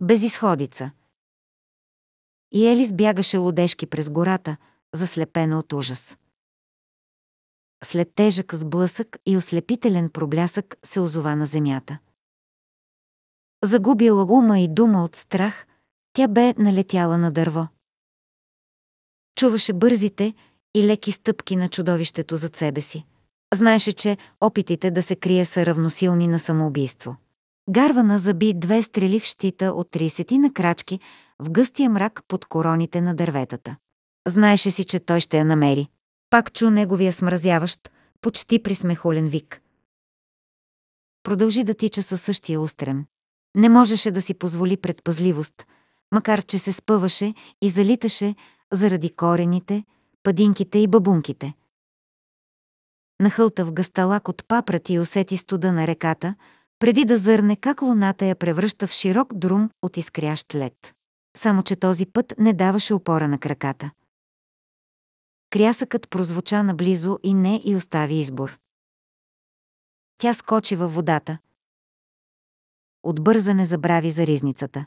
Безисходица. И Елис бягаше лодешки през гората, заслепена от ужас. След тежък сблъсък и ослепителен проблясък се озова на земята. Загубила ума и дума от страх, тя бе налетяла на дърво. Чуваше бързите и леки стъпки на чудовището зад себе си. Знаеше, че опитите да се крие са равносилни на самоубийство. Гарвана заби две стрели в щита от 30 на крачки в гъстия мрак под короните на дърветата. Знаеше си, че той ще я намери. Пак чу неговия смразяващ, почти присмехолен вик. Продължи да тича със същия устрем. Не можеше да си позволи предпазливост, макар че се спъваше и залиташе заради корените, падинките и бабунките. Нахълта в гъсталак от папрати и усети студа на реката – преди да зърне как луната я превръща в широк друм от изкрящ лед. Само, че този път не даваше опора на краката. Крясъкът прозвуча наблизо и не и остави избор. Тя скочи във водата. Отбърза не забрави за ризницата.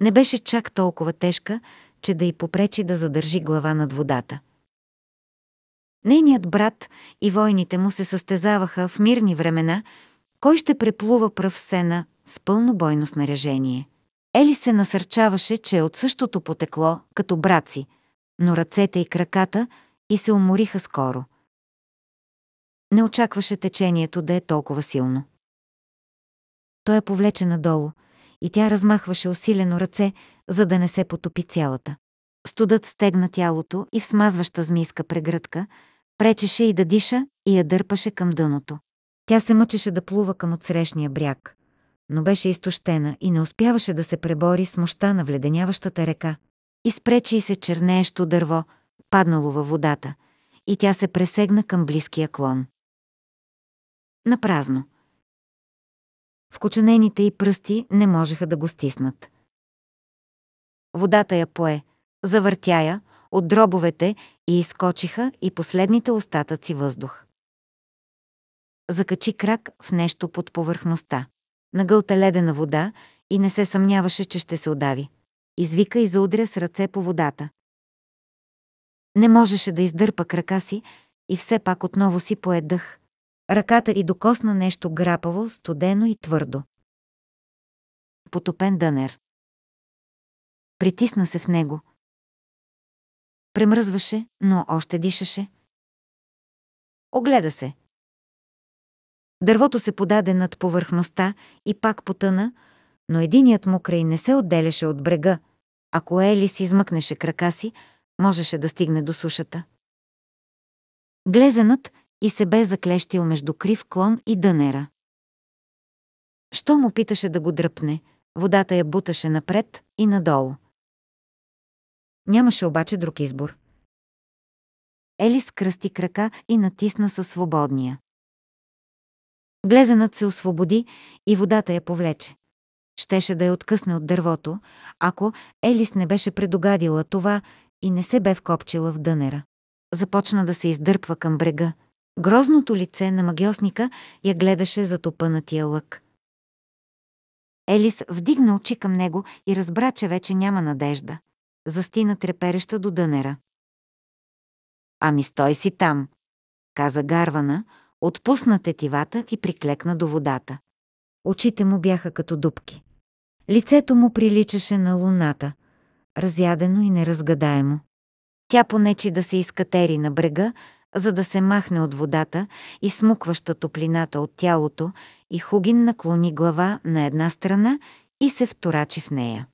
Не беше чак толкова тежка, че да й попречи да задържи глава над водата. Нейният брат и войните му се състезаваха в мирни времена кой ще преплува пръв сена с пълно бойно снаряжение? Ели се насърчаваше, че е от същото потекло, като браци, но ръцете и краката и се умориха скоро. Не очакваше течението да е толкова силно. Той е повлече надолу и тя размахваше усилено ръце, за да не се потопи цялата. Студът стегна тялото и в смазваща змийска прегръдка, пречеше и да диша и я дърпаше към дъното. Тя се мъчеше да плува към отсрещния бряг, но беше изтощена и не успяваше да се пребори с мощта на вледеняващата река. Изпречи се чернеещо дърво, паднало във водата, и тя се пресегна към близкия клон. Напразно. Вкоченените й пръсти не можеха да го стиснат. Водата я пое, завъртя я от дробовете и изкочиха и последните остатъци въздух закачи крак в нещо под повърхността. Нагълта ледена вода и не се съмняваше, че ще се удави. Извика и заудря с ръце по водата. Не можеше да издърпа крака си и все пак отново си пое дъх. Ръката и докосна нещо грапаво, студено и твърдо. Потопен дънер. Притисна се в него. Премръзваше, но още дишаше. Огледа се – Дървото се подаде над повърхността и пак потъна, но единият му край не се отделяше от брега. Ако Елис измъкнеше крака си, можеше да стигне до сушата. Глезенът и се бе заклещил между крив клон и дънера. Що му питаше да го дръпне, водата я буташе напред и надолу. Нямаше обаче друг избор. Елис кръсти крака и натисна със свободния. Глезенът се освободи и водата я повлече. Щеше да я откъсне от дървото, ако Елис не беше предогадила това и не се бе вкопчила в дънера. Започна да се издърпва към брега. Грозното лице на магиосника я гледаше за топънатия лък. Елис вдигна очи към него и разбра, че вече няма надежда. Застина трепереща до дънера. «Ами стой си там!» каза Гарвана, Отпусна тетивата и приклекна до водата. Очите му бяха като дубки. Лицето му приличаше на луната, разядено и неразгадаемо. Тя понечи да се изкатери на брега, за да се махне от водата и смукваща топлината от тялото, и Хугин наклони глава на една страна и се вторачи в нея.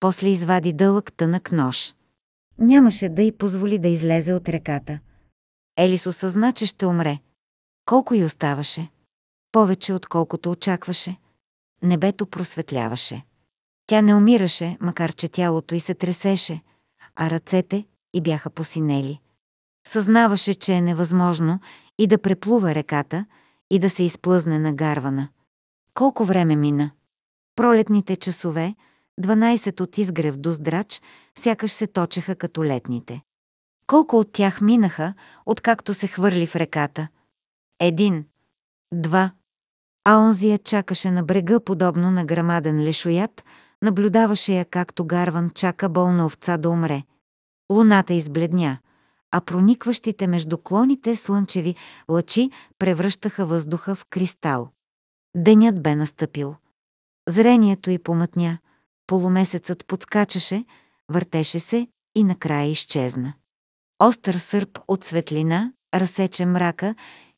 После извади дълъг тънък нож. Нямаше да й позволи да излезе от реката. Елис осъзна, че ще умре – колко й оставаше? Повече, отколкото очакваше. Небето просветляваше. Тя не умираше, макар че тялото й се тресеше, а ръцете и бяха посинели. Съзнаваше, че е невъзможно и да преплува реката, и да се изплъзне на гарвана. Колко време мина? Пролетните часове, 12 от изгрев до здрач, сякаш се точеха като летните. Колко от тях минаха, откакто се хвърли в реката – един. Два. А онзи я чакаше на брега, подобно на грамаден лешоят, наблюдаваше я както Гарван чака болна овца да умре. Луната избледня, а проникващите между клоните слънчеви лъчи превръщаха въздуха в кристал. Денят бе настъпил. Зрението й помътня, полумесецът подскачаше, въртеше се и накрая изчезна. Остър сърп от светлина разсече мрака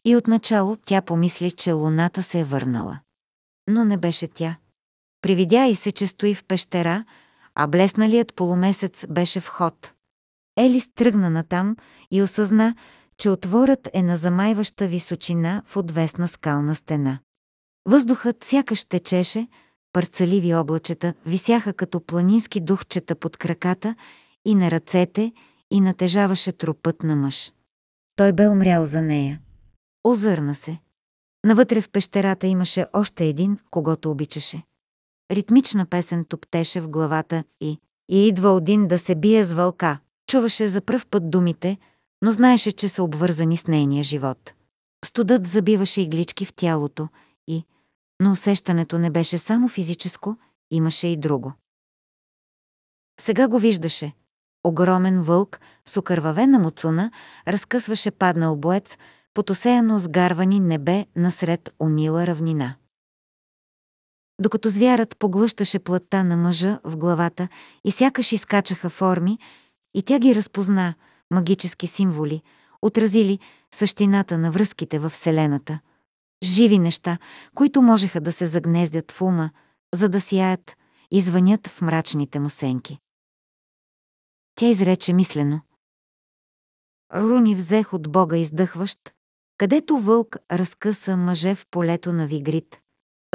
и отначало тя помисли, че луната се е върнала. Но не беше тя. Привидя и се, че стои в пещера, а блесналият полумесец беше вход. Елис тръгна натам и осъзна, че отворът е на замайваща височина в отвесна скална стена. Въздухът сякаш течеше, парцаливи облачета висяха като планински духчета под краката и на ръцете и натежаваше трупът на мъж. Той бе умрял за нея. Озърна се. Навътре в пещерата имаше още един, когато обичаше. Ритмична песен топтеше в главата и «И идва один да се бие с вълка». Чуваше за пръв път думите, но знаеше, че са обвързани с нейния живот. Студът забиваше иглички в тялото и, но усещането не беше само физическо, имаше и друго. Сега го виждаше. Огромен вълк с окървавена муцуна разкъсваше паднал боец, потосеяно осеяно сгарвани небе насред умила равнина. Докато звярат поглъщаше плътта на мъжа в главата и сякаш изкачаха форми, и тя ги разпозна, магически символи, отразили същината на връзките във Вселената. Живи неща, които можеха да се загнездят в ума, за да сияят и звънят в мрачните му сенки. Тя изрече мислено. Руни взех от Бога издъхващ, където вълк разкъса мъже в полето на Вигрид.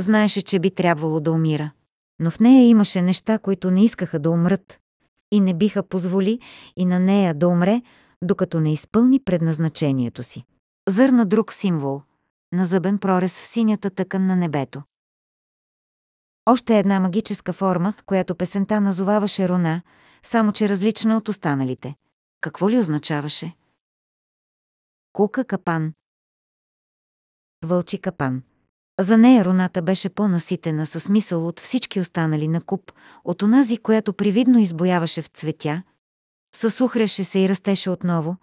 Знаеше, че би трябвало да умира, но в нея имаше неща, които не искаха да умрат и не биха позволи и на нея да умре, докато не изпълни предназначението си. Зърна друг символ – на зъбен прорез в синята тъкан на небето. Още една магическа форма, която песента назоваваше Руна, само че различна от останалите. Какво ли означаваше? Кука капан, вълчи капан. За нея руната беше по-наситена със смисъл от всички останали на куп, от онази, която привидно избояваше в цветя, съсухряше се и растеше отново,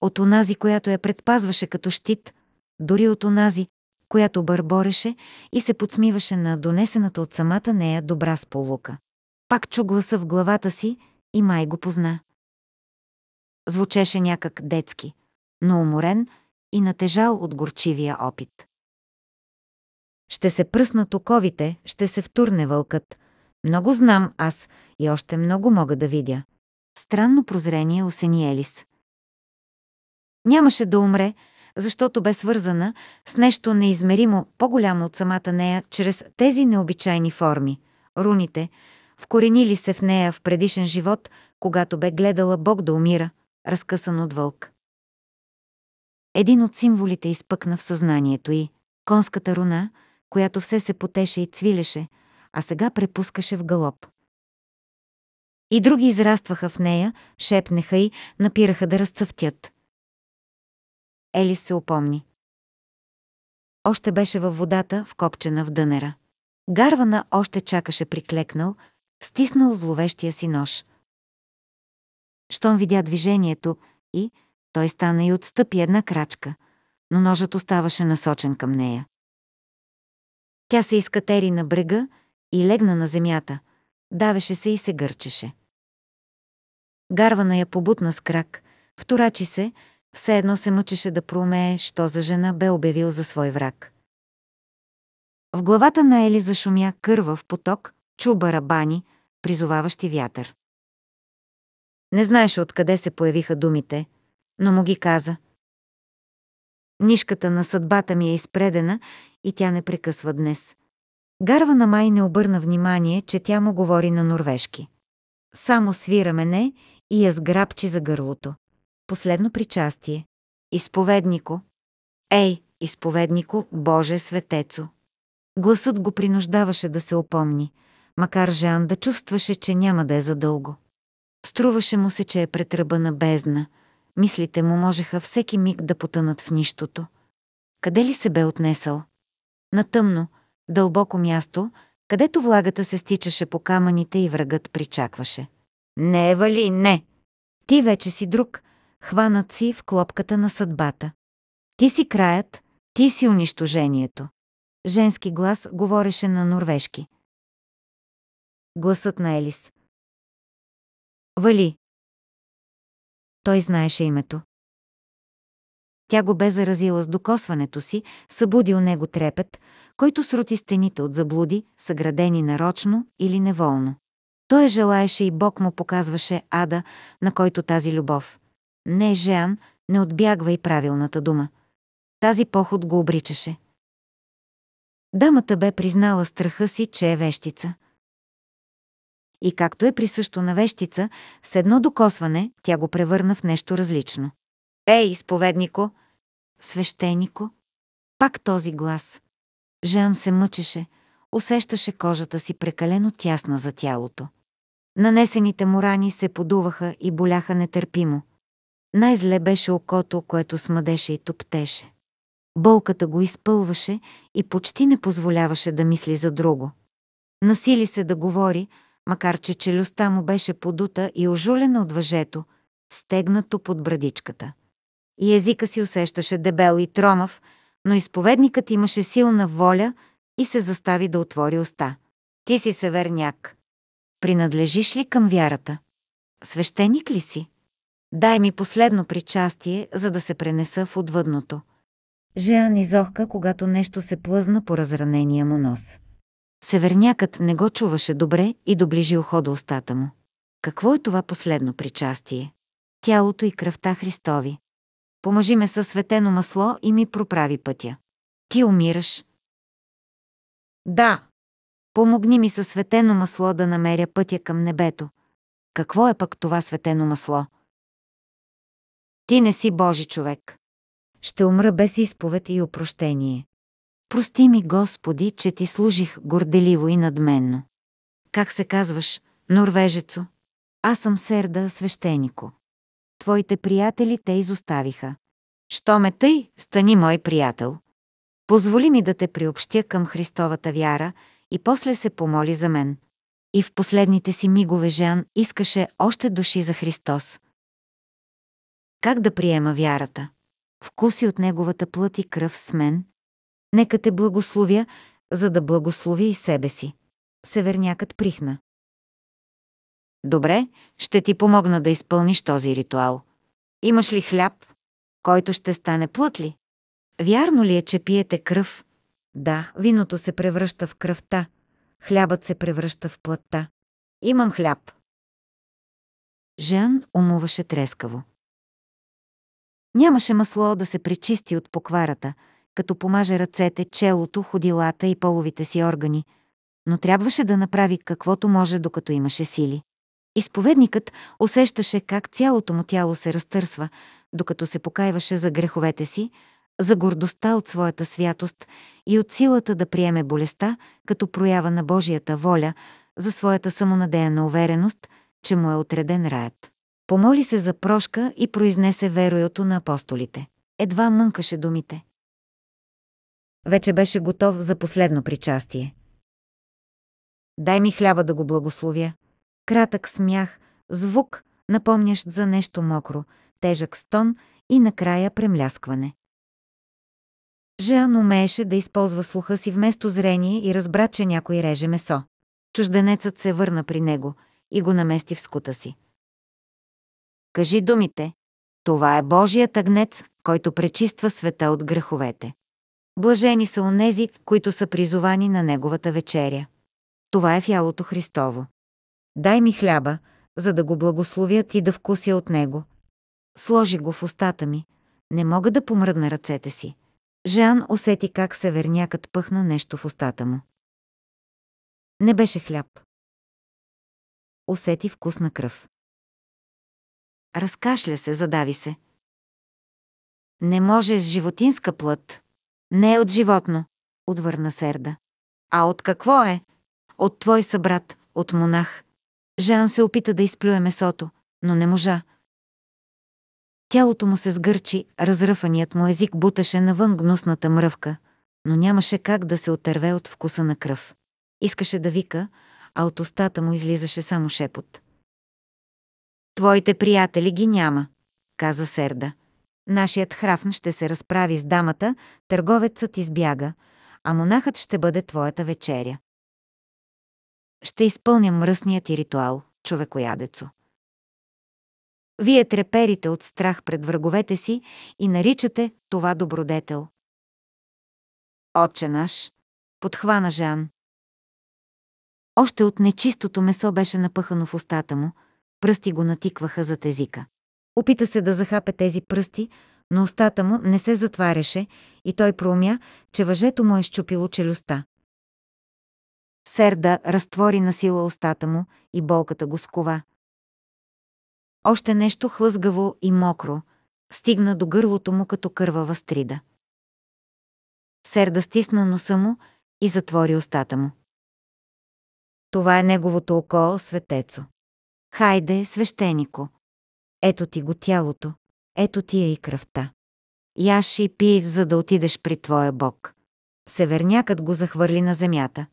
от онази, която я предпазваше като щит, дори от онази, която бърбореше и се подсмиваше на донесената от самата нея добра сполука. Пак чу гласа в главата си и май го позна. Звучеше някак детски, но уморен – и натежал от горчивия опит. Ще се пръснат оковите, ще се втурне вълкът. Много знам аз и още много мога да видя. Странно прозрение осени Елис. Нямаше да умре, защото бе свързана с нещо неизмеримо по-голямо от самата нея чрез тези необичайни форми, руните, вкоренили се в нея в предишен живот, когато бе гледала Бог да умира, разкъсан от вълк. Един от символите изпъкна в съзнанието й – конската руна, която все се потеше и цвилеше, а сега препускаше в галоп. И други израстваха в нея, шепнеха и напираха да разцъфтят. Елис се опомни. Още беше във водата, вкопчена в дънера. Гарвана още чакаше приклекнал, стиснал зловещия си нож. Щом видя движението и, той стана и отстъпи една крачка, но ножът оставаше насочен към нея. Тя се изкатери на брега и легна на земята, давеше се и се гърчеше. Гарвана я побутна с крак, вторачи се, все едно се мъчеше да проумее, що за жена бе обявил за свой враг. В главата на Ели зашумя кървав поток, чу барабани, призоваващи вятър. Не знаеше откъде се появиха думите – но му ги каза. Нишката на съдбата ми е изпредена и тя не прекъсва днес. Гарва на май не обърна внимание, че тя му говори на норвежки. Само свира мене и я сграбчи за гърлото. Последно причастие. Изповеднико. Ей, изповеднико, Боже светецо! Гласът го принуждаваше да се опомни, макар Жан да чувстваше, че няма да е задълго. Струваше му се, че е пред ръба на бездна – мислите му можеха всеки миг да потънат в нищото. Къде ли се бе отнесъл? На тъмно, дълбоко място, където влагата се стичаше по камъните и врагът причакваше. Не, Вали, не! Ти вече си друг, хванат си в клопката на съдбата. Ти си краят, ти си унищожението. Женски глас говореше на норвежки. Гласът на Елис. Вали, той знаеше името. Тя го бе заразила с докосването си, събудил него трепет, който срути стените от заблуди, съградени нарочно или неволно. Той е желаеше и Бог му показваше ада, на който тази любов. Не, Жеан, не отбягва и правилната дума. Тази поход го обричаше. Дамата бе признала страха си, че е вещица – и както е присъщо на вещица, с едно докосване тя го превърна в нещо различно. «Ей, изповеднико!» «Свещенико!» Пак този глас. Жан се мъчеше, усещаше кожата си прекалено тясна за тялото. Нанесените му рани се подуваха и боляха нетърпимо. Най-зле беше окото, което смъдеше и топтеше. Болката го изпълваше и почти не позволяваше да мисли за друго. Насили се да говори, макар че челюстта му беше подута и ожулена от въжето, стегнато под брадичката. И езика си усещаше дебел и тромав, но изповедникът имаше силна воля и се застави да отвори уста. Ти си северняк. Принадлежиш ли към вярата? Свещеник ли си? Дай ми последно причастие, за да се пренеса в отвъдното. Жеан изохка, когато нещо се плъзна по разранения му нос. Севернякът не го чуваше добре и доближи ухо до устата му. Какво е това последно причастие? Тялото и кръвта Христови. Помажи ме със светено масло и ми проправи пътя. Ти умираш. Да. Помогни ми със светено масло да намеря пътя към небето. Какво е пък това светено масло? Ти не си Божи човек. Ще умра без изповед и опрощение. Прости ми, Господи, че ти служих горделиво и надменно. Как се казваш, норвежецо? Аз съм Серда, свещенико. Твоите приятели те изоставиха. Що ме тъй, стани мой приятел. Позволи ми да те приобщя към Христовата вяра и после се помоли за мен. И в последните си мигове Жан искаше още души за Христос. Как да приема вярата? Вкуси от неговата плът и кръв с мен, Нека те благословя, за да благослови и себе си. Севернякът прихна. Добре, ще ти помогна да изпълниш този ритуал. Имаш ли хляб, който ще стане плът ли? Вярно ли е, че пиете кръв? Да, виното се превръща в кръвта, хлябът се превръща в плътта. Имам хляб. Жан умуваше трескаво. Нямаше масло да се пречисти от покварата – като помаже ръцете, челото, ходилата и половите си органи, но трябваше да направи каквото може, докато имаше сили. Изповедникът усещаше как цялото му тяло се разтърсва, докато се покаиваше за греховете си, за гордостта от своята святост и от силата да приеме болестта като проява на Божията воля, за своята самонадеяна увереност, че му е отреден раят. Помоли се за прошка и произнесе вероято на апостолите. Едва мънкаше думите вече беше готов за последно причастие. Дай ми хляба да го благословя. Кратък смях, звук, напомнящ за нещо мокро, тежък стон и накрая премляскване. Жан умееше да използва слуха си вместо зрение и разбра, че някой реже месо. Чужденецът се върна при него и го намести в скута си. Кажи думите. Това е Божият агнец, който пречиства света от греховете. Блажени са онези, които са призовани на Неговата вечеря. Това е в Христово. Дай ми хляба, за да го благословят и да вкуся от него. Сложи го в устата ми. Не мога да помръдна ръцете си. Жан усети как севернякът пъхна нещо в устата му. Не беше хляб. Усети вкус на кръв. Разкашля се, задави се. Не може с животинска плът, не е от животно, отвърна Серда. А от какво е? От твой събрат, от монах. Жан се опита да изплюе месото, но не можа. Тялото му се сгърчи, разръфаният му език буташе навън гнусната мръвка, но нямаше как да се отърве от вкуса на кръв. Искаше да вика, а от устата му излизаше само шепот. «Твоите приятели ги няма», каза Серда. Нашият храфн ще се разправи с дамата, търговецът избяга, а монахът ще бъде твоята вечеря. Ще изпълня мръсният ти ритуал, човекоядецо. Вие треперите от страх пред враговете си и наричате това добродетел. Отче наш, подхвана Жан. Още от нечистото месо беше напъхано в устата му, пръсти го натикваха зад езика. Опита се да захапе тези пръсти, но устата му не се затваряше и той проумя, че въжето му е щупило челюстта. Серда разтвори на сила устата му и болката го скова. Още нещо хлъзгаво и мокро стигна до гърлото му като кървава стрида. Серда стисна носа му и затвори устата му. Това е неговото око, светецо. Хайде, свещенико, ето ти го тялото, ето ти е и кръвта. Яш и пий, за да отидеш при твоя бог. Севернякът го захвърли на земята.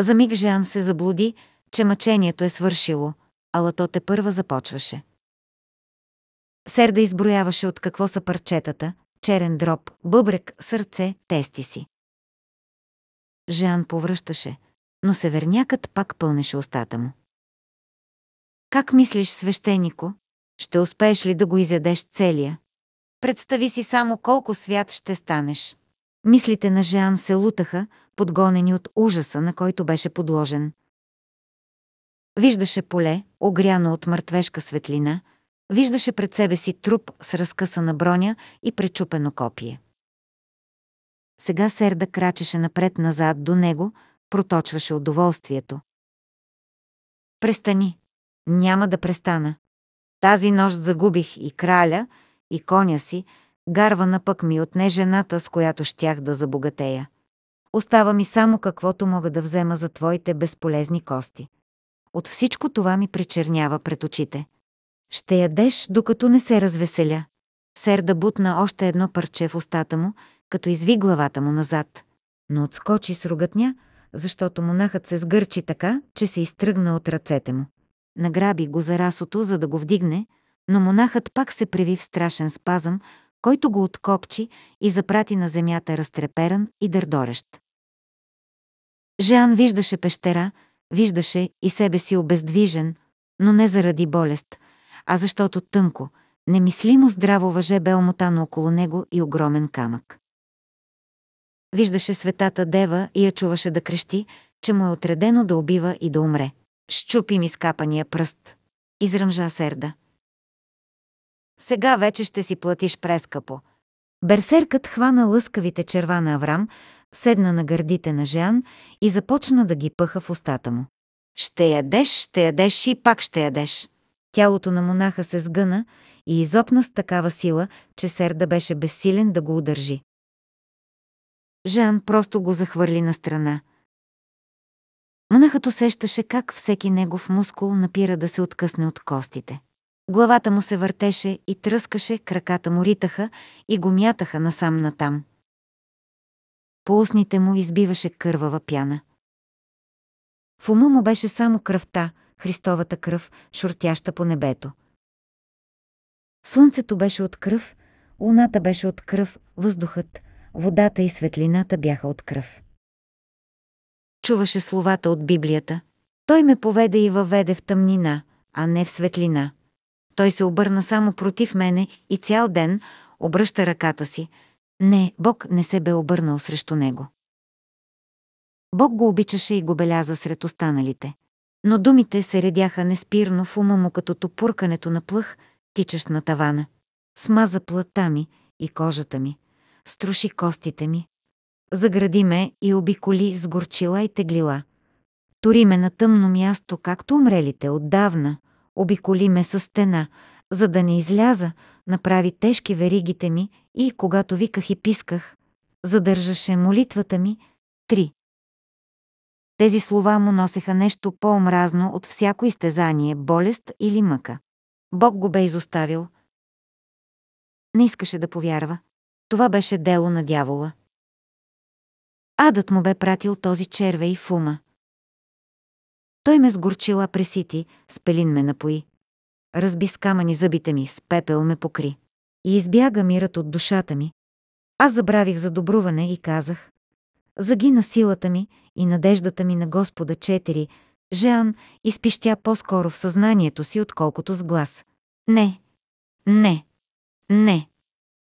За миг Жан се заблуди, че мъчението е свършило, ала то те първа започваше. Серда изброяваше от какво са парчетата, черен дроб, бъбрек, сърце, тести си. Жан повръщаше, но севернякът пак пълнеше устата му. Как мислиш, свещенико? Ще успееш ли да го изядеш целия? Представи си само колко свят ще станеш. Мислите на Жан се лутаха, подгонени от ужаса, на който беше подложен. Виждаше поле, огряно от мъртвешка светлина, виждаше пред себе си труп с разкъсана броня и пречупено копие. Сега Серда крачеше напред-назад до него, проточваше удоволствието. Престани, няма да престана. Тази нощ загубих и краля, и коня си, гарвана пък ми отне жената, с която щях да забогатея. Остава ми само каквото мога да взема за твоите безполезни кости. От всичко това ми причернява пред очите. Ще ядеш, докато не се развеселя. Серда бутна още едно парче в устата му, като изви главата му назад. Но отскочи с ругътня, защото монахът се сгърчи така, че се изтръгна от ръцете му награби го за расото, за да го вдигне, но монахът пак се преви в страшен спазъм, който го откопчи и запрати на земята разтреперан и дърдорещ. Жан виждаше пещера, виждаше и себе си обездвижен, но не заради болест, а защото тънко, немислимо здраво въже бе омотано около него и огромен камък. Виждаше светата дева и я чуваше да крещи, че му е отредено да убива и да умре. Щупи ми скапания пръст. Изръмжа Серда. Сега вече ще си платиш прескъпо. Берсеркът хвана лъскавите черва на Аврам, седна на гърдите на Жан и започна да ги пъха в устата му. Ще ядеш, ще ядеш и пак ще ядеш. Тялото на монаха се сгъна и изопна с такава сила, че Серда беше безсилен да го удържи. Жан просто го захвърли на страна. Мънахът усещаше как всеки негов мускул напира да се откъсне от костите. Главата му се въртеше и тръскаше, краката му ритаха и го мятаха насам-натам. По устните му избиваше кървава пяна. В ума му беше само кръвта, Христовата кръв, шортяща по небето. Слънцето беше от кръв, луната беше от кръв, въздухът, водата и светлината бяха от кръв чуваше словата от Библията. Той ме поведе и въведе в тъмнина, а не в светлина. Той се обърна само против мене и цял ден обръща ръката си. Не, Бог не се бе обърнал срещу него. Бог го обичаше и го беляза сред останалите. Но думите се редяха неспирно в ума му като топуркането на плъх, тичащ на тавана. Смаза плътта ми и кожата ми, струши костите ми, Загради ме и обиколи с горчила и теглила. Тори ме на тъмно място, както умрелите отдавна. Обиколи ме със стена, за да не изляза, направи тежки веригите ми и, когато виках и писках, задържаше молитвата ми. Три. Тези слова му носеха нещо по-омразно от всяко изтезание, болест или мъка. Бог го бе изоставил. Не искаше да повярва. Това беше дело на дявола. Адът му бе пратил този червей в ума. Той ме сгорчила пресити, с пелин ме напои. Разби с камъни зъбите ми, с пепел ме покри. И избяга мирът от душата ми. Аз забравих за добруване и казах. Загина силата ми и надеждата ми на Господа четири. Жеан изпищя по-скоро в съзнанието си, отколкото с глас. Не, не, не.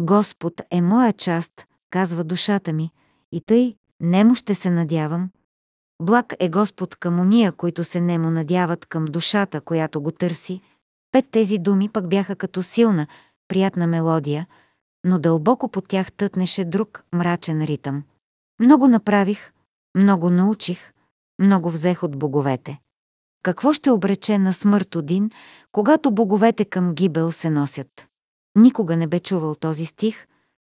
Господ е моя част, казва душата ми, и тъй Немо ще се надявам. Благ е Господ към уния, които се немо надяват към душата, която го търси. Пет тези думи пък бяха като силна, приятна мелодия, но дълбоко под тях тътнеше друг мрачен ритъм. Много направих, много научих, много взех от боговете. Какво ще обрече на смърт Один, когато боговете към гибел се носят? Никога не бе чувал този стих,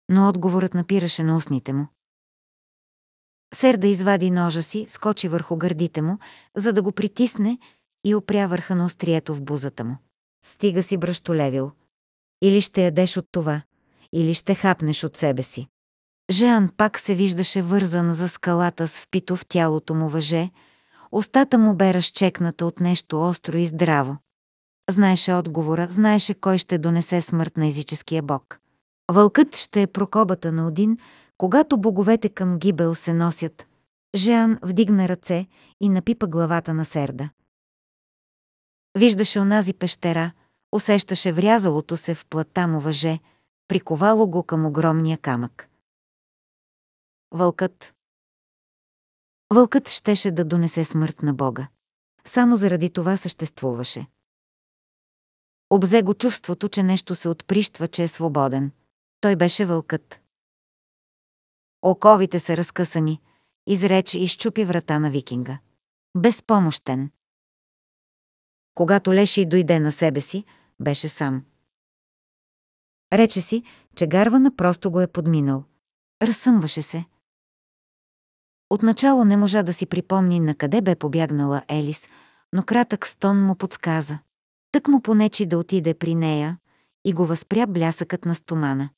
но отговорът напираше на устните му. Серда извади ножа си, скочи върху гърдите му, за да го притисне и опря върха на острието в бузата му. Стига си бръщолевил. Или ще ядеш от това, или ще хапнеш от себе си. Жеан пак се виждаше вързан за скалата с впито в тялото му въже, устата му бе разчекната от нещо остро и здраво. Знаеше отговора, знаеше кой ще донесе смърт на езическия бог. Вълкът ще е прокобата на Один, когато боговете към гибел се носят, Жеан вдигна ръце и напипа главата на Серда. Виждаше онази пещера, усещаше врязалото се в плата му въже, приковало го към огромния камък. Вълкът Вълкът щеше да донесе смърт на Бога. Само заради това съществуваше. Обзе го чувството, че нещо се отприщва, че е свободен. Той беше вълкът. Оковите са разкъсани, изрече и щупи врата на викинга. Безпомощен. Когато Леши дойде на себе си, беше сам. Рече си, че Гарвана просто го е подминал. Разсъмваше се. Отначало не можа да си припомни на къде бе побягнала Елис, но кратък стон му подсказа. Тък му понечи да отиде при нея и го възпря блясъкът на стомана.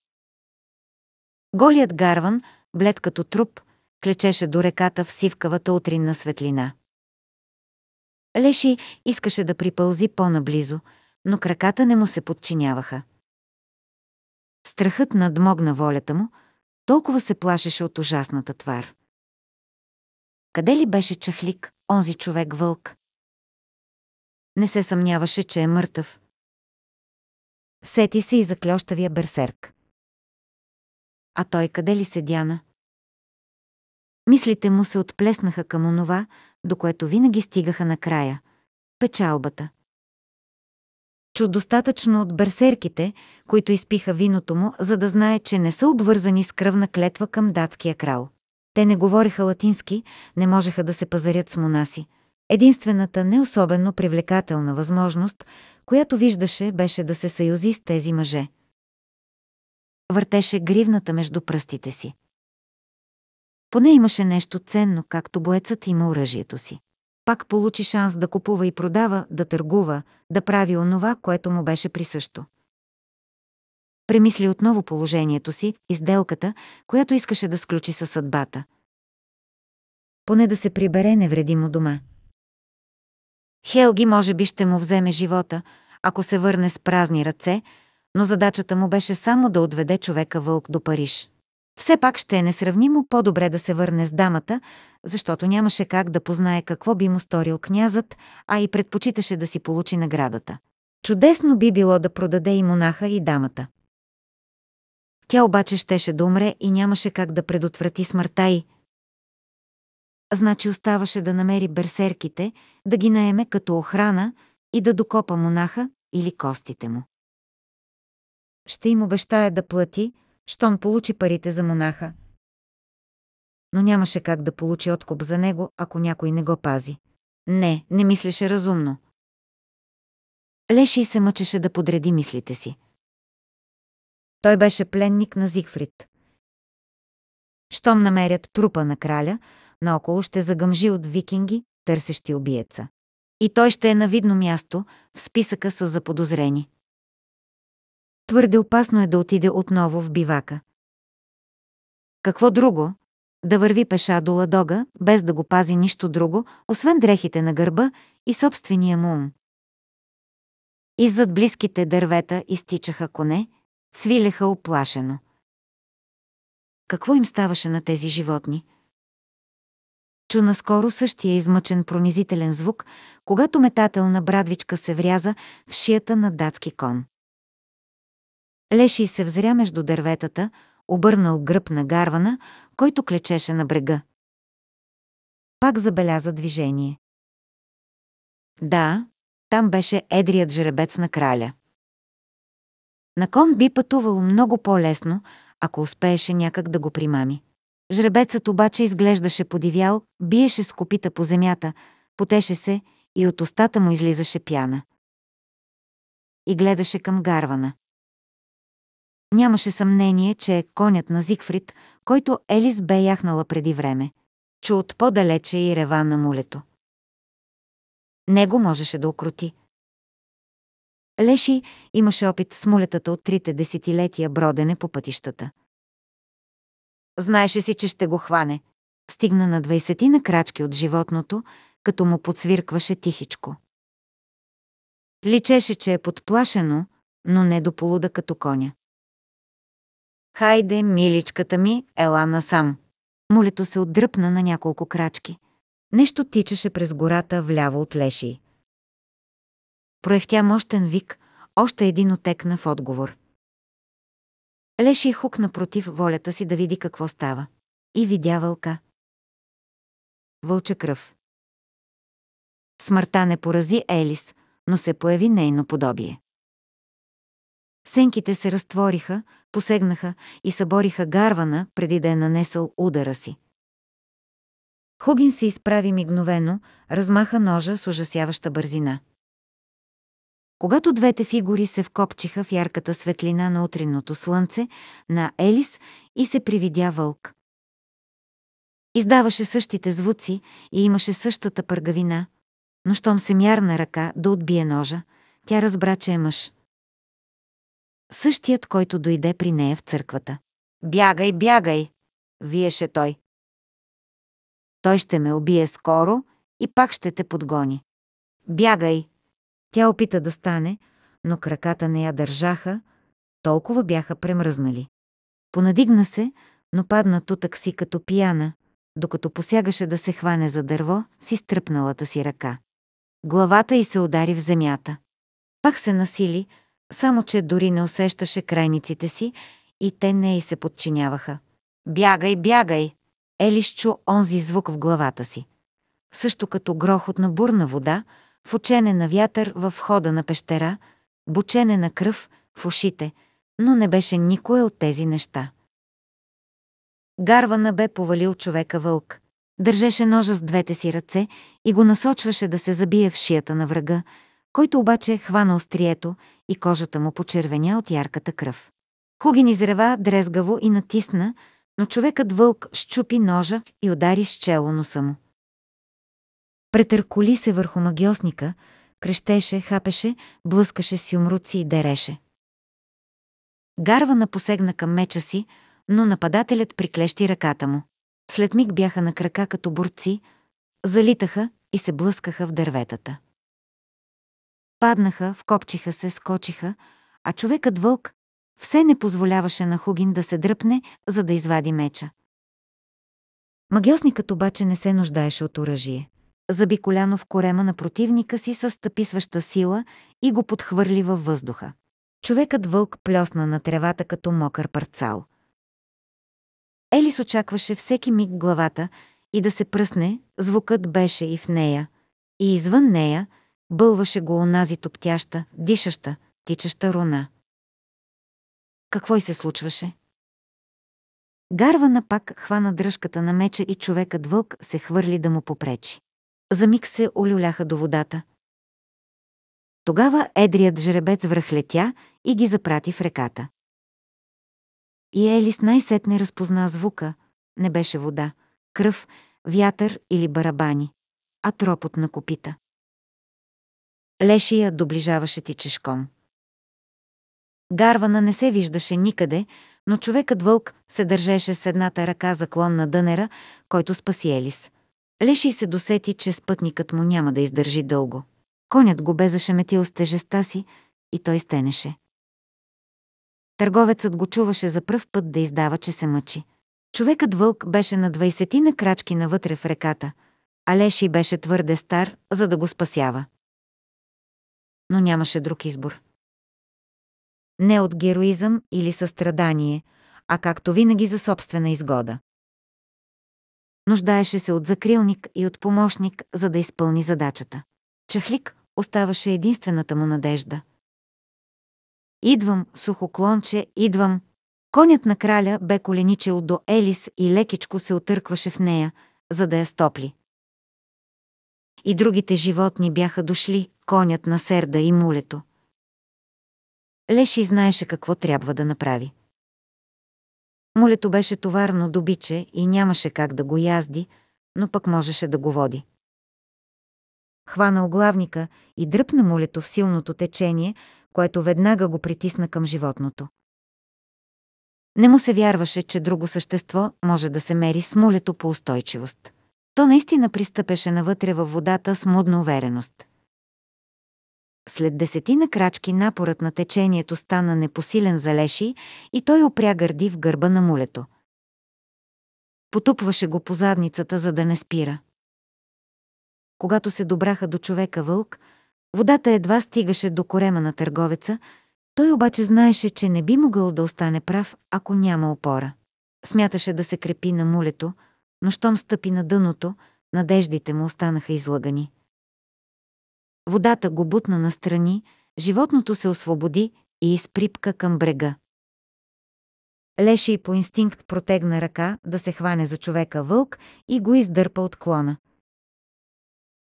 Голият Гарван блед като труп, клечеше до реката в сивкавата утринна светлина. Леши искаше да припълзи по-наблизо, но краката не му се подчиняваха. Страхът надмогна волята му, толкова се плашеше от ужасната твар. Къде ли беше чахлик, онзи човек-вълк? Не се съмняваше, че е мъртъв. Сети се и за клющавия берсерк. А той къде ли се Диана? Мислите му се отплеснаха към онова, до което винаги стигаха накрая – печалбата. Чу достатъчно от берсерките, които изпиха виното му, за да знае, че не са обвързани с кръвна клетва към датския крал. Те не говореха латински, не можеха да се пазарят с монаси. Единствената не особено привлекателна възможност, която виждаше, беше да се съюзи с тези мъже – въртеше гривната между пръстите си. Поне имаше нещо ценно, както боецът има оръжието си. Пак получи шанс да купува и продава, да търгува, да прави онова, което му беше присъщо. Премисли отново положението си изделката, която искаше да сключи със съдбата. Поне да се прибере невредимо дома. Хелги може би ще му вземе живота, ако се върне с празни ръце, но задачата му беше само да отведе човека вълк до Париж. Все пак ще е несравнимо по-добре да се върне с дамата, защото нямаше как да познае какво би му сторил князът, а и предпочиташе да си получи наградата. Чудесно би било да продаде и монаха и дамата. Тя обаче щеше да умре и нямаше как да предотврати смъртта й. Значи оставаше да намери берсерките, да ги наеме като охрана и да докопа монаха или костите му ще им обещая да плати, щом получи парите за монаха. Но нямаше как да получи откуп за него, ако някой не го пази. Не, не мислеше разумно. Леший се мъчеше да подреди мислите си. Той беше пленник на Зигфрид. Щом намерят трупа на краля, наоколо ще загъмжи от викинги, търсещи убиеца. И той ще е на видно място в списъка с заподозрени. Твърде опасно е да отиде отново в бивака. Какво друго? Да върви пеша до ладога, без да го пази нищо друго, освен дрехите на гърба и собствения му ум. Иззад близките дървета изтичаха коне, свилеха оплашено. Какво им ставаше на тези животни? Чу наскоро същия измъчен пронизителен звук, когато метателна брадвичка се вряза в шията на датски кон. Леши се взря между дърветата, обърнал гръб на гарвана, който клечеше на брега. Пак забеляза движение. Да, там беше едрият жребец на краля. На кон би пътувал много по-лесно, ако успееше някак да го примами. Жребецът обаче изглеждаше подивял, биеше с копита по земята, потеше се и от устата му излизаше пяна. И гледаше към гарвана. Нямаше съмнение, че е конят на Зигфрид, който Елис бе яхнала преди време. Чу от по-далече и рева на мулето. Него можеше да окрути. Леши имаше опит с мулетата от трите десетилетия бродене по пътищата. Знаеше си, че ще го хване. Стигна на двайсетина крачки от животното, като му подсвиркваше тихичко. Личеше, че е подплашено, но не до полуда като коня. Хайде, миличката ми, ела насам. Молето се отдръпна на няколко крачки. Нещо тичаше през гората вляво от леши. Проехтя мощен вик, още един отекна в отговор. Леши хукна против волята си да види какво става. И видя вълка. Вълча кръв. Смъртта не порази Елис, но се появи нейно подобие. Сенките се разтвориха, посегнаха и събориха гарвана, преди да е нанесъл удара си. Хугин се изправи мигновено, размаха ножа с ужасяваща бързина. Когато двете фигури се вкопчиха в ярката светлина на утринното слънце на Елис и се привидя вълк. Издаваше същите звуци и имаше същата пъргавина, но щом се мярна ръка да отбие ножа, тя разбра, че е мъж – същият, който дойде при нея в църквата. «Бягай, бягай!» виеше той. Той ще ме убие скоро и пак ще те подгони. Бягай! Тя опита да стане, но краката не я държаха, толкова бяха премръзнали. Понадигна се, но падна тутък си като пияна, докато посягаше да се хване за дърво с изтръпналата си ръка. Главата й се удари в земята. Пак се насили, само, че дори не усещаше крайниците си и те не й се подчиняваха. «Бягай, бягай!» Елиш чу онзи звук в главата си. Също като грохот на бурна вода, в учене на вятър във входа на пещера, бучене на кръв в ушите, но не беше никое от тези неща. Гарвана бе повалил човека вълк. Държеше ножа с двете си ръце и го насочваше да се забие в шията на врага, който обаче хвана острието и кожата му почервеня от ярката кръв. Хугин изрева дрезгаво и натисна, но човекът вълк щупи ножа и удари с чело носа му. Претърколи се върху магиосника, крещеше, хапеше, блъскаше с юмруци и дереше. Гарвана посегна към меча си, но нападателят приклещи ръката му. След миг бяха на крака като борци, залитаха и се блъскаха в дърветата. Паднаха, вкопчиха се, скочиха, а човекът вълк все не позволяваше на Хугин да се дръпне, за да извади меча. Магиосникът обаче не се нуждаеше от оръжие. Заби коляно в корема на противника си с стъписваща сила и го подхвърли във въздуха. Човекът вълк плесна на тревата като мокър парцал. Елис очакваше всеки миг главата и да се пръсне, звукът беше и в нея, и извън нея – Бълваше го онази топтяща, дишаща, тичаща руна. Какво й се случваше? Гарвана пак хвана дръжката на меча и човекът вълк се хвърли да му попречи. За миг се олюляха до водата. Тогава едрият жребец връхлетя и ги запрати в реката. И Елис най-сетне разпозна звука. Не беше вода, кръв, вятър или барабани, а тропот на копита. Лешия доближаваше ти чешком. Гарвана не се виждаше никъде, но човекът вълк се държеше с едната ръка за клон на дънера, който спаси Елис. Леши се досети, че спътникът му няма да издържи дълго. Конят го бе зашеметил с тежеста си и той стенеше. Търговецът го чуваше за пръв път да издава, че се мъчи. Човекът вълк беше на 20 на крачки навътре в реката, а Леши беше твърде стар, за да го спасява но нямаше друг избор. Не от героизъм или състрадание, а както винаги за собствена изгода. Нуждаеше се от закрилник и от помощник, за да изпълни задачата. Чахлик оставаше единствената му надежда. Идвам, сухо клонче, идвам. Конят на краля бе коленичил до Елис и лекичко се отъркваше в нея, за да я стопли. И другите животни бяха дошли, конят на Серда и мулето. Леши знаеше какво трябва да направи. Мулето беше товарно добиче и нямаше как да го язди, но пък можеше да го води. Хвана оглавника и дръпна мулето в силното течение, което веднага го притисна към животното. Не му се вярваше, че друго същество може да се мери с мулето по устойчивост. То наистина пристъпеше навътре във водата с мудна увереност – след десетина крачки напорът на течението стана непосилен за Леши и той опря гърди в гърба на мулето. Потупваше го по задницата, за да не спира. Когато се добраха до човека вълк, водата едва стигаше до корема на търговеца, той обаче знаеше, че не би могъл да остане прав, ако няма опора. Смяташе да се крепи на мулето, но щом стъпи на дъното, надеждите му останаха излагани. Водата го бутна настрани, животното се освободи и изприпка към брега. Леший по инстинкт протегна ръка да се хване за човека вълк и го издърпа от клона.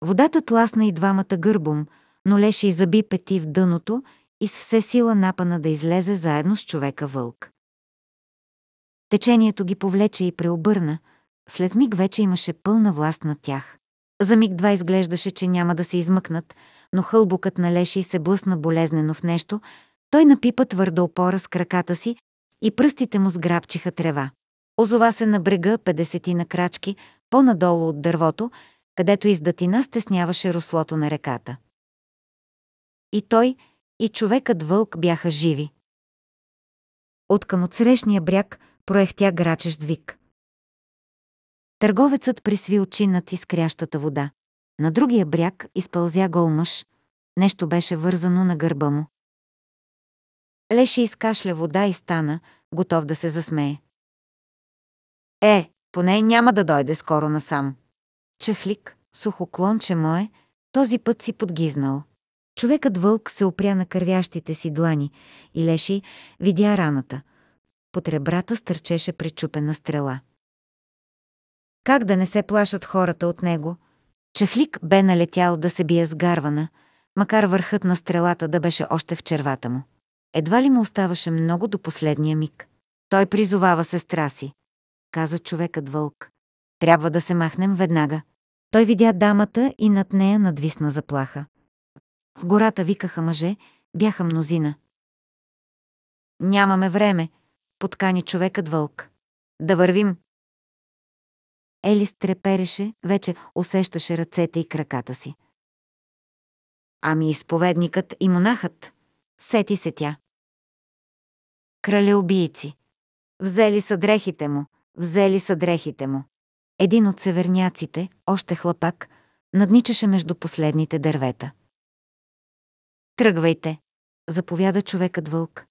Водата тласна и двамата гърбом, но Леший заби пети в дъното и с все сила напана да излезе заедно с човека вълк. Течението ги повлече и преобърна, след миг вече имаше пълна власт над тях. За миг два изглеждаше, че няма да се измъкнат, но хълбукът на Леши се блъсна болезнено в нещо, той напипа твърда опора с краката си и пръстите му сграбчиха трева. Озова се на брега 50 на крачки, по-надолу от дървото, където издатина стесняваше руслото на реката. И той, и човекът вълк бяха живи. Откъм срещния бряг проехтя грачещ вик. Търговецът присви очи над изкрящата вода. На другия бряг изпълзя гол мъж. Нещо беше вързано на гърба му. Леши изкашля вода и стана, готов да се засмее. Е, поне няма да дойде скоро насам. Чехлик, сухоклонче мое, този път си подгизнал. Човекът вълк се опря на кървящите си длани и Леши видя раната. Под ребрата стърчеше пречупена стрела. Как да не се плашат хората от него? Чехлик бе налетял да се бие с гарвана, макар върхът на стрелата да беше още в червата му. Едва ли му оставаше много до последния миг. Той призовава сестра си. Каза човекът вълк. Трябва да се махнем веднага. Той видя дамата и над нея надвисна заплаха. В гората викаха мъже, бяха мнозина. Нямаме време, подкани човекът вълк. Да вървим, Елис трепереше, вече усещаше ръцете и краката си. Ами изповедникът и монахът. Сети се тя. Кралеубийци. Взели са дрехите му, взели са дрехите му. Един от северняците, още хлапак, надничаше между последните дървета. Тръгвайте, заповяда човекът вълк.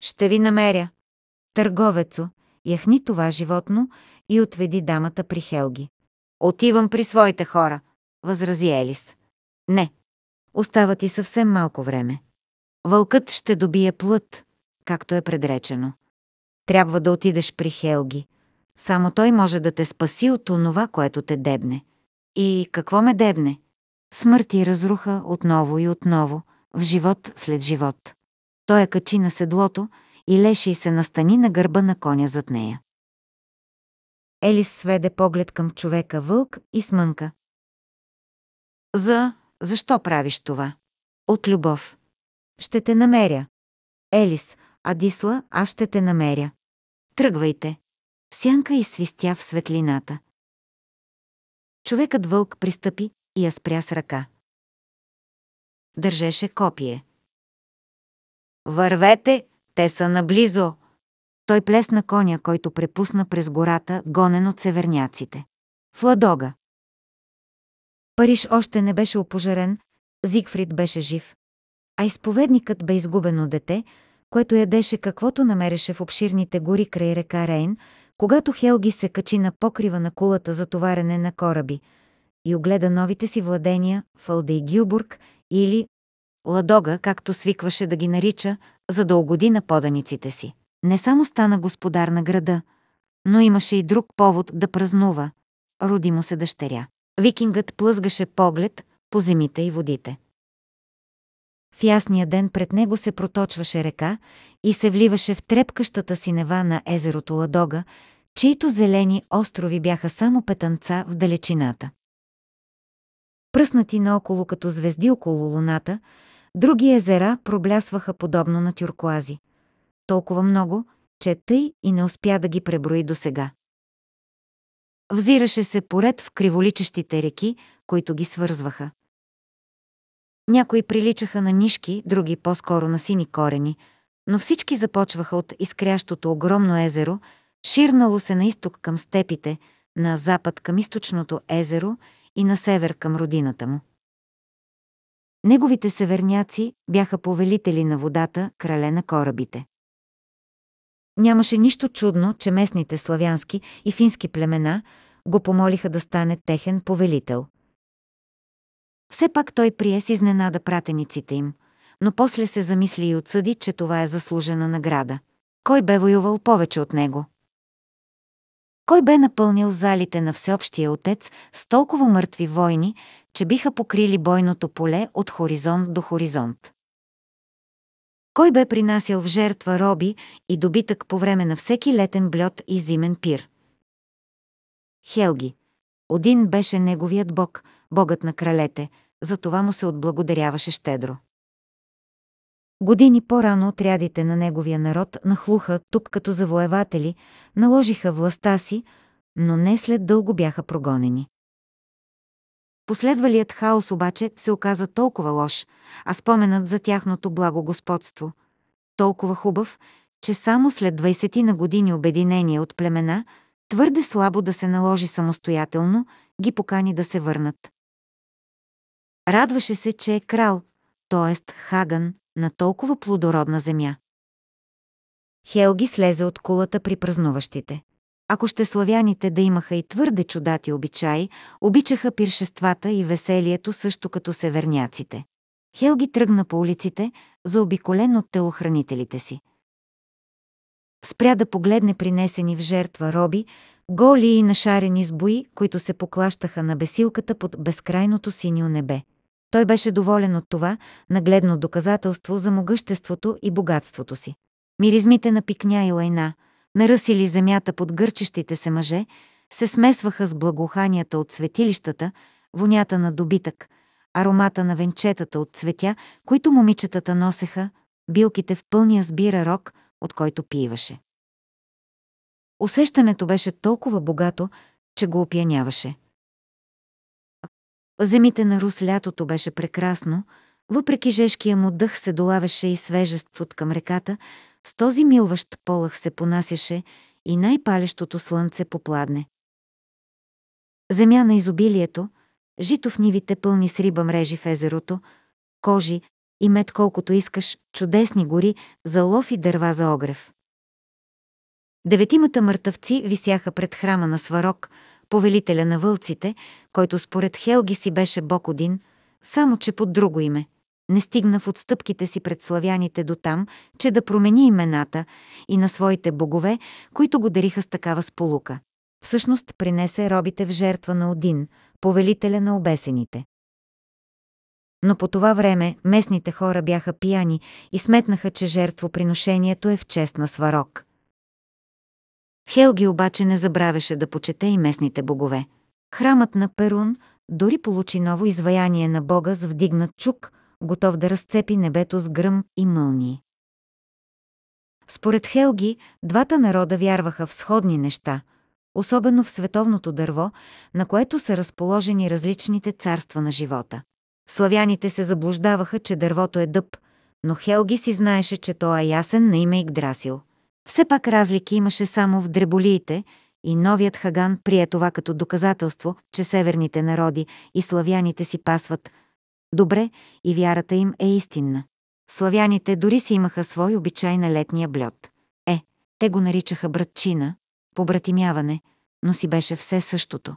Ще ви намеря. Търговецо, яхни това животно и отведи дамата при Хелги. Отивам при своите хора, възрази Елис. Не, остава ти съвсем малко време. Вълкът ще добие плът, както е предречено. Трябва да отидеш при Хелги. Само той може да те спаси от онова, което те дебне. И какво ме дебне? Смърт и разруха отново и отново, в живот след живот. Той я е качи на седлото и леше и се настани на гърба на коня зад нея. Елис сведе поглед към човека вълк и смънка. За, защо правиш това? От любов. Ще те намеря. Елис, Адисла, аз ще те намеря. Тръгвайте. Сянка изсвистя в светлината. Човекът вълк пристъпи и я спря с ръка. Държеше копие. Вървете, те са наблизо. Той плесна коня, който препусна през гората, гонен от северняците. Фладога. Париж още не беше опожарен, Зигфрид беше жив. А изповедникът бе изгубено дете, което ядеше каквото намереше в обширните гори край река Рейн, когато Хелги се качи на покрива на кулата за товарене на кораби и огледа новите си владения в Алдейгюбург или Ладога, както свикваше да ги нарича, за да угоди на поданиците си. Не само стана господар на града, но имаше и друг повод да празнува. Роди му се дъщеря. Викингът плъзгаше поглед по земите и водите. В ясния ден пред него се проточваше река и се вливаше в трепкащата синева на езерото Ладога, чието зелени острови бяха само петънца в далечината. Пръснати наоколо като звезди около луната, Други езера проблясваха подобно на тюркоази. Толкова много, че тъй и не успя да ги преброи до сега. Взираше се поред в криволичещите реки, които ги свързваха. Някои приличаха на нишки, други по-скоро на сини корени, но всички започваха от изкрящото огромно езеро, ширнало се на изток към степите, на запад към източното езеро и на север към родината му. Неговите северняци бяха повелители на водата, крале на корабите. Нямаше нищо чудно, че местните славянски и фински племена го помолиха да стане техен повелител. Все пак той прие с изненада пратениците им, но после се замисли и отсъди, че това е заслужена награда. Кой бе воювал повече от него? Кой бе напълнил залите на всеобщия отец с толкова мъртви войни, че биха покрили бойното поле от хоризонт до хоризонт. Кой бе принасял в жертва роби и добитък по време на всеки летен блед и зимен пир? Хелги. Один беше неговият бог, богът на кралете, за това му се отблагодаряваше щедро. Години по-рано отрядите на неговия народ нахлуха тук като завоеватели, наложиха властта си, но не след дълго бяха прогонени. Последвалият хаос обаче се оказа толкова лош, а споменът за тяхното благо господство. толкова хубав, че само след 20 на години обединение от племена, твърде слабо да се наложи самостоятелно, ги покани да се върнат. Радваше се, че е крал, т.е. Хаган, на толкова плодородна земя. Хелги слезе от кулата при празнуващите. Ако ще славяните да имаха и твърде чудати обичаи, обичаха пиршествата и веселието също като северняците. Хелги тръгна по улиците, заобиколен от телохранителите си. Спря да погледне принесени в жертва роби, голи и нашарени с бои, които се поклащаха на бесилката под безкрайното синьо небе. Той беше доволен от това, нагледно доказателство за могъществото и богатството си. Миризмите на пикня и лайна – наръсили земята под гърчещите се мъже, се смесваха с благоуханията от светилищата, вонята на добитък, аромата на венчетата от цветя, които момичетата носеха, билките в пълния сбира рок, от който пиваше. Усещането беше толкова богато, че го опияняваше. Земите на Рус лятото беше прекрасно, въпреки жешкия му дъх се долавеше и свежест от към реката, с този милващ полъх се понасяше и най-палещото слънце попладне. Земя на изобилието, жито в нивите пълни с риба мрежи в езерото, кожи и мед колкото искаш, чудесни гори за лов и дърва за огрев. Деветимата мъртъвци висяха пред храма на сварок, повелителя на вълците, който според Хелги си беше Бог Один, само че под друго име – не стигна в отстъпките си пред славяните до там, че да промени имената и на своите богове, които го дариха с такава сполука. Всъщност принесе робите в жертва на Один, повелителя на обесените. Но по това време местните хора бяха пияни и сметнаха, че жертвоприношението е в чест на сварок. Хелги обаче не забравяше да почете и местните богове. Храмът на Перун дори получи ново изваяние на бога с вдигнат чук – готов да разцепи небето с гръм и мълни. Според Хелги, двата народа вярваха в сходни неща, особено в световното дърво, на което са разположени различните царства на живота. Славяните се заблуждаваха, че дървото е дъб, но Хелги си знаеше, че то е ясен на име Игдрасил. Все пак разлики имаше само в дреболиите и новият Хаган прие това като доказателство, че северните народи и славяните си пасват – добре и вярата им е истинна. Славяните дори си имаха свой обичай на летния блюд. Е, те го наричаха братчина, побратимяване, но си беше все същото.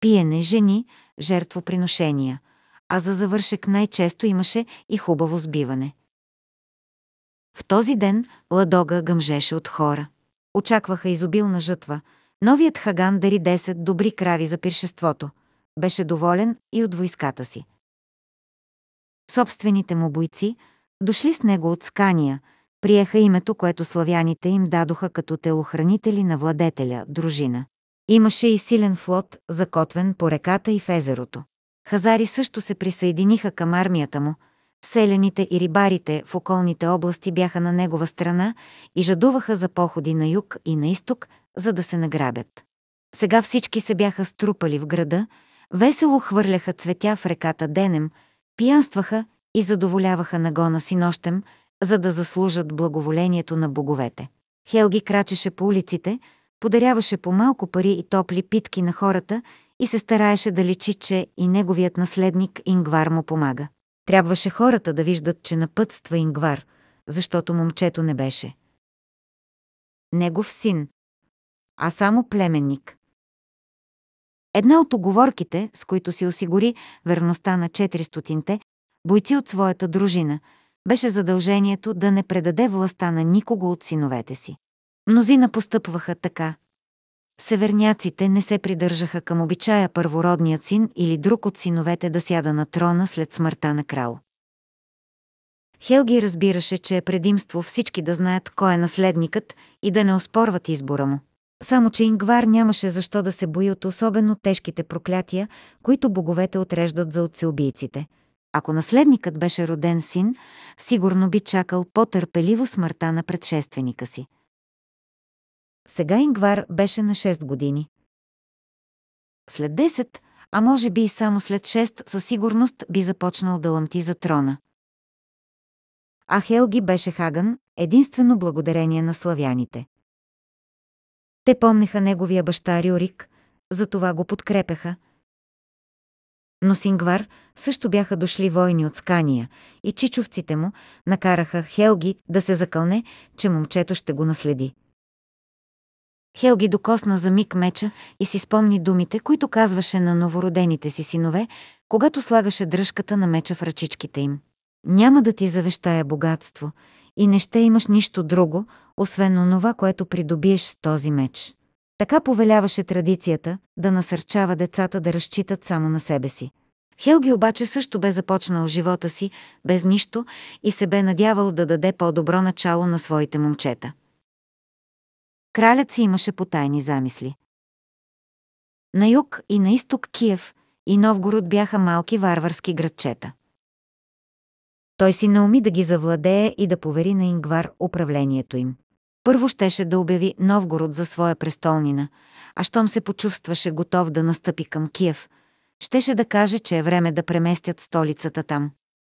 Пиене, жени, жертвоприношения, а за завършек най-често имаше и хубаво сбиване. В този ден Ладога гъмжеше от хора. Очакваха изобилна жътва. Новият Хаган дари 10 добри крави за пиршеството – беше доволен и от войската си. Собствените му бойци, дошли с него от Скания, приеха името, което славяните им дадоха като телохранители на владетеля, дружина. Имаше и силен флот, закотвен по реката и в езерото. Хазари също се присъединиха към армията му. Селените и рибарите в околните области бяха на негова страна и жадуваха за походи на юг и на изток, за да се награбят. Сега всички се бяха струпали в града Весело хвърляха цветя в реката денем, пиянстваха и задоволяваха нагона си нощем, за да заслужат благоволението на боговете. Хелги крачеше по улиците, подаряваше по малко пари и топли питки на хората и се стараеше да личи, че и неговият наследник Ингвар му помага. Трябваше хората да виждат, че напътства Ингвар, защото момчето не беше. Негов син, а само племенник. Една от оговорките, с които си осигури верността на 400-те, бойци от своята дружина, беше задължението да не предаде властта на никого от синовете си. Мнозина постъпваха така. Северняците не се придържаха към обичая първородният син или друг от синовете да сяда на трона след смъртта на крал. Хелги разбираше, че е предимство всички да знаят кой е наследникът и да не оспорват избора му. Само, че Ингвар нямаше защо да се бои от особено тежките проклятия, които боговете отреждат за отцеубийците. Ако наследникът беше роден син, сигурно би чакал по-търпеливо смъртта на предшественика си. Сега Ингвар беше на 6 години. След 10, а може би и само след 6, със сигурност би започнал да лъмти за трона. А Хелги беше Хаган единствено благодарение на славяните. Те помнеха неговия баща Рюрик, затова го подкрепеха. Но Сингвар също бяха дошли войни от Скания и чичовците му накараха Хелги да се закълне, че момчето ще го наследи. Хелги докосна за миг меча и си спомни думите, които казваше на новородените си синове, когато слагаше дръжката на меча в ръчичките им. Няма да ти завещая богатство, и не ще имаш нищо друго, освен онова, което придобиеш с този меч. Така повеляваше традицията да насърчава децата да разчитат само на себе си. Хелги обаче също бе започнал живота си без нищо и се бе надявал да даде по-добро начало на своите момчета. Кралят си имаше потайни замисли. На юг и на изток Киев и Новгород бяха малки варварски градчета. Той си науми да ги завладее и да повери на Ингвар управлението им. Първо щеше да обяви Новгород за своя престолнина, а щом се почувстваше готов да настъпи към Киев, щеше да каже, че е време да преместят столицата там.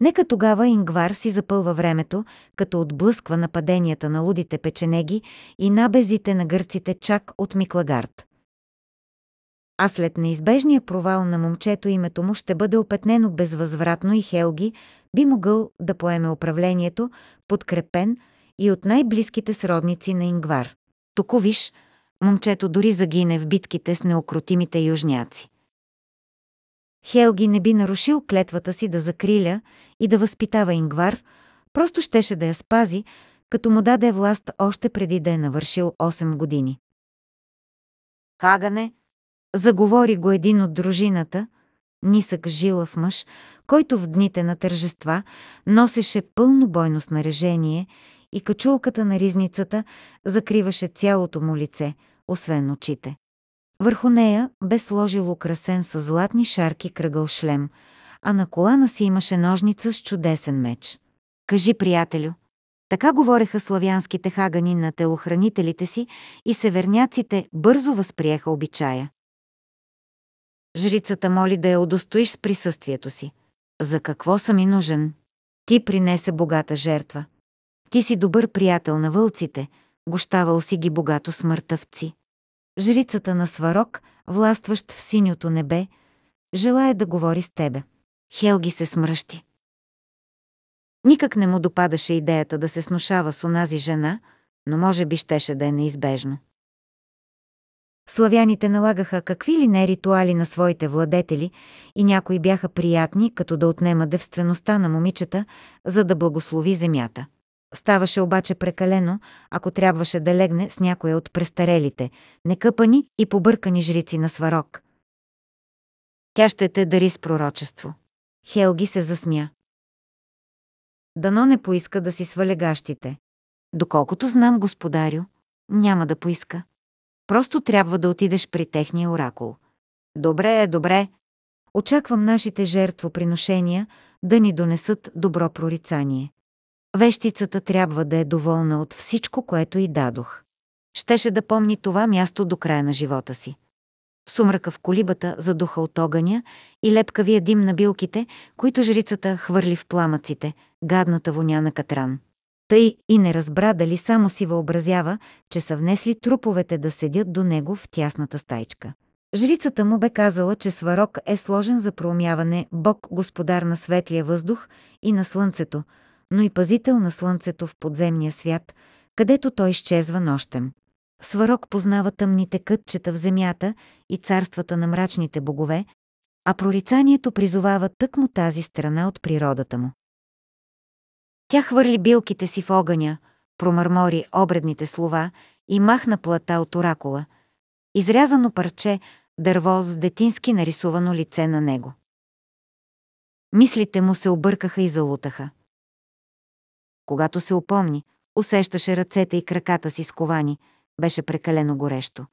Нека тогава Ингвар си запълва времето, като отблъсква нападенията на лудите печенеги и набезите на гърците чак от Миклагард. А след неизбежния провал на момчето името му ще бъде опетнено безвъзвратно и Хелги, би могъл да поеме управлението, подкрепен и от най-близките сродници на Ингвар. Току виж, момчето дори загине в битките с неокротимите южняци. Хелги не би нарушил клетвата си да закриля и да възпитава Ингвар, просто щеше да я спази, като му даде власт още преди да е навършил 8 години. Хагане, заговори го един от дружината – нисък жилав мъж, който в дните на тържества носеше пълно бойно снаряжение и качулката на ризницата закриваше цялото му лице, освен очите. Върху нея бе сложил украсен с златни шарки кръгъл шлем, а на колана си имаше ножница с чудесен меч. Кажи, приятелю, така говореха славянските хагани на телохранителите си и северняците бързо възприеха обичая. Жрицата моли да я удостоиш с присъствието си. За какво съм и нужен? Ти принесе богата жертва. Ти си добър приятел на вълците, гощавал си ги богато смъртъвци. Жрицата на сварок, властващ в синьото небе, желая да говори с тебе. Хелги се смръщи. Никак не му допадаше идеята да се снушава с онази жена, но може би щеше да е неизбежно. Славяните налагаха какви ли не ритуали на своите владетели и някои бяха приятни, като да отнема девствеността на момичета, за да благослови земята. Ставаше обаче прекалено, ако трябваше да легне с някоя от престарелите, некъпани и побъркани жрици на сварок. Тя ще те дари с пророчество. Хелги се засмя. Дано не поиска да си свалегащите. гащите. Доколкото знам, господарю, няма да поиска. Просто трябва да отидеш при техния оракул. Добре е, добре. Очаквам нашите жертвоприношения да ни донесат добро прорицание. Вещицата трябва да е доволна от всичко, което й дадох. Щеше да помни това място до края на живота си. Сумрака в колибата задуха от огъня и лепкавия дим на билките, които жрицата хвърли в пламъците, гадната воня на катран. Тъй и не разбра дали само си въобразява, че са внесли труповете да седят до него в тясната стайчка. Жрицата му бе казала, че сварок е сложен за проумяване бог господар на светлия въздух и на слънцето, но и пазител на слънцето в подземния свят, където той изчезва нощем. Сварок познава тъмните кътчета в земята и царствата на мрачните богове, а прорицанието призовава тъкмо тази страна от природата му. Тя хвърли билките си в огъня, промърмори обредните слова и махна плата от оракула. Изрязано парче, дърво с детински нарисувано лице на него. Мислите му се объркаха и залутаха. Когато се упомни, усещаше ръцете и краката си сковани, беше прекалено горещо.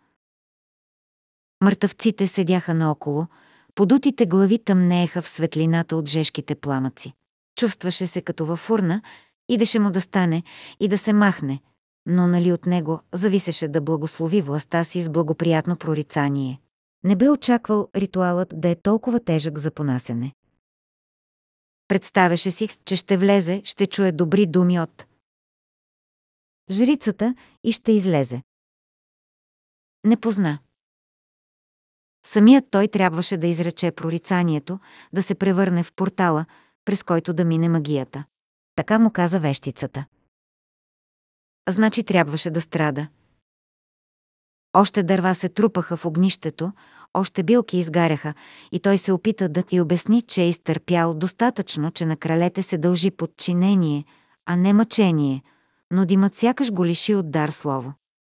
Мъртъвците седяха наоколо, подутите глави тъмнееха в светлината от жешките пламъци. Чувстваше се като във фурна, идеше му да стане и да се махне, но нали от него зависеше да благослови властта си с благоприятно прорицание. Не бе очаквал ритуалът да е толкова тежък за понасене. Представеше си, че ще влезе, ще чуе добри думи от жрицата и ще излезе. Не позна. Самият той трябваше да изрече прорицанието, да се превърне в портала – през който да мине магията. Така му каза вещицата. Значи трябваше да страда. Още дърва се трупаха в огнището, още билки изгаряха и той се опита да ти обясни, че е изтърпял достатъчно, че на кралете се дължи подчинение, а не мъчение, но димът сякаш го лиши от дар слово.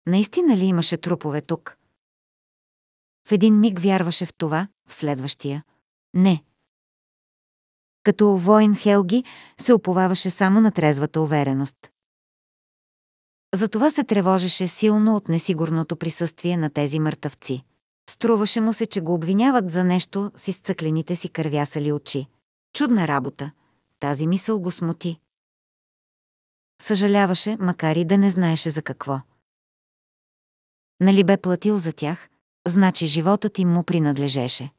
Наистина ли имаше трупове тук? В един миг вярваше в това, в следващия. Не, като воин Хелги се оповаваше само на трезвата увереност. Затова се тревожеше силно от несигурното присъствие на тези мъртъвци. Струваше му се, че го обвиняват за нещо с изцъклените си кървясали очи. Чудна работа. Тази мисъл го смути. Съжаляваше, макар и да не знаеше за какво. Нали бе платил за тях, значи животът им му принадлежеше.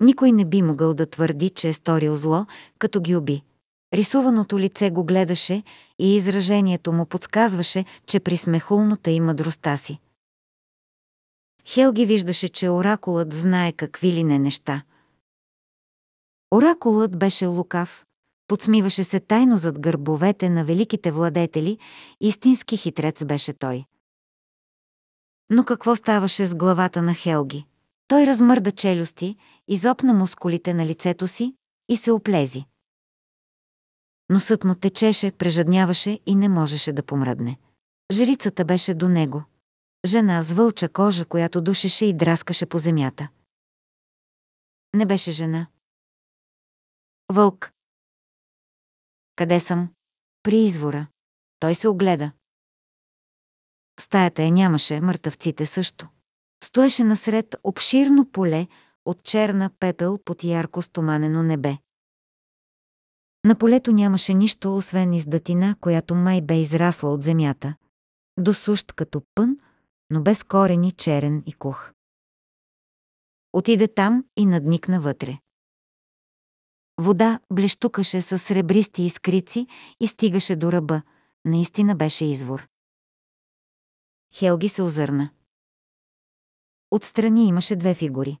Никой не би могъл да твърди, че е сторил зло, като ги уби. Рисуваното лице го гледаше и изражението му подсказваше, че при смехулната и мъдростта си. Хелги виждаше, че оракулът знае какви ли не неща. Оракулът беше лукав, подсмиваше се тайно зад гърбовете на великите владетели, истински хитрец беше той. Но какво ставаше с главата на Хелги? Той размърда челюсти, изопна мускулите на лицето си и се оплези. Носът му течеше, прежадняваше и не можеше да помръдне. Жрицата беше до него. Жена с вълча кожа, която душеше и драскаше по земята. Не беше жена. Вълк. Къде съм? При извора. Той се огледа. Стаята я нямаше, мъртъвците също. Стоеше насред обширно поле от черна пепел под ярко стоманено небе. На полето нямаше нищо, освен издатина, която май бе израсла от земята, досущ като пън, но без корени черен и кух. Отиде там и надникна вътре. Вода блещукаше с сребристи искрици и стигаше до ръба. Наистина беше извор. Хелги се озърна. Отстрани имаше две фигури.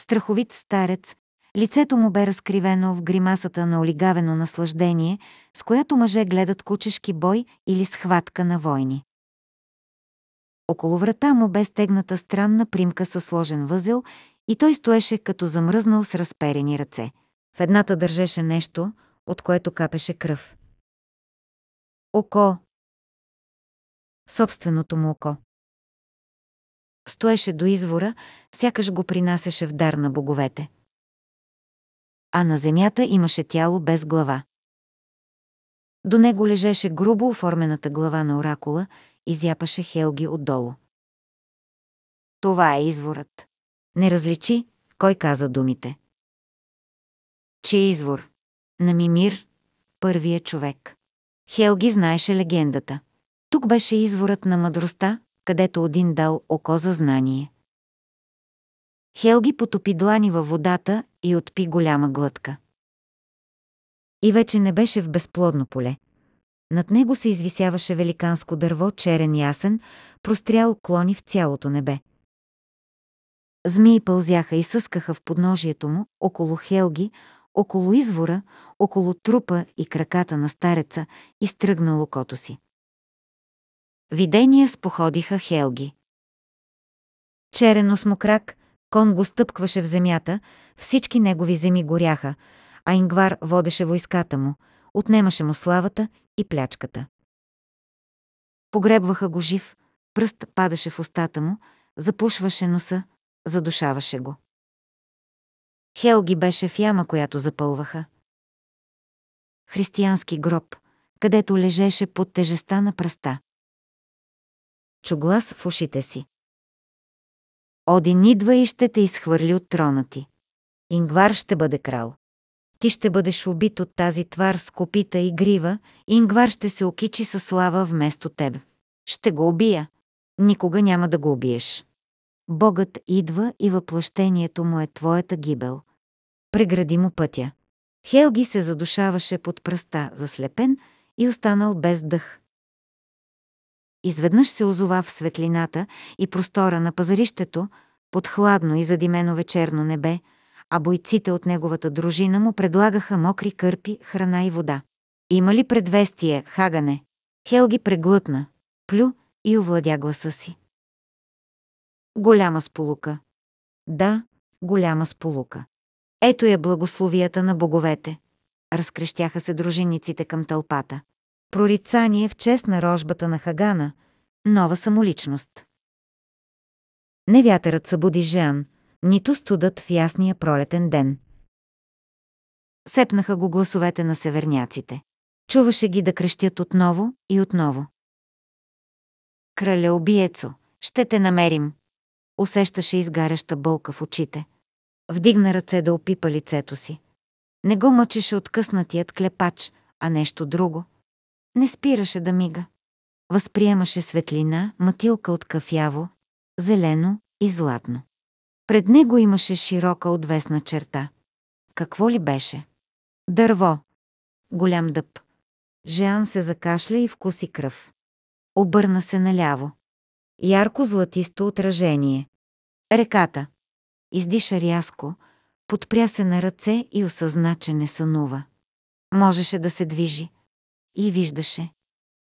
Страховит старец, лицето му бе разкривено в гримасата на олигавено наслаждение, с която мъже гледат кучешки бой или схватка на войни. Около врата му бе стегната странна примка със сложен възел и той стоеше като замръзнал с разперени ръце. В едната държеше нещо, от което капеше кръв. Око. Собственото му око. Стоеше до извора, сякаш го принасяше в дар на боговете. А на земята имаше тяло без глава. До него лежеше грубо оформената глава на оракула, зяпаше Хелги отдолу. Това е изворът. Не различи, кой каза думите. Че извор? На Мимир, първия човек. Хелги знаеше легендата. Тук беше изворът на мъдростта, където един дал око за знание. Хелги потопи длани във водата и отпи голяма глътка. И вече не беше в безплодно поле. Над него се извисяваше великанско дърво, черен ясен, прострял клони в цялото небе. Змии пълзяха и съскаха в подножието му, около Хелги, около извора, около трупа и краката на стареца, изтръгна окото си. Видения споходиха Хелги. Черен осмокрак, кон го стъпкваше в земята, всички негови земи горяха, а Ингвар водеше войската му, отнемаше му славата и плячката. Погребваха го жив, пръст падаше в устата му, запушваше носа, задушаваше го. Хелги беше в яма, която запълваха. Християнски гроб, където лежеше под тежеста на пръста чуглас в ушите си. Один идва и ще те изхвърли от трона ти. Ингвар ще бъде крал. Ти ще бъдеш убит от тази твар с копита и грива, и Ингвар ще се окичи със слава вместо теб. Ще го убия. Никога няма да го убиеш. Богът идва и въплъщението му е твоята гибел. Прегради му пътя. Хелги се задушаваше под пръста, заслепен и останал без дъх. Изведнъж се озова в светлината и простора на пазарището, под хладно и задимено вечерно небе, а бойците от неговата дружина му предлагаха мокри кърпи, храна и вода. Има ли предвестие, Хагане? Хелги преглътна, плю и овладя гласа си. Голяма сполука. Да, голяма сполука. Ето е благословията на боговете. Разкрещяха се дружинниците към тълпата. Прорицание в чест на рожбата на Хагана. Нова самоличност. Не вятърът събуди Жан, нито студът в ясния пролетен ден. Сепнаха го гласовете на северняците. Чуваше ги да крещят отново и отново. Краля убиецо, ще те намерим. Усещаше изгаряща болка в очите. Вдигна ръце да опипа лицето си. Не го мъчеше откъснатият клепач, а нещо друго – не спираше да мига. Възприемаше светлина, матилка от кафяво, зелено и златно. Пред него имаше широка отвесна черта. Какво ли беше? Дърво. Голям дъб. Жеан се закашля и вкуси кръв. Обърна се наляво. Ярко златисто отражение. Реката. Издиша рязко, подпря се на ръце и осъзна, че не сънува. Можеше да се движи и виждаше.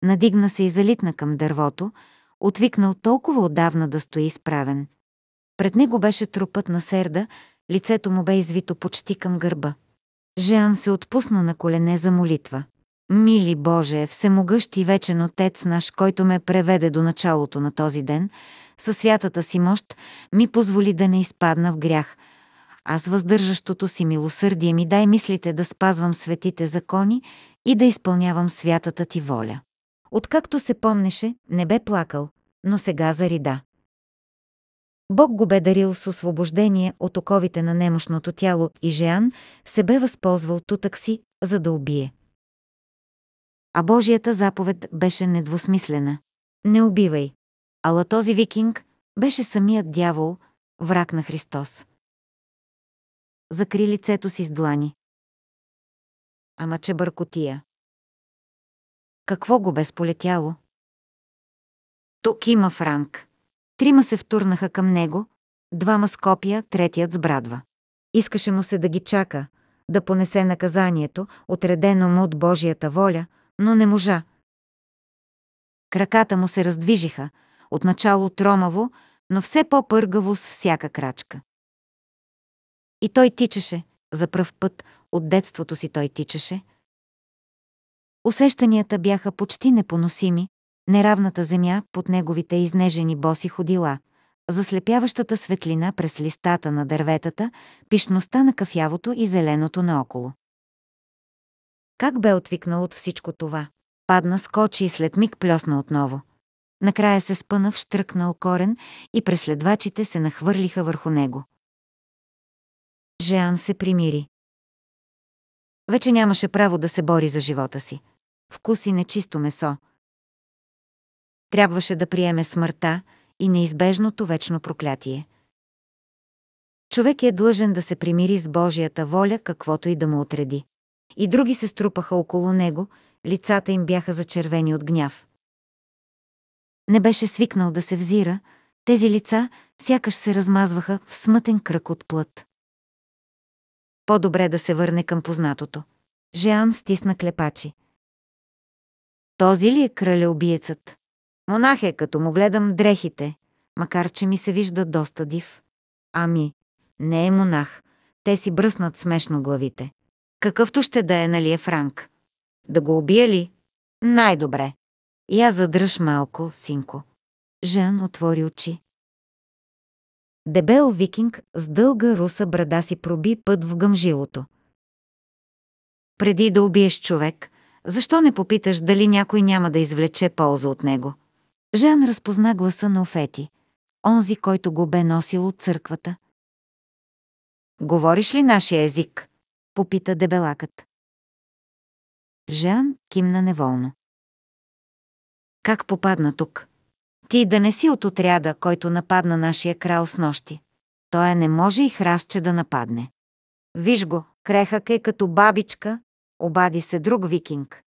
Надигна се и залитна към дървото, отвикнал толкова отдавна да стои изправен. Пред него беше трупът на Серда, лицето му бе извито почти към гърба. Жеан се отпусна на колене за молитва. Мили Боже, всемогъщ и вечен Отец наш, който ме преведе до началото на този ден, със святата си мощ ми позволи да не изпадна в грях. Аз въздържащото си милосърдие ми дай мислите да спазвам светите закони и да изпълнявам святата ти воля. Откакто се помнеше, не бе плакал, но сега зарида. Бог го бе дарил с освобождение от оковите на немощното тяло и Жеан се бе възползвал тутък си, за да убие. А Божията заповед беше недвусмислена. Не убивай. Ала този викинг беше самият дявол, враг на Христос. Закри лицето си с длани. Ама че бъркотия. Какво го бе сполетяло? Тук има Франк. Трима се втурнаха към него, двама с копия, третият с брадва. Искаше му се да ги чака, да понесе наказанието, отредено му от Божията воля, но не можа. Краката му се раздвижиха, отначало тромаво, но все по-пъргаво с всяка крачка. И той тичеше. За пръв път от детството си той тичаше. Усещанията бяха почти непоносими, неравната земя под неговите изнежени боси ходила, заслепяващата светлина през листата на дърветата, пишността на кафявото и зеленото наоколо. Как бе отвикнал от всичко това? Падна, скочи и след миг плесна отново. Накрая се спъна в штръкнал корен и преследвачите се нахвърлиха върху него. Жеан се примири. Вече нямаше право да се бори за живота си. Вкуси нечисто месо. Трябваше да приеме смъртта и неизбежното вечно проклятие. Човек е длъжен да се примири с Божията воля, каквото и да му отреди. И други се струпаха около него, лицата им бяха зачервени от гняв. Не беше свикнал да се взира, тези лица сякаш се размазваха в смътен кръг от плът. По-добре да се върне към познатото. Жеан стисна клепачи. Този ли е кралеубиецът? Монах е, като му гледам дрехите, макар че ми се вижда доста див. Ами, не е монах. Те си бръснат смешно главите. Какъвто ще да е, нали е Франк? Да го убия ли? Най-добре. Я задръж малко, синко. Жан отвори очи. Дебел викинг с дълга руса брада си проби път в гъмжилото. Преди да убиеш човек, защо не попиташ дали някой няма да извлече полза от него? Жан разпозна гласа на Офети, онзи, който го бе носил от църквата. Говориш ли нашия език? попита дебелакът. Жан кимна неволно. Как попадна тук? Ти да не си от отряда, който нападна нашия крал с нощи. Той не може и храстче да нападне. Виж го, крехък е като бабичка, обади се друг викинг.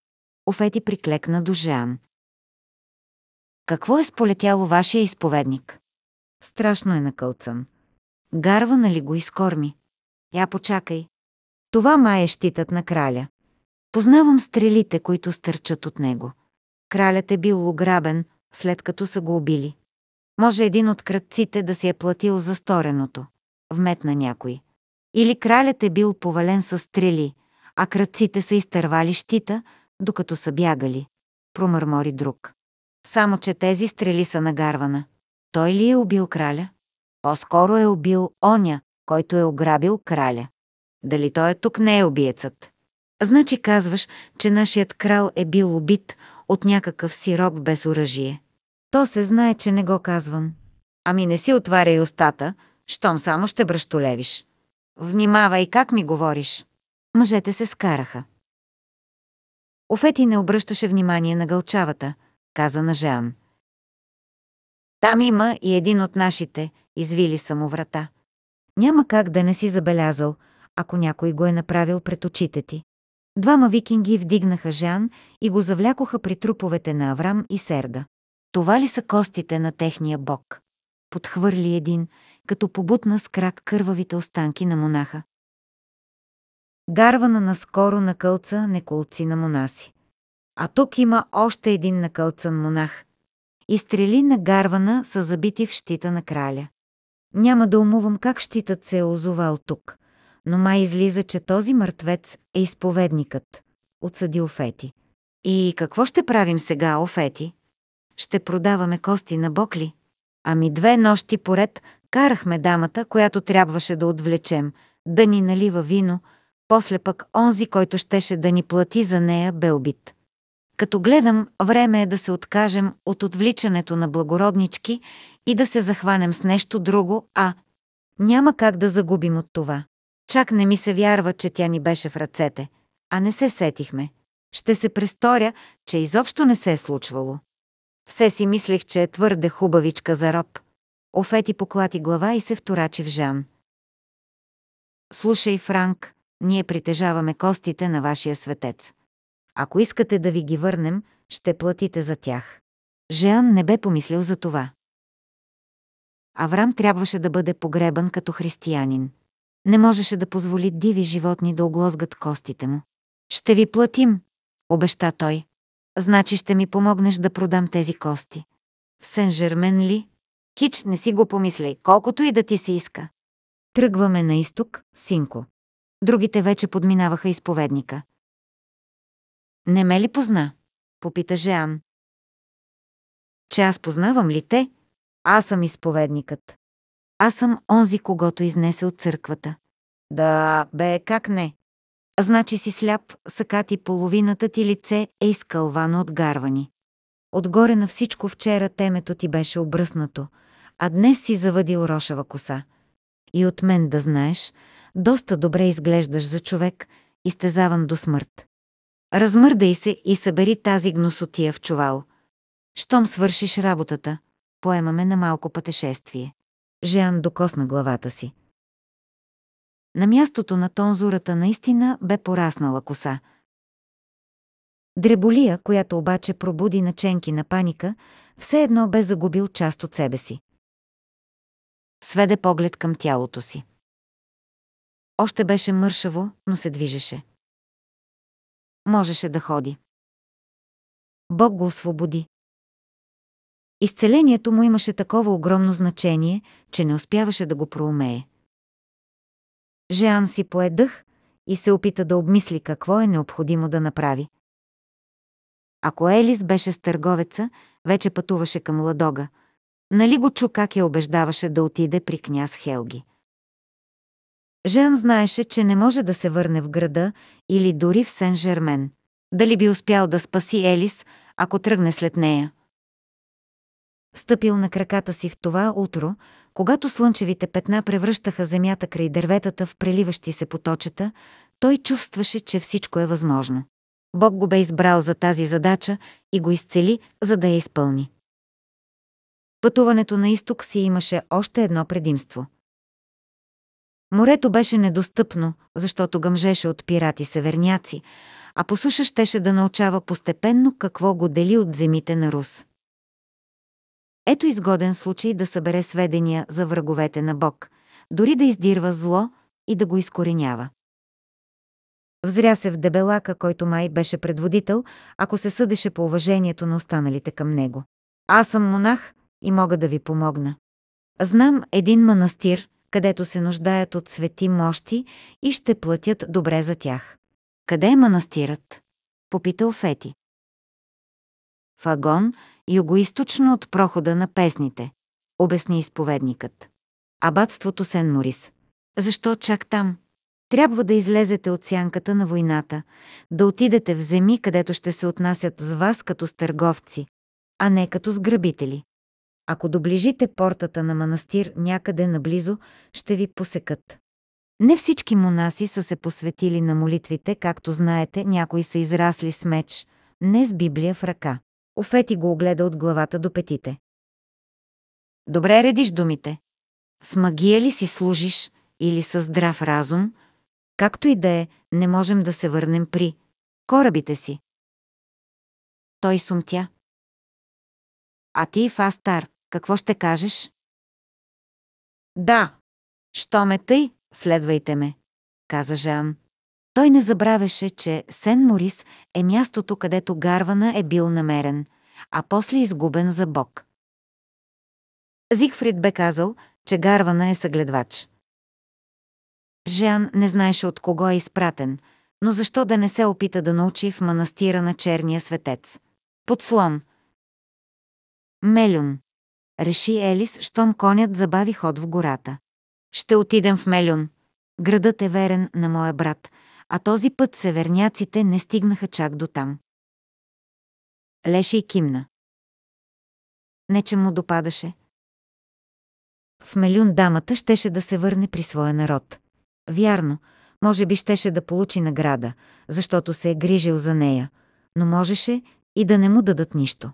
Офети приклекна до Жеан. Какво е сполетяло вашия изповедник? Страшно е накълцан. Гарва нали го изкорми? Я почакай. Това май е щитът на краля. Познавам стрелите, които стърчат от него. Кралят е бил ограбен, след като са го убили. Може един от кръдците да си е платил за стореното. Вметна някой. Или кралят е бил повален с стрели, а кръдците са изтървали щита, докато са бягали. Промърмори друг. Само, че тези стрели са нагарвана. Той ли е убил краля? По-скоро е убил оня, който е ограбил краля. Дали той е тук не е убиецът? Значи казваш, че нашият крал е бил убит от някакъв сироп без оръжие. То се знае, че не го казвам. Ами не си отваряй устата, щом само ще бръщолевиш. Внимавай как ми говориш. Мъжете се скараха. Офети не обръщаше внимание на гълчавата, каза на Жан. Там има и един от нашите, извили само врата. Няма как да не си забелязал, ако някой го е направил пред очите ти. Двама викинги вдигнаха Жан и го завлякоха при труповете на Аврам и Серда. Това ли са костите на техния бог? Подхвърли един, като побутна с крак кървавите останки на монаха. Гарвана наскоро на кълца неколци на монаси. А тук има още един накълцан монах. Изстрели на Гарвана са забити в щита на краля. Няма да умувам как щитът се е озовал тук, но май излиза, че този мъртвец е изповедникът, отсъди Офети. И какво ще правим сега, Офети? Ще продаваме кости на Бокли. Ами две нощи поред карахме дамата, която трябваше да отвлечем, да ни налива вино, после пък онзи, който щеше да ни плати за нея, бе убит. Като гледам, време е да се откажем от отвличането на благороднички и да се захванем с нещо друго, а няма как да загубим от това. Чак не ми се вярва, че тя ни беше в ръцете, а не се сетихме. Ще се престоря, че изобщо не се е случвало. Все си мислех, че е твърде хубавичка за роб. Офети поклати глава и се вторачи в Жан. Слушай, Франк, ние притежаваме костите на вашия светец. Ако искате да ви ги върнем, ще платите за тях. Жан не бе помислил за това. Аврам трябваше да бъде погребан като християнин. Не можеше да позволи диви животни да оглозгат костите му. Ще ви платим, обеща той. Значи ще ми помогнеш да продам тези кости. В Сен-Жермен ли? Кич, не си го помисляй, колкото и да ти се иска. Тръгваме на изток, синко. Другите вече подминаваха изповедника. Не ме ли позна? Попита Жеан. Че аз познавам ли те? Аз съм изповедникът. Аз съм онзи, когато изнесе от църквата. Да, бе, как не? Значи си сляп, сакати половината ти лице е изкълвано от гарвани. Отгоре на всичко вчера темето ти беше обръснато, а днес си завадил рошава коса. И от мен да знаеш, доста добре изглеждаш за човек, изтезаван до смърт. Размърдай се и събери тази гносотия в чувал. Щом свършиш работата, поемаме на малко пътешествие. Жан докосна главата си. На мястото на тонзурата наистина бе пораснала коса. Дреболия, която обаче пробуди наченки на паника, все едно бе загубил част от себе си. Сведе поглед към тялото си. Още беше мършаво, но се движеше. Можеше да ходи. Бог го освободи. Изцелението му имаше такова огромно значение, че не успяваше да го проумее. Жеан си пое дъх и се опита да обмисли какво е необходимо да направи. Ако Елис беше с търговеца, вече пътуваше към Ладога. Нали го чу как я убеждаваше да отиде при княз Хелги. Жан знаеше, че не може да се върне в града или дори в Сен-Жермен. Дали би успял да спаси Елис, ако тръгне след нея? Стъпил на краката си в това утро, когато слънчевите петна превръщаха земята край дърветата в преливащи се поточета, той чувстваше, че всичко е възможно. Бог го бе избрал за тази задача и го изцели, за да я изпълни. Пътуването на изток си имаше още едно предимство. Морето беше недостъпно, защото гъмжеше от пирати-северняци, а по суша щеше да научава постепенно какво го дели от земите на Рус. Ето изгоден случай да събере сведения за враговете на Бог, дори да издирва зло и да го изкоренява. Взря се в дебелака, който май беше предводител, ако се съдеше по уважението на останалите към него. Аз съм монах и мога да ви помогна. Знам един манастир, където се нуждаят от свети мощи и ще платят добре за тях. Къде е манастирът? Попитал Фети. Фагон югоисточно от прохода на песните, обясни изповедникът. Абатството Сен Морис. Защо чак там? Трябва да излезете от сянката на войната, да отидете в земи, където ще се отнасят с вас като с търговци, а не като с грабители. Ако доближите портата на манастир някъде наблизо, ще ви посекат. Не всички монаси са се посветили на молитвите, както знаете, някои са израсли с меч, не с Библия в ръка. Офети го огледа от главата до петите. Добре редиш думите. С магия ли си служиш или с здрав разум? Както и да е, не можем да се върнем при корабите си. Той сумтя. А ти, Фастар, какво ще кажеш? Да. Що ме тъй, следвайте ме, каза Жан. Той не забравяше, че Сен Морис е мястото, където Гарвана е бил намерен, а после изгубен за Бог. Зигфрид бе казал, че Гарвана е съгледвач. Жан не знаеше от кого е изпратен, но защо да не се опита да научи в манастира на черния светец. Подслон. Мелюн. Реши Елис, щом конят забави ход в гората. Ще отидем в Мелюн. Градът е верен на моя брат, а този път северняците не стигнаха чак до там. Леший кимна. Не, че му допадаше. В Мелюн дамата щеше да се върне при своя народ. Вярно, може би щеше да получи награда, защото се е грижил за нея, но можеше и да не му дадат нищо.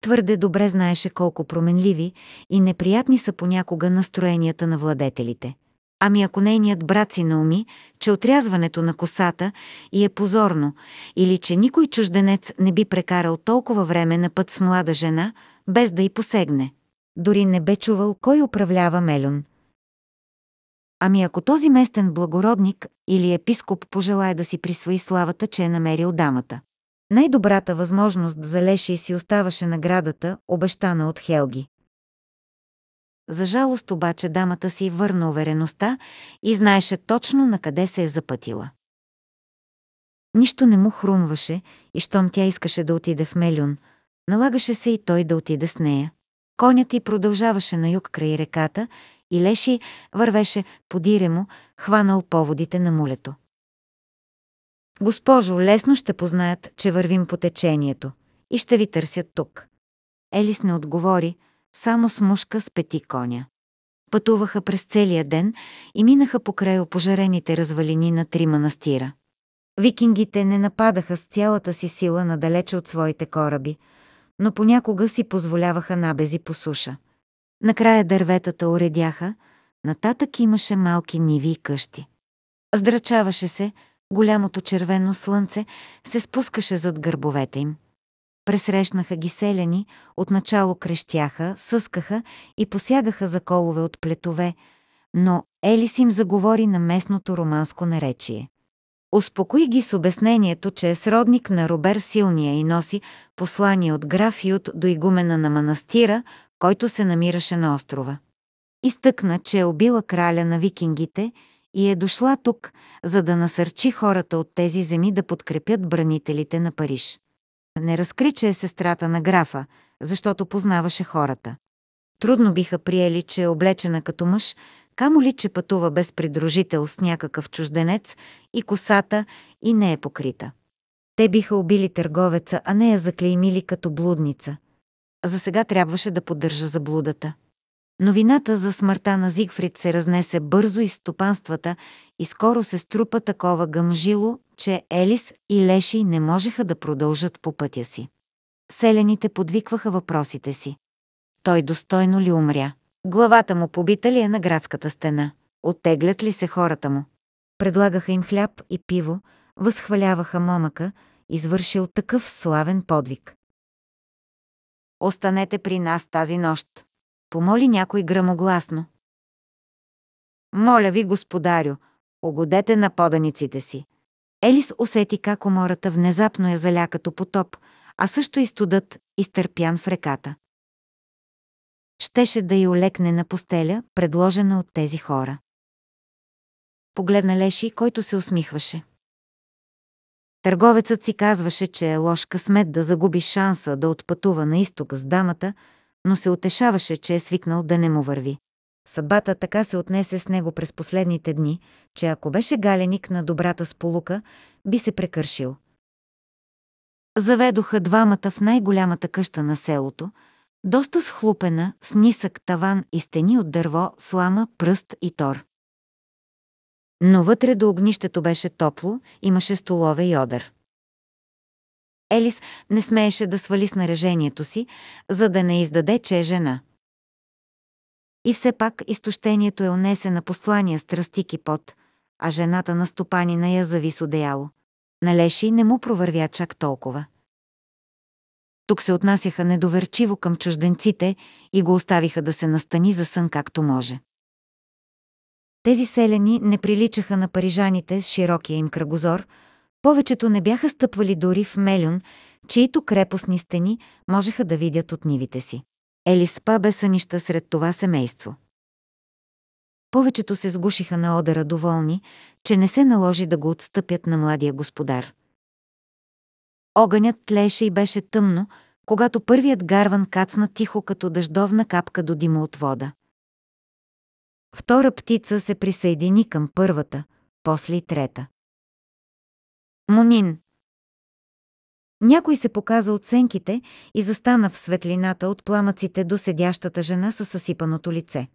Твърде добре знаеше колко променливи и неприятни са понякога настроенията на владетелите – Ами ако нейният брат си науми, че отрязването на косата и е позорно, или че никой чужденец не би прекарал толкова време на път с млада жена, без да й посегне. Дори не бе чувал кой управлява Мелюн. Ами ако този местен благородник или епископ пожелая да си присвои славата, че е намерил дамата. Най-добрата възможност за Леши си оставаше наградата, обещана от Хелги. За жалост обаче дамата си върна увереността и знаеше точно на къде се е запътила. Нищо не му хрумваше и щом тя искаше да отиде в Мелюн, налагаше се и той да отиде с нея. Конят й продължаваше на юг край реката и Леши вървеше подире му, хванал поводите на мулето. Госпожо, лесно ще познаят, че вървим по течението и ще ви търсят тук. Елис не отговори, само с мушка с пети коня. Пътуваха през целия ден и минаха покрай опожарените развалини на три манастира. Викингите не нападаха с цялата си сила надалече от своите кораби, но понякога си позволяваха набези по суша. Накрая дърветата уредяха, нататък имаше малки ниви и къщи. Здрачаваше се, голямото червено слънце се спускаше зад гърбовете им. Пресрещнаха ги селяни, отначало крещяха, съскаха и посягаха за колове от плетове, но Елис им заговори на местното романско наречие. Успокои ги с обяснението, че е сродник на Робер Силния и носи послание от граф Ют до игумена на манастира, който се намираше на острова. Изтъкна, че е убила краля на викингите и е дошла тук, за да насърчи хората от тези земи да подкрепят бранителите на Париж. Не разкри, че е сестрата на графа, защото познаваше хората. Трудно биха приели, че е облечена като мъж, камо ли, че пътува без придружител с някакъв чужденец и косата и не е покрита. Те биха убили търговеца, а не я заклеймили като блудница. За сега трябваше да поддържа заблудата. Новината за смъртта на Зигфрид се разнесе бързо из стопанствата и скоро се струпа такова гъмжило че Елис и Леший не можеха да продължат по пътя си. Селените подвикваха въпросите си. Той достойно ли умря? Главата му побита ли е на градската стена? Оттеглят ли се хората му? Предлагаха им хляб и пиво, възхваляваха момъка, извършил такъв славен подвиг. Останете при нас тази нощ, помоли някой грамогласно. Моля ви, господарю, угодете на поданиците си. Елис усети как умората внезапно я заля като потоп, а също и студът, изтърпян в реката. Щеше да й олекне на постеля, предложена от тези хора. Погледна Леши, който се усмихваше. Търговецът си казваше, че е лош късмет да загуби шанса да отпътува на изток с дамата, но се утешаваше, че е свикнал да не му върви. Съдбата така се отнесе с него през последните дни, че ако беше галеник на добрата сполука, би се прекършил. Заведоха двамата в най-голямата къща на селото, доста схлупена, с нисък таван и стени от дърво, слама, пръст и тор. Но вътре до огнището беше топло, имаше столове и одър. Елис не смееше да свали снарежението си, за да не издаде, че е жена – и все пак изтощението е на послания с тръстики пот, а жената на стопанина я завис одеяло. Леши не му провървя чак толкова. Тук се отнасяха недоверчиво към чужденците и го оставиха да се настани за сън както може. Тези селени не приличаха на парижаните с широкия им кръгозор, повечето не бяха стъпвали дори в Мелюн, чието крепостни стени можеха да видят от нивите си. Елиспа бе сънища сред това семейство. Повечето се сгушиха на одера доволни, че не се наложи да го отстъпят на младия господар. Огънят тлеше и беше тъмно, когато първият гарван кацна тихо като дъждовна капка до дима от вода. Втора птица се присъедини към първата, после и трета. Монин, някой се показа оценките и застана в светлината от пламъците до седящата жена със съсипаното лице.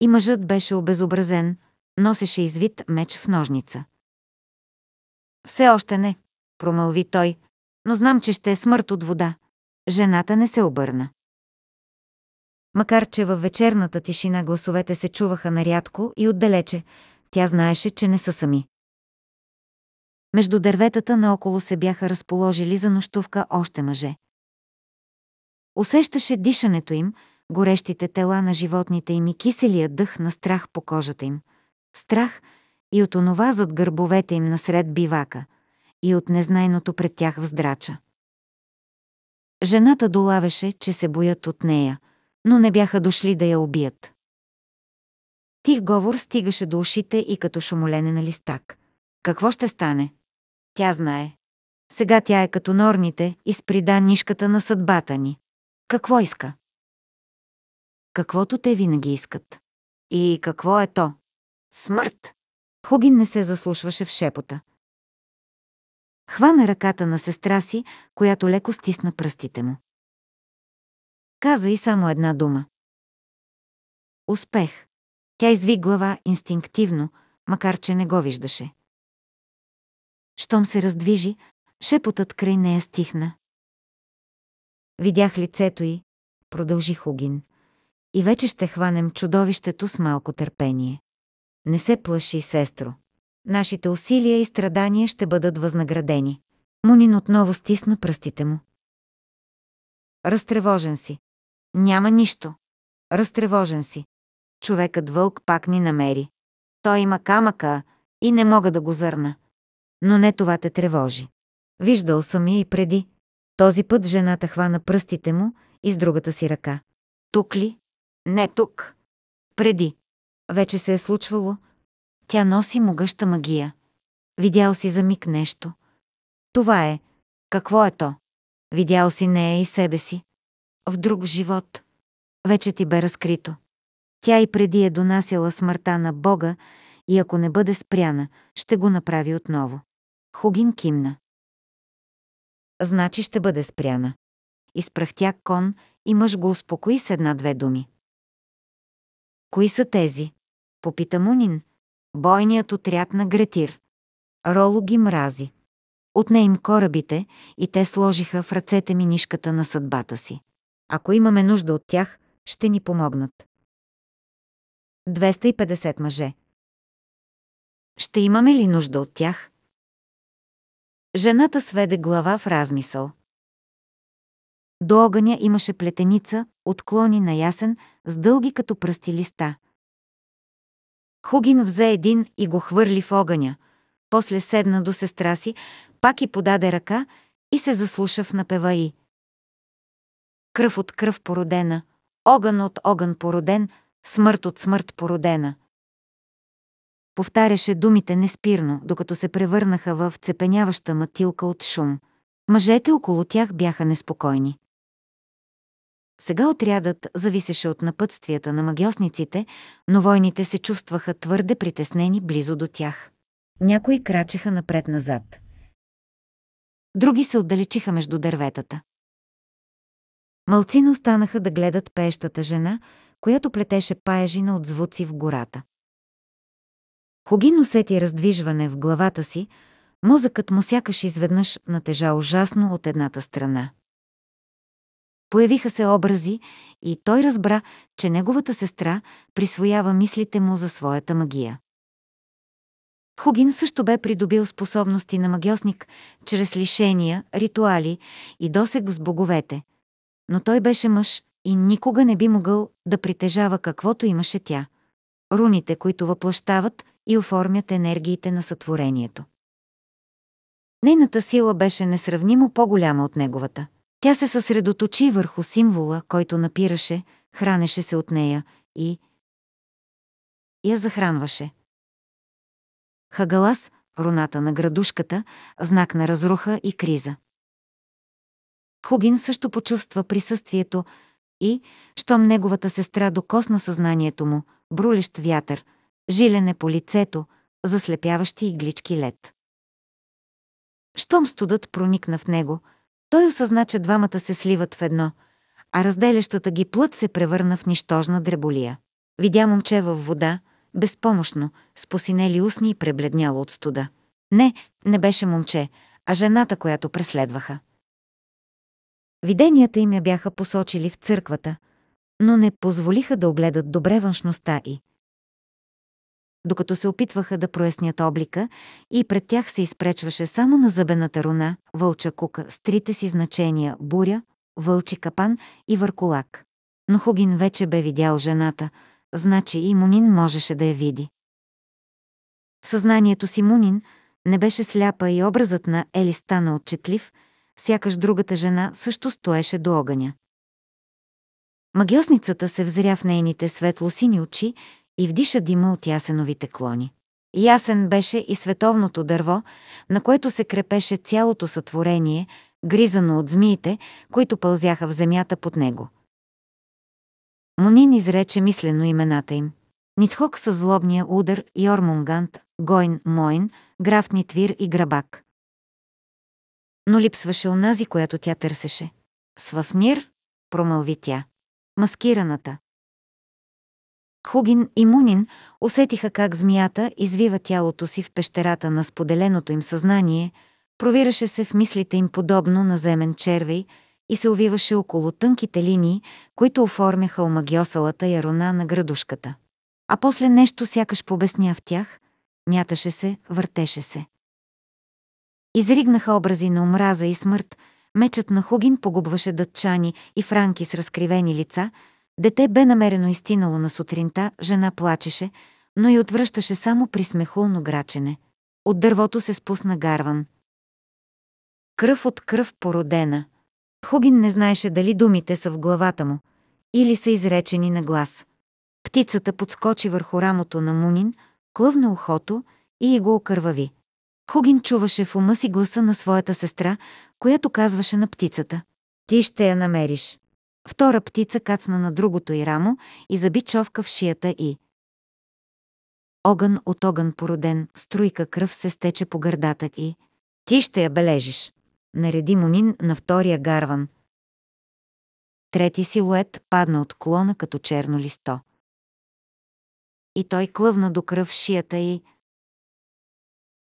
И мъжът беше обезобразен, носеше извит меч в ножница. Все още не, промълви той, но знам, че ще е смърт от вода. Жената не се обърна. Макар, че във вечерната тишина гласовете се чуваха нарядко и отдалече, тя знаеше, че не са сами. Между дърветата наоколо се бяха разположили за нощувка още мъже. Усещаше дишането им, горещите тела на животните им и киселия дъх на страх по кожата им. Страх и от онова зад гърбовете им насред бивака, и от незнайното пред тях вздрача. Жената долавеше, че се боят от нея, но не бяха дошли да я убият. Тих говор стигаше до ушите и като шумолене на листак. Какво ще стане? Тя знае. Сега тя е като норните и сприда нишката на съдбата ни. Какво иска? Каквото те винаги искат. И какво е то? Смърт! Хугин не се заслушваше в шепота. Хвана ръката на сестра си, която леко стисна пръстите му. Каза и само една дума. Успех. Тя изви глава инстинктивно, макар че не го виждаше. Щом се раздвижи, шепотът край нея стихна. Видях лицето й, продължи Хугин, и вече ще хванем чудовището с малко търпение. Не се плаши, сестро. Нашите усилия и страдания ще бъдат възнаградени. Мунин отново стисна пръстите му. Разтревожен си. Няма нищо. Разтревожен си. Човекът вълк пак ни намери. Той има камъка и не мога да го зърна но не това те тревожи. Виждал съм я и преди. Този път жената хвана пръстите му и с другата си ръка. Тук ли? Не тук. Преди. Вече се е случвало. Тя носи могъща магия. Видял си за миг нещо. Това е. Какво е то? Видял си нея и себе си. В друг живот. Вече ти бе разкрито. Тя и преди е донасяла смъртта на Бога и ако не бъде спряна, ще го направи отново. Хугин кимна. Значи ще бъде спряна. Изпрахтя кон и мъж го успокои с една-две думи. Кои са тези? Попита Мунин. Бойният отряд на Гретир. Роло ги мрази. Отне им корабите и те сложиха в ръцете ми нишката на съдбата си. Ако имаме нужда от тях, ще ни помогнат. 250 мъже. Ще имаме ли нужда от тях? Жената сведе глава в размисъл. До огъня имаше плетеница, отклони на ясен, с дълги като пръсти листа. Хугин взе един и го хвърли в огъня, после седна до сестра си, пак и подаде ръка и се заслуша в напеваи. Кръв от кръв породена, огън от огън породен, смърт от смърт породена. Повтаряше думите неспирно, докато се превърнаха в цепеняваща матилка от шум. Мъжете около тях бяха неспокойни. Сега отрядът зависеше от напътствията на магиосниците, но войните се чувстваха твърде притеснени близо до тях. Някои крачеха напред-назад. Други се отдалечиха между дърветата. Малцина останаха да гледат пеещата жена, която плетеше паежина от звуци в гората. Хугин усети раздвижване в главата си, мозъкът му сякаш изведнъж натежа ужасно от едната страна. Появиха се образи и той разбра, че неговата сестра присвоява мислите му за своята магия. Хугин също бе придобил способности на магиосник чрез лишения, ритуали и досег с боговете, но той беше мъж и никога не би могъл да притежава каквото имаше тя. Руните, които въплащават, и оформят енергиите на сътворението. Нейната сила беше несравнимо по-голяма от неговата. Тя се съсредоточи върху символа, който напираше, хранеше се от нея и я захранваше. Хагалас, руната на градушката, знак на разруха и криза. Хугин също почувства присъствието и, щом неговата сестра докосна съзнанието му, брулещ вятър, жилене по лицето, заслепяващи иглички лед. Щом студът проникна в него, той осъзна, че двамата се сливат в едно, а разделящата ги плът се превърна в нищожна дреболия. Видя момче във вода, безпомощно, с посинели устни и пребледняло от студа. Не, не беше момче, а жената, която преследваха. Виденията им я бяха посочили в църквата, но не позволиха да огледат добре външността и, докато се опитваха да прояснят облика и пред тях се изпречваше само на зъбената руна, вълча кука с трите си значения – буря, вълчи капан и върколак. Но Хугин вече бе видял жената, значи и Мунин можеше да я види. Съзнанието си Мунин не беше сляпа и образът на Ели стана отчетлив, сякаш другата жена също стоеше до огъня. Магиосницата се взря в нейните светло-сини очи и вдиша дима от ясеновите клони. Ясен беше и световното дърво, на което се крепеше цялото сътворение, гризано от змиите, които пълзяха в земята под него. Монин изрече мислено имената им. Нитхок със злобния удар, Ормунгант, Гойн, Мойн, граф Нитвир и Грабак. Но липсваше онази, която тя търсеше. Свафнир, промълви тя. Маскираната, Хугин и Мунин усетиха как змията извива тялото си в пещерата на споделеното им съзнание, провираше се в мислите им подобно на земен червей и се увиваше около тънките линии, които оформяха омагиосалата ярона на градушката. А после нещо сякаш побесня в тях, мяташе се, въртеше се. Изригнаха образи на омраза и смърт, мечът на Хугин погубваше датчани и франки с разкривени лица – Дете бе намерено изтинало на сутринта, жена плачеше, но и отвръщаше само при смехулно грачене. От дървото се спусна гарван. Кръв от кръв породена. Хугин не знаеше дали думите са в главата му или са изречени на глас. Птицата подскочи върху рамото на Мунин, клъвна ухото и го окървави. Хугин чуваше в ума си гласа на своята сестра, която казваше на птицата. Ти ще я намериш. Втора птица кацна на другото и рамо и заби човка в шията и. Огън от огън породен, струйка кръв се стече по гърдата и. Ти ще я бележиш, нареди Монин на втория гарван. Трети силует падна от клона като черно листо. И той клъвна до кръв шията и.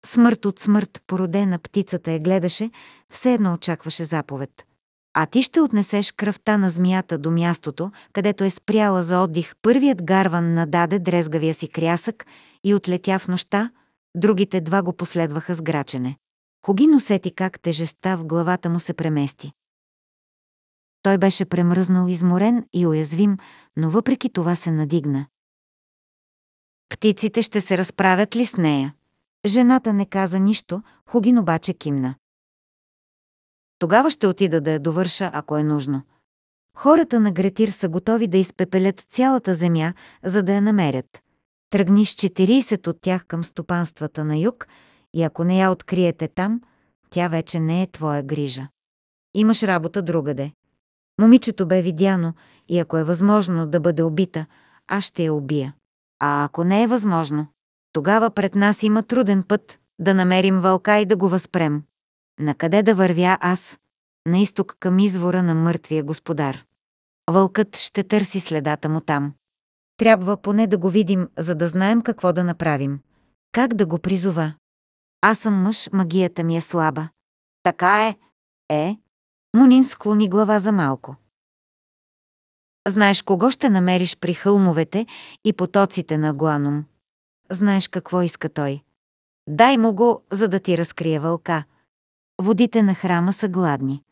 Смърт от смърт породена птицата я гледаше, все едно очакваше заповед. А ти ще отнесеш кръвта на змията до мястото, където е спряла за отдих. Първият гарван нададе дрезгавия си крясък и отлетя в нощта, другите два го последваха с грачене. Хугин усети как тежестта в главата му се премести. Той беше премръзнал изморен и уязвим, но въпреки това се надигна. Птиците ще се разправят ли с нея? Жената не каза нищо, Хогин обаче кимна. Тогава ще отида да я довърша, ако е нужно. Хората на Гретир са готови да изпепелят цялата земя, за да я намерят. Тръгни с 40 от тях към стопанствата на юг и ако не я откриете там, тя вече не е твоя грижа. Имаш работа другаде. Момичето бе видяно и ако е възможно да бъде убита, аз ще я убия. А ако не е възможно, тогава пред нас има труден път да намерим вълка и да го възпрем. На къде да вървя аз? На изток към извора на мъртвия господар. Вълкът ще търси следата му там. Трябва поне да го видим, за да знаем какво да направим. Как да го призова? Аз съм мъж, магията ми е слаба. Така е. Е. Мунин склони глава за малко. Знаеш кого ще намериш при хълмовете и потоците на Гуанум. Знаеш какво иска той. Дай му го, за да ти разкрие вълка. Водите на храма са гладни.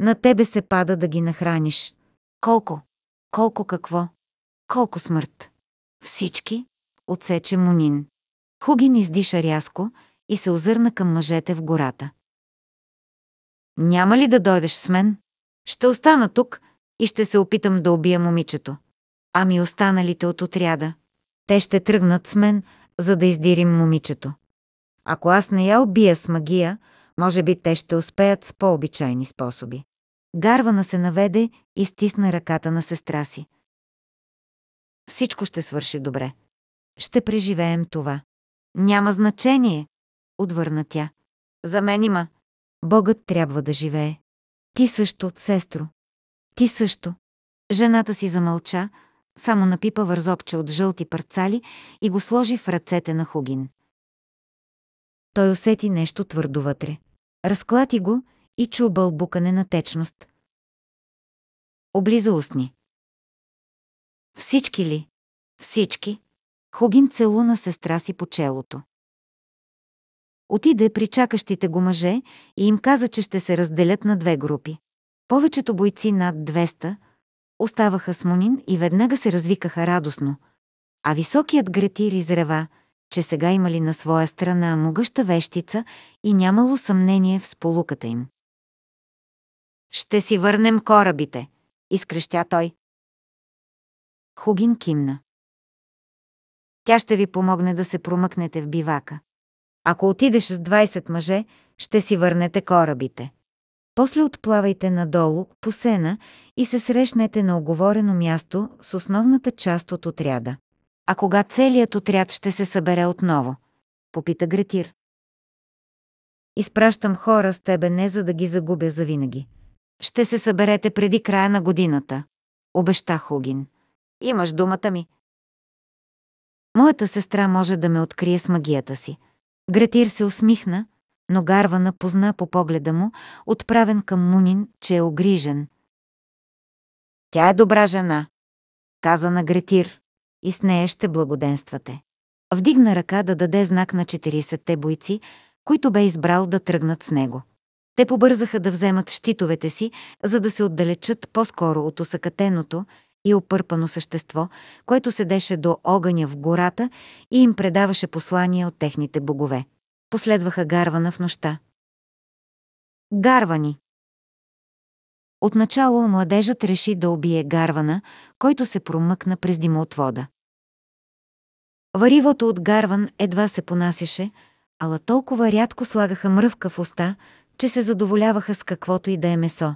На тебе се пада да ги нахраниш. Колко? Колко какво? Колко смърт? Всички? Отсече Мунин. Хугин издиша рязко и се озърна към мъжете в гората. Няма ли да дойдеш с мен? Ще остана тук и ще се опитам да убия момичето. Ами останалите от отряда. Те ще тръгнат с мен, за да издирим момичето. Ако аз не я убия с магия, може би те ще успеят с по-обичайни способи. Гарвана се наведе и стисна ръката на сестра си. Всичко ще свърши добре. Ще преживеем това. Няма значение, отвърна тя. За мен има. Богът трябва да живее. Ти също, сестро. Ти също. Жената си замълча, само напипа вързопче от жълти парцали и го сложи в ръцете на Хугин. Той усети нещо твърдо вътре. Разклати го и чу бълбукане на течност. Облиза устни. Всички ли? Всички. Хугин целуна сестра си по челото. Отиде при чакащите го мъже и им каза, че ще се разделят на две групи. Повечето бойци над 200 оставаха с Мунин и веднага се развикаха радостно, а високият гретир изрева – че сега имали на своя страна могъща вещица и нямало съмнение в сполуката им. «Ще си върнем корабите!» – изкрещя той. Хугин кимна. Тя ще ви помогне да се промъкнете в бивака. Ако отидеш с 20 мъже, ще си върнете корабите. После отплавайте надолу, по сена и се срещнете на оговорено място с основната част от отряда. А кога целият отряд ще се събере отново? Попита Гретир. Изпращам хора с тебе не за да ги загубя завинаги. Ще се съберете преди края на годината, обеща Хугин. Имаш думата ми. Моята сестра може да ме открие с магията си. Гретир се усмихна, но Гарвана позна по погледа му, отправен към Мунин, че е огрижен. Тя е добра жена, каза на Гретир и с нея ще благоденствате. Вдигна ръка да даде знак на 40-те бойци, които бе избрал да тръгнат с него. Те побързаха да вземат щитовете си, за да се отдалечат по-скоро от усъкатеното и опърпано същество, което седеше до огъня в гората и им предаваше послания от техните богове. Последваха гарвана в нощта. Гарвани Отначало младежът реши да убие Гарвана, който се промъкна през димоотвода. Варивото от Гарван едва се понасяше, ала толкова рядко слагаха мръвка в уста, че се задоволяваха с каквото и да е месо.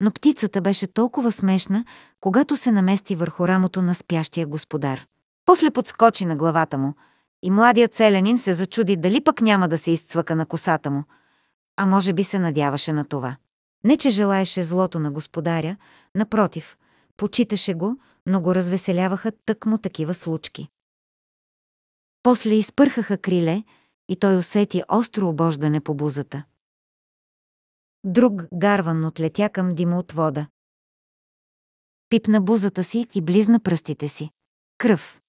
Но птицата беше толкова смешна, когато се намести върху рамото на спящия господар. После подскочи на главата му и младият селянин се зачуди дали пък няма да се изцвъка на косата му, а може би се надяваше на това. Не, че желаеше злото на господаря, напротив, почиташе го, но го развеселяваха тъкмо такива случки. После изпърхаха криле и той усети остро обождане по бузата. Друг гарван отлетя към дима от вода. Пипна бузата си и близна пръстите си. Кръв.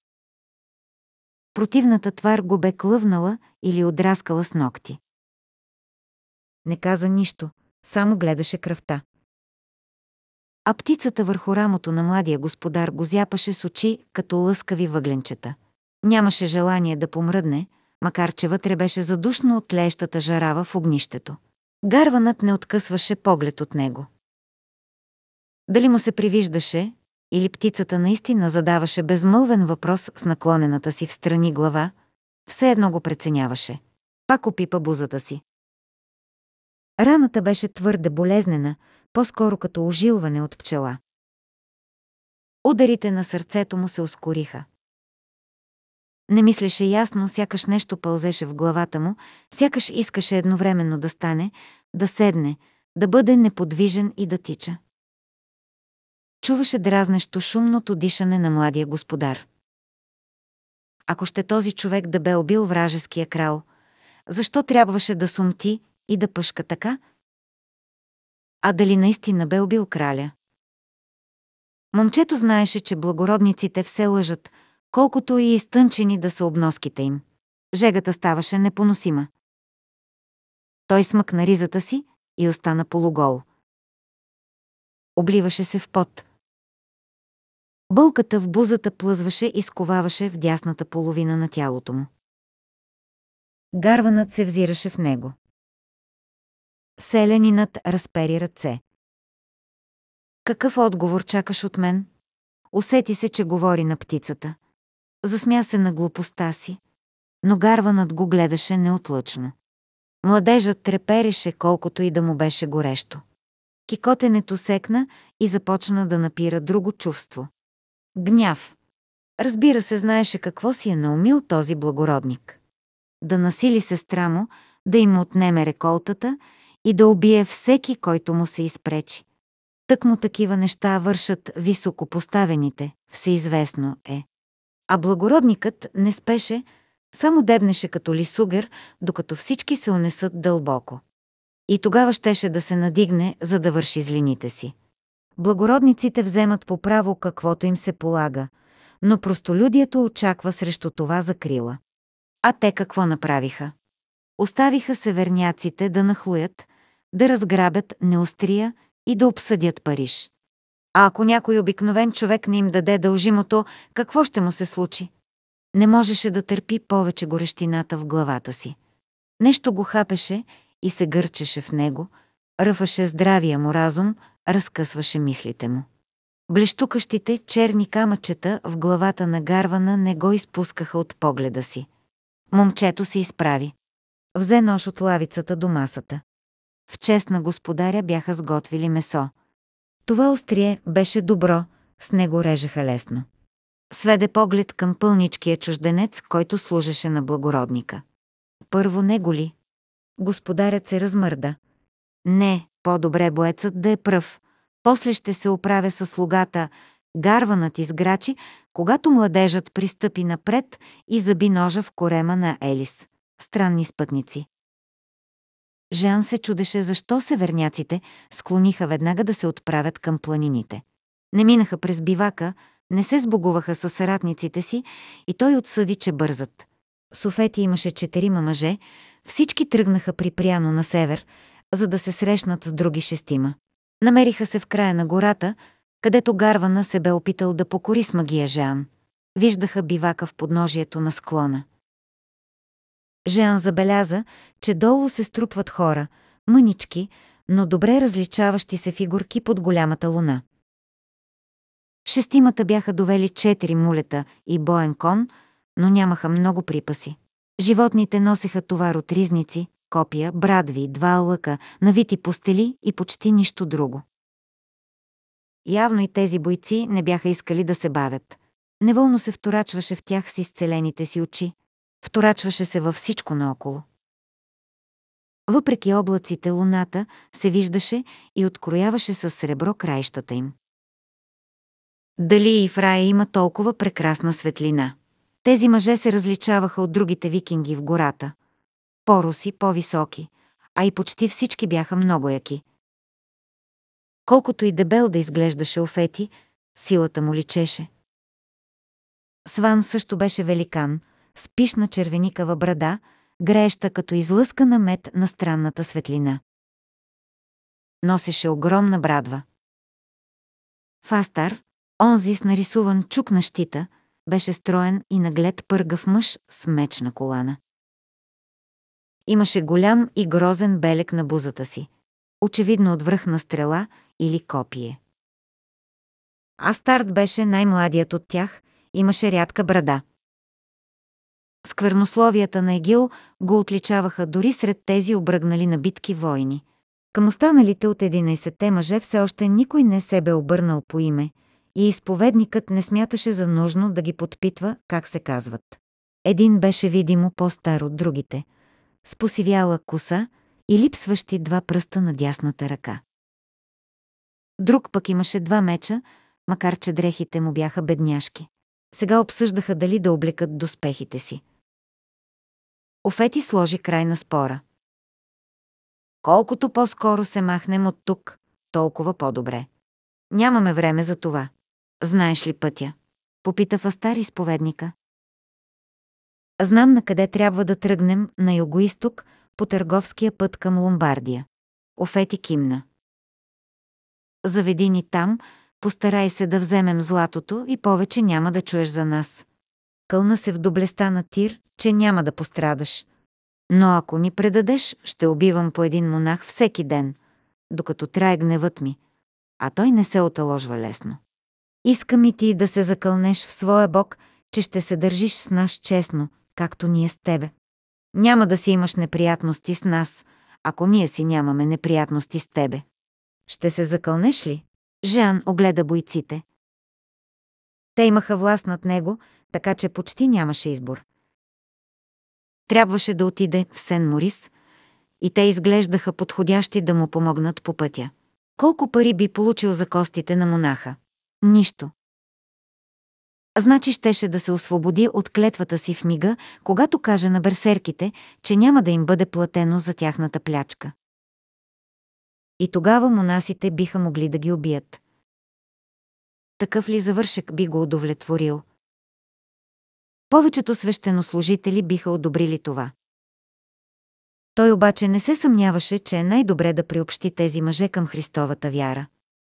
Противната твар го бе клъвнала или отраскала с ногти. Не каза нищо, само гледаше кръвта. А птицата върху рамото на младия господар го зяпаше с очи, като лъскави въгленчета. Нямаше желание да помръдне, макар че вътре беше задушно от лещата жарава в огнището. Гарванът не откъсваше поглед от него. Дали му се привиждаше, или птицата наистина задаваше безмълвен въпрос с наклонената си в страни глава, все едно го преценяваше. Пак опипа бузата си. Раната беше твърде болезнена, по-скоро като ожилване от пчела. Ударите на сърцето му се ускориха. Не мислеше ясно, сякаш нещо пълзеше в главата му, сякаш искаше едновременно да стане, да седне, да бъде неподвижен и да тича. Чуваше дразнещо шумното дишане на младия господар. Ако ще този човек да бе убил вражеския крал, защо трябваше да сумти, и да пъшка така? А дали наистина бе убил краля? Момчето знаеше, че благородниците все лъжат, колкото и изтънчени да са обноските им. Жегата ставаше непоносима. Той смъкна ризата си и остана полугол. Обливаше се в пот. Бълката в бузата плъзваше и сковаваше в дясната половина на тялото му. Гарванът се взираше в него. Селянинът разпери ръце. Какъв отговор чакаш от мен? Усети се, че говори на птицата. Засмя се на глупостта си, но гарванът го гледаше неотлъчно. Младежът трепереше колкото и да му беше горещо. Кикотенето секна и започна да напира друго чувство. Гняв. Разбира се, знаеше какво си е наумил този благородник. Да насили сестра му, да им отнеме реколтата и да убие всеки, който му се изпречи. Тък му такива неща вършат високопоставените, всеизвестно е. А благородникът не спеше, само дебнеше като лисугер, докато всички се унесат дълбоко. И тогава щеше да се надигне, за да върши злините си. Благородниците вземат по право каквото им се полага, но простолюдието очаква срещу това закрила. А те какво направиха? Оставиха северняците да нахлуят – да разграбят Неустрия и да обсъдят Париж. А ако някой обикновен човек не им даде дължимото, какво ще му се случи? Не можеше да търпи повече горещината в главата си. Нещо го хапеше и се гърчеше в него, ръфаше здравия му разум, разкъсваше мислите му. Блещукащите черни камъчета в главата на Гарвана не го изпускаха от погледа си. Момчето се изправи. Взе нож от лавицата до масата. В чест на господаря бяха сготвили месо. Това острие беше добро, с него режеха лесно. Сведе поглед към пълничкия чужденец, който служеше на благородника. Първо не голи. Господарят се размърда. Не, по-добре боецът да е пръв. После ще се оправя със слугата. Гарванът изграчи, когато младежът пристъпи напред и заби ножа в корема на Елис. Странни спътници. Жан се чудеше защо северняците склониха веднага да се отправят към планините. Не минаха през бивака, не се сбогуваха с съратниците си и той отсъди, че бързат. Софети имаше четирима мъже, всички тръгнаха припряно на север, за да се срещнат с други шестима. Намериха се в края на гората, където Гарвана се бе опитал да покори с магия Жан. Виждаха бивака в подножието на склона. Жан забеляза, че долу се струпват хора, мънички, но добре различаващи се фигурки под голямата луна. Шестимата бяха довели четири мулета и боен кон, но нямаха много припаси. Животните носеха товар от ризници, копия, брадви, два лъка, навити постели и почти нищо друго. Явно и тези бойци не бяха искали да се бавят. Неволно се вторачваше в тях с изцелените си очи, Вторачваше се във всичко наоколо. Въпреки облаците, луната се виждаше и открояваше със сребро краищата им. Дали и в рая има толкова прекрасна светлина? Тези мъже се различаваха от другите викинги в гората. Пороси, по-високи, а и почти всички бяха много яки. Колкото и дебел да изглеждаше Офети, силата му личеше. Сван също беше великан, с пишна червеникава брада, грееща като излъскана мед на странната светлина. Носеше огромна брадва. Фастар, онзи с нарисуван чук на щита, беше строен и наглед пъргав мъж с меч на колана. Имаше голям и грозен белек на бузата си, очевидно от на стрела или копие. Астарт беше най-младият от тях, имаше рядка брада. Сквернословията на Егил го отличаваха дори сред тези обръгнали на битки войни. Към останалите от 11-те мъже все още никой не се бе обърнал по име и изповедникът не смяташе за нужно да ги подпитва как се казват. Един беше видимо по-стар от другите, с посивяла коса и липсващи два пръста на дясната ръка. Друг пък имаше два меча, макар че дрехите му бяха бедняшки. Сега обсъждаха дали да облекат доспехите си. Офети сложи край на спора. Колкото по-скоро се махнем от тук, толкова по-добре. Нямаме време за това. Знаеш ли пътя? Попита Фастар изповедника. Знам на къде трябва да тръгнем, на югоисток, по търговския път към Ломбардия. Офети кимна. Заведи ни там, Постарай се да вземем златото и повече няма да чуеш за нас. Кълна се в доблеста на Тир, че няма да пострадаш. Но ако ни предадеш, ще убивам по един монах всеки ден, докато трае гневът ми. А той не се оталожва лесно. Искам и ти да се закълнеш в своя Бог, че ще се държиш с нас честно, както ние с тебе. Няма да си имаш неприятности с нас, ако ние си нямаме неприятности с тебе. Ще се закълнеш ли? Жан огледа бойците. Те имаха власт над него, така че почти нямаше избор. Трябваше да отиде в Сен-Морис и те изглеждаха подходящи да му помогнат по пътя. Колко пари би получил за костите на монаха? Нищо. Значи щеше да се освободи от клетвата си в мига, когато каже на берсерките, че няма да им бъде платено за тяхната плячка. И тогава монасите биха могли да ги убият. Такъв ли завършек би го удовлетворил? Повечето свещенослужители биха одобрили това. Той обаче не се съмняваше, че е най-добре да приобщи тези мъже към Христовата вяра.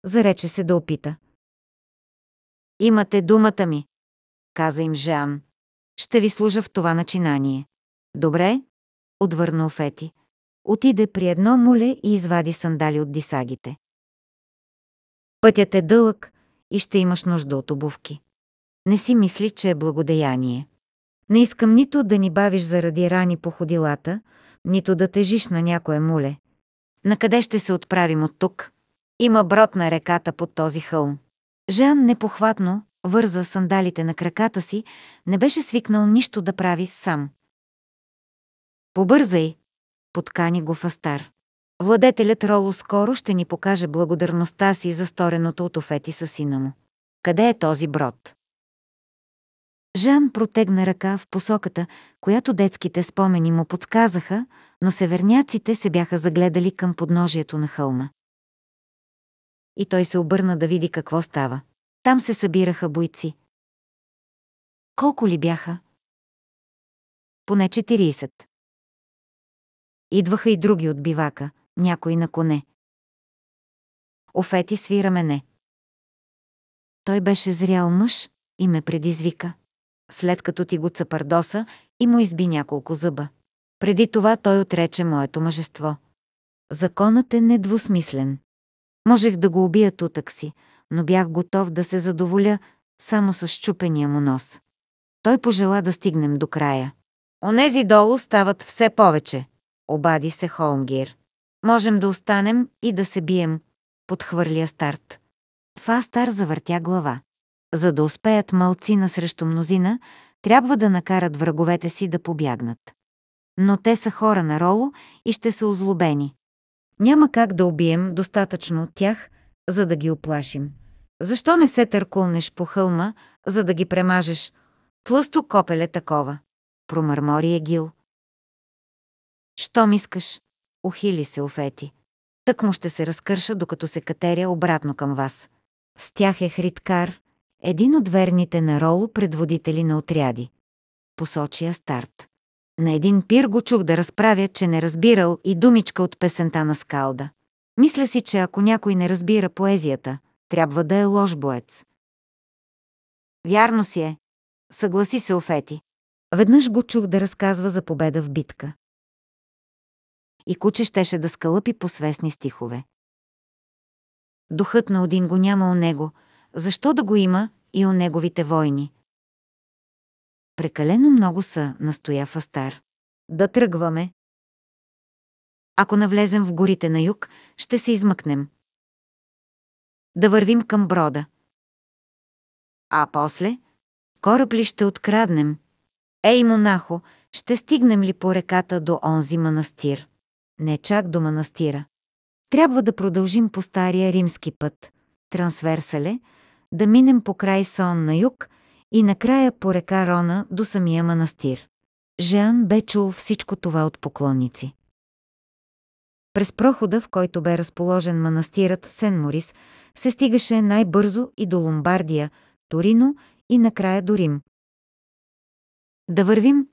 Зарече се да опита. Имате думата ми, каза им Жан. Ще ви служа в това начинание. Добре, отвърна Офети отиде при едно моле и извади сандали от дисагите. Пътят е дълъг и ще имаш нужда от обувки. Не си мисли, че е благодеяние. Не искам нито да ни бавиш заради рани по ходилата, нито да тежиш на някое муле. Накъде ще се отправим от тук? Има брод на реката под този хълм. Жан непохватно върза сандалите на краката си, не беше свикнал нищо да прави сам. Побързай, подкани го Фастар. Владетелят Роло скоро ще ни покаже благодарността си за стореното от Офети със сина му. Къде е този брод? Жан протегна ръка в посоката, която детските спомени му подсказаха, но северняците се бяха загледали към подножието на хълма. И той се обърна да види какво става. Там се събираха бойци. Колко ли бяха? Поне 40. Идваха и други от бивака, някой на коне. Офети свира мене. Той беше зрял мъж и ме предизвика. След като ти го цапардоса и му изби няколко зъба. Преди това той отрече моето мъжество. Законът е недвусмислен. Можех да го убия тутък си, но бях готов да се задоволя само с щупения му нос. Той пожела да стигнем до края. Онези долу стават все повече, обади се Холмгир. Можем да останем и да се бием, подхвърля Старт. Фастар завъртя глава. За да успеят мълцина срещу мнозина, трябва да накарат враговете си да побягнат. Но те са хора на Роло и ще са озлобени. Няма как да убием достатъчно от тях, за да ги оплашим. Защо не се търкулнеш по хълма, за да ги премажеш? Тлъсто копеле такова, промърмори Егил. Щом искаш, ухили се Офети. Тък му ще се разкърша, докато се катеря обратно към вас. С тях е Хриткар, един от верните на Роло предводители на отряди. Посочи Астарт. На един пир го чух да разправя, че не разбирал и думичка от песента на Скалда. Мисля си, че ако някой не разбира поезията, трябва да е лош боец. Вярно си е. Съгласи се Офети. Веднъж го чух да разказва за победа в битка и куче щеше да скалъпи по свестни стихове. Духът на Один го няма у него, защо да го има и у неговите войни? Прекалено много са, настоя Фастар. Да тръгваме. Ако навлезем в горите на юг, ще се измъкнем. Да вървим към брода. А после? Кораб ли ще откраднем? Ей, монахо, ще стигнем ли по реката до онзи манастир? не чак до манастира. Трябва да продължим по стария римски път, трансверсале, да минем по край Сон на юг и накрая по река Рона до самия манастир. Жан бе чул всичко това от поклонници. През прохода, в който бе разположен манастирът Сен-Морис, се стигаше най-бързо и до Ломбардия, Торино и накрая до Рим. Да вървим,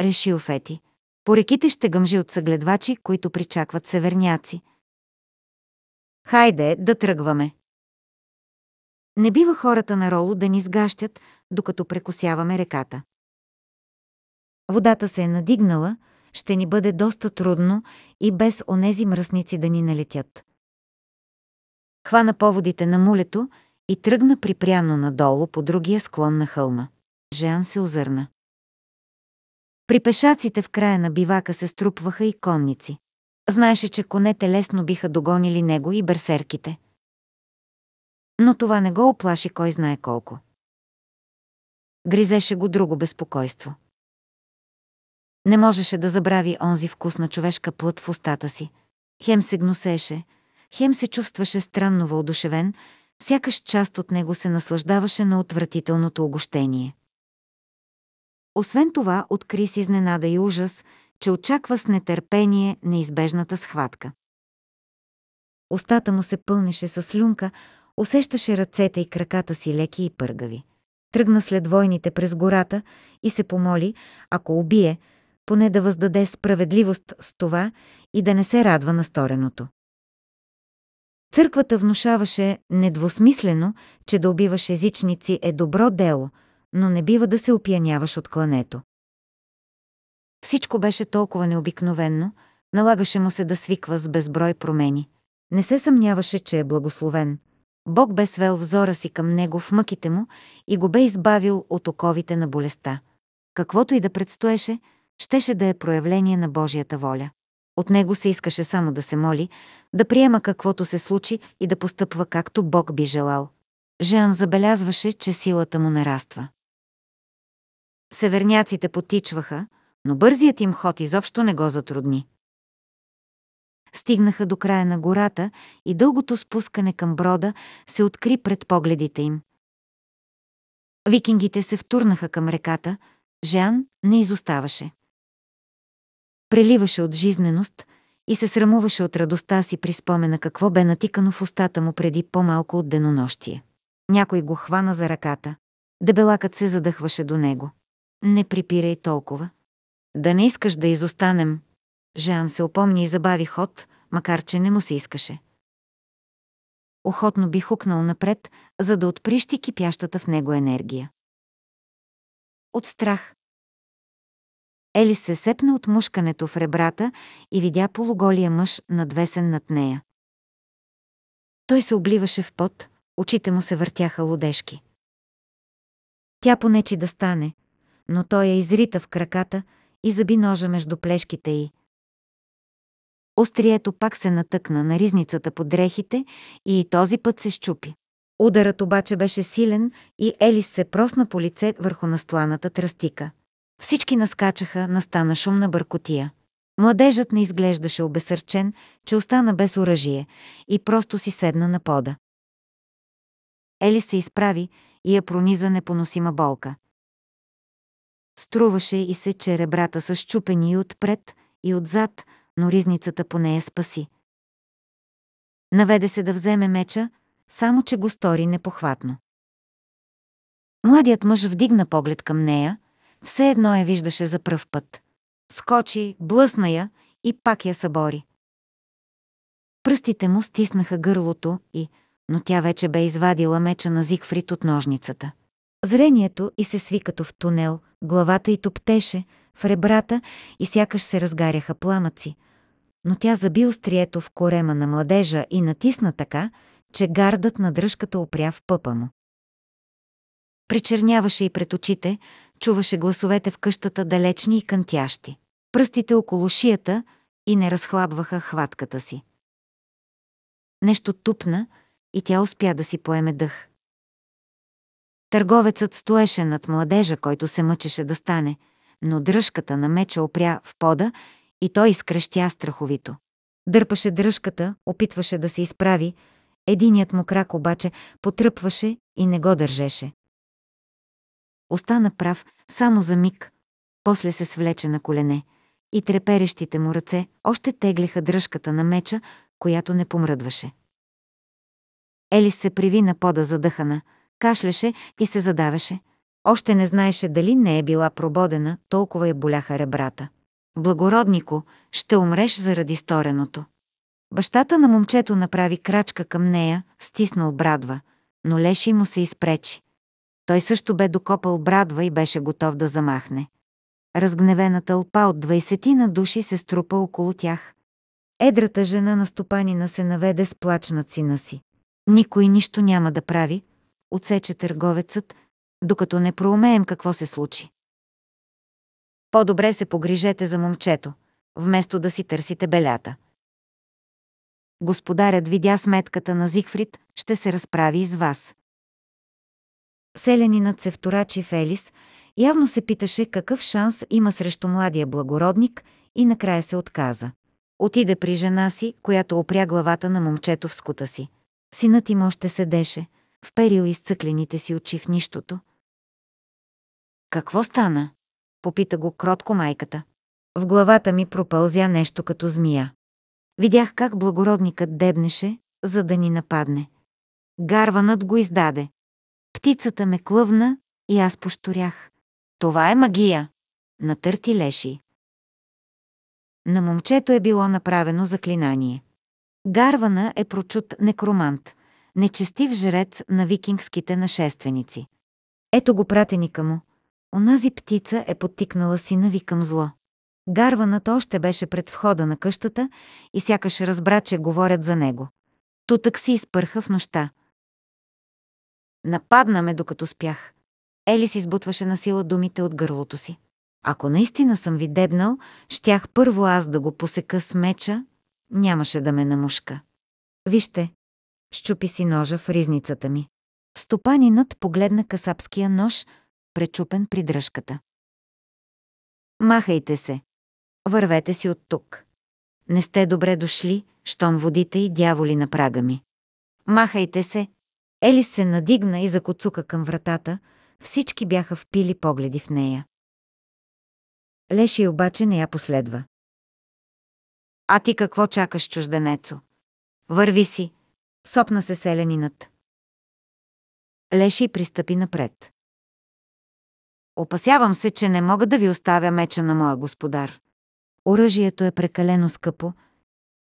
решил Фети. По реките ще гъмжи от съгледвачи, които причакват северняци. Хайде да тръгваме! Не бива хората на Роло да ни сгащат, докато прекосяваме реката. Водата се е надигнала, ще ни бъде доста трудно и без онези мръсници да ни налетят. Хвана поводите на мулето и тръгна припряно надолу по другия склон на хълма. Жан се озърна. При пешаците в края на бивака се струпваха и конници. Знаеше, че конете лесно биха догонили него и берсерките. Но това не го оплаши кой знае колко. Гризеше го друго безпокойство. Не можеше да забрави онзи вкус на човешка плът в устата си. Хем се гносеше, хем се чувстваше странно въодушевен, сякаш част от него се наслаждаваше на отвратителното огощение. Освен това, откри с изненада и ужас, че очаква с нетърпение неизбежната схватка. Остата му се пълнеше с слюнка, усещаше ръцете и краката си леки и пъргави. Тръгна след войните през гората и се помоли, ако убие, поне да въздаде справедливост с това и да не се радва на стореното. Църквата внушаваше недвусмислено, че да убиваш езичници е добро дело – но не бива да се опияняваш от клането. Всичко беше толкова необикновенно, налагаше му се да свиква с безброй промени. Не се съмняваше, че е благословен. Бог бе свел взора си към него в мъките му и го бе избавил от оковите на болестта. Каквото и да предстоеше, щеше да е проявление на Божията воля. От него се искаше само да се моли, да приема каквото се случи и да постъпва както Бог би желал. Жан забелязваше, че силата му нараства. Северняците потичваха, но бързият им ход изобщо не го затрудни. Стигнаха до края на гората и дългото спускане към брода се откри пред погледите им. Викингите се втурнаха към реката, Жан не изоставаше. Преливаше от жизненост и се срамуваше от радостта си при спомена какво бе натикано в устата му преди по-малко от денонощие. Някой го хвана за ръката. Дебелакът се задъхваше до него. Не припирай толкова. Да не искаш да изостанем. Жан се опомни и забави ход, макар че не му се искаше. Охотно би хукнал напред, за да отприщи кипящата в него енергия. От страх. Елис се сепна от мушкането в ребрата и видя полуголия мъж надвесен над нея. Той се обливаше в пот, очите му се въртяха лодешки. Тя понечи да стане, но той я изрита в краката и заби ножа между плешките й. Острието пак се натъкна на ризницата под дрехите и, и този път се щупи. Ударът обаче беше силен и Елис се просна по лице върху настланата тръстика. Всички наскачаха, настана шумна бъркотия. Младежът не изглеждаше обесърчен, че остана без оръжие и просто си седна на пода. Елис се изправи и я прониза непоносима болка. Струваше и се, че ребрата са щупени и отпред, и отзад, но ризницата по нея спаси. Наведе се да вземе меча, само че го стори непохватно. Младият мъж вдигна поглед към нея, все едно я виждаше за пръв път. Скочи, блъсна я и пак я събори. Пръстите му стиснаха гърлото и, но тя вече бе извадила меча на Зигфрид от ножницата. Зрението и се сви като в тунел, Главата й топтеше в ребрата и сякаш се разгаряха пламъци. Но тя заби острието в корема на младежа и натисна така, че гардът на дръжката опря в пъпа му. Причерняваше и пред очите, чуваше гласовете в къщата далечни и кънтящи. Пръстите около шията и не разхлабваха хватката си. Нещо тупна и тя успя да си поеме дъх. Търговецът стоеше над младежа, който се мъчеше да стане, но дръжката на меча опря в пода и той изкръщя страховито. Дърпаше дръжката, опитваше да се изправи, единият му крак обаче потръпваше и не го държеше. Остана прав само за миг, после се свлече на колене и треперещите му ръце още теглеха дръжката на меча, която не помръдваше. Елис се приви на пода задъхана – кашляше и се задаваше. Още не знаеше дали не е била прободена, толкова я боляха ребрата. Благороднико, ще умреш заради стореното. Бащата на момчето направи крачка към нея, стиснал брадва, но Леши му се изпречи. Той също бе докопал брадва и беше готов да замахне. Разгневена тълпа от двайсетина души се струпа около тях. Едрата жена на стопанина се наведе с плач на сина си. Никой нищо няма да прави, отсече търговецът, докато не проумеем какво се случи. По-добре се погрижете за момчето, вместо да си търсите белята. Господарят видя сметката на Зигфрид, ще се разправи и с вас. Селянинът се вторачи Фелис, явно се питаше какъв шанс има срещу младия благородник и накрая се отказа. Отиде при жена си, която опря главата на момчето в скута си. Синът им още седеше, вперил изцъклените си очи в нищото. «Какво стана?» — попита го кротко майката. В главата ми пропълзя нещо като змия. Видях как благородникът дебнеше, за да ни нападне. Гарванът го издаде. Птицата ме клъвна и аз пошторях. Това е магия! Натърти леши. На момчето е било направено заклинание. Гарвана е прочут некромант, нечестив жрец на викингските нашественици. Ето го пратеника му. Онази птица е подтикнала сина ви към зло. Гарванът още беше пред входа на къщата и сякаш разбра, че говорят за него. Тутък си изпърха в нощта. Нападна ме, докато спях. Елис избутваше на сила думите от гърлото си. Ако наистина съм ви дебнал, щях първо аз да го посека с меча, нямаше да ме намушка. Вижте, щупи си ножа в ризницата ми. Стопанинът погледна касапския нож, пречупен при дръжката. Махайте се. Вървете си от тук. Не сте добре дошли, щом водите и дяволи на прага ми. Махайте се. Елис се надигна и закоцука към вратата. Всички бяха впили погледи в нея. Леши обаче не я последва. А ти какво чакаш, чужденецо? Върви си, Сопна се селянинът. Леши пристъпи напред. Опасявам се, че не мога да ви оставя меча на моя господар. Оръжието е прекалено скъпо.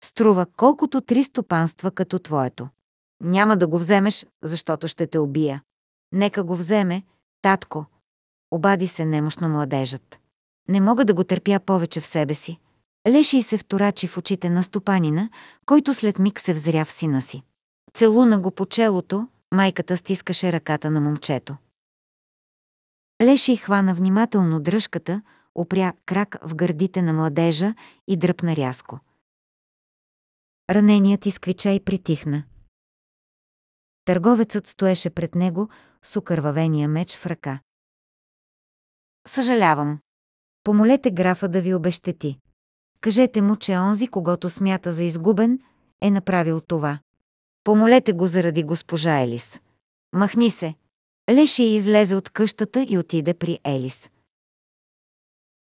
Струва колкото три стопанства като твоето. Няма да го вземеш, защото ще те убия. Нека го вземе, татко. Обади се немощно младежът. Не мога да го търпя повече в себе си. Леши се вторачи в очите на стопанина, който след миг се взря в сина си. Целуна го по челото, майката стискаше ръката на момчето. Леши хвана внимателно дръжката, опря крак в гърдите на младежа и дръпна рязко. Раненият изквича и притихна. Търговецът стоеше пред него с окървавения меч в ръка. Съжалявам. Помолете графа да ви обещети. Кажете му, че онзи, когато смята за изгубен, е направил това. Помолете го заради госпожа Елис. Махни се. Леши излезе от къщата и отиде при Елис.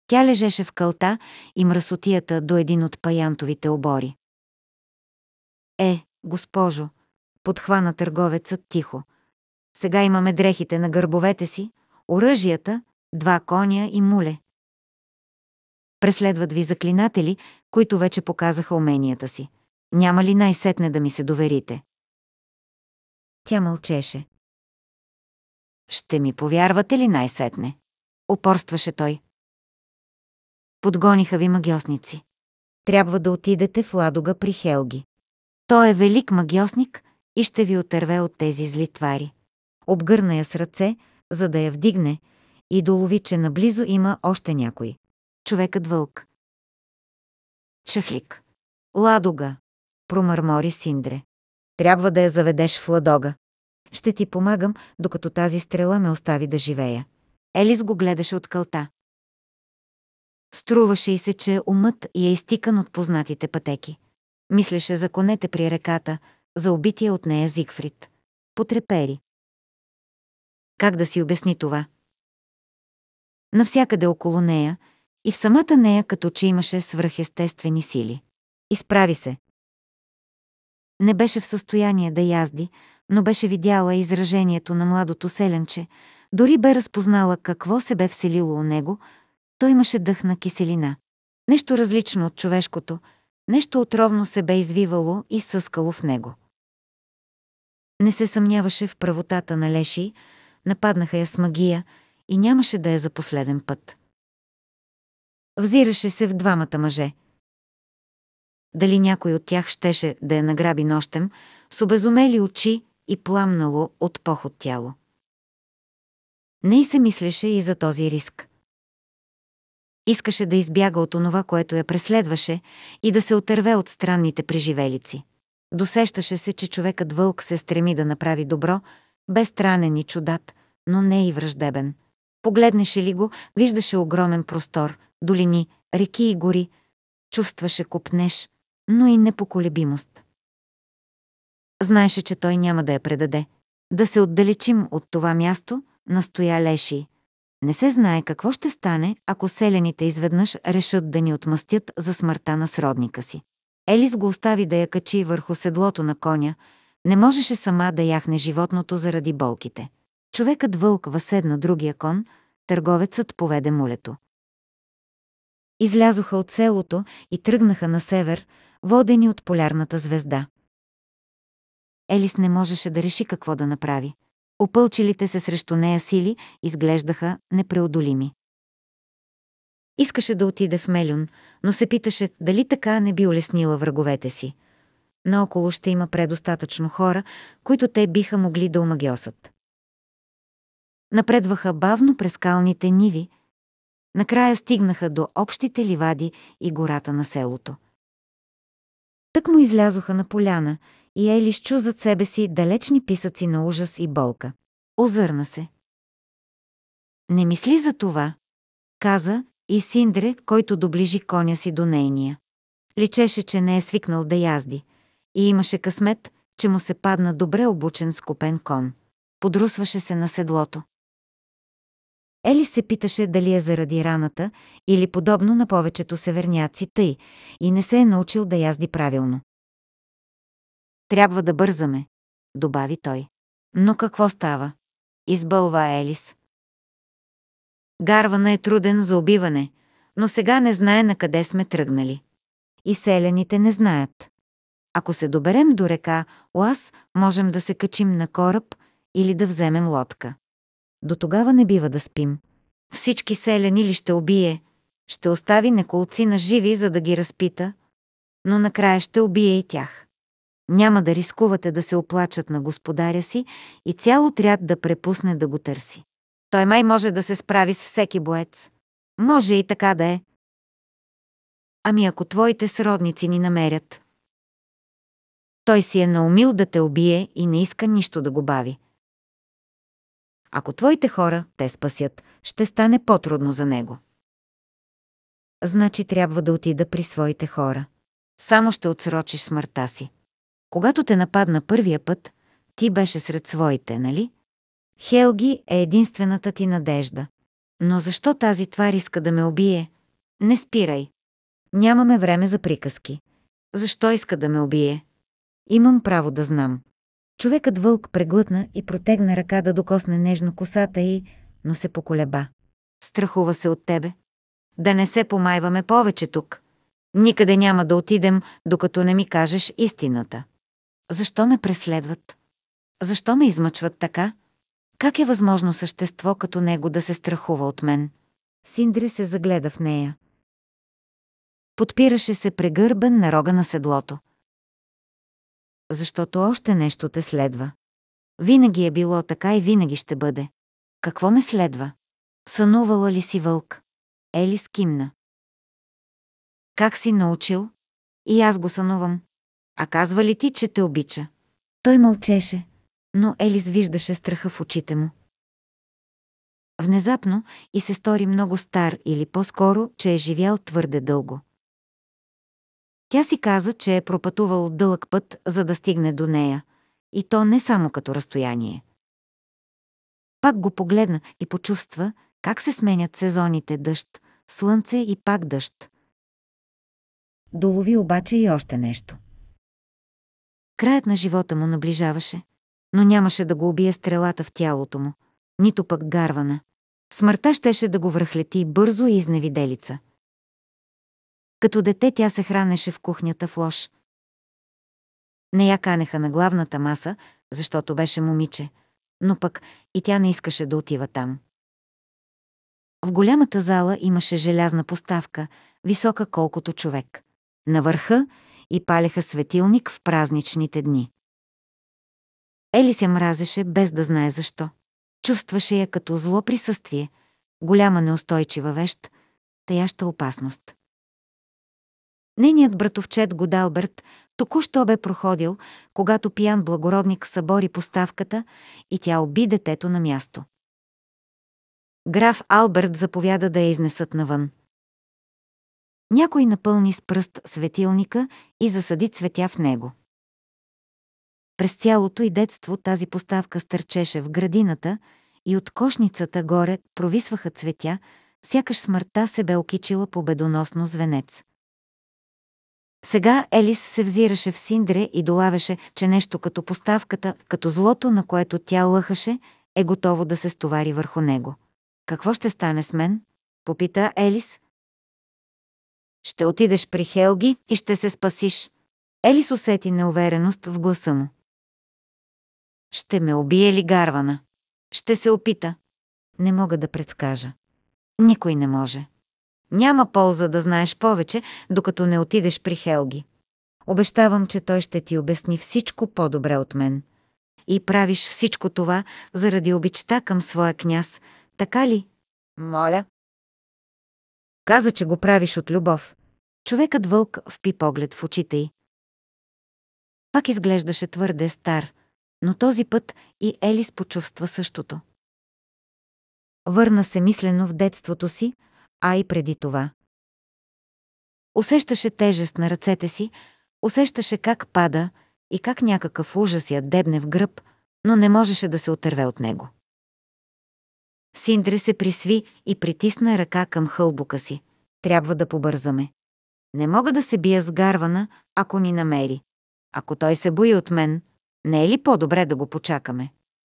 Тя лежеше в кълта и мръсотията до един от паянтовите обори. Е, госпожо, подхвана търговецът тихо. Сега имаме дрехите на гърбовете си, оръжията, два коня и муле. Преследват ви заклинатели, които вече показаха уменията си. Няма ли най-сетне да ми се доверите? Тя мълчеше. Ще ми повярвате ли най-сетне? Опорстваше той. Подгониха ви магиосници. Трябва да отидете в Ладога при Хелги. Той е велик магиосник и ще ви отърве от тези зли твари. Обгърна я с ръце, за да я вдигне, и долови, че наблизо има още някой. Човекът вълк. Чехлик. Ладога, промърмори Синдре. Трябва да я заведеш в ладога. Ще ти помагам, докато тази стрела ме остави да живея. Елис го гледаше от кълта. Струваше и се, че умът и е изтикан от познатите пътеки. Мислеше за конете при реката, за убития от нея Зигфрид. Потрепери. Как да си обясни това? Навсякъде около нея и в самата нея като че имаше свръхестествени сили. Изправи се, не беше в състояние да язди, но беше видяла изражението на младото селенче, дори бе разпознала какво се бе вселило у него, той имаше дъх на киселина. Нещо различно от човешкото, нещо отровно се бе извивало и съскало в него. Не се съмняваше в правотата на Леши, нападнаха я с магия и нямаше да е за последен път. Взираше се в двамата мъже – дали някой от тях щеше да я награби нощем, с обезумели очи и пламнало от поход тяло. Не и се мислеше и за този риск. Искаше да избяга от онова, което я преследваше и да се отърве от странните преживелици. Досещаше се, че човекът вълк се стреми да направи добро, без странен и чудат, но не и враждебен. Погледнеше ли го, виждаше огромен простор, долини, реки и гори, чувстваше купнеш но и непоколебимост. Знаеше, че той няма да я предаде. Да се отдалечим от това място, настоя Леши. Не се знае какво ще стане, ако селените изведнъж решат да ни отмъстят за смъртта на сродника си. Елис го остави да я качи върху седлото на коня, не можеше сама да яхне животното заради болките. Човекът вълк въседна другия кон, търговецът поведе мулето. Излязоха от селото и тръгнаха на север, водени от полярната звезда. Елис не можеше да реши какво да направи. Опълчилите се срещу нея сили изглеждаха непреодолими. Искаше да отиде в Мелюн, но се питаше дали така не би улеснила враговете си. Наоколо ще има предостатъчно хора, които те биха могли да омагиосат. Напредваха бавно през скалните ниви. Накрая стигнаха до общите ливади и гората на селото. Тък му излязоха на поляна и Елиш чу зад себе си далечни писъци на ужас и болка. Озърна се. Не мисли за това, каза и Синдре, който доближи коня си до нейния. Личеше, че не е свикнал да язди и имаше късмет, че му се падна добре обучен скупен кон. Подрусваше се на седлото. Ели се питаше дали е заради раната или подобно на повечето северняци тъй и не се е научил да язди правилно. Трябва да бързаме, добави той. Но какво става? Избълва Елис. Гарвана е труден за убиване, но сега не знае на къде сме тръгнали. И селените не знаят. Ако се доберем до река Лас, можем да се качим на кораб или да вземем лодка. До тогава не бива да спим. Всички селяни ли ще убие, ще остави неколци на живи, за да ги разпита, но накрая ще убие и тях. Няма да рискувате да се оплачат на господаря си и цял отряд да препусне да го търси. Той май може да се справи с всеки боец. Може и така да е. Ами ако твоите сродници ни намерят. Той си е наумил да те убие и не иска нищо да го бави. Ако твоите хора те спасят, ще стане по-трудно за него. Значи трябва да отида при своите хора. Само ще отсрочиш смъртта си. Когато те нападна първия път, ти беше сред своите, нали? Хелги е единствената ти надежда. Но защо тази твар иска да ме убие? Не спирай. Нямаме време за приказки. Защо иска да ме убие? Имам право да знам. Човекът вълк преглътна и протегна ръка да докосне нежно косата й, но се поколеба. Страхува се от тебе. Да не се помайваме повече тук. Никъде няма да отидем, докато не ми кажеш истината. Защо ме преследват? Защо ме измъчват така? Как е възможно същество като него да се страхува от мен? Синдри се загледа в нея. Подпираше се прегърбен на рога на седлото защото още нещо те следва. Винаги е било така и винаги ще бъде. Какво ме следва? Сънувала ли си вълк? Ели скимна. Как си научил? И аз го сънувам. А казва ли ти, че те обича? Той мълчеше, но Елис виждаше страха в очите му. Внезапно и се стори много стар или по-скоро, че е живял твърде дълго. Тя си каза, че е пропътувал дълъг път, за да стигне до нея, и то не само като разстояние. Пак го погледна и почувства как се сменят сезоните дъжд, слънце и пак дъжд. Долови обаче и още нещо. Краят на живота му наближаваше, но нямаше да го убие стрелата в тялото му, нито пък гарвана. Смъртта щеше да го връхлети бързо и изневиделица – като дете тя се хранеше в кухнята в лош. Не я канеха на главната маса, защото беше момиче, но пък и тя не искаше да отива там. В голямата зала имаше желязна поставка, висока колкото човек. На върха и палеха светилник в празничните дни. Ели се мразеше без да знае защо. Чувстваше я като зло присъствие, голяма неустойчива вещ, таяща опасност. Нейният братовчет Годалберт току-що бе проходил, когато пиян благородник събори поставката и тя уби детето на място. Граф Алберт заповяда да я изнесат навън. Някой напълни с пръст светилника и засади цветя в него. През цялото и детство тази поставка стърчеше в градината и от кошницата горе провисваха цветя, сякаш смъртта се бе окичила победоносно звенец. Сега Елис се взираше в Синдре и долавеше, че нещо като поставката, като злото, на което тя лъхаше, е готово да се стовари върху него. «Какво ще стане с мен?» – попита Елис. «Ще отидеш при Хелги и ще се спасиш». Елис усети неувереност в гласа му. «Ще ме убие ли Гарвана?» «Ще се опита». «Не мога да предскажа. Никой не може». Няма полза да знаеш повече, докато не отидеш при Хелги. Обещавам, че той ще ти обясни всичко по-добре от мен. И правиш всичко това заради обичта към своя княз, така ли? Моля. Каза, че го правиш от любов. Човекът вълк впи поглед в очите й. Пак изглеждаше твърде стар, но този път и Елис почувства същото. Върна се мислено в детството си, а и преди това. Усещаше тежест на ръцете си, усещаше как пада и как някакъв ужас я дебне в гръб, но не можеше да се отърве от него. Синдре се присви и притисна ръка към хълбука си. Трябва да побързаме. Не мога да се бия с Гарвана, ако ни намери. Ако той се бои от мен, не е ли по-добре да го почакаме?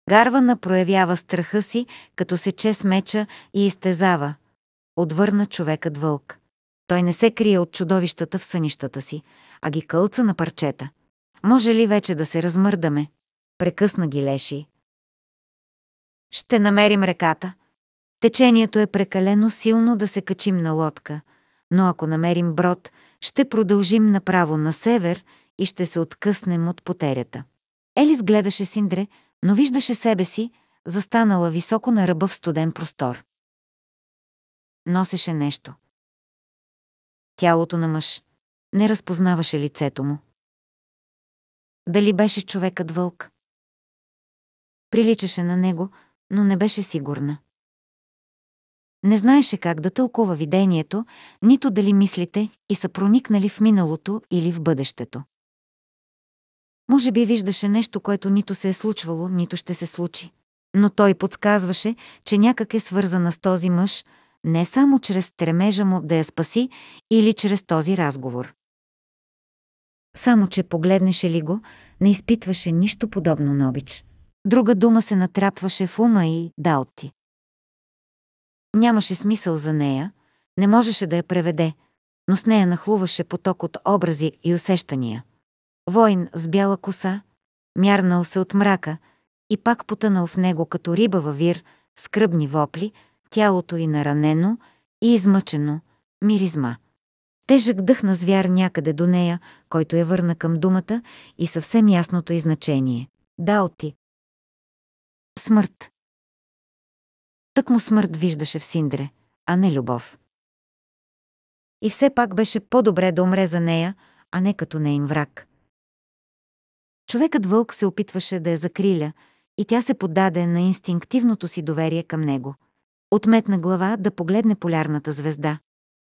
Гарвана проявява страха си, като сече с меча и изтезава, отвърна човекът вълк. Той не се крие от чудовищата в сънищата си, а ги кълца на парчета. Може ли вече да се размърдаме? Прекъсна ги леши. Ще намерим реката. Течението е прекалено силно да се качим на лодка, но ако намерим брод, ще продължим направо на север и ще се откъснем от потерята. Елис гледаше Синдре, но виждаше себе си, застанала високо на ръба в студен простор. Носеше нещо. Тялото на мъж. Не разпознаваше лицето му. Дали беше човекът вълк? Приличаше на него, но не беше сигурна. Не знаеше как да тълкува видението, нито дали мислите и са проникнали в миналото или в бъдещето. Може би виждаше нещо, което нито се е случвало, нито ще се случи. Но той подсказваше, че някак е свързана с този мъж, не само чрез стремежа му да я спаси или чрез този разговор. Само, че погледнеше ли го, не изпитваше нищо подобно на обич. Друга дума се натрапваше в ума и далти. Нямаше смисъл за нея, не можеше да я преведе, но с нея нахлуваше поток от образи и усещания. Войн с бяла коса, мярнал се от мрака и пак потънал в него като риба във вир, скръбни вопли – тялото и наранено и измъчено, миризма. Тежък дъх на звяр някъде до нея, който я върна към думата и съвсем ясното и значение. Дал ти. Смърт. Тък му смърт виждаше в Синдре, а не любов. И все пак беше по-добре да умре за нея, а не като нейн враг. Човекът вълк се опитваше да я закриля и тя се подаде на инстинктивното си доверие към него – Отметна глава да погледне полярната звезда.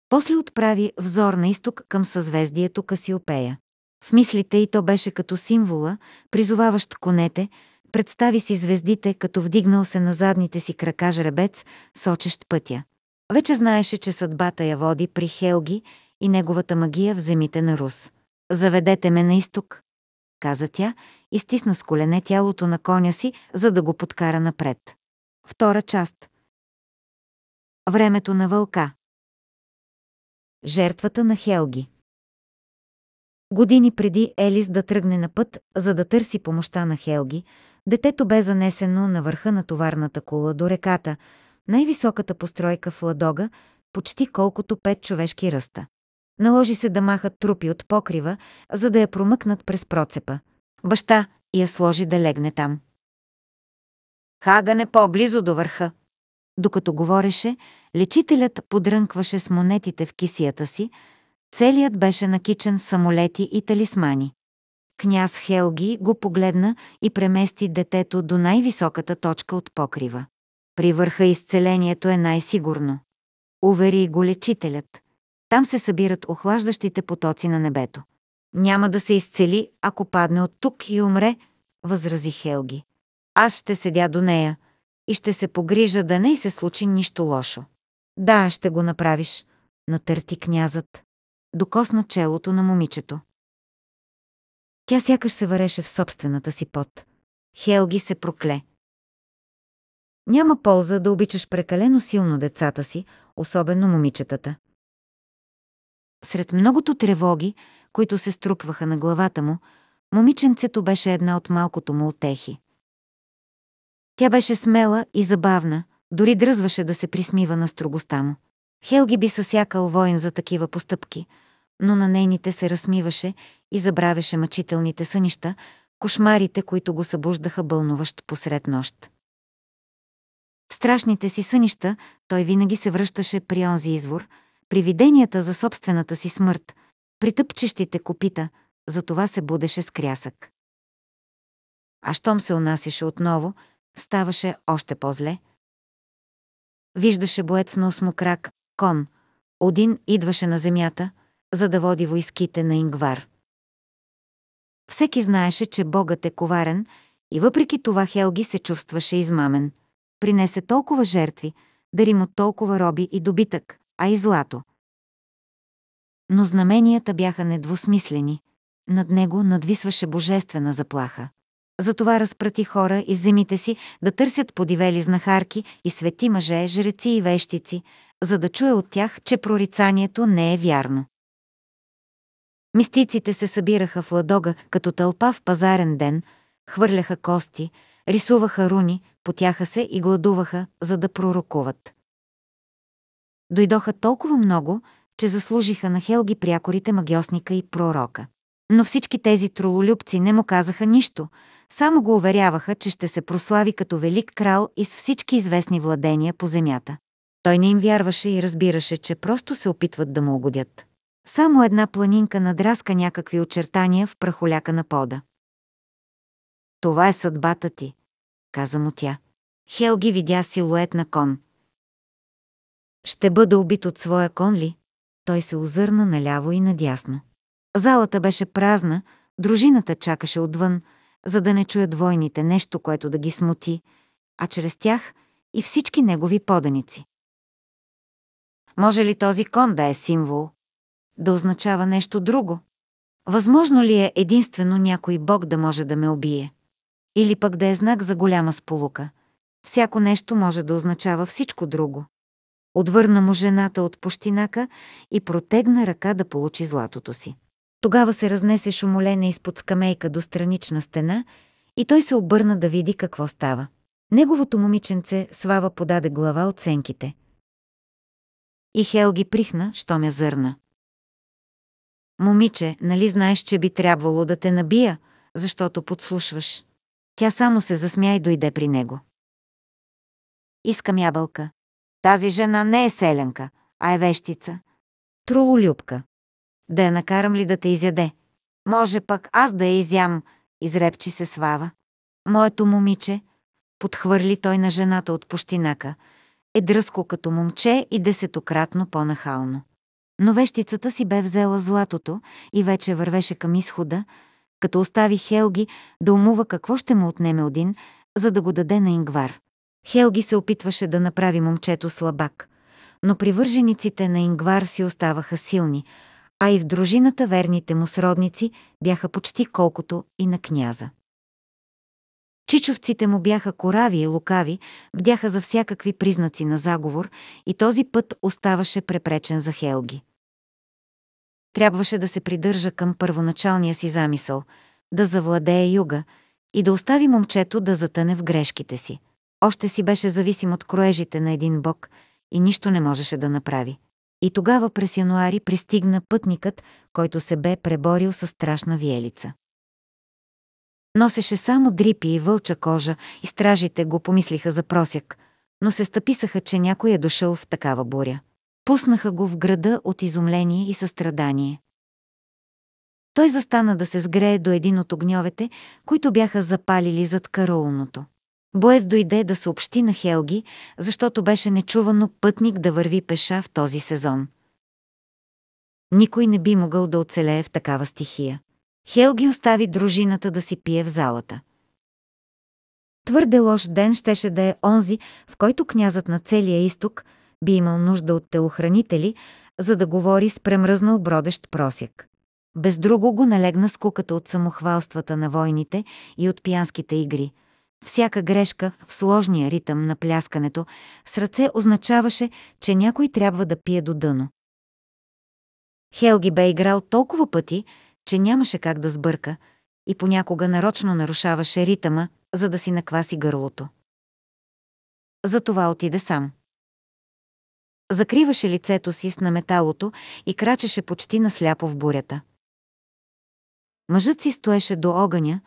После отправи взор на изток към съзвездието Касиопея. В мислите и то беше като символа, призоваващ конете, представи си звездите, като вдигнал се на задните си крака жребец, сочещ пътя. Вече знаеше, че съдбата я води при Хелги и неговата магия в земите на Рус. «Заведете ме на изток», каза тя и стисна с колене тялото на коня си, за да го подкара напред. Втора част – Времето на вълка. Жертвата на Хелги. Години преди Елис да тръгне на път, за да търси помощта на Хелги, детето бе занесено на върха на товарната кула до реката, най-високата постройка в Ладога, почти колкото пет човешки ръста. Наложи се да махат трупи от покрива, за да я промъкнат през процепа. Баща я сложи да легне там. Хагане по-близо до върха. Докато говореше, Лечителят подрънкваше с монетите в кисията си, целият беше накичен самолети и талисмани. Княз Хелги го погледна и премести детето до най-високата точка от покрива. При върха изцелението е най-сигурно. Увери го лечителят. Там се събират охлаждащите потоци на небето. Няма да се изцели, ако падне от тук и умре, възрази Хелги. Аз ще седя до нея и ще се погрижа да не се случи нищо лошо. Да, ще го направиш, натърти князът. Докосна челото на момичето. Тя сякаш се вареше в собствената си пот. Хелги се прокле. Няма полза да обичаш прекалено силно децата си, особено момичетата. Сред многото тревоги, които се струпваха на главата му, момиченцето беше една от малкото му отехи. Тя беше смела и забавна – дори дръзваше да се присмива на строгостта му. Хелги би съсякал воин за такива постъпки, но на нейните се разсмиваше и забравяше мъчителните сънища, кошмарите, които го събуждаха бълнуващ посред нощ. В страшните си сънища той винаги се връщаше при онзи извор, при виденията за собствената си смърт, при тъпчещите копита, за това се будеше с крясък. А щом се унасяше отново, ставаше още по-зле – виждаше боец на осмокрак, кон. Один идваше на земята, за да води войските на Ингвар. Всеки знаеше, че богът е коварен и въпреки това Хелги се чувстваше измамен. Принесе толкова жертви, дари му толкова роби и добитък, а и злато. Но знаменията бяха недвусмислени. Над него надвисваше божествена заплаха. Затова разпрати хора из земите си да търсят подивели знахарки и свети мъже, жреци и вещици, за да чуе от тях, че прорицанието не е вярно. Мистиците се събираха в ладога като тълпа в пазарен ден, хвърляха кости, рисуваха руни, потяха се и гладуваха, за да пророкуват. Дойдоха толкова много, че заслужиха на Хелги прякорите магиосника и пророка. Но всички тези трололюбци не му казаха нищо, само го уверяваха, че ще се прослави като велик крал и с всички известни владения по земята. Той не им вярваше и разбираше, че просто се опитват да му угодят. Само една планинка надраска някакви очертания в прахоляка на пода. Това е съдбата ти, каза му тя. Хелги видя силует на кон. Ще бъда убит от своя кон ли? Той се озърна наляво и надясно. Залата беше празна, дружината чакаше отвън, за да не чуят войните нещо, което да ги смути, а чрез тях и всички негови поданици. Може ли този кон да е символ? Да означава нещо друго? Възможно ли е единствено някой бог да може да ме убие? Или пък да е знак за голяма сполука? Всяко нещо може да означава всичко друго. Отвърна му жената от пощинака и протегна ръка да получи златото си. Тогава се разнесе шумолене изпод скамейка до странична стена и той се обърна да види какво става. Неговото момиченце Слава подаде глава от сенките. И Хел ги прихна, що мя зърна. Момиче, нали знаеш, че би трябвало да те набия, защото подслушваш. Тя само се засмя и дойде при него. Искам ябълка. Тази жена не е селянка, а е вещица. Трулолюбка. Да я накарам ли да те изяде? Може пък аз да я изям, изрепчи се Слава. Моето момиче, подхвърли той на жената от пощинака, е дръско като момче и десетократно по-нахално. Но вещицата си бе взела златото и вече вървеше към изхода, като остави Хелги да умува какво ще му отнеме Один, за да го даде на Ингвар. Хелги се опитваше да направи момчето слабак, но привържениците на Ингвар си оставаха силни – а и в дружината верните му сродници бяха почти колкото и на княза. Чичовците му бяха корави и лукави, бдяха за всякакви признаци на заговор и този път оставаше препречен за Хелги. Трябваше да се придържа към първоначалния си замисъл, да завладее юга и да остави момчето да затъне в грешките си. Още си беше зависим от кроежите на един бог и нищо не можеше да направи. И тогава през януари пристигна пътникът, който се бе преборил със страшна виелица. Носеше само дрипи и вълча кожа и стражите го помислиха за просяк, но се стъписаха, че някой е дошъл в такава буря. Пуснаха го в града от изумление и състрадание. Той застана да се сгрее до един от огньовете, които бяха запалили зад караулното. Боес дойде да съобщи на Хелги, защото беше нечувано пътник да върви пеша в този сезон. Никой не би могъл да оцелее в такава стихия. Хелги остави дружината да си пие в залата. Твърде лош ден щеше да е онзи, в който князът на целия изток би имал нужда от телохранители, за да говори с премръзнал бродещ просяк. Без друго го налегна скуката от самохвалствата на войните и от пиянските игри – всяка грешка в сложния ритъм на пляскането с ръце означаваше, че някой трябва да пие до дъно. Хелги бе играл толкова пъти, че нямаше как да сбърка и понякога нарочно нарушаваше ритъма, за да си накваси гърлото. Затова отиде сам. Закриваше лицето си с наметалото и крачеше почти насляпо в бурята. Мъжът си стоеше до огъня,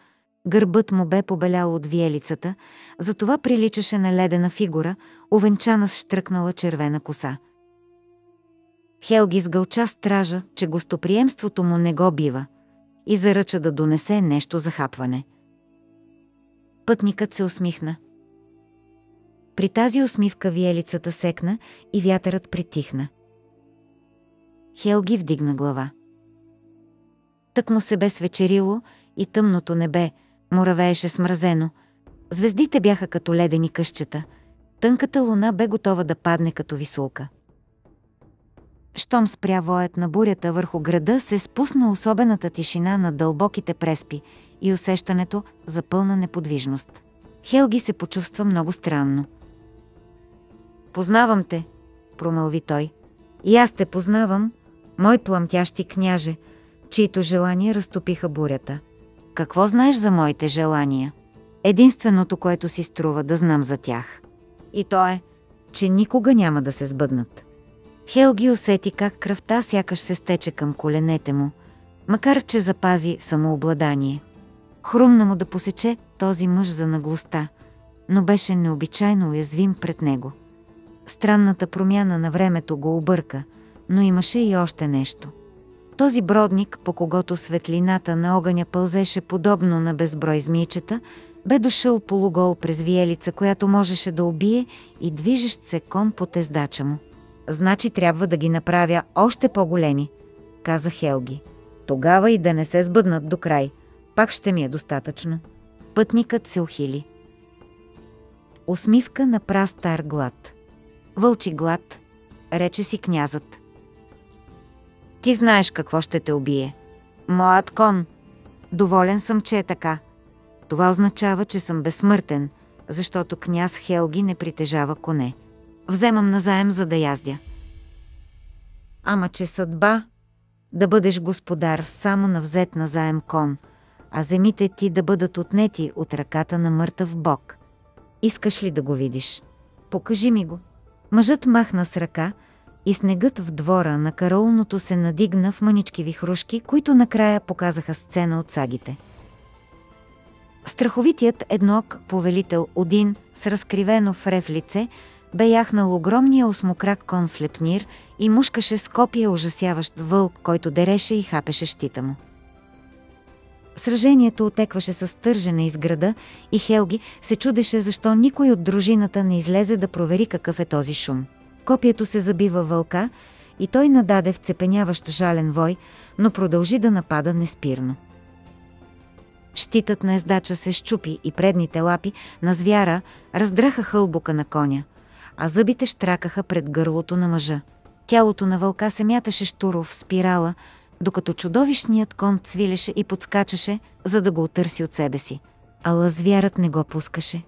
Гърбът му бе побелял от виелицата, затова приличаше на ледена фигура, овенчана с штръкнала червена коса. Хелги сгълча стража, че гостоприемството му не го бива, и заръча да донесе нещо за хапване. Пътникът се усмихна. При тази усмивка виелицата секна и вятърът притихна. Хелги вдигна глава. Тък му се бе свечерило и тъмното небе, муравееше смразено. Звездите бяха като ледени къщета. Тънката луна бе готова да падне като висулка. Щом спря воят на бурята върху града, се спусна особената тишина на дълбоките преспи и усещането за пълна неподвижност. Хелги се почувства много странно. «Познавам те», промълви той. «И аз те познавам, мой пламтящи княже», чието желания разтопиха бурята. Какво знаеш за моите желания? Единственото, което си струва да знам за тях. И то е, че никога няма да се сбъднат. Хелги усети как кръвта сякаш се стече към коленете му, макар че запази самообладание. Хрумна му да посече този мъж за наглостта, но беше необичайно уязвим пред него. Странната промяна на времето го обърка, но имаше и още нещо – този бродник, по когото светлината на огъня пълзеше подобно на безброй змийчета, бе дошъл полугол през виелица, която можеше да убие и движещ се кон по тездача му. Значи трябва да ги направя още по-големи, каза Хелги. Тогава и да не се сбъднат до край. Пак ще ми е достатъчно. Пътникът се ухили. Усмивка на прастар глад. Вълчи глад, рече си князът. Ти знаеш какво ще те убие. Моят кон. Доволен съм, че е така. Това означава, че съм безсмъртен, защото княз Хелги не притежава коне. Вземам назаем, за да яздя. Ама че съдба да бъдеш господар само на взет назаем кон, а земите ти да бъдат отнети от ръката на мъртъв бог. Искаш ли да го видиш? Покажи ми го. Мъжът махна с ръка, и снегът в двора на караулното се надигна в мънички вихрушки, които накрая показаха сцена от сагите. Страховитият еднок повелител Один с разкривено в рев лице бе яхнал огромния осмокрак кон слепнир и мушкаше с копия ужасяващ вълк, който дереше и хапеше щита му. Сражението отекваше с тържена из града и Хелги се чудеше защо никой от дружината не излезе да провери какъв е този шум. Копието се забива вълка и той нададе вцепеняващ жален вой, но продължи да напада неспирно. Щитът на ездача се щупи и предните лапи на звяра раздраха хълбука на коня, а зъбите штракаха пред гърлото на мъжа. Тялото на вълка се мяташе штуро в спирала, докато чудовищният кон цвилеше и подскачаше, за да го отърси от себе си. Ала звярат не го пускаше.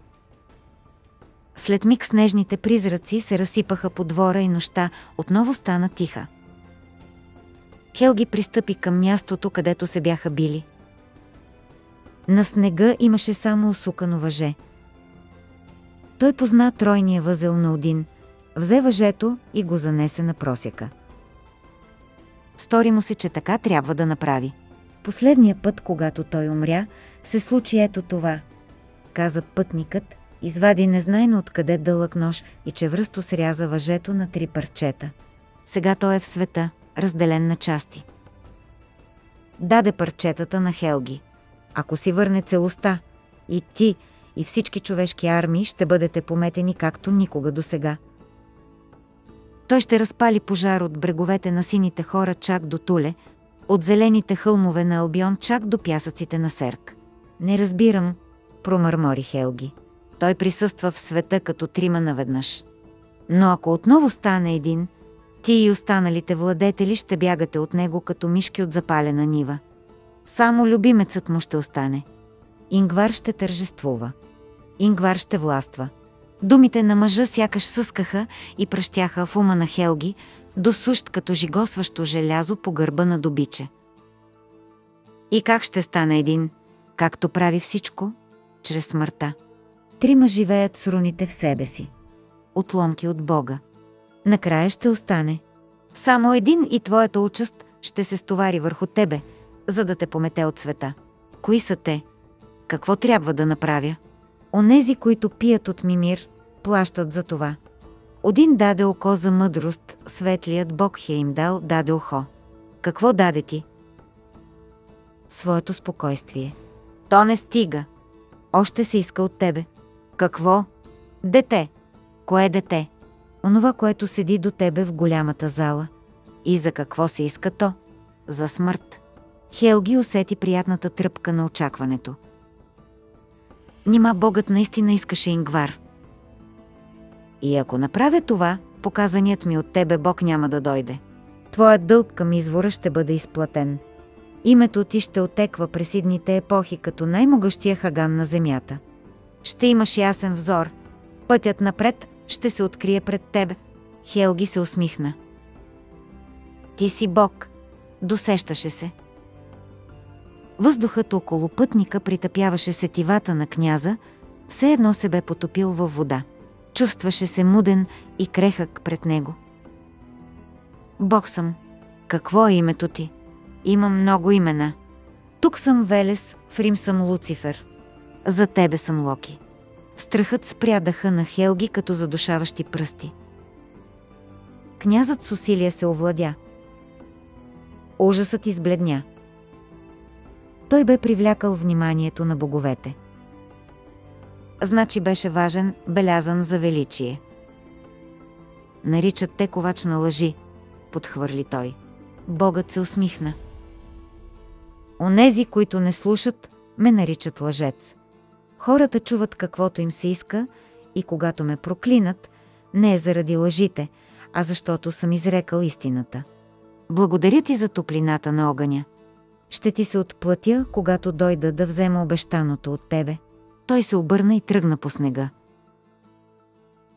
След миг снежните призраци се разсипаха по двора и нощта отново стана тиха. Хелги пристъпи към мястото, където се бяха били. На снега имаше само усукано въже. Той позна тройния възел на Один, взе въжето и го занесе на просяка. Стори му се, че така трябва да направи. Последния път, когато той умря, се случи ето това, каза пътникът – извади незнайно откъде дълъг нож и чевръсто сряза въжето на три парчета. Сега той е в света, разделен на части. Даде парчетата на Хелги. Ако си върне целостта, и ти, и всички човешки армии ще бъдете пометени както никога досега. Той ще разпали пожар от бреговете на сините хора чак до Туле, от зелените хълмове на Албион чак до пясъците на Серк. Не разбирам, промърмори Хелги той присъства в света като трима наведнъж. Но ако отново стане един, ти и останалите владетели ще бягате от него като мишки от запалена нива. Само любимецът му ще остане. Ингвар ще тържествува. Ингвар ще властва. Думите на мъжа сякаш съскаха и пръщяха в ума на Хелги, досущ като жигосващо желязо по гърба на добиче. И как ще стане един, както прави всичко, чрез смъртта? Трима живеят с руните в себе си. Отломки от Бога. Накрая ще остане. Само един и твоята участ ще се стовари върху тебе, за да те помете от света. Кои са те? Какво трябва да направя? Онези, които пият от мимир, плащат за това. Один даде око за мъдрост, светлият Бог им дал. даде ухо. Какво даде ти? Своето спокойствие. То не стига. Още се иска от тебе. Какво? Дете. Кое дете? Онова, което седи до тебе в голямата зала. И за какво се иска то? За смърт. Хелги усети приятната тръпка на очакването. Нима Богът наистина искаше Ингвар. И ако направя това, показаният ми от тебе Бог няма да дойде. Твоят дълг към извора ще бъде изплатен. Името ти ще отеква през идните епохи като най-могъщия хаган на земята. Ще имаш ясен взор. Пътят напред ще се открие пред теб. Хелги се усмихна. Ти си бог. Досещаше се. Въздухът около пътника притъпяваше сетивата на княза, все едно се бе потопил във вода. Чувстваше се муден и крехък пред него. Бог съм. Какво е името ти? Имам много имена. Тук съм Велес, в Рим съм Луцифер. За тебе съм Локи. Страхът спрядаха на Хелги като задушаващи пръсти. Князът с усилие се овладя. Ужасът избледня. Той бе привлякал вниманието на боговете. Значи беше важен, белязан за величие. Наричат те ковач на лъжи, подхвърли той. Богът се усмихна. Онези, които не слушат, ме наричат лъжец. Хората чуват каквото им се иска и когато ме проклинат, не е заради лъжите, а защото съм изрекал истината. Благодаря ти за топлината на огъня. Ще ти се отплатя, когато дойда да взема обещаното от тебе. Той се обърна и тръгна по снега.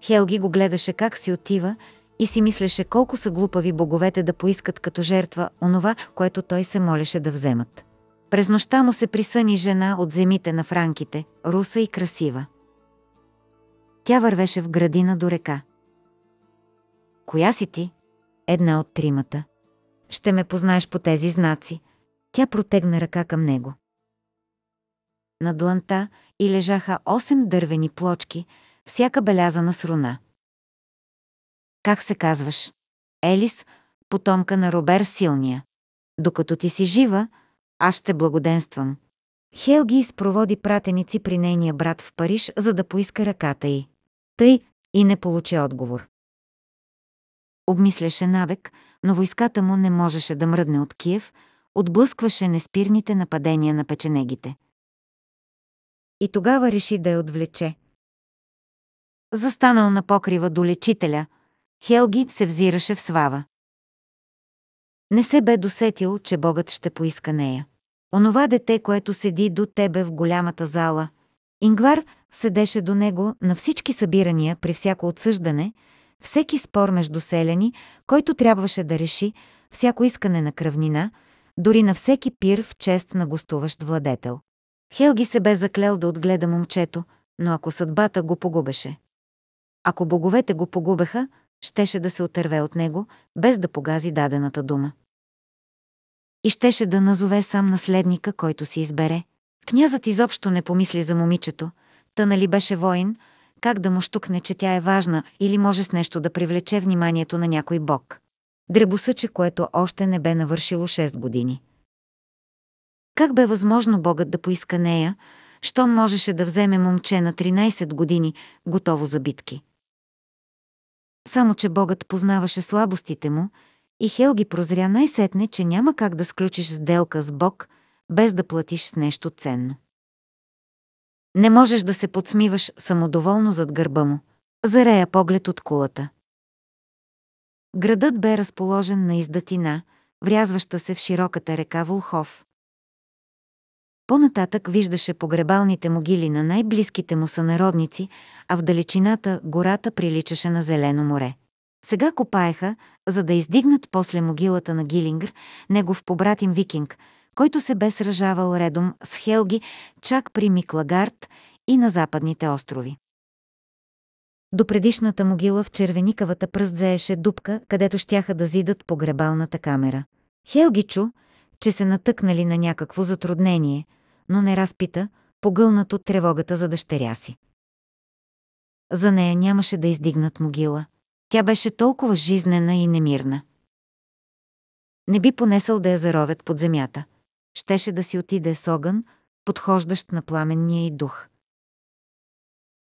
Хелги го гледаше как си отива и си мислеше колко са глупави боговете да поискат като жертва онова, което той се молеше да вземат. През нощта му се присъни жена от земите на франките, руса и красива. Тя вървеше в градина до река. Коя си ти? Една от тримата. Ще ме познаеш по тези знаци. Тя протегна ръка към него. На дланта и лежаха осем дървени плочки, всяка белязана с руна. Как се казваш? Елис, потомка на Робер Силния. Докато ти си жива, аз ще благоденствам. Хелги изпроводи пратеници при нейния брат в Париж, за да поиска ръката й. Тъй и не получи отговор. Обмисляше навек, но войската му не можеше да мръдне от Киев, отблъскваше неспирните нападения на печенегите. И тогава реши да я отвлече. Застанал на покрива до лечителя, Хелги се взираше в Слава. Не се бе досетил, че Богът ще поиска нея. Онова дете, което седи до тебе в голямата зала. Ингвар седеше до него на всички събирания при всяко отсъждане, всеки спор между селяни, който трябваше да реши, всяко искане на кръвнина, дори на всеки пир в чест на гостуващ владетел. Хелги се бе заклел да отгледа момчето, но ако съдбата го погубеше. Ако боговете го погубеха, щеше да се отърве от него, без да погази дадената дума. И щеше да назове сам наследника, който си избере. Князът изобщо не помисли за момичето, та нали беше воин, как да му штукне, че тя е важна или може с нещо да привлече вниманието на някой бог. Дребосъче, което още не бе навършило 6 години. Как бе възможно Богът да поиска нея, щом можеше да вземе момче на 13 години, готово за битки? Само, че Богът познаваше слабостите му и Хелги прозря най-сетне, че няма как да сключиш сделка с Бог, без да платиш с нещо ценно. Не можеш да се подсмиваш самодоволно зад гърба му. Зарея поглед от кулата. Градът бе разположен на издатина, врязваща се в широката река Волхов. По-нататък виждаше погребалните могили на най-близките му сънародници, а в далечината гората приличаше на зелено море. Сега копаеха, за да издигнат после могилата на Гилингр, негов побратим викинг, който се бе сражавал редом с Хелги чак при Миклагард и на западните острови. До предишната могила в червеникавата пръст заеше дупка, където щяха да зидат погребалната камера. Хелги чу, че се натъкнали на някакво затруднение, но не разпита, погълнат от тревогата за дъщеря си. За нея нямаше да издигнат могила. Тя беше толкова жизнена и немирна. Не би понесъл да я заровят под земята. Щеше да си отиде с огън, подхождащ на пламенния и дух.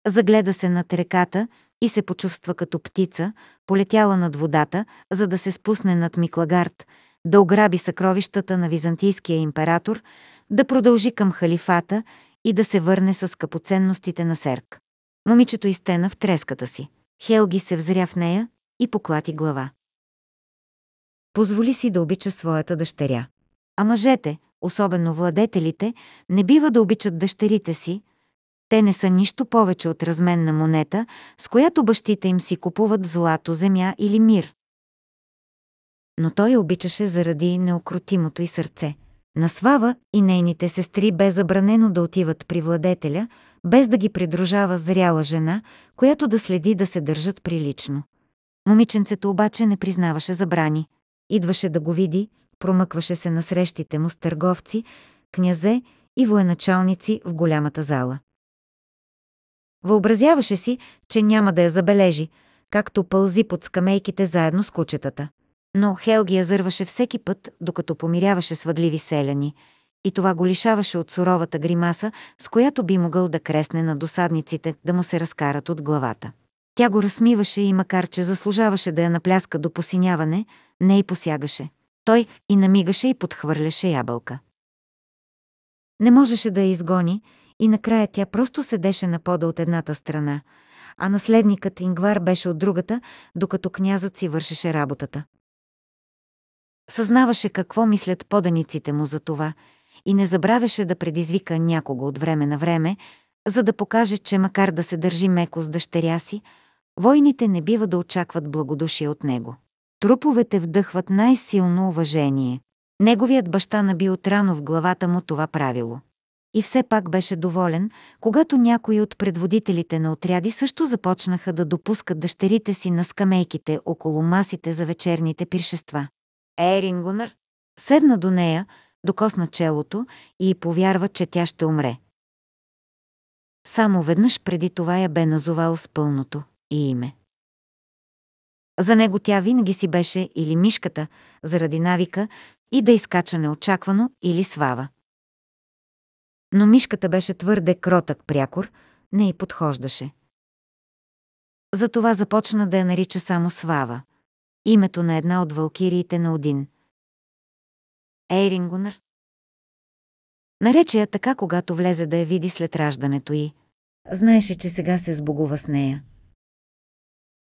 Загледа се над реката и се почувства като птица, полетяла над водата, за да се спусне над Миклагард, да ограби съкровищата на византийския император, да продължи към халифата и да се върне с капоценностите на Серк. Момичето изтена в треската си. Хелги се взря в нея и поклати глава. Позволи си да обича своята дъщеря. А мъжете, особено владетелите, не бива да обичат дъщерите си, те не са нищо повече от разменна монета, с която бащите им си купуват злато, земя или мир. Но той обичаше заради неокрутимото и сърце – на Слава и нейните сестри бе забранено да отиват при владетеля, без да ги придружава зряла жена, която да следи да се държат прилично. Момиченцето обаче не признаваше забрани. Идваше да го види, промъкваше се на срещите му с търговци, князе и военачалници в голямата зала. Въобразяваше си, че няма да я забележи, както пълзи под скамейките заедно с кучетата. Но Хел ги язърваше всеки път, докато помиряваше свъдливи селяни, и това го лишаваше от суровата гримаса, с която би могъл да кресне на досадниците да му се разкарат от главата. Тя го разсмиваше и макар, че заслужаваше да я напляска до посиняване, не й посягаше. Той и намигаше и подхвърляше ябълка. Не можеше да я изгони и накрая тя просто седеше на пода от едната страна, а наследникът Ингвар беше от другата, докато князът си вършеше работата. Съзнаваше какво мислят поданиците му за това и не забравяше да предизвика някого от време на време, за да покаже, че макар да се държи меко с дъщеря си, войните не бива да очакват благодушие от него. Труповете вдъхват най-силно уважение. Неговият баща наби от рано в главата му това правило. И все пак беше доволен, когато някои от предводителите на отряди също започнаха да допускат дъщерите си на скамейките около масите за вечерните пиршества. Ерингунър седна до нея, докосна челото и повярва, че тя ще умре. Само веднъж преди това я бе назовал с пълното и име. За него тя винаги си беше или мишката, заради навика, и да изкача неочаквано или свава. Но мишката беше твърде кротък прякор, не й подхождаше. Затова започна да я нарича само Свава името на една от валкириите на Один. Ейрингунър. Нарече я така, когато влезе да я види след раждането й. Знаеше, че сега се сбогува с нея.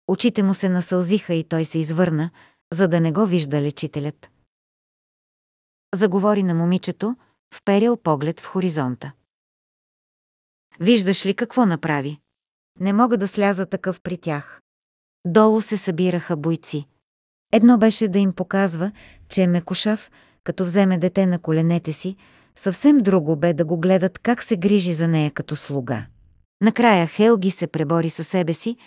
Очите му се насълзиха и той се извърна, за да не го вижда лечителят. Заговори на момичето, вперил поглед в хоризонта. Виждаш ли какво направи? Не мога да сляза такъв при тях. Долу се събираха бойци. Едно беше да им показва, че е мекушав, като вземе дете на коленете си, съвсем друго бе да го гледат как се грижи за нея като слуга. Накрая Хелги се пребори със себе си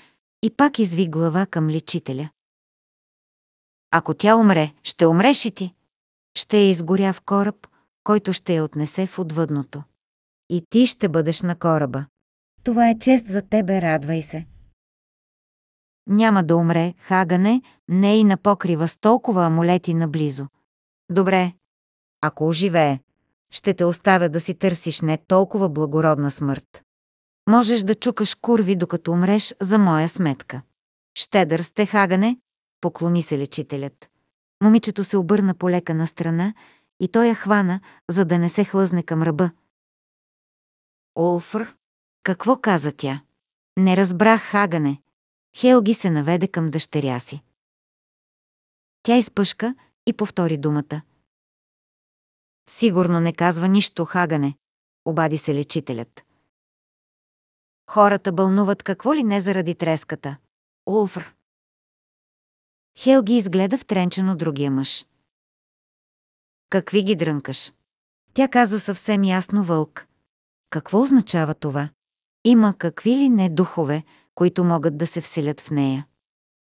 и пак изви глава към лечителя. Ако тя умре, ще умреш и ти. Ще я изгоря в кораб, който ще я отнесе в отвъдното. И ти ще бъдеш на кораба. Това е чест за тебе, радвай се. Няма да умре, хагане, не и на покрива с толкова амулети наблизо. Добре. Ако оживее, ще те оставя да си търсиш не толкова благородна смърт. Можеш да чукаш курви, докато умреш за моя сметка. Щедър сте, хагане, поклони се лечителят. Момичето се обърна полека на страна и той я хвана, за да не се хлъзне към ръба. Олфър, какво каза тя? Не разбрах, Хагане. Хелги се наведе към дъщеря си. Тя изпъшка и повтори думата. Сигурно не казва нищо хагане, обади се лечителят. Хората бълнуват какво ли не заради треската. Улфр. Хелги изгледа втренчено другия мъж. Какви ги дрънкаш? Тя каза съвсем ясно вълк. Какво означава това? Има какви ли не духове, които могат да се вселят в нея.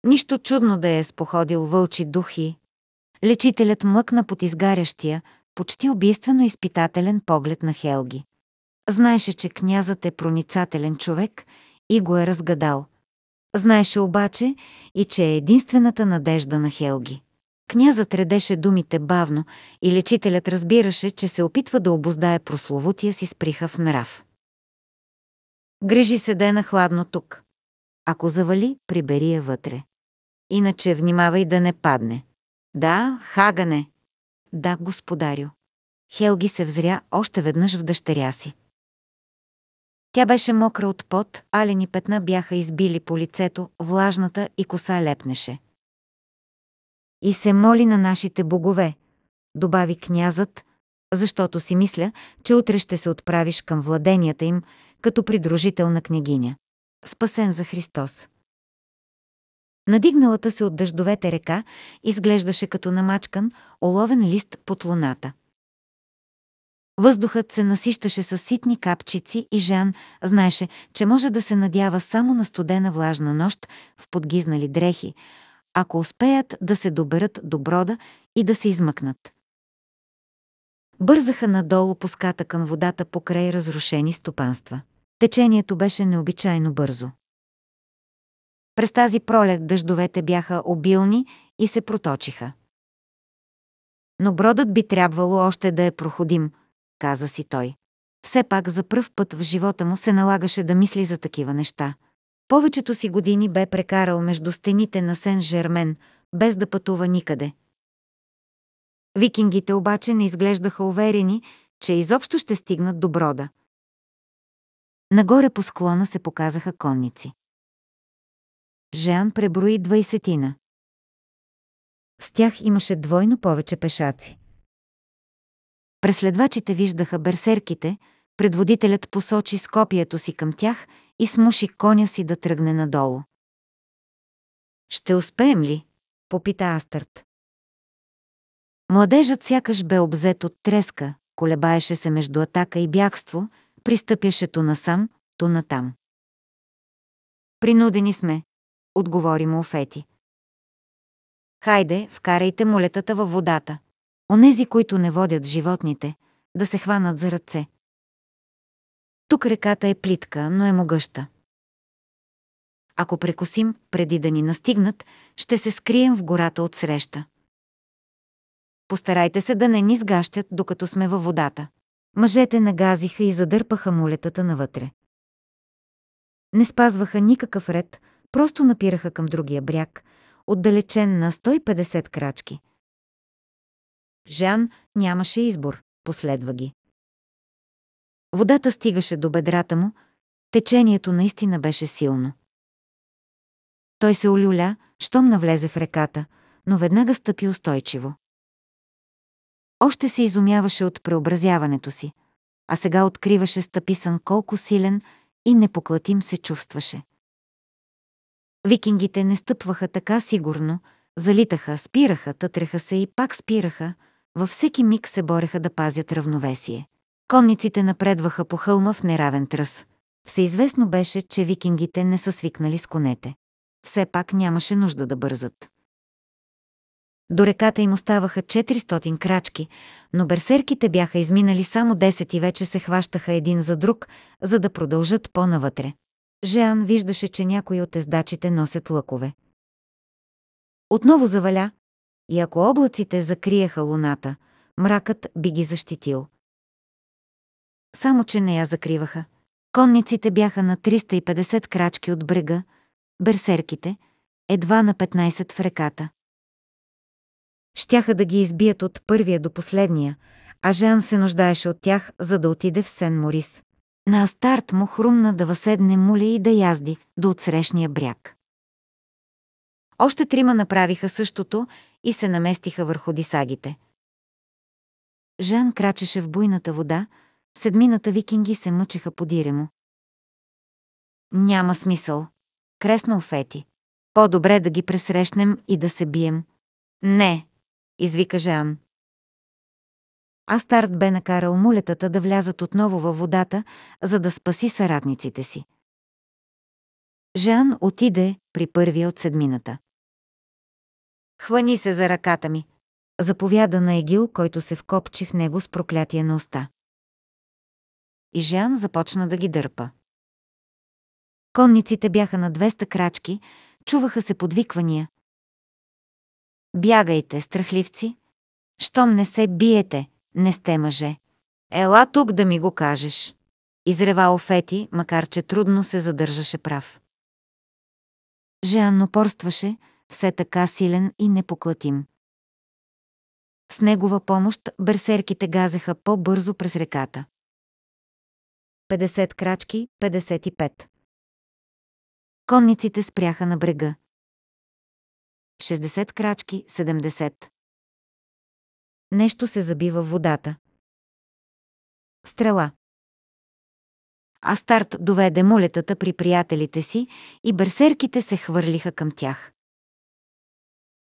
Нищо чудно да е споходил вълчи духи. Лечителят млъкна под изгарящия, почти убийствено изпитателен поглед на Хелги. Знаеше, че князът е проницателен човек и го е разгадал. Знаеше обаче и, че е единствената надежда на Хелги. Князът редеше думите бавно и лечителят разбираше, че се опитва да обоздае прословутия си сприхав нрав. Грижи се да е нахладно тук. Ако завали, прибери я вътре. Иначе внимавай да не падне. Да, хагане. Да, господарю. Хелги се взря още веднъж в дъщеря си. Тя беше мокра от пот, алени петна бяха избили по лицето, влажната и коса лепнеше. И се моли на нашите богове, добави князът, защото си мисля, че утре ще се отправиш към владенията им, като придружител на княгиня спасен за Христос. Надигналата се от дъждовете река изглеждаше като намачкан, оловен лист под луната. Въздухът се насищаше с ситни капчици и Жан знаеше, че може да се надява само на студена влажна нощ в подгизнали дрехи, ако успеят да се доберат до брода и да се измъкнат. Бързаха надолу пуската към водата покрай разрушени стопанства. Течението беше необичайно бързо. През тази пролет дъждовете бяха обилни и се проточиха. Но бродът би трябвало още да е проходим, каза си той. Все пак за пръв път в живота му се налагаше да мисли за такива неща. Повечето си години бе прекарал между стените на Сен-Жермен, без да пътува никъде. Викингите обаче не изглеждаха уверени, че изобщо ще стигнат до брода – Нагоре по склона се показаха конници. Жан преброи двайсетина. С тях имаше двойно повече пешаци. Преследвачите виждаха берсерките, предводителят посочи с копието си към тях и смуши коня си да тръгне надолу. «Ще успеем ли?» – попита Астърт. Младежът сякаш бе обзет от треска, колебаеше се между атака и бягство – пристъпяше то насам, то натам. Принудени сме, отговори му Офети. Хайде, вкарайте молетата във водата. Онези, които не водят животните, да се хванат за ръце. Тук реката е плитка, но е могъща. Ако прекосим, преди да ни настигнат, ще се скрием в гората от среща. Постарайте се да не ни сгащат, докато сме във водата. Мъжете нагазиха и задърпаха мулетата навътре. Не спазваха никакъв ред, просто напираха към другия бряг, отдалечен на 150 крачки. Жан нямаше избор, последва ги. Водата стигаше до бедрата му, течението наистина беше силно. Той се олюля, щом навлезе в реката, но веднага стъпи устойчиво. Още се изумяваше от преобразяването си, а сега откриваше стъписън колко силен и непоклатим се чувстваше. Викингите не стъпваха така сигурно, залитаха, спираха, тътреха се и пак спираха, във всеки миг се бореха да пазят равновесие. Конниците напредваха по хълма в неравен тръс. Всеизвестно беше, че викингите не са свикнали с конете. Все пак нямаше нужда да бързат. До реката им оставаха 400 крачки, но берсерките бяха изминали само 10 и вече се хващаха един за друг, за да продължат по-навътре. Жеан виждаше, че някои от ездачите носят лъкове. Отново заваля, и ако облаците закриеха луната, мракът би ги защитил. Само, че не я закриваха. Конниците бяха на 350 крачки от брега, берсерките – едва на 15 в реката. Щяха да ги избият от първия до последния, а Жан се нуждаеше от тях, за да отиде в Сен-Морис. На Астарт му хрумна да въседне муле и да язди до отсрещния бряг. Още трима направиха същото и се наместиха върху дисагите. Жан крачеше в буйната вода, седмината викинги се мъчеха по диремо. Няма смисъл, Кресна Фети. По-добре да ги пресрещнем и да се бием. Не, извика Жан. Астарт бе накарал мулетата да влязат отново във водата, за да спаси съратниците си. Жан отиде при първия от седмината. Хвани се за ръката ми, заповяда на Егил, който се вкопчи в него с проклятие на уста. И Жан започна да ги дърпа. Конниците бяха на 200 крачки, чуваха се подвиквания, Бягайте, страхливци! Щом не се биете, не сте мъже. Ела тук да ми го кажеш. Изрева Офети, макар че трудно се задържаше прав. Жеан порстваше, все така силен и непоклатим. С негова помощ берсерките газеха по-бързо през реката. 50 крачки, 55. Конниците спряха на брега. 60 крачки, 70. Нещо се забива в водата. Стрела. Астарт доведе молетата при приятелите си и берсерките се хвърлиха към тях.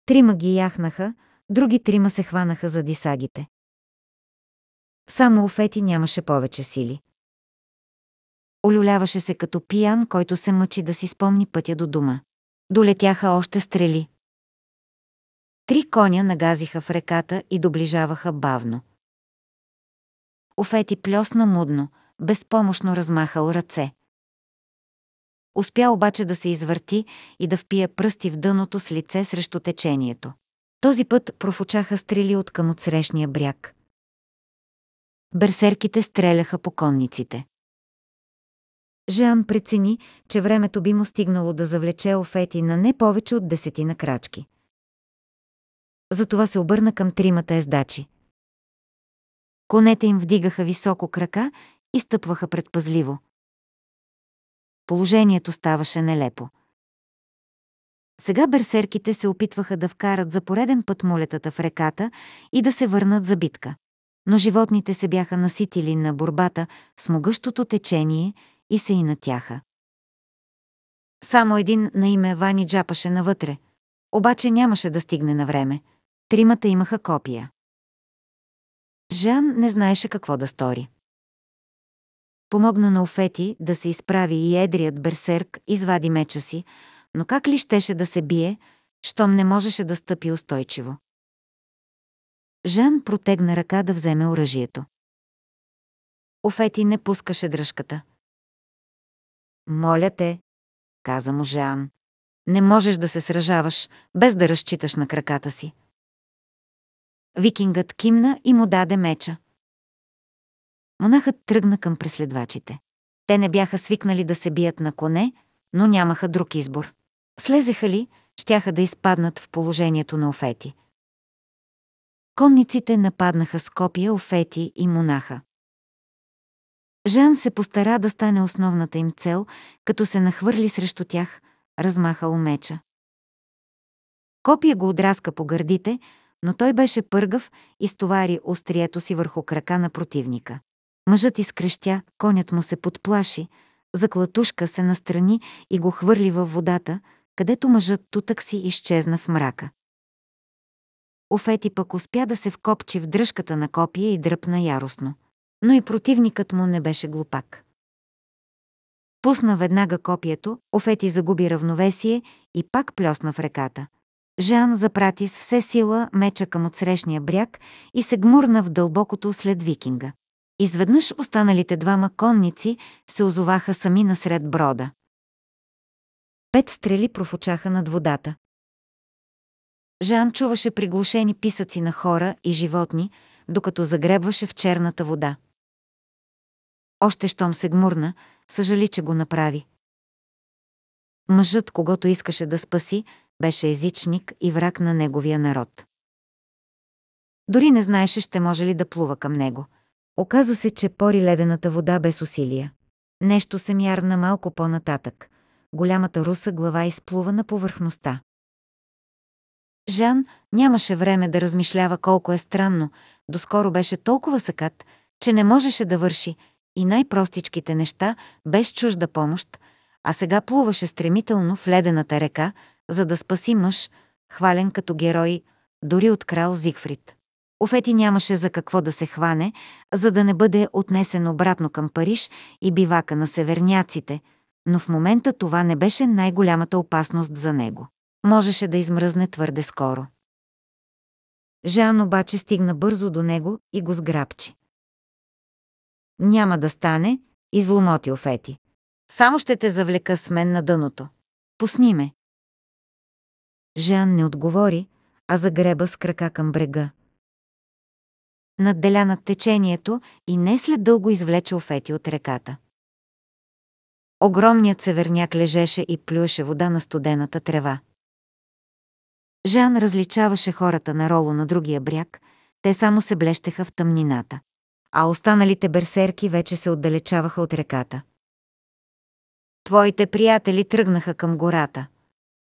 Трима ги яхнаха, други трима се хванаха за дисагите. Само Офети нямаше повече сили. Олюляваше се като пиян, който се мъчи да си спомни пътя до дома. Долетяха още стрели. Три коня нагазиха в реката и доближаваха бавно. Офети плюсна мудно, безпомощно размахал ръце. Успя обаче да се извърти и да впие пръсти в дъното с лице срещу течението. Този път профучаха стрели от към отсрещния бряг. Берсерките стреляха по конниците. Жан прецени, че времето би му стигнало да завлече Офети на не повече от десетина крачки затова се обърна към тримата ездачи. Конете им вдигаха високо крака и стъпваха предпазливо. Положението ставаше нелепо. Сега берсерките се опитваха да вкарат за пореден път мулетата в реката и да се върнат за битка. Но животните се бяха наситили на борбата с могъщото течение и се и натяха. Само един на име Вани джапаше навътре, обаче нямаше да стигне на време – Тримата имаха копия. Жан не знаеше какво да стори. Помогна на Офети да се изправи и едрият берсерк извади меча си, но как ли щеше да се бие, щом не можеше да стъпи устойчиво. Жан протегна ръка да вземе оръжието. Офети не пускаше дръжката. «Моля те», каза му Жан, – «не можеш да се сражаваш, без да разчиташ на краката си. Викингът кимна и му даде меча. Монахът тръгна към преследвачите. Те не бяха свикнали да се бият на коне, но нямаха друг избор. Слезеха ли, щяха да изпаднат в положението на Офети. Конниците нападнаха с копия Офети и монаха. Жан се постара да стане основната им цел, като се нахвърли срещу тях, размахал меча. Копия го отраска по гърдите, но той беше пъргав и стовари острието си върху крака на противника. Мъжът изкрещя, конят му се подплаши, заклатушка се настрани и го хвърли във водата, където мъжът тутък си изчезна в мрака. Офети пък успя да се вкопчи в дръжката на копия и дръпна яростно. Но и противникът му не беше глупак. Пусна веднага копието, Офети загуби равновесие и пак плесна в реката – Жан запрати с все сила меча към отсрещния бряг и се гмурна в дълбокото след викинга. Изведнъж останалите двама конници се озоваха сами насред брода. Пет стрели профучаха над водата. Жан чуваше приглушени писъци на хора и животни, докато загребваше в черната вода. Още щом се гмурна, съжали, че го направи. Мъжът, когато искаше да спаси, беше езичник и враг на неговия народ. Дори не знаеше ще може ли да плува към него. Оказа се, че пори ледената вода без усилия. Нещо се мярна малко по-нататък. Голямата руса глава изплува на повърхността. Жан нямаше време да размишлява колко е странно. Доскоро беше толкова съкат, че не можеше да върши и най-простичките неща без чужда помощ, а сега плуваше стремително в ледената река, за да спаси мъж, хвален като герой, дори от крал Зигфрид. Офети нямаше за какво да се хване, за да не бъде отнесен обратно към Париж и бивака на северняците, но в момента това не беше най-голямата опасност за него. Можеше да измръзне твърде скоро. Жан обаче стигна бързо до него и го сграбчи. Няма да стане, изломоти Офети. Само ще те завлека с мен на дъното. Пусни ме. Жан не отговори, а загреба с крака към брега. Надделя над течението и не след дълго извлече офети от реката. Огромният северняк лежеше и плюеше вода на студената трева. Жан различаваше хората на Роло на другия бряг, те само се блещеха в тъмнината. А останалите берсерки вече се отдалечаваха от реката. Твоите приятели тръгнаха към гората,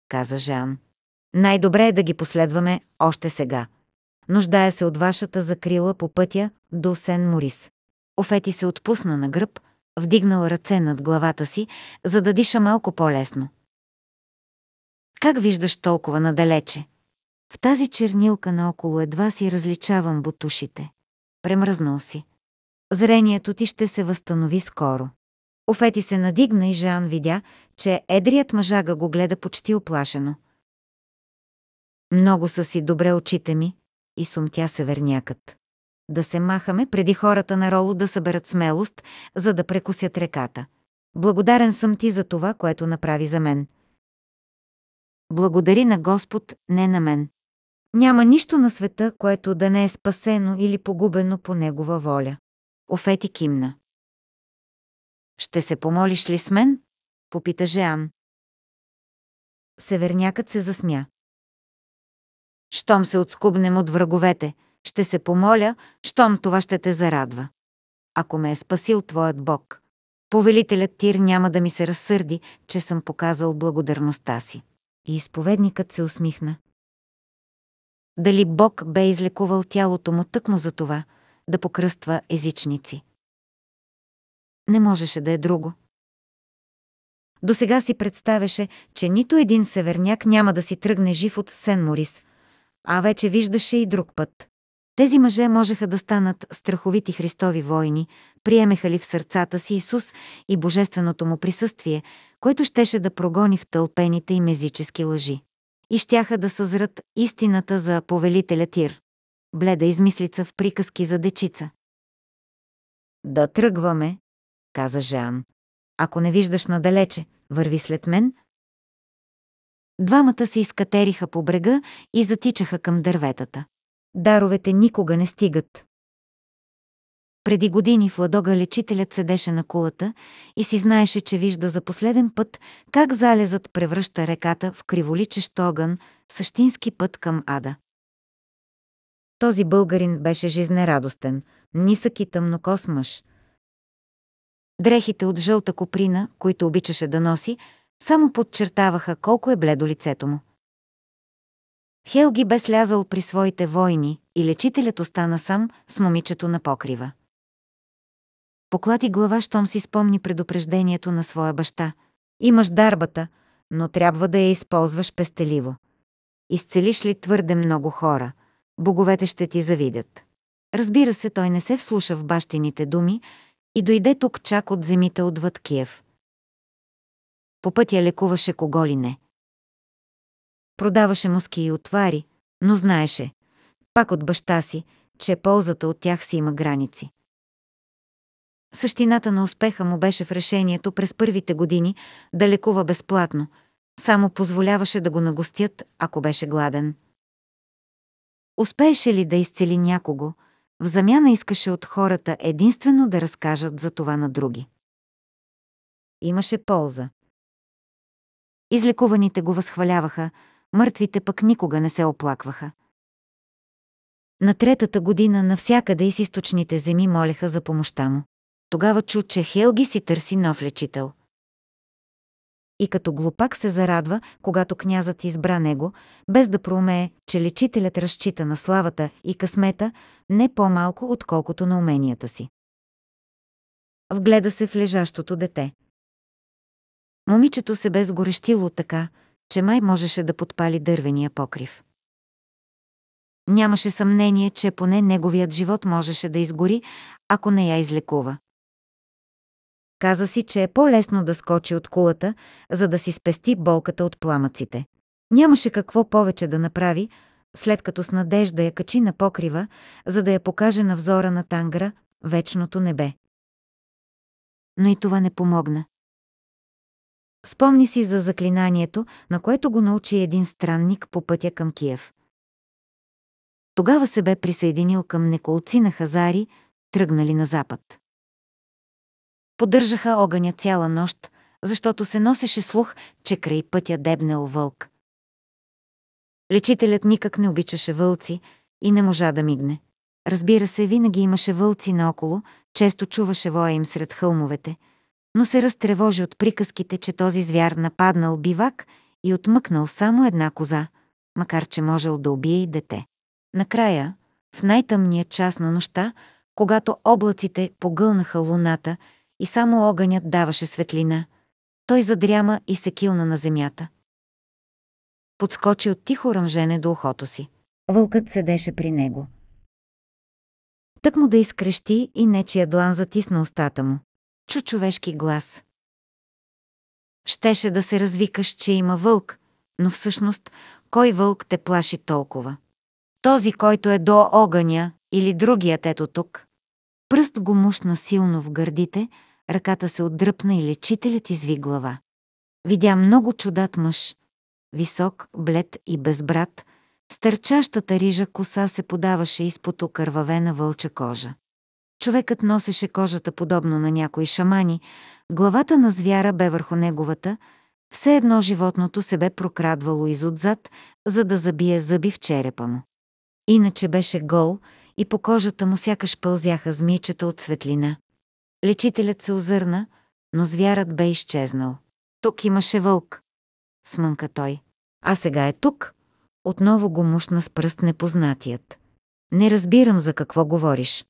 каза Жан. Най-добре е да ги последваме още сега. Нуждая се от вашата закрила по пътя до Сен-Морис. Офети се отпусна на гръб, вдигнал ръце над главата си, за да диша малко по-лесно. Как виждаш толкова надалече? В тази чернилка наоколо едва си различавам бутушите. Премръзнал си. Зрението ти ще се възстанови скоро. Офети се надигна и Жан видя, че едрият мъжага го гледа почти оплашено – много са си добре очите ми, и сумтя севернякът. Да се махаме преди хората на Роло да съберат смелост, за да прекусят реката. Благодарен съм ти за това, което направи за мен. Благодари на Господ, не на мен. Няма нищо на света, което да не е спасено или погубено по Негова воля. Офети кимна. Ще се помолиш ли с мен? Попита Жеан. Севернякът се засмя щом се отскубнем от враговете, ще се помоля, щом това ще те зарадва. Ако ме е спасил Твоят Бог, повелителят Тир няма да ми се разсърди, че съм показал благодарността си. И изповедникът се усмихна. Дали Бог бе излекувал тялото му тъкмо за това, да покръства езичници? Не можеше да е друго. До сега си представяше, че нито един северняк няма да си тръгне жив от Сен-Морис – а вече виждаше и друг път. Тези мъже можеха да станат страховити Христови войни, приемеха ли в сърцата си Исус и божественото му присъствие, което щеше да прогони в тълпените и мезически лъжи. И щяха да съзрат истината за повелителя Тир. Бледа измислица в приказки за дечица. Да тръгваме, каза Жан. Ако не виждаш надалече, върви след мен, Двамата се изкатериха по брега и затичаха към дърветата. Даровете никога не стигат. Преди години в Ладога лечителят седеше на кулата и си знаеше, че вижда за последен път как залезът превръща реката в криволичещ огън, същински път към ада. Този българин беше жизнерадостен, нисък и тъмнокос мъж. Дрехите от жълта коприна, които обичаше да носи, само подчертаваха колко е бледо лицето му. Хелги бе слязал при своите войни и лечителят остана сам с момичето на покрива. Поклати глава, щом си спомни предупреждението на своя баща. Имаш дарбата, но трябва да я използваш пестеливо. Изцелиш ли твърде много хора, боговете ще ти завидят. Разбира се, той не се вслуша в бащините думи и дойде тук чак от земите отвъд Киев. По пътя лекуваше кого ли не. Продаваше муски и отвари, но знаеше, пак от баща си, че ползата от тях си има граници. Същината на успеха му беше в решението през първите години да лекува безплатно, само позволяваше да го нагостят, ако беше гладен. Успееше ли да изцели някого, в замяна искаше от хората единствено да разкажат за това на други. Имаше полза. Излекуваните го възхваляваха, мъртвите пък никога не се оплакваха. На третата година навсякъде из източните земи молеха за помощта му. Тогава чу, че Хелги си търси нов лечител. И като глупак се зарадва, когато князът избра него, без да проумее, че лечителят разчита на славата и късмета не по-малко, отколкото на уменията си. Вгледа се в лежащото дете. Момичето се бе сгорещило така, че май можеше да подпали дървения покрив. Нямаше съмнение, че поне неговият живот можеше да изгори, ако не я излекува. Каза си, че е по-лесно да скочи от кулата, за да си спести болката от пламъците. Нямаше какво повече да направи, след като с надежда я качи на покрива, за да я покаже на взора на тангра вечното небе. Но и това не помогна. Спомни си за заклинанието, на което го научи един странник по пътя към Киев. Тогава се бе присъединил към неколци на хазари, тръгнали на запад. Поддържаха огъня цяла нощ, защото се носеше слух, че край пътя дебнел вълк. Лечителят никак не обичаше вълци и не можа да мигне. Разбира се, винаги имаше вълци наоколо, често чуваше воя им сред хълмовете – но се разтревожи от приказките, че този звяр нападнал бивак и отмъкнал само една коза, макар че можел да убие и дете. Накрая, в най-тъмния час на нощта, когато облаците погълнаха луната и само огънят даваше светлина, той задряма и се килна на земята. Подскочи от тихо ръмжене до ухото си. Вълкът седеше при него. Тък му да изкрещи и нечия длан затисна устата му чу човешки глас. Щеше да се развикаш, че има вълк, но всъщност кой вълк те плаши толкова? Този, който е до огъня или другият ето тук. Пръст го мушна силно в гърдите, ръката се отдръпна и лечителят изви глава. Видя много чудат мъж. Висок, блед и безбрат, стърчащата рижа коса се подаваше изпод окървавена вълча кожа. Човекът носеше кожата подобно на някои шамани, главата на звяра бе върху неговата, все едно животното се бе прокрадвало изотзад, за да забие зъби в черепа му. Иначе беше гол и по кожата му сякаш пълзяха змичета от светлина. Лечителят се озърна, но звярат бе изчезнал. Тук имаше вълк, смънка той. А сега е тук. Отново го мушна с пръст непознатият. Не разбирам за какво говориш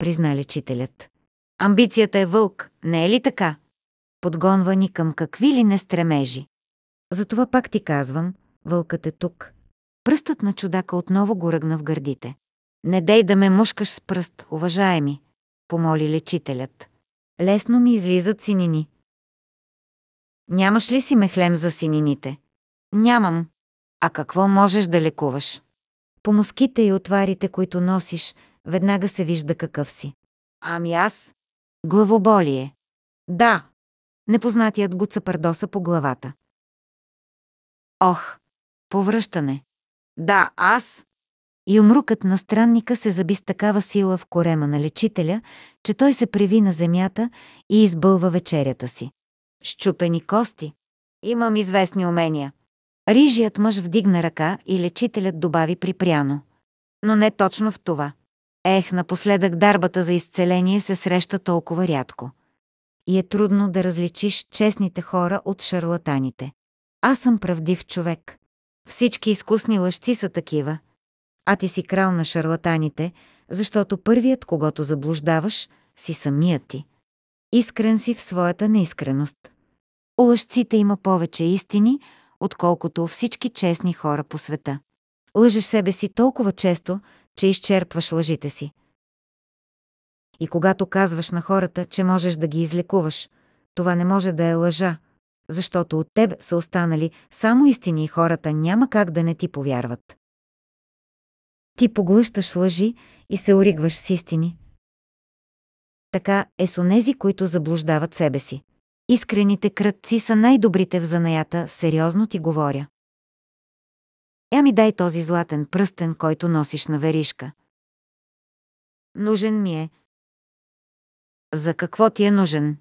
призна лечителят. Амбицията е вълк, не е ли така? Подгонва ни към какви ли не стремежи. Затова пак ти казвам, вълкът е тук. Пръстът на чудака отново го ръгна в гърдите. Не дей да ме мушкаш с пръст, уважаеми, помоли лечителят. Лесно ми излизат синини. Нямаш ли си мехлем за синините? Нямам. А какво можеш да лекуваш? По муските и отварите, които носиш, Веднага се вижда какъв си. Ами аз? Главоболие. Да. Непознатият го цапардоса по главата. Ох, повръщане. Да, аз. И умрукът на странника се заби с такава сила в корема на лечителя, че той се приви на земята и избълва вечерята си. Щупени кости. Имам известни умения. Рижият мъж вдигна ръка и лечителят добави припряно. Но не точно в това. Ех, напоследък дарбата за изцеление се среща толкова рядко. И е трудно да различиш честните хора от шарлатаните. Аз съм правдив човек. Всички изкусни лъжци са такива. А ти си крал на шарлатаните, защото първият, когато заблуждаваш, си самият ти. Искрен си в своята неискреност. У лъжците има повече истини, отколкото всички честни хора по света. Лъжеш себе си толкова често, че изчерпваш лъжите си. И когато казваш на хората, че можеш да ги излекуваш, това не може да е лъжа, защото от теб са останали само истини и хората няма как да не ти повярват. Ти поглъщаш лъжи и се оригваш с истини. Така е с онези, които заблуждават себе си. Искрените кръдци са най-добрите в занаята, сериозно ти говоря. Я ми дай този златен пръстен, който носиш на веришка. Нужен ми е. За какво ти е нужен?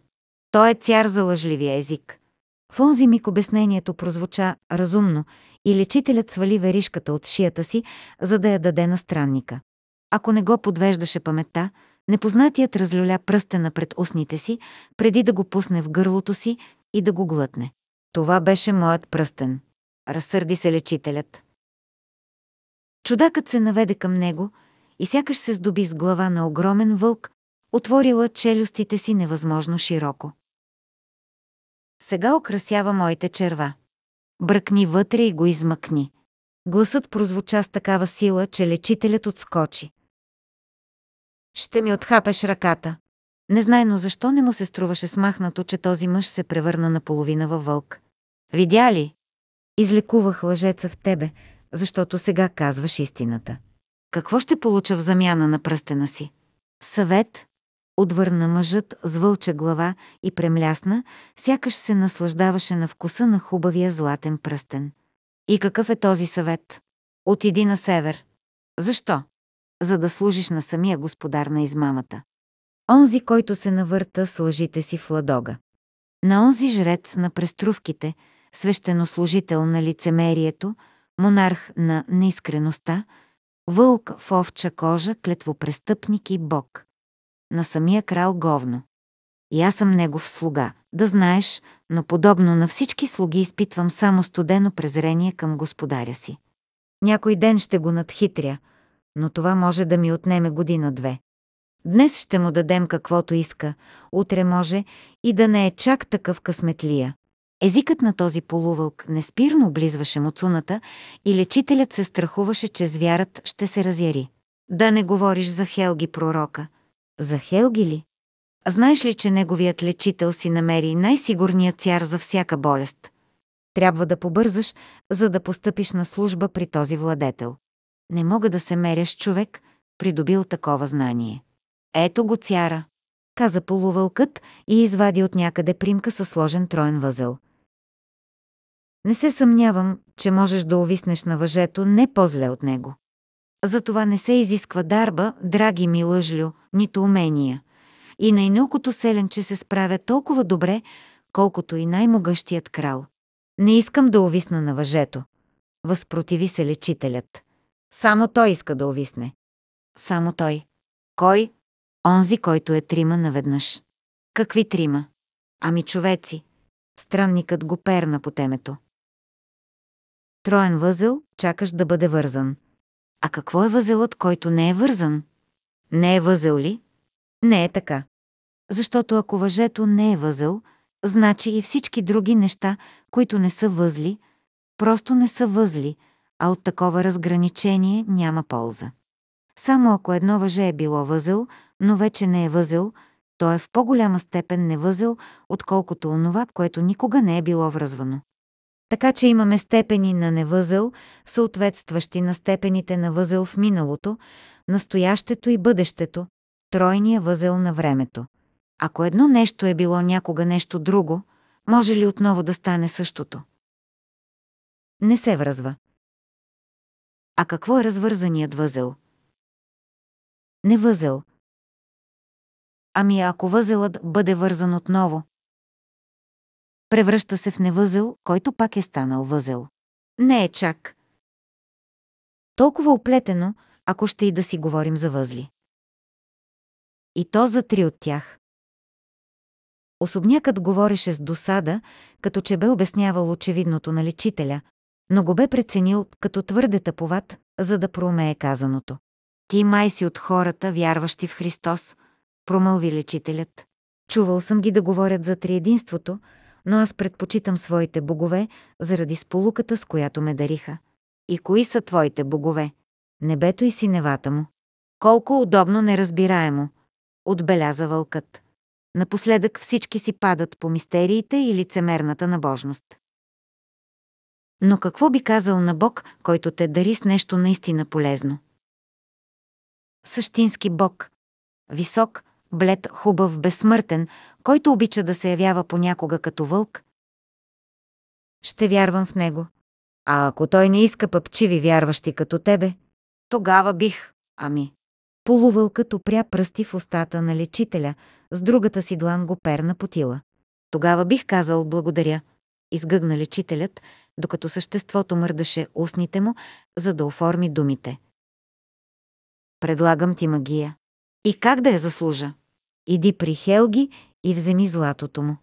Той е цяр за лъжливия език. В онзи миг обяснението прозвуча разумно и лечителят свали веришката от шията си, за да я даде на странника. Ако не го подвеждаше паметта, непознатият разлюля пръстена пред устните си, преди да го пусне в гърлото си и да го глътне. Това беше моят пръстен. Разсърди се лечителят. Чудакът се наведе към него и сякаш се здоби с глава на огромен вълк, отворила челюстите си невъзможно широко. Сега окрасява моите черва. Бръкни вътре и го измъкни. Гласът прозвуча с такава сила, че лечителят отскочи. Ще ми отхапеш ръката. Незнайно защо не му се струваше смахнато, че този мъж се превърна наполовина във вълк. Видя ли? Излекувах лъжеца в тебе, защото сега казваш истината. Какво ще получа в замяна на пръстена си? Съвет, отвърна мъжът с вълча глава и премлясна, сякаш се наслаждаваше на вкуса на хубавия златен пръстен. И какъв е този съвет? Отиди на север. Защо? За да служиш на самия господар на измамата. Онзи, който се навърта с лъжите си в ладога. На онзи жрец на преструвките, свещенослужител на лицемерието, монарх на неискреността, вълк в овча кожа, клетвопрестъпник и бог. На самия крал говно. И аз съм негов слуга, да знаеш, но подобно на всички слуги изпитвам само студено презрение към господаря си. Някой ден ще го надхитря, но това може да ми отнеме година-две. Днес ще му дадем каквото иска, утре може и да не е чак такъв късметлия. Езикът на този полувълк неспирно облизваше муцуната и лечителят се страхуваше, че звярат ще се разяри. Да не говориш за Хелги пророка. За Хелги ли? Знаеш ли, че неговият лечител си намери най сигурният цяр за всяка болест? Трябва да побързаш, за да постъпиш на служба при този владетел. Не мога да се меря с човек, придобил такова знание. Ето го цяра, каза полувълкът и извади от някъде примка със сложен троен възел – не се съмнявам, че можеш да увиснеш на въжето не по-зле от него. Затова не се изисква дарба, драги ми лъжлю, нито умения. И най-нелкото селенче се справя толкова добре, колкото и най-могъщият крал. Не искам да увисна на въжето. Възпротиви се лечителят. Само той иска да увисне. Само той. Кой? Онзи, който е трима наведнъж. Какви трима? Ами човеци. Странникът го перна по темето троен възел, чакаш да бъде вързан. А какво е възелът, който не е вързан? Не е възел ли? Не е така. Защото ако въжето не е възел, значи и всички други неща, които не са възли, просто не са възли, а от такова разграничение няма полза. Само ако едно въже е било възел, но вече не е възел, то е в по-голяма степен невъзел, отколкото онова, което никога не е било връзвано. Така че имаме степени на невъзъл, съответстващи на степените на възел в миналото, настоящето и бъдещето, тройния възел на времето. Ако едно нещо е било някога нещо друго, може ли отново да стане същото? Не се връзва. А какво е развързаният възел? Не възел. Ами ако възелът бъде вързан отново, Превръща се в невъзел, който пак е станал възел. Не е чак. Толкова оплетено, ако ще и да си говорим за възли. И то за три от тях. Особнякът говореше с досада, като че бе обяснявал очевидното на лечителя, но го бе преценил като твърде тъповат, за да проумее казаното. Ти май си от хората, вярващи в Христос, промълви лечителят. Чувал съм ги да говорят за триединството, но аз предпочитам своите богове заради сполуката, с която ме дариха. И кои са твоите богове? Небето и синевата му. Колко удобно неразбираемо, отбеляза вълкът. Напоследък всички си падат по мистериите и лицемерната набожност. Но какво би казал на Бог, който те дари с нещо наистина полезно? Същински Бог. Висок, блед, хубав, безсмъртен, който обича да се явява понякога като вълк? Ще вярвам в него. А ако той не иска пъпчиви вярващи като тебе, тогава бих, ами. Полувълкът опря пръсти в устата на лечителя, с другата си длан го перна потила. Тогава бих казал благодаря, изгъгна лечителят, докато съществото мърдаше устните му, за да оформи думите. Предлагам ти магия. И как да я заслужа? Иди при Хелги и вземи златото му.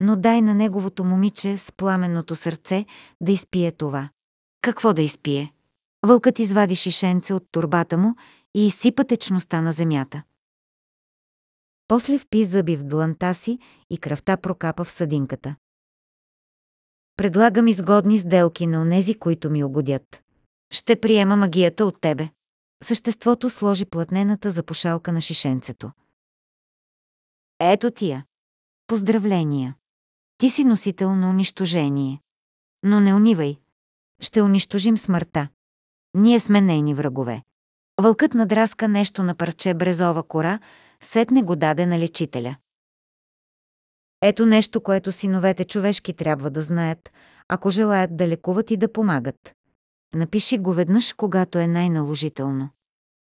Но дай на неговото момиче с пламенното сърце да изпие това. Какво да изпие? Вълкът извади шишенце от турбата му и изсипа течността на земята. После впи зъби в дланта си и кръвта прокапа в съдинката. Предлагам изгодни сделки на онези, които ми угодят. Ще приема магията от тебе. Съществото сложи платнената запушалка на шишенцето. Ето тия. Поздравления. Ти си носител на унищожение. Но не унивай. Ще унищожим смъртта. Ние сме нейни врагове. Вълкът надраска нещо на парче брезова кора, сетне го даде на лечителя. Ето нещо, което синовете човешки трябва да знаят, ако желаят да лекуват и да помагат. Напиши го веднъж, когато е най-наложително.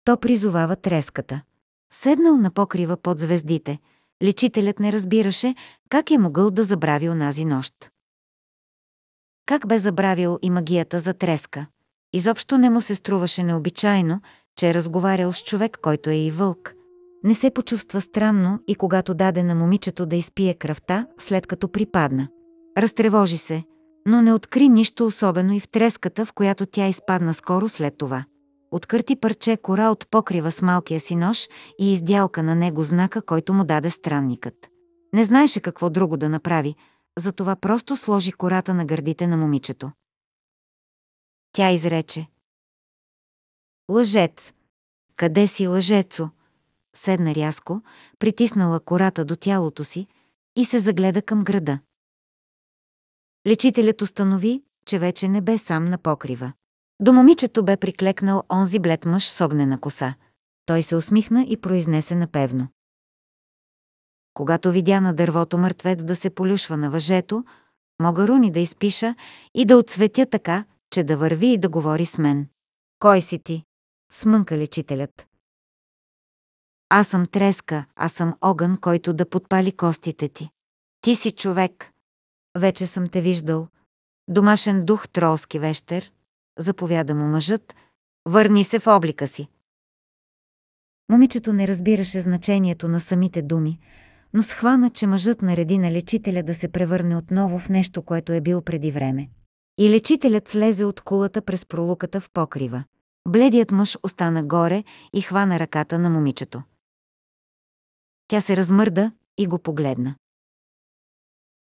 То призовава треската. Седнал на покрива под звездите – Лечителят не разбираше как е могъл да забрави онази нощ. Как бе забравил и магията за треска. Изобщо не му се струваше необичайно, че е разговарял с човек, който е и вълк. Не се почувства странно и когато даде на момичето да изпие кръвта, след като припадна. Разтревожи се, но не откри нищо особено и в треската, в която тя изпадна скоро след това откърти парче кора от покрива с малкия си нож и издялка на него знака, който му даде странникът. Не знаеше какво друго да направи, затова просто сложи кората на гърдите на момичето. Тя изрече. Лъжец! Къде си, лъжецо? Седна рязко, притиснала кората до тялото си и се загледа към града. Лечителят установи, че вече не бе сам на покрива. До момичето бе приклекнал онзи блед мъж с огнена коса. Той се усмихна и произнесе напевно. Когато видя на дървото мъртвец да се полюшва на въжето, мога руни да изпиша и да отцветя така, че да върви и да говори с мен. Кой си ти? Смънка лечителят. Аз съм треска, аз съм огън, който да подпали костите ти. Ти си човек. Вече съм те виждал. Домашен дух тролски вещер, заповяда му мъжът, върни се в облика си. Момичето не разбираше значението на самите думи, но схвана, че мъжът нареди на лечителя да се превърне отново в нещо, което е бил преди време. И лечителят слезе от кулата през пролуката в покрива. Бледият мъж остана горе и хвана ръката на момичето. Тя се размърда и го погледна.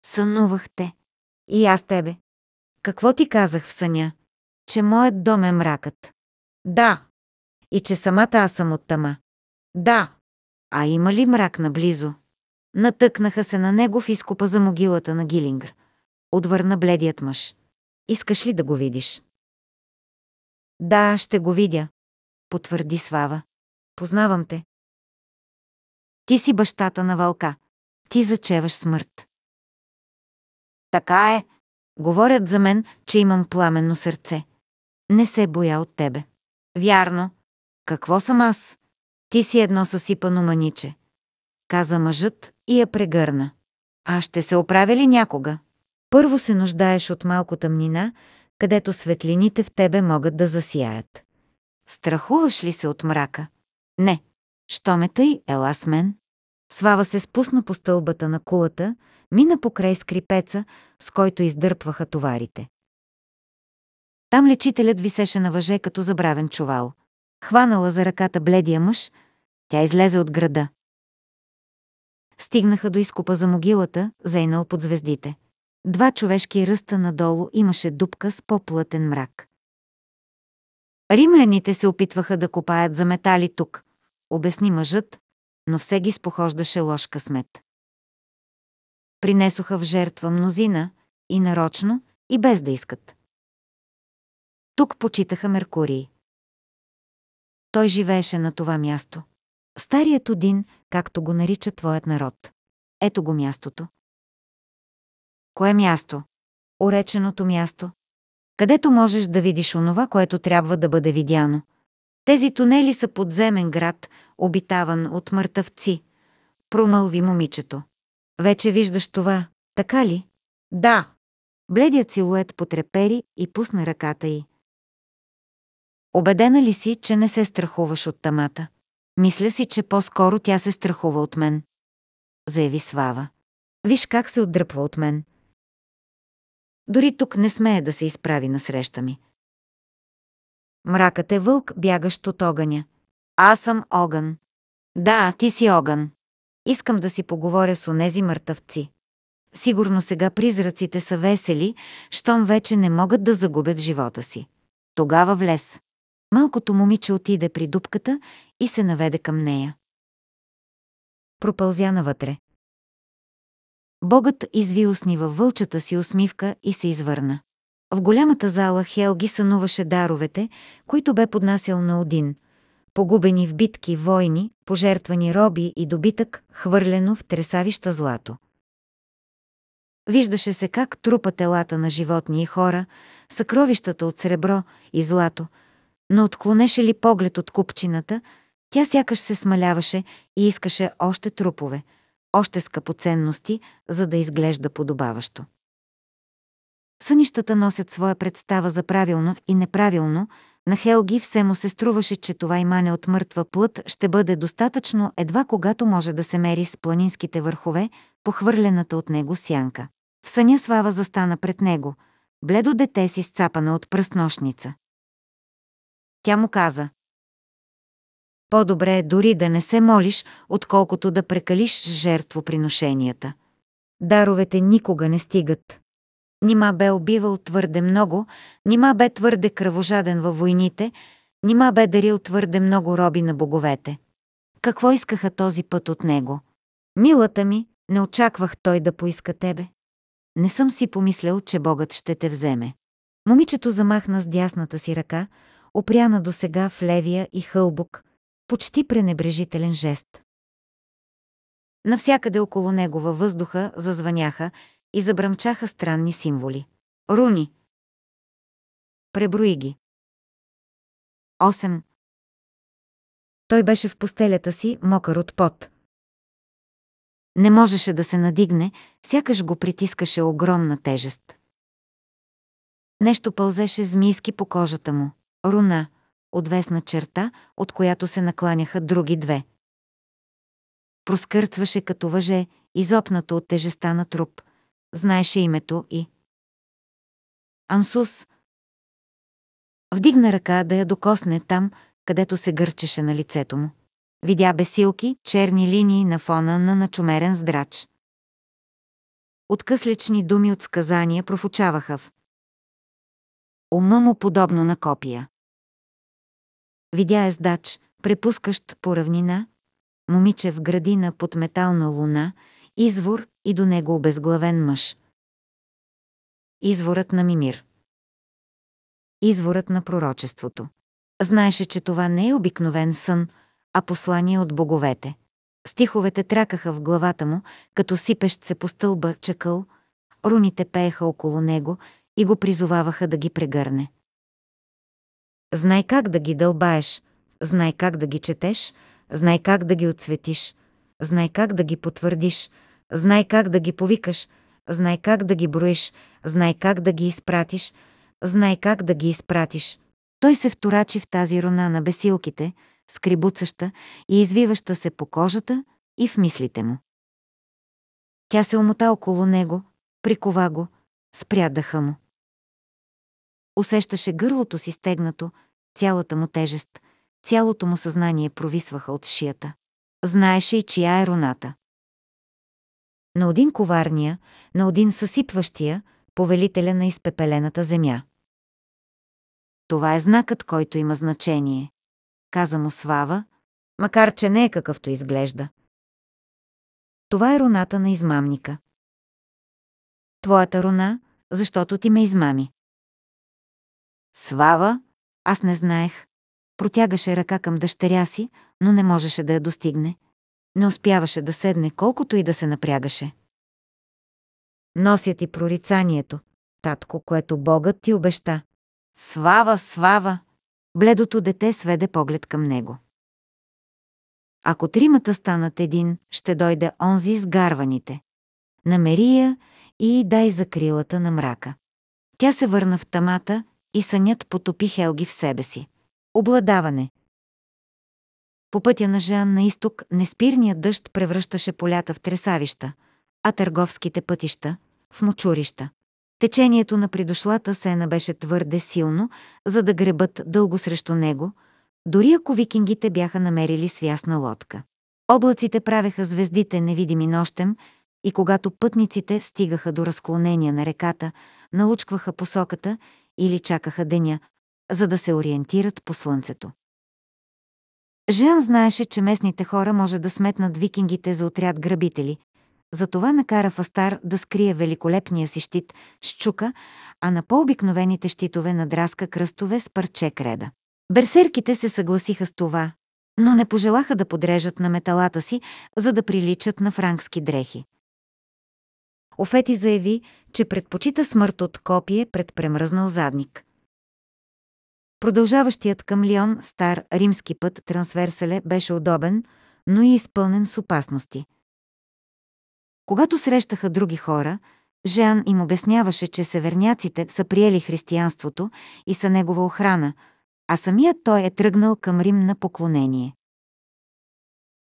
Сънувах те. И аз тебе. Какво ти казах в съня? че моят дом е мракът. Да. И че самата аз съм от тъма. Да. А има ли мрак наблизо? Натъкнаха се на него в изкопа за могилата на Гилингр. Отвърна бледият мъж. Искаш ли да го видиш? Да, ще го видя, потвърди Слава. Познавам те. Ти си бащата на вълка. Ти зачеваш смърт. Така е. Говорят за мен, че имам пламенно сърце. Не се боя от тебе. Вярно. Какво съм аз? Ти си едно съсипано маниче. Каза мъжът и я прегърна. А ще се оправя ли някога? Първо се нуждаеш от малко тъмнина, където светлините в тебе могат да засияят. Страхуваш ли се от мрака? Не. Що ме тъй, ела с мен. Слава се спусна по стълбата на кулата, мина покрай скрипеца, с който издърпваха товарите. Там лечителят висеше на въже като забравен чувал. Хванала за ръката бледия мъж, тя излезе от града. Стигнаха до изкупа за могилата, зейнал под звездите. Два човешки ръста надолу имаше дупка с по-плътен мрак. Римляните се опитваха да копаят за метали тук, обясни мъжът, но все ги спохождаше лош късмет. Принесоха в жертва мнозина, и нарочно, и без да искат. Тук почитаха Меркурий. Той живееше на това място. Старият Один, както го нарича твоят народ. Ето го мястото. Кое място? Ореченото място. Където можеш да видиш онова, което трябва да бъде видяно. Тези тунели са подземен град, обитаван от мъртъвци. Промълви момичето. Вече виждаш това, така ли? Да. Бледият силует потрепери и пусна ръката й. Обедена ли си, че не се страхуваш от тамата? Мисля си, че по-скоро тя се страхува от мен. Заяви Слава. Виж как се отдръпва от мен. Дори тук не смее да се изправи насреща ми. Мракът е вълк, бягащ от огъня. Аз съм огън. Да, ти си огън. Искам да си поговоря с онези мъртъвци. Сигурно сега призраците са весели, щом вече не могат да загубят живота си. Тогава влез. Малкото момиче отиде при дупката и се наведе към нея. Пропълзя навътре. Богът изви усни във вълчата си усмивка и се извърна. В голямата зала Хелги сънуваше даровете, които бе поднасял на Один. Погубени в битки войни, пожертвани роби и добитък, хвърлено в тресавища злато. Виждаше се как трупа телата на животни и хора, съкровищата от сребро и злато – но отклонеше ли поглед от купчината, тя сякаш се смаляваше и искаше още трупове, още скъпоценности, за да изглежда подобаващо. Сънищата носят своя представа за правилно и неправилно, на Хелги все му се струваше, че това имане от мъртва плът ще бъде достатъчно едва когато може да се мери с планинските върхове, похвърлената от него сянка. В съня Слава застана пред него, бледо дете си сцапана от пръсношница. Тя му каза. По-добре е дори да не се молиш, отколкото да прекалиш с жертвоприношенията. Даровете никога не стигат. Нима бе убивал твърде много, нима бе твърде кръвожаден във войните, нима бе дарил твърде много роби на боговете. Какво искаха този път от него? Милата ми, не очаквах той да поиска тебе. Не съм си помислял, че Богът ще те вземе. Момичето замахна с дясната си ръка, опряна сега в левия и хълбок, почти пренебрежителен жест. Навсякъде около него във въздуха зазвъняха и забръмчаха странни символи. Руни. Преброи ги. 8. Той беше в постелята си, мокър от пот. Не можеше да се надигне, сякаш го притискаше огромна тежест. Нещо пълзеше змийски по кожата му руна, отвесна черта, от която се накланяха други две. Проскърцваше като въже, изопнато от тежеста на труп. Знаеше името и... Ансус. Вдигна ръка да я докосне там, където се гърчеше на лицето му. Видя бесилки, черни линии на фона на начумерен здрач. Откъслични думи от сказания профучаваха в ума му подобно на копия. Видя ездач, препускащ по равнина, момиче в градина под метална луна, извор и до него обезглавен мъж. Изворът на Мимир Изворът на пророчеството Знаеше, че това не е обикновен сън, а послание от боговете. Стиховете тракаха в главата му, като сипещ се по стълба чакъл, руните пееха около него и го призоваваха да ги прегърне. Знай как да ги дълбаеш, знай как да ги четеш, знай как да ги отцветиш, знай как да ги потвърдиш, знай как да ги повикаш, знай как да ги броиш, знай как да ги изпратиш, знай как да ги изпратиш. Той се вторачи в тази руна на бесилките, скрибуцаща и извиваща се по кожата и в мислите му. Тя се омота около него, прикова го, спря дъха му. Усещаше гърлото си стегнато, цялата му тежест, цялото му съзнание провисваха от шията. Знаеше и чия е руната. На один коварния, на один съсипващия, повелителя на изпепелената земя. Това е знакът, който има значение, каза му Слава, макар че не е какъвто изглежда. Това е руната на измамника. Твоята руна, защото ти ме измами. Слава, аз не знаех. Протягаше ръка към дъщеря си, но не можеше да я достигне. Не успяваше да седне, колкото и да се напрягаше. Нося ти прорицанието, татко, което Богът ти обеща. Слава, слава! Бледото дете сведе поглед към него. Ако тримата станат един, ще дойде онзи с гарваните. Намери я и дай закрилата на мрака. Тя се върна в тамата и сънят потопи Хелги в себе си. Обладаване По пътя на Жан на изток неспирният дъжд превръщаше полята в тресавища, а търговските пътища – в мочурища. Течението на придошлата сена беше твърде силно, за да гребат дълго срещу него, дори ако викингите бяха намерили свясна лодка. Облаците правеха звездите невидими нощем и когато пътниците стигаха до разклонения на реката, налучкваха посоката или чакаха деня, за да се ориентират по слънцето. Жан знаеше, че местните хора може да сметнат викингите за отряд грабители, затова накара Фастар да скрие великолепния си щит с чука, а на по-обикновените щитове надраска кръстове с парче креда. Берсерките се съгласиха с това, но не пожелаха да подрежат на металата си, за да приличат на франкски дрехи. Офети заяви, че предпочита смърт от копие пред премръзнал задник. Продължаващият към Лион стар римски път трансверселе беше удобен, но и изпълнен с опасности. Когато срещаха други хора, Жан им обясняваше, че северняците са приели християнството и са негова охрана, а самият той е тръгнал към Рим на поклонение.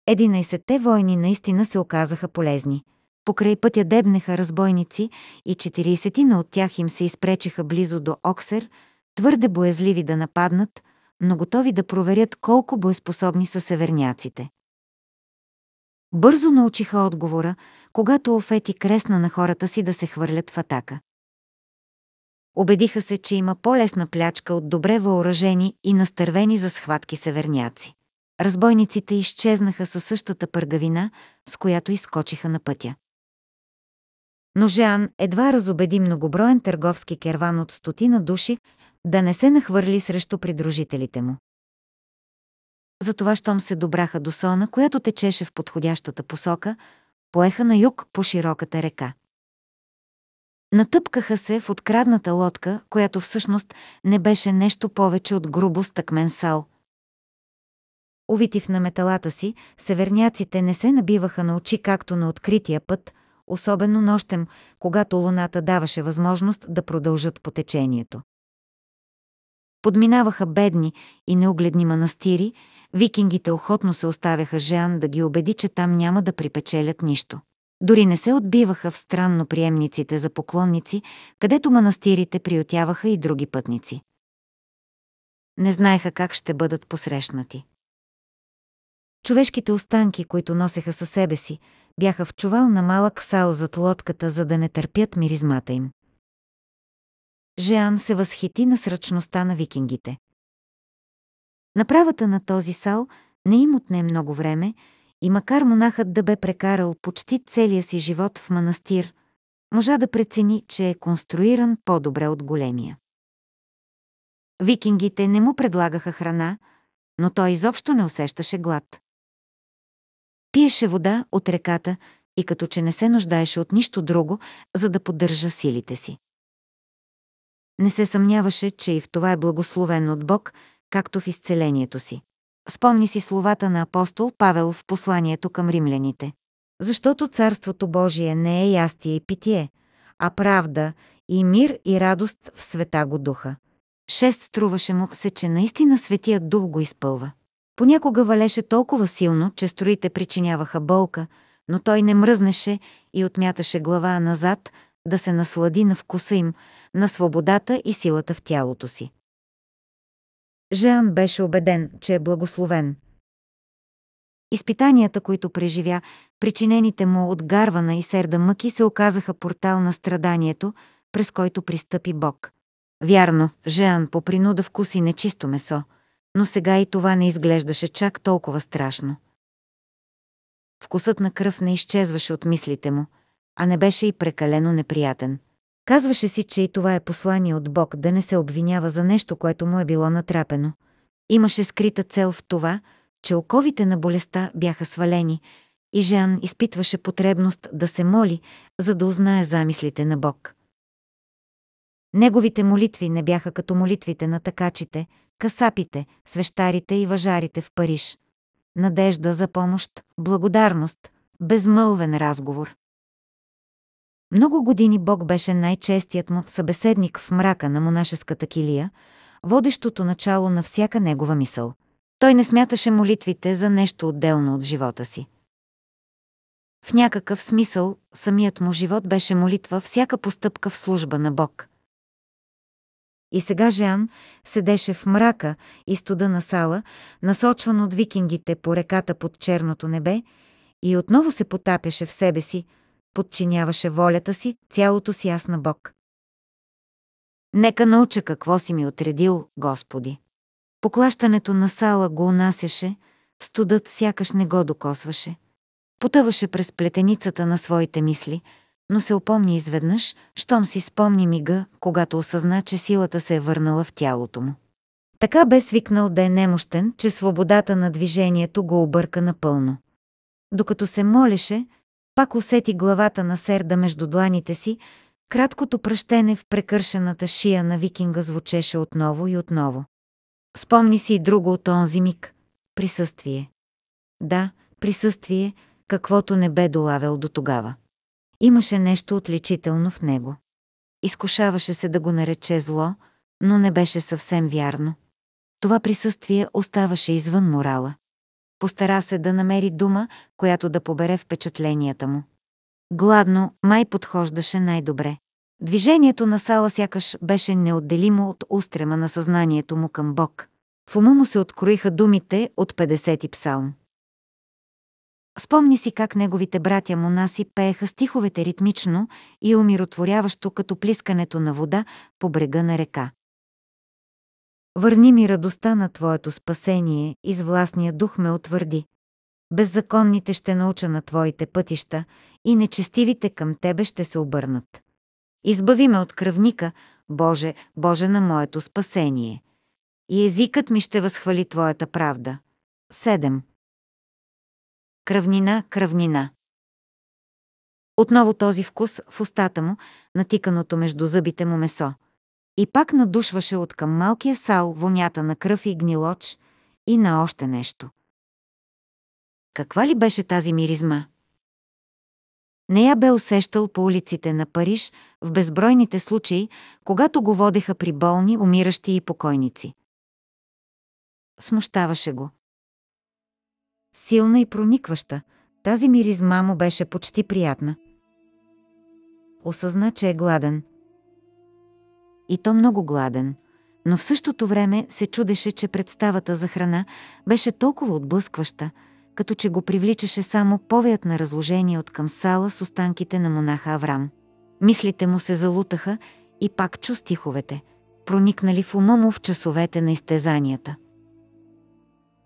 Единайсетте войни наистина се оказаха полезни – Покрай пътя дебнеха разбойници и четиридесетина от тях им се изпречиха близо до Оксер, твърде боязливи да нападнат, но готови да проверят колко боеспособни са северняците. Бързо научиха отговора, когато Офети кресна на хората си да се хвърлят в атака. Обедиха се, че има по-лесна плячка от добре въоръжени и настървени за схватки северняци. Разбойниците изчезнаха със същата пъргавина, с която изкочиха на пътя но Жан едва разобеди многоброен търговски керван от стотина души да не се нахвърли срещу придружителите му. Затова, щом се добраха до Сона, която течеше в подходящата посока, поеха на юг по широката река. Натъпкаха се в открадната лодка, която всъщност не беше нещо повече от грубо стъкмен сал. Увитив на металата си, северняците не се набиваха на очи както на открития път – особено нощем, когато луната даваше възможност да продължат по течението. Подминаваха бедни и неугледни манастири, викингите охотно се оставяха Жан да ги убеди, че там няма да припечелят нищо. Дори не се отбиваха в странно приемниците за поклонници, където манастирите приютяваха и други пътници. Не знаеха как ще бъдат посрещнати. Човешките останки, които носеха със себе си, бяха в чувал на малък сал зад лодката, за да не търпят миризмата им. Жеан се възхити на сръчността на викингите. Направата на този сал не им отне много време и макар монахът да бе прекарал почти целия си живот в манастир, можа да прецени, че е конструиран по-добре от големия. Викингите не му предлагаха храна, но той изобщо не усещаше глад. Пиеше вода от реката и като че не се нуждаеше от нищо друго, за да поддържа силите си. Не се съмняваше, че и в това е благословен от Бог, както в изцелението си. Спомни си словата на апостол Павел в посланието към римляните. Защото Царството Божие не е ястие и питие, а правда и мир и радост в света го духа. Шест струваше му се, че наистина Светият Дух го изпълва. Понякога валеше толкова силно, че строите причиняваха болка, но той не мръзнеше и отмяташе глава назад да се наслади на вкуса им, на свободата и силата в тялото си. Жан беше убеден, че е благословен. Изпитанията, които преживя, причинените му от гарвана и серда мъки, се оказаха портал на страданието, през който пристъпи Бог. Вярно, Жан по принуда вкуси нечисто месо – но сега и това не изглеждаше чак толкова страшно. Вкусът на кръв не изчезваше от мислите му, а не беше и прекалено неприятен. Казваше си, че и това е послание от Бог да не се обвинява за нещо, което му е било натрапено. Имаше скрита цел в това, че оковите на болестта бяха свалени и Жан изпитваше потребност да се моли, за да узнае замислите на Бог. Неговите молитви не бяха като молитвите на такачите, касапите, свещарите и въжарите в Париж. Надежда за помощ, благодарност, безмълвен разговор. Много години Бог беше най-честият му събеседник в мрака на монашеската килия, водещото начало на всяка негова мисъл. Той не смяташе молитвите за нещо отделно от живота си. В някакъв смисъл, самият му живот беше молитва, всяка постъпка в служба на Бог – и сега Жан седеше в мрака и студа на сала, насочван от викингите по реката под черното небе, и отново се потапяше в себе си, подчиняваше волята си, цялото си аз на Бог. Нека науча какво си ми отредил, Господи. Поклащането на сала го унасяше, студът сякаш не го докосваше. Потъваше през плетеницата на своите мисли – но се опомни изведнъж, щом си спомни мига, когато осъзна, че силата се е върнала в тялото му. Така бе свикнал да е немощен, че свободата на движението го обърка напълно. Докато се молеше, пак усети главата на Серда между дланите си, краткото пръщене в прекършената шия на викинга звучеше отново и отново. Спомни си и друго от онзи миг – присъствие. Да, присъствие, каквото не бе долавял до тогава. Имаше нещо отличително в него. Изкушаваше се да го нарече зло, но не беше съвсем вярно. Това присъствие оставаше извън морала. Постара се да намери дума, която да побере впечатленията му. Гладно, май подхождаше най-добре. Движението на сала сякаш беше неотделимо от устрема на съзнанието му към Бог. В ума му се откроиха думите от 50 псалм. Спомни си как неговите братя монаси пееха стиховете ритмично и умиротворяващо като плискането на вода по брега на река. Върни ми радостта на Твоето спасение, из властния дух ме утвърди. Беззаконните ще науча на Твоите пътища и нечестивите към Тебе ще се обърнат. Избави ме от кръвника, Боже, Боже на моето спасение. И езикът ми ще възхвали Твоята правда. 7. Кръвнина, кръвнина. Отново този вкус в устата му, натиканото между зъбите му месо. И пак надушваше от към малкия сал вонята на кръв и гнилоч и на още нещо. Каква ли беше тази миризма? Не я бе усещал по улиците на Париж в безбройните случаи, когато го водеха при болни, умиращи и покойници. Смущаваше го силна и проникваща, тази миризма му беше почти приятна. Осъзна, че е гладен. И то много гладен, но в същото време се чудеше, че представата за храна беше толкова отблъскваща, като че го привличаше само повеят на разложение от към сала с останките на монаха Аврам. Мислите му се залутаха и пак чу стиховете, проникнали в ума му в часовете на изтезанията –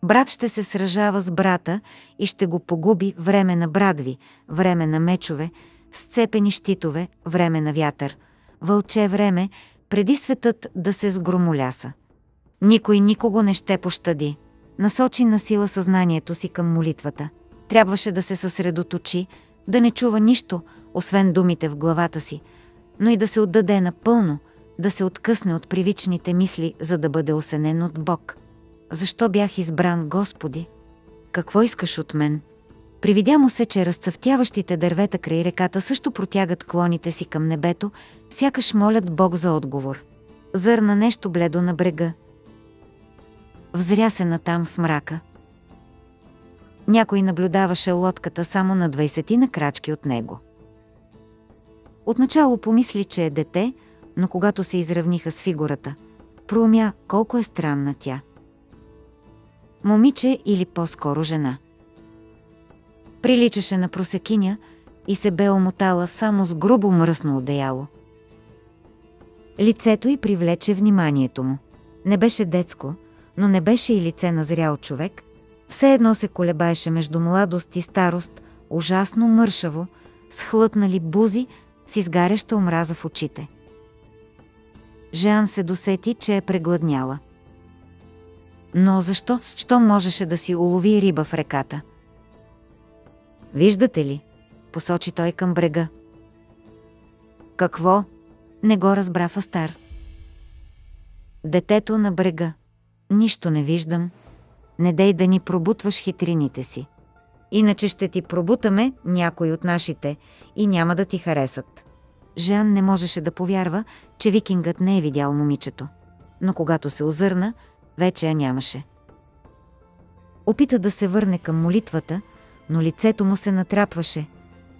Брат ще се сражава с брата и ще го погуби време на брадви, време на мечове, сцепени щитове, време на вятър. Вълче време, преди светът да се сгромоляса. Никой никого не ще пощади. Насочи на сила съзнанието си към молитвата. Трябваше да се съсредоточи, да не чува нищо, освен думите в главата си, но и да се отдаде напълно, да се откъсне от привичните мисли, за да бъде осенен от Бог – защо бях избран, Господи? Какво искаш от мен? Привидя му се, че разцъфтяващите дървета край реката също протягат клоните си към небето, сякаш молят Бог за отговор. Зърна нещо бледо на брега. Взря се натам в мрака. Някой наблюдаваше лодката само на 20 на крачки от него. Отначало помисли, че е дете, но когато се изравниха с фигурата, проумя колко е странна тя – момиче или по-скоро жена. Приличаше на просекиня и се бе омотала само с грубо мръсно одеяло. Лицето й привлече вниманието му. Не беше детско, но не беше и лице на зрял човек, все едно се колебаеше между младост и старост, ужасно мършаво, с хлътнали бузи, с изгаряща омраза в очите. Жан се досети, че е прегладняла – но защо, що можеше да си улови риба в реката? Виждате ли? Посочи той към брега. Какво? Не го разбра Фастар. Детето на брега. Нищо не виждам. Не дей да ни пробутваш хитрините си. Иначе ще ти пробутаме някой от нашите и няма да ти харесат. Жан не можеше да повярва, че викингът не е видял момичето. Но когато се озърна, вече я нямаше. Опита да се върне към молитвата, но лицето му се натрапваше.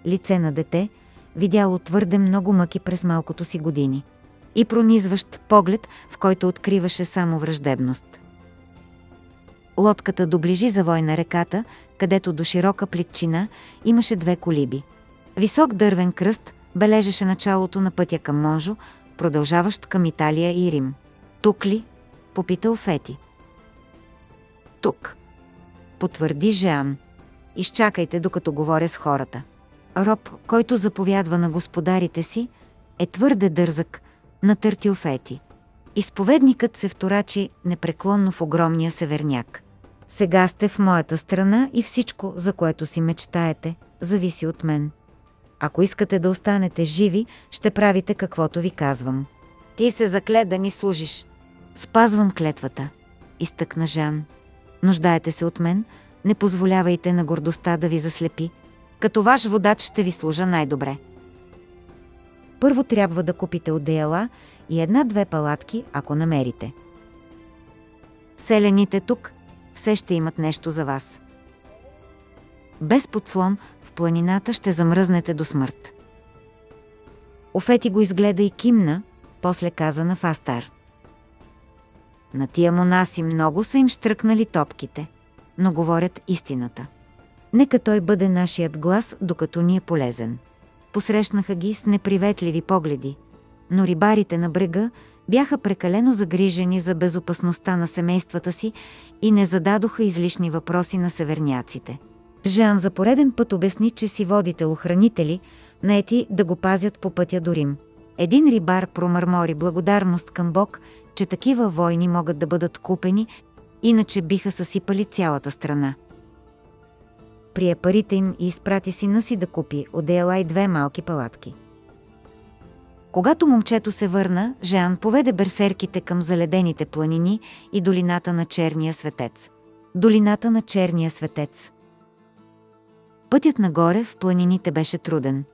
Лице на дете, видяло твърде много мъки през малкото си години. И пронизващ поглед, в който откриваше само враждебност. Лодката доближи завой на реката, където до широка плитчина имаше две колиби. Висок дървен кръст бележеше началото на пътя към Монжо, продължаващ към Италия и Рим. Тук ли, Попитал Фети. Тук. Потвърди Жеан. Изчакайте, докато говоря с хората. Роб, който заповядва на господарите си, е твърде дързък, натъртил Фети. Изповедникът се вторачи непреклонно в огромния северняк. Сега сте в моята страна и всичко, за което си мечтаете, зависи от мен. Ако искате да останете живи, ще правите каквото ви казвам. Ти се закле да ни служиш. Спазвам клетвата, изтъкна Жан. Нуждаете се от мен, не позволявайте на гордостта да ви заслепи. Като ваш водач ще ви служа най-добре. Първо трябва да купите одеяла и една-две палатки, ако намерите. Селените тук все ще имат нещо за вас. Без подслон в планината ще замръзнете до смърт. Офети го изгледа и кимна, после каза на Фастар – на тия монаси много са им штръкнали топките, но говорят истината. Нека той бъде нашият глас, докато ни е полезен. Посрещнаха ги с неприветливи погледи, но рибарите на брега бяха прекалено загрижени за безопасността на семействата си и не зададоха излишни въпроси на северняците. Жан за пореден път обясни, че си водите охранители, наети да го пазят по пътя до Рим. Един рибар промърмори благодарност към Бог че такива войни могат да бъдат купени, иначе биха съсипали цялата страна. Прие парите им и изпрати сина си да купи от и две малки палатки. Когато момчето се върна, Жан поведе берсерките към заледените планини и долината на Черния светец. Долината на Черния светец. Пътят нагоре в планините беше труден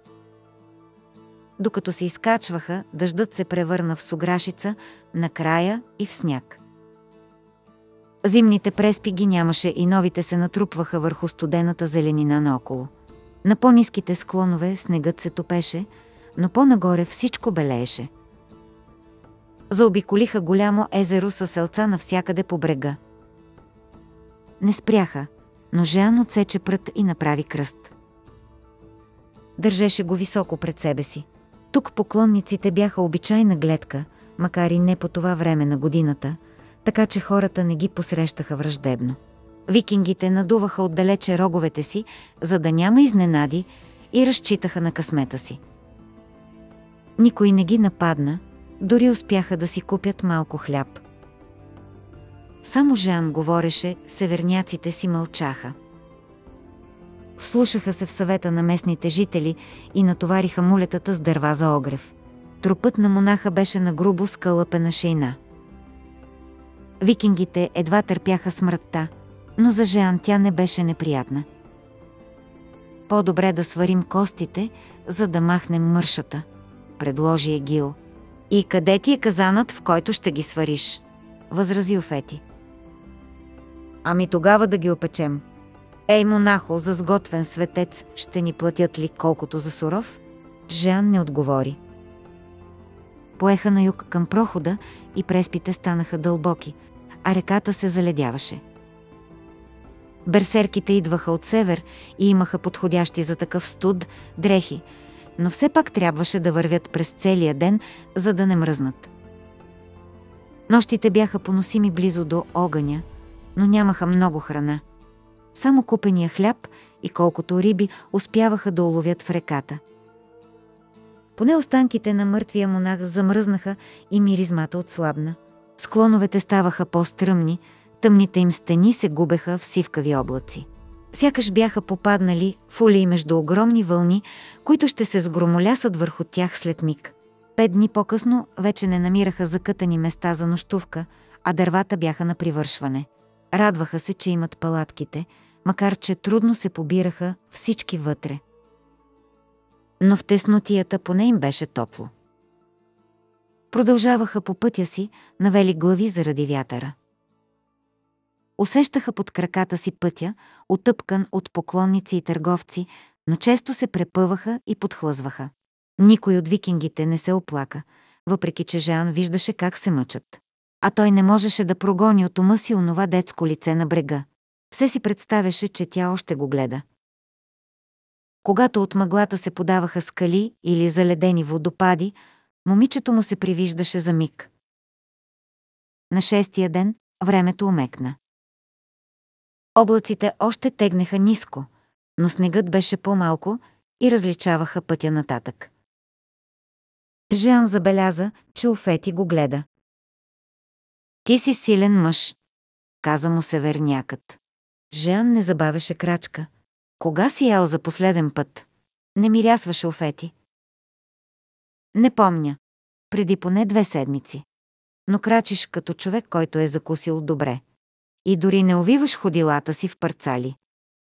докато се изкачваха, дъждът се превърна в суграшица, накрая и в сняг. Зимните преспи ги нямаше и новите се натрупваха върху студената зеленина наоколо. На по-низките склонове снегът се топеше, но по-нагоре всичко белееше. Заобиколиха голямо езеро със селца навсякъде по брега. Не спряха, но Жан отсече прът и направи кръст. Държеше го високо пред себе си. Тук поклонниците бяха обичайна гледка, макар и не по това време на годината, така че хората не ги посрещаха враждебно. Викингите надуваха отдалече роговете си, за да няма изненади, и разчитаха на късмета си. Никой не ги нападна, дори успяха да си купят малко хляб. Само Жан говореше, северняците си мълчаха вслушаха се в съвета на местните жители и натовариха мулетата с дърва за огрев. Трупът на монаха беше на грубо скълъпена шейна. Викингите едва търпяха смъртта, но за Жеан тя не беше неприятна. По-добре да сварим костите, за да махнем мършата, предложи Егил. И къде ти е казанът, в който ще ги свариш? възрази Офети. Ами тогава да ги опечем, Ей, монахо, за сготвен светец, ще ни платят ли колкото за суров? Жан не отговори. Поеха на юг към прохода и преспите станаха дълбоки, а реката се заледяваше. Берсерките идваха от север и имаха подходящи за такъв студ дрехи, но все пак трябваше да вървят през целия ден, за да не мръзнат. Нощите бяха поносими близо до огъня, но нямаха много храна – само купения хляб и колкото риби успяваха да уловят в реката. Поне останките на мъртвия монах замръзнаха и миризмата отслабна. Склоновете ставаха по-стръмни, тъмните им стени се губеха в сивкави облаци. Сякаш бяха попаднали в между огромни вълни, които ще се сгромолясат върху тях след миг. Пет дни по-късно вече не намираха закътани места за нощувка, а дървата бяха на привършване. Радваха се, че имат палатките – макар че трудно се побираха всички вътре. Но в теснотията поне им беше топло. Продължаваха по пътя си, навели глави заради вятъра. Усещаха под краката си пътя, отъпкан от поклонници и търговци, но често се препъваха и подхлъзваха. Никой от викингите не се оплака, въпреки че Жан виждаше как се мъчат. А той не можеше да прогони от ума си онова детско лице на брега. Все си представяше, че тя още го гледа. Когато от мъглата се подаваха скали или заледени водопади, момичето му се привиждаше за миг. На шестия ден времето умекна. Облаците още тегнеха ниско, но снегът беше по-малко и различаваха пътя нататък. Жан забеляза, че Офети го гледа. Ти си силен мъж, каза му севернякът. Жан не забавеше крачка. Кога си ял за последен път? Не мирясваше офети. Не помня. Преди поне две седмици. Но крачиш като човек, който е закусил добре. И дори не увиваш ходилата си в парцали.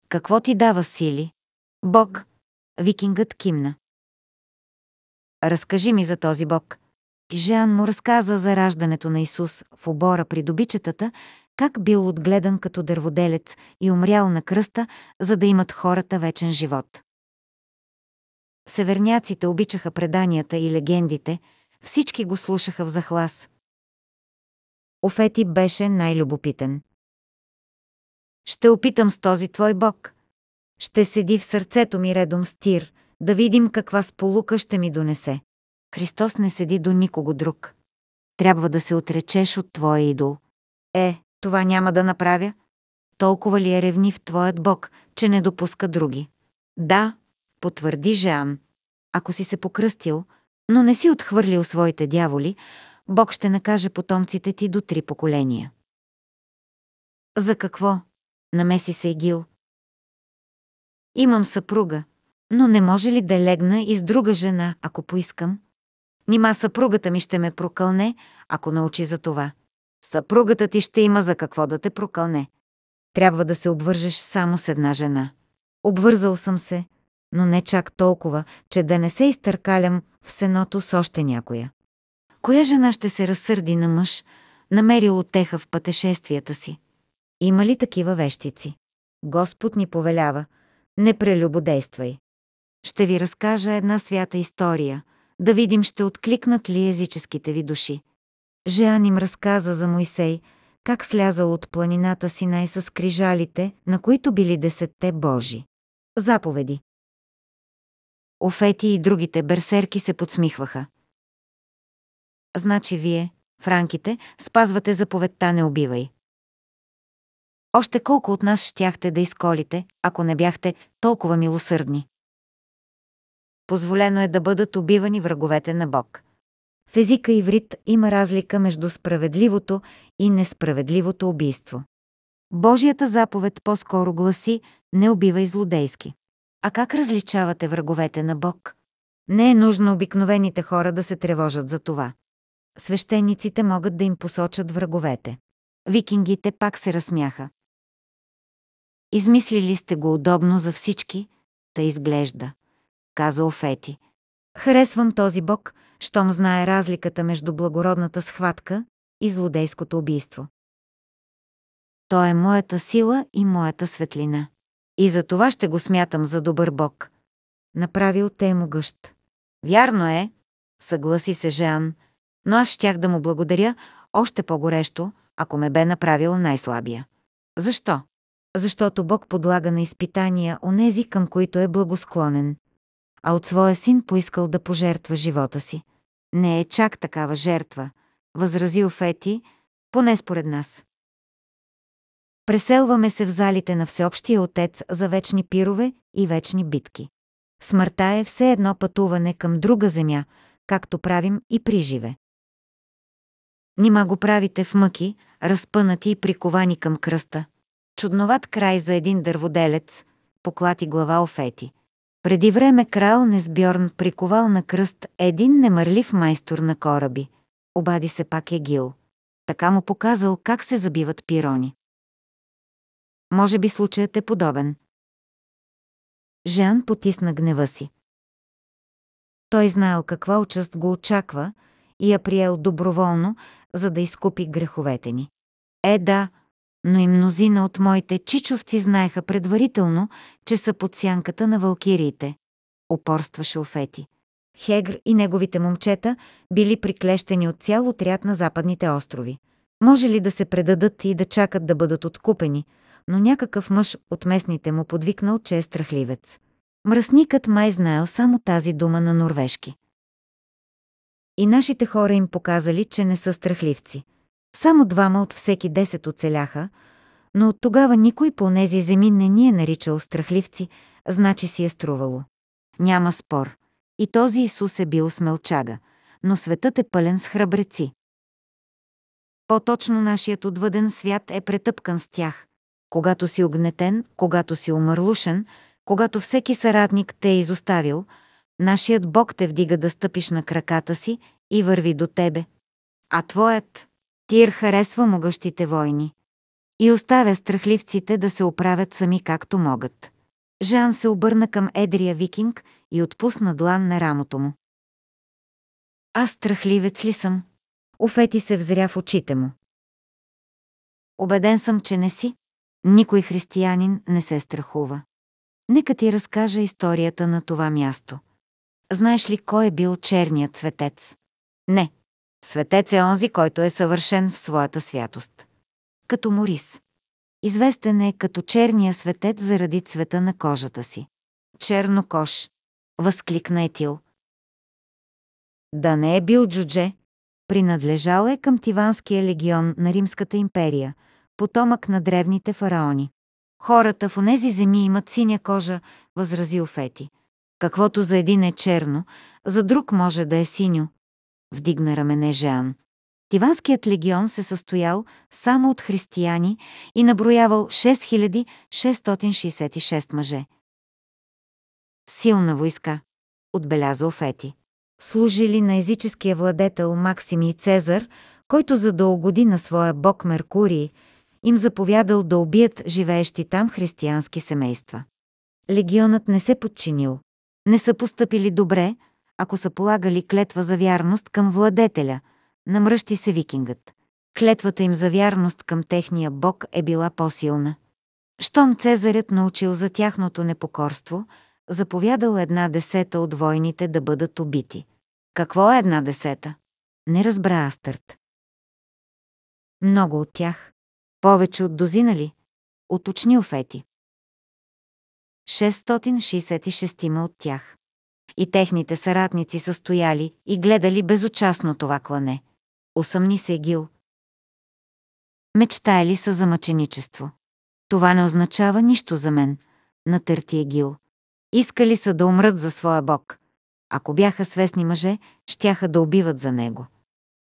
Какво ти дава сили? Бог. Викингът кимна. Разкажи ми за този Бог. Жан му разказа за раждането на Исус в обора при добичетата как бил отгледан като дърводелец и умрял на кръста, за да имат хората вечен живот. Северняците обичаха преданията и легендите, всички го слушаха в захлас. Офети беше най-любопитен. «Ще опитам с този твой бог. Ще седи в сърцето ми редом с тир, да видим каква сполука ще ми донесе. Христос не седи до никого друг. Трябва да се отречеш от твоя идол. Е, това няма да направя? Толкова ли е ревнив твоят Бог, че не допуска други? Да, потвърди Жан. Ако си се покръстил, но не си отхвърлил своите дяволи, Бог ще накаже потомците ти до три поколения. За какво? Намеси се Егил. Имам съпруга, но не може ли да легна и с друга жена, ако поискам? Нима съпругата ми ще ме прокълне, ако научи за това. Съпругата ти ще има за какво да те прокълне. Трябва да се обвържеш само с една жена. Обвързал съм се, но не чак толкова, че да не се изтъркалям в сеното с още някоя. Коя жена ще се разсърди на мъж, намерил отеха в пътешествията си? Има ли такива вещици? Господ ни повелява. Не прелюбодействай. Ще ви разкажа една свята история. Да видим ще откликнат ли езическите ви души. Жеан им разказа за Моисей, как слязал от планината Синай с крижалите, на които били десетте Божи. Заповеди. Офети и другите берсерки се подсмихваха. Значи вие, франките, спазвате заповедта не убивай. Още колко от нас щяхте да изколите, ако не бяхте толкова милосърдни. Позволено е да бъдат убивани враговете на Бог. В езика иврит има разлика между справедливото и несправедливото убийство. Божията заповед по-скоро гласи «не убивай злодейски». А как различавате враговете на Бог? Не е нужно обикновените хора да се тревожат за това. Свещениците могат да им посочат враговете. Викингите пак се разсмяха. Измислили сте го удобно за всички, та изглежда, каза Офети. Харесвам този бог, щом знае разликата между благородната схватка и злодейското убийство. Той е моята сила и моята светлина. И за това ще го смятам за добър бог. Направил те му гъщ. Вярно е, съгласи се Жан, но аз щях да му благодаря още по-горещо, ако ме бе направил най-слабия. Защо? Защото Бог подлага на изпитания онези, към които е благосклонен а от своя син поискал да пожертва живота си. Не е чак такава жертва, възразил Фети, поне според нас. Преселваме се в залите на всеобщия отец за вечни пирове и вечни битки. Смъртта е все едно пътуване към друга земя, както правим и при живе. Нима го правите в мъки, разпънати и приковани към кръста. Чудноват край за един дърводелец, поклати глава Офети. Преди време крал Несбьорн приковал на кръст един немърлив майстор на кораби. Обади се пак Егил. Така му показал как се забиват пирони. Може би случаят е подобен. Жан потисна гнева си. Той знаел каква участ го очаква и я приел доброволно, за да изкупи греховете ни. Е, да, но и мнозина от моите чичовци знаеха предварително, че са под сянката на валкириите. Опорстваше Офети. Хегр и неговите момчета били приклещени от цял отряд на западните острови. Може ли да се предадат и да чакат да бъдат откупени, но някакъв мъж от местните му подвикнал, че е страхливец. Мръсникът май знаел само тази дума на норвежки. И нашите хора им показали, че не са страхливци – само двама от всеки десет оцеляха, но от тогава никой по тези земи не ни е наричал страхливци, значи си е струвало. Няма спор. И този Исус е бил смелчага, но светът е пълен с храбреци. По-точно нашият отвъден свят е претъпкан с тях. Когато си огнетен, когато си умърлушен, когато всеки съратник те е изоставил, нашият Бог те вдига да стъпиш на краката си и върви до тебе. А твоят Тир харесва могъщите войни и оставя страхливците да се оправят сами както могат. Жан се обърна към едрия викинг и отпусна длан на рамото му. Аз страхливец ли съм? Офети се взря в очите му. Обеден съм, че не си. Никой християнин не се страхува. Нека ти разкажа историята на това място. Знаеш ли кой е бил черният цветец? Не, Светец е онзи, който е съвършен в своята святост. Като Морис. Известен е като черния светец заради цвета на кожата си. Черно кож. Възкликна Етил. Да не е бил джудже. Принадлежал е към Тиванския легион на Римската империя, потомък на древните фараони. Хората в онези земи имат синя кожа, възразил Фети. Каквото за един е черно, за друг може да е синьо, вдигна рамене Жан. Тиванският легион се състоял само от християни и наброявал 6666 мъже. Силна войска, отбелязал Фети. Служили на езическия владетел и Цезар, който за да угоди на своя бог Меркурий, им заповядал да убият живеещи там християнски семейства. Легионът не се подчинил. Не са постъпили добре, ако са полагали клетва за вярност към владетеля, намръщи се викингът. Клетвата им за вярност към техния бог е била по-силна. Щом Цезарят научил за тяхното непокорство, заповядал една десета от войните да бъдат убити. Какво е една десета? Не разбра Астърт. Много от тях. Повече от дозина ли? Уточнил Фети. 666 от тях и техните съратници са стояли и гледали безучастно това клане. Осъмни се Гил. ли са за мъченичество. Това не означава нищо за мен, натърти е Гил. Искали са да умрат за своя бог. Ако бяха свестни мъже, щяха да убиват за него.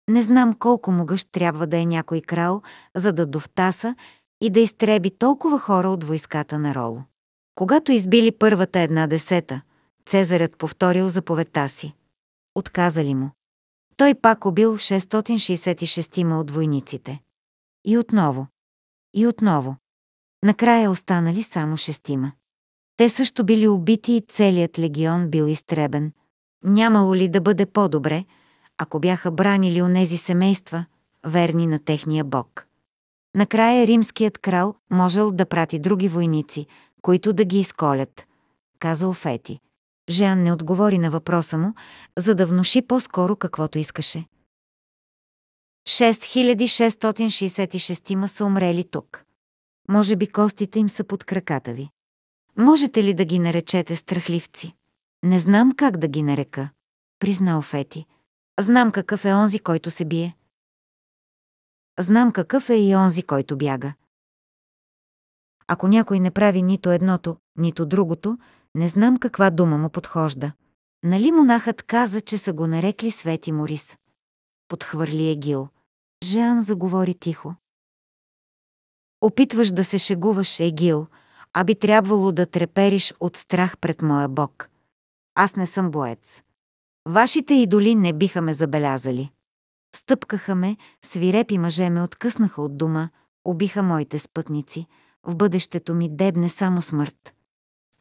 Не знам колко могъщ трябва да е някой крал, за да довтаса и да изтреби толкова хора от войската на Роло. Когато избили първата една десета – Цезарят повторил заповедта си. Отказали му. Той пак убил 666-ма от войниците. И отново. И отново. Накрая останали само шестима. Те също били убити и целият легион бил изтребен. Нямало ли да бъде по-добре, ако бяха бранили онези семейства, верни на техния бог? Накрая римският крал можел да прати други войници, които да ги изколят, казал Фети. Жан не отговори на въпроса му, за да внуши по-скоро каквото искаше. 6666 са умрели тук. Може би костите им са под краката ви. Можете ли да ги наречете страхливци? Не знам как да ги нарека, признал Фети. Знам какъв е онзи, който се бие. Знам какъв е и онзи, който бяга. Ако някой не прави нито едното, нито другото, не знам каква дума му подхожда. Нали монахът каза, че са го нарекли Свети Морис? Подхвърли е Гил. Жан заговори тихо. Опитваш да се шегуваш, Егил, а би трябвало да трепериш от страх пред моя бог. Аз не съм боец. Вашите идоли не биха ме забелязали. Стъпкаха ме, свирепи мъже ме откъснаха от дома, убиха моите спътници. В бъдещето ми дебне само смърт.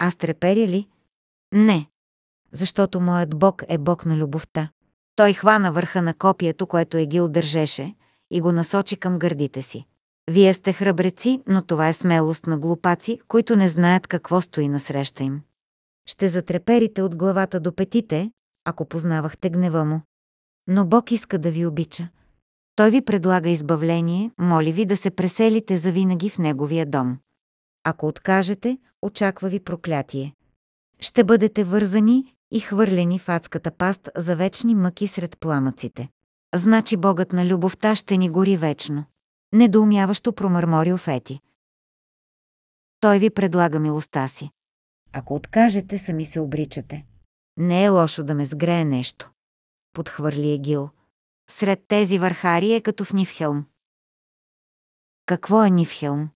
Аз треперя ли? Не. Защото моят Бог е Бог на любовта. Той хвана върха на копието, което Егил държеше, и го насочи към гърдите си. Вие сте храбреци, но това е смелост на глупаци, които не знаят какво стои насреща им. Ще затреперите от главата до петите, ако познавахте гнева му. Но Бог иска да ви обича. Той ви предлага избавление, моли ви да се преселите завинаги в Неговия дом. Ако откажете, очаква ви проклятие. Ще бъдете вързани и хвърлени в адската паст за вечни мъки сред пламъците. Значи Богът на любовта ще ни гори вечно. Недоумяващо промърморил Фети. Той ви предлага милостта си. Ако откажете, сами се обричате. Не е лошо да ме сгрее нещо. Подхвърли Егил. Сред тези върхари е като в Нифхелм. Какво е Нифхелм?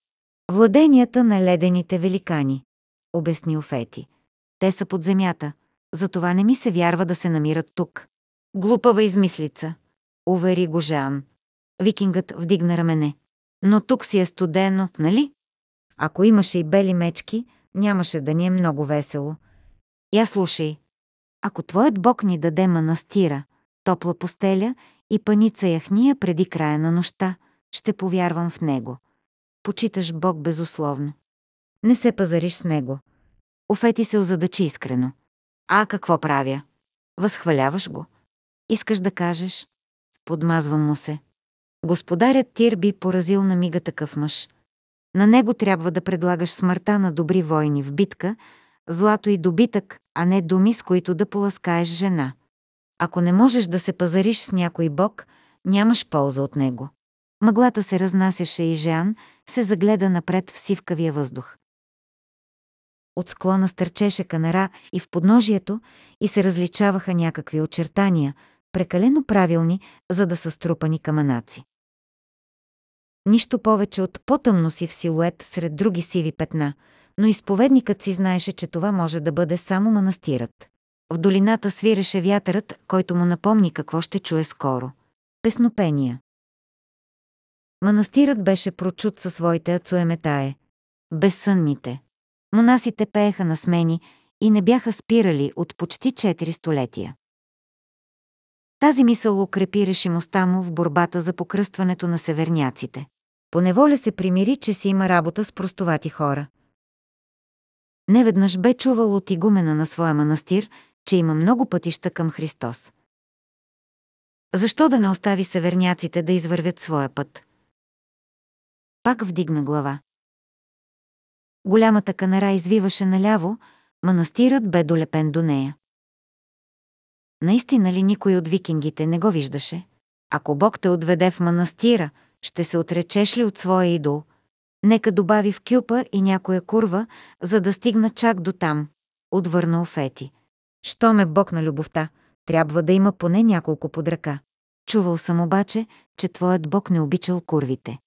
Владенията на ледените великани, обяснил Фети. Те са под земята, затова не ми се вярва да се намират тук. Глупава измислица, увери го Жан. Викингът вдигна рамене. Но тук си е студено, нали? Ако имаше и бели мечки, нямаше да ни е много весело. Я слушай. Ако твоят бог ни даде манастира, топла постеля и паница яхния преди края на нощта, ще повярвам в него почиташ Бог безусловно. Не се пазариш с Него. Офети се озадачи искрено. А какво правя? Възхваляваш го. Искаш да кажеш? Подмазвам му се. Господарят Тир би поразил на мига такъв мъж. На него трябва да предлагаш смъртта на добри войни в битка, злато и добитък, а не думи, с които да поласкаеш жена. Ако не можеш да се пазариш с някой бог, нямаш полза от него. Мъглата се разнасяше и Жан, се загледа напред в сивкавия въздух. От склона стърчеше канара и в подножието и се различаваха някакви очертания, прекалено правилни, за да са струпани каманаци. Нищо повече от по-тъмно си в силует сред други сиви петна, но изповедникът си знаеше, че това може да бъде само манастирът. В долината свиреше вятърът, който му напомни какво ще чуе скоро. Песнопения. Манастирът беше прочут със своите ацуеметае, безсънните. Монасите пееха на смени и не бяха спирали от почти 4 столетия. Тази мисъл укрепи решимостта му в борбата за покръстването на северняците. Поневоля се примири, че си има работа с простовати хора. Неведнъж бе чувал от игумена на своя манастир, че има много пътища към Христос. Защо да не остави северняците да извървят своя път? Пак вдигна глава. Голямата канара извиваше наляво, манастирът бе долепен до нея. Наистина ли никой от викингите не го виждаше? Ако Бог те отведе в манастира, ще се отречеш ли от своя идол? Нека добави в кюпа и някоя курва, за да стигна чак до там, отвърна Офети. Що ме Бог на любовта, трябва да има поне няколко под ръка. Чувал съм обаче, че твоят Бог не обичал курвите.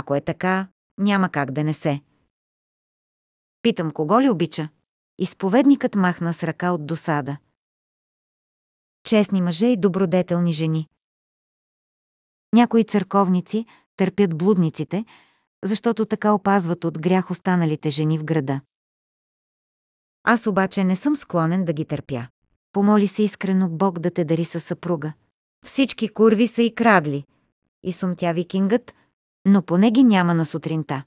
Ако е така, няма как да не се. Питам кого ли обича? Изповедникът махна с ръка от досада. Честни мъже и добродетелни жени. Някои църковници търпят блудниците, защото така опазват от грях останалите жени в града. Аз обаче не съм склонен да ги търпя. Помоли се искрено Бог да те дари със съпруга. Всички курви са и крадли. И сумтя викингът, но поне ги няма на сутринта.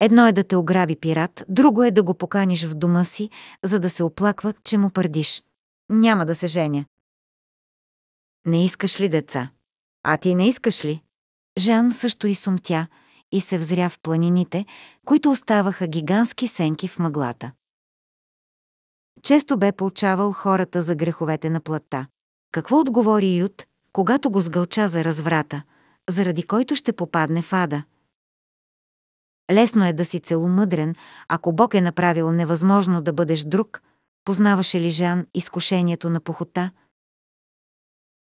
Едно е да те ограби пират, друго е да го поканиш в дома си, за да се оплаква, че му пърдиш. Няма да се женя. Не искаш ли деца? А ти не искаш ли? Жан също и сумтя и се взря в планините, които оставаха гигантски сенки в мъглата. Често бе получавал хората за греховете на плътта. Какво отговори Ют, когато го сгълча за разврата – заради който ще попадне в ада. Лесно е да си целомъдрен, ако Бог е направил невъзможно да бъдеш друг. Познаваше ли Жан изкушението на похота?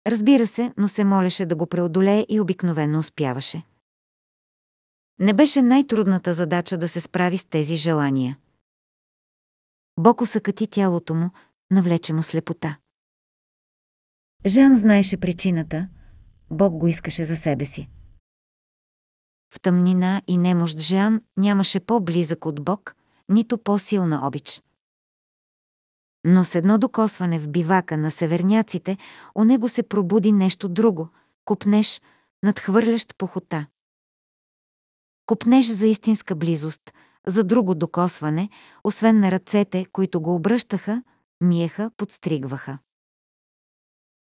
Разбира се, но се молеше да го преодолее и обикновено успяваше. Не беше най-трудната задача да се справи с тези желания. Бог усъкати тялото му, навлече му слепота. Жан знаеше причината – Бог го искаше за себе си. В тъмнина и немощ Жан нямаше по-близък от Бог, нито по-силна обич. Но с едно докосване в бивака на северняците, у него се пробуди нещо друго – купнеш, надхвърлящ похота. Купнеш за истинска близост, за друго докосване, освен на ръцете, които го обръщаха, миеха, подстригваха.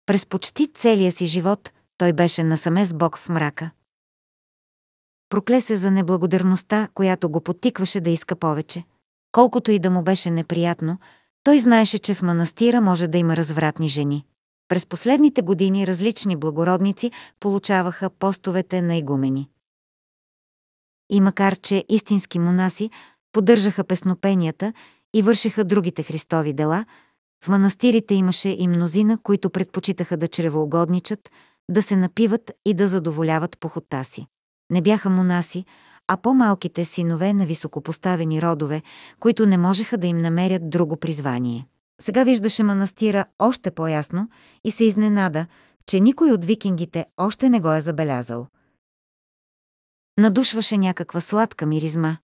През почти целия си живот той беше насаме с Бог в мрака. Прокле се за неблагодарността, която го потикваше да иска повече. Колкото и да му беше неприятно, той знаеше, че в манастира може да има развратни жени. През последните години различни благородници получаваха постовете на игумени. И макар, че истински монаси поддържаха песнопенията и вършиха другите христови дела, в манастирите имаше и мнозина, които предпочитаха да чревоугодничат – да се напиват и да задоволяват похота си. Не бяха монаси, а по-малките синове на високопоставени родове, които не можеха да им намерят друго призвание. Сега виждаше манастира още по-ясно и се изненада, че никой от викингите още не го е забелязал. Надушваше някаква сладка миризма,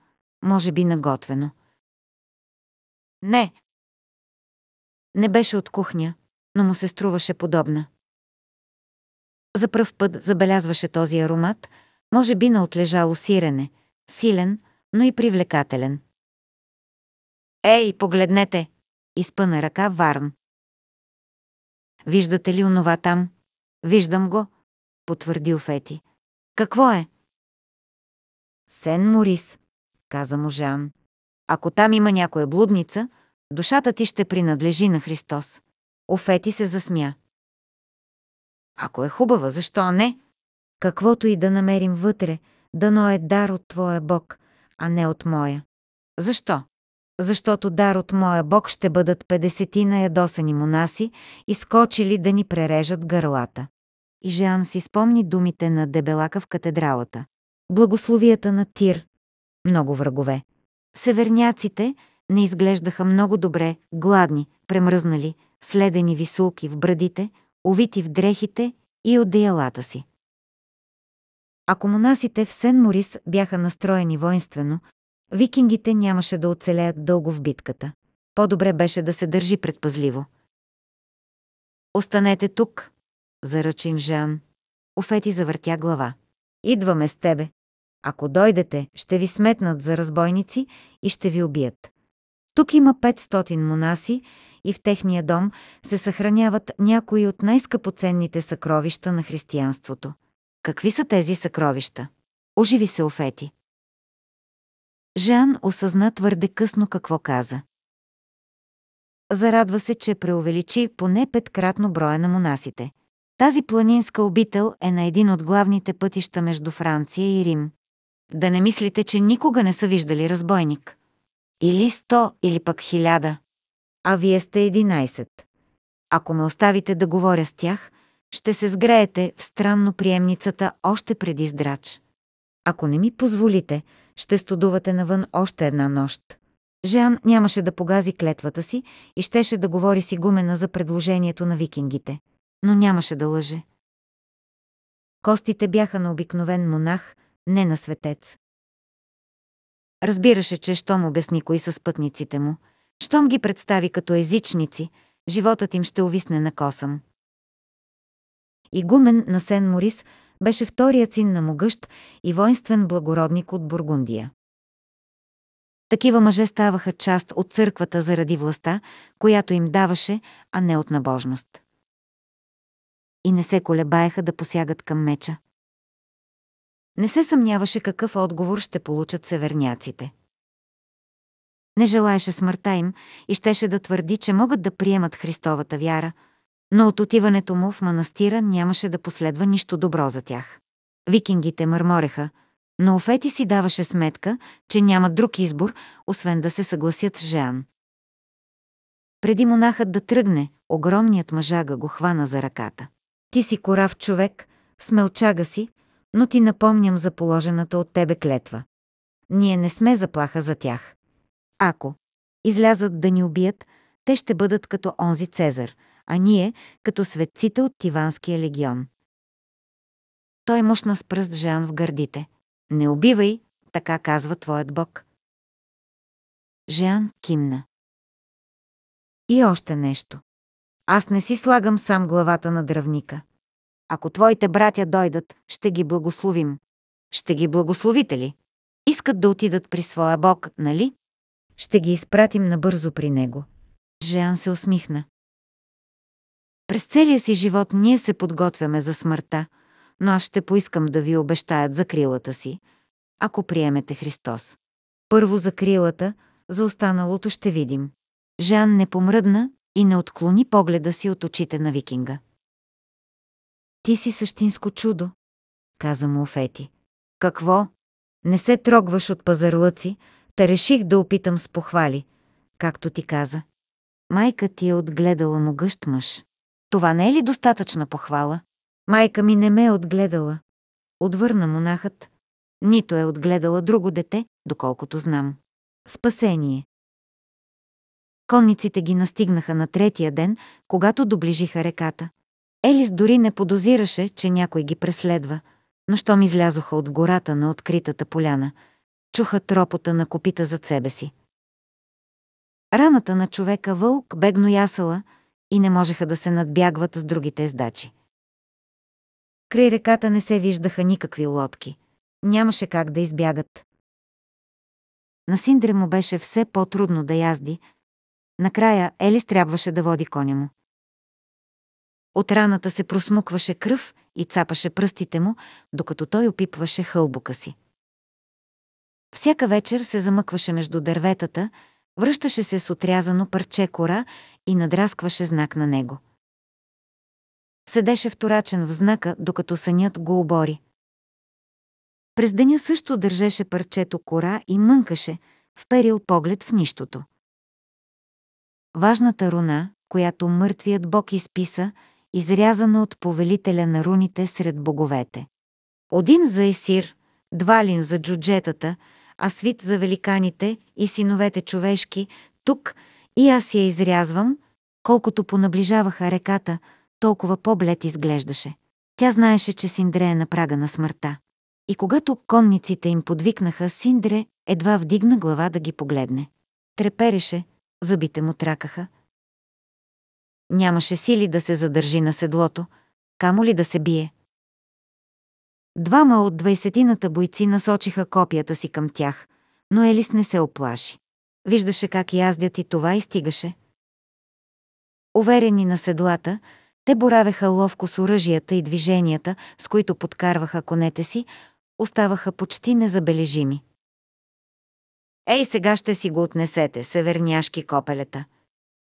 може би наготвено. Не! Не беше от кухня, но му се струваше подобна. За пръв път забелязваше този аромат, може би на отлежало сирене, силен, но и привлекателен. «Ей, погледнете!» – изпъна ръка Варн. «Виждате ли онова там?» «Виждам го», потвърдил Фети. «Какво е?» «Сен Морис», каза му Жан. «Ако там има някоя блудница, душата ти ще принадлежи на Христос». Офети се засмя. Ако е хубава, защо не? Каквото и да намерим вътре, дано е дар от Твоя Бог, а не от моя. Защо? Защото дар от моя Бог ще бъдат 50 на ядосани монаси, изкочили да ни прережат гърлата. И Жан си спомни думите на дебелака в катедралата. Благословията на Тир. Много врагове. Северняците не изглеждаха много добре, гладни, премръзнали, следени висулки в брадите, увити в дрехите и одеялата си. Ако монасите в Сен-Морис бяха настроени воинствено, викингите нямаше да оцелеят дълго в битката. По-добре беше да се държи предпазливо. Останете тук, заръча им Жан. Офети завъртя глава. Идваме с тебе. Ако дойдете, ще ви сметнат за разбойници и ще ви убият. Тук има 500 монаси и в техния дом се съхраняват някои от най-скъпоценните съкровища на християнството. Какви са тези съкровища? Оживи се Офети. Жан осъзна твърде късно какво каза. Зарадва се, че преувеличи поне петкратно броя на монасите. Тази планинска обител е на един от главните пътища между Франция и Рим. Да не мислите, че никога не са виждали разбойник. Или сто, или пък хиляда а вие сте 11. Ако ме оставите да говоря с тях, ще се сгреете в странно приемницата още преди здрач. Ако не ми позволите, ще студувате навън още една нощ. Жан нямаше да погази клетвата си и щеше да говори си гумена за предложението на викингите, но нямаше да лъже. Костите бяха на обикновен монах, не на светец. Разбираше, че щом обясни кои са спътниците му – щом ги представи като езичници, животът им ще увисне на косъм. Игумен на Сен Морис беше вторият син на могъщ и воинствен благородник от Бургундия. Такива мъже ставаха част от църквата заради властта, която им даваше, а не от набожност. И не се колебаеха да посягат към меча. Не се съмняваше какъв отговор ще получат северняците не желаеше смъртта им и щеше да твърди, че могат да приемат Христовата вяра, но от отиването му в манастира нямаше да последва нищо добро за тях. Викингите мърмореха, но Офети си даваше сметка, че няма друг избор, освен да се съгласят с Жан. Преди монахът да тръгне, огромният мъжага го хвана за ръката. Ти си корав човек, смелчага си, но ти напомням за положената от тебе клетва. Ние не сме заплаха за тях. Ако излязат да ни убият, те ще бъдат като онзи Цезар, а ние като светците от Тиванския легион. Той мощна с пръст Жан в гърдите. Не убивай, така казва твоят бог. Жан кимна. И още нещо. Аз не си слагам сам главата на дръвника. Ако твоите братя дойдат, ще ги благословим. Ще ги благословите ли? Искат да отидат при своя бог, нали? Ще ги изпратим набързо при него. Жан се усмихна. През целия си живот ние се подготвяме за смъртта, но аз ще поискам да ви обещаят за крилата си, ако приемете Христос. Първо за крилата, за останалото ще видим. Жан не помръдна и не отклони погледа си от очите на викинга. Ти си същинско чудо, каза му Офети. Какво? Не се трогваш от пазарлъци, Та реших да опитам с похвали, както ти каза. Майка ти е отгледала могъщ мъж. Това не е ли достатъчна похвала? Майка ми не ме е отгледала. Отвърна монахът. Нито е отгледала друго дете, доколкото знам. Спасение. Конниците ги настигнаха на третия ден, когато доближиха реката. Елис дори не подозираше, че някой ги преследва, но щом излязоха от гората на откритата поляна – чуха тропота на копита зад себе си. Раната на човека вълк бегно ясала и не можеха да се надбягват с другите ездачи. Край реката не се виждаха никакви лодки. Нямаше как да избягат. На Синдре му беше все по-трудно да язди. Накрая Елис трябваше да води коня му. От раната се просмукваше кръв и цапаше пръстите му, докато той опипваше хълбука си. Всяка вечер се замъкваше между дърветата, връщаше се с отрязано парче кора и надраскваше знак на него. Седеше вторачен в знака, докато сънят го обори. През деня също държеше парчето кора и мънкаше, вперил поглед в нищото. Важната руна, която мъртвият бог изписа, изрязана от повелителя на руните сред боговете. Один за Есир, двалин за джуджетата, а свит за великаните и синовете човешки, тук и аз я изрязвам, колкото понаближаваха реката, толкова по-блед изглеждаше. Тя знаеше, че Синдре е на прага на смъртта. И когато конниците им подвикнаха, Синдре едва вдигна глава да ги погледне. Трепереше, зъбите му тракаха. Нямаше сили да се задържи на седлото, камо ли да се бие – Двама от двайсетината бойци насочиха копията си към тях, но Елис не се оплаши. Виждаше как яздят и това и стигаше. Уверени на седлата, те боравеха ловко с оръжията и движенията, с които подкарваха конете си, оставаха почти незабележими. Ей, сега ще си го отнесете, северняшки копелета.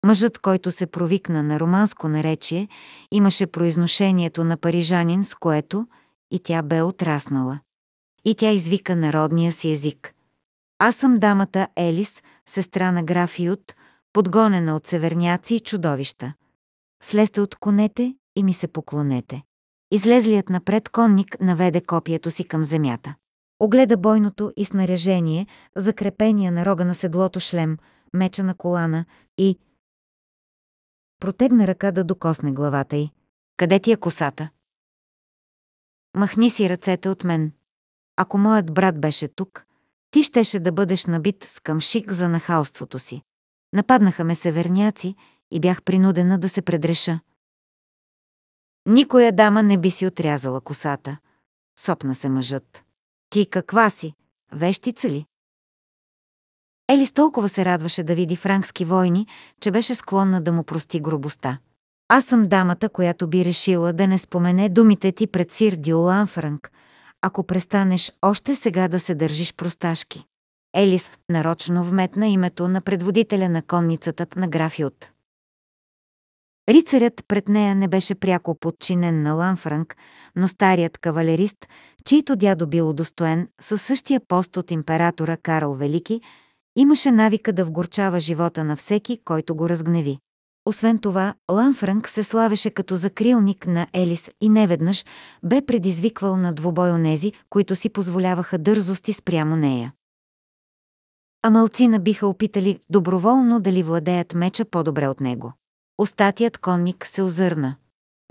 Мъжът, който се провикна на романско наречие, имаше произношението на парижанин, с което – и тя бе отраснала. И тя извика народния си език. Аз съм дамата Елис, сестра на граф Ют, подгонена от северняци и чудовища. Слезте от конете и ми се поклонете. Излезлият напред конник наведе копието си към земята. Огледа бойното и снаряжение, закрепения на рога на седлото шлем, меча на колана и... Протегна ръка да докосне главата й. Къде ти е косата? Махни си ръцете от мен. Ако моят брат беше тук, ти щеше да бъдеш набит с къмшик за нахалството си. Нападнаха ме северняци и бях принудена да се предреша. Никоя дама не би си отрязала косата. Сопна се мъжът. Ти каква си? Вещица ли? Елис толкова се радваше да види франкски войни, че беше склонна да му прости грубостта. Аз съм дамата, която би решила да не спомене думите ти пред сир Дюлан Франк, ако престанеш още сега да се държиш просташки. Елис нарочно вметна името на предводителя на конницата на графиот. Рицарят пред нея не беше пряко подчинен на Ланфранк, но старият кавалерист, чийто дядо бил удостоен със същия пост от императора Карл Велики, имаше навика да вгорчава живота на всеки, който го разгневи. Освен това, Ланфранк се славеше като закрилник на Елис и неведнъж бе предизвиквал на двубой онези, които си позволяваха дързости спрямо нея. А мълцина биха опитали доброволно дали владеят меча по-добре от него. Остатият конник се озърна.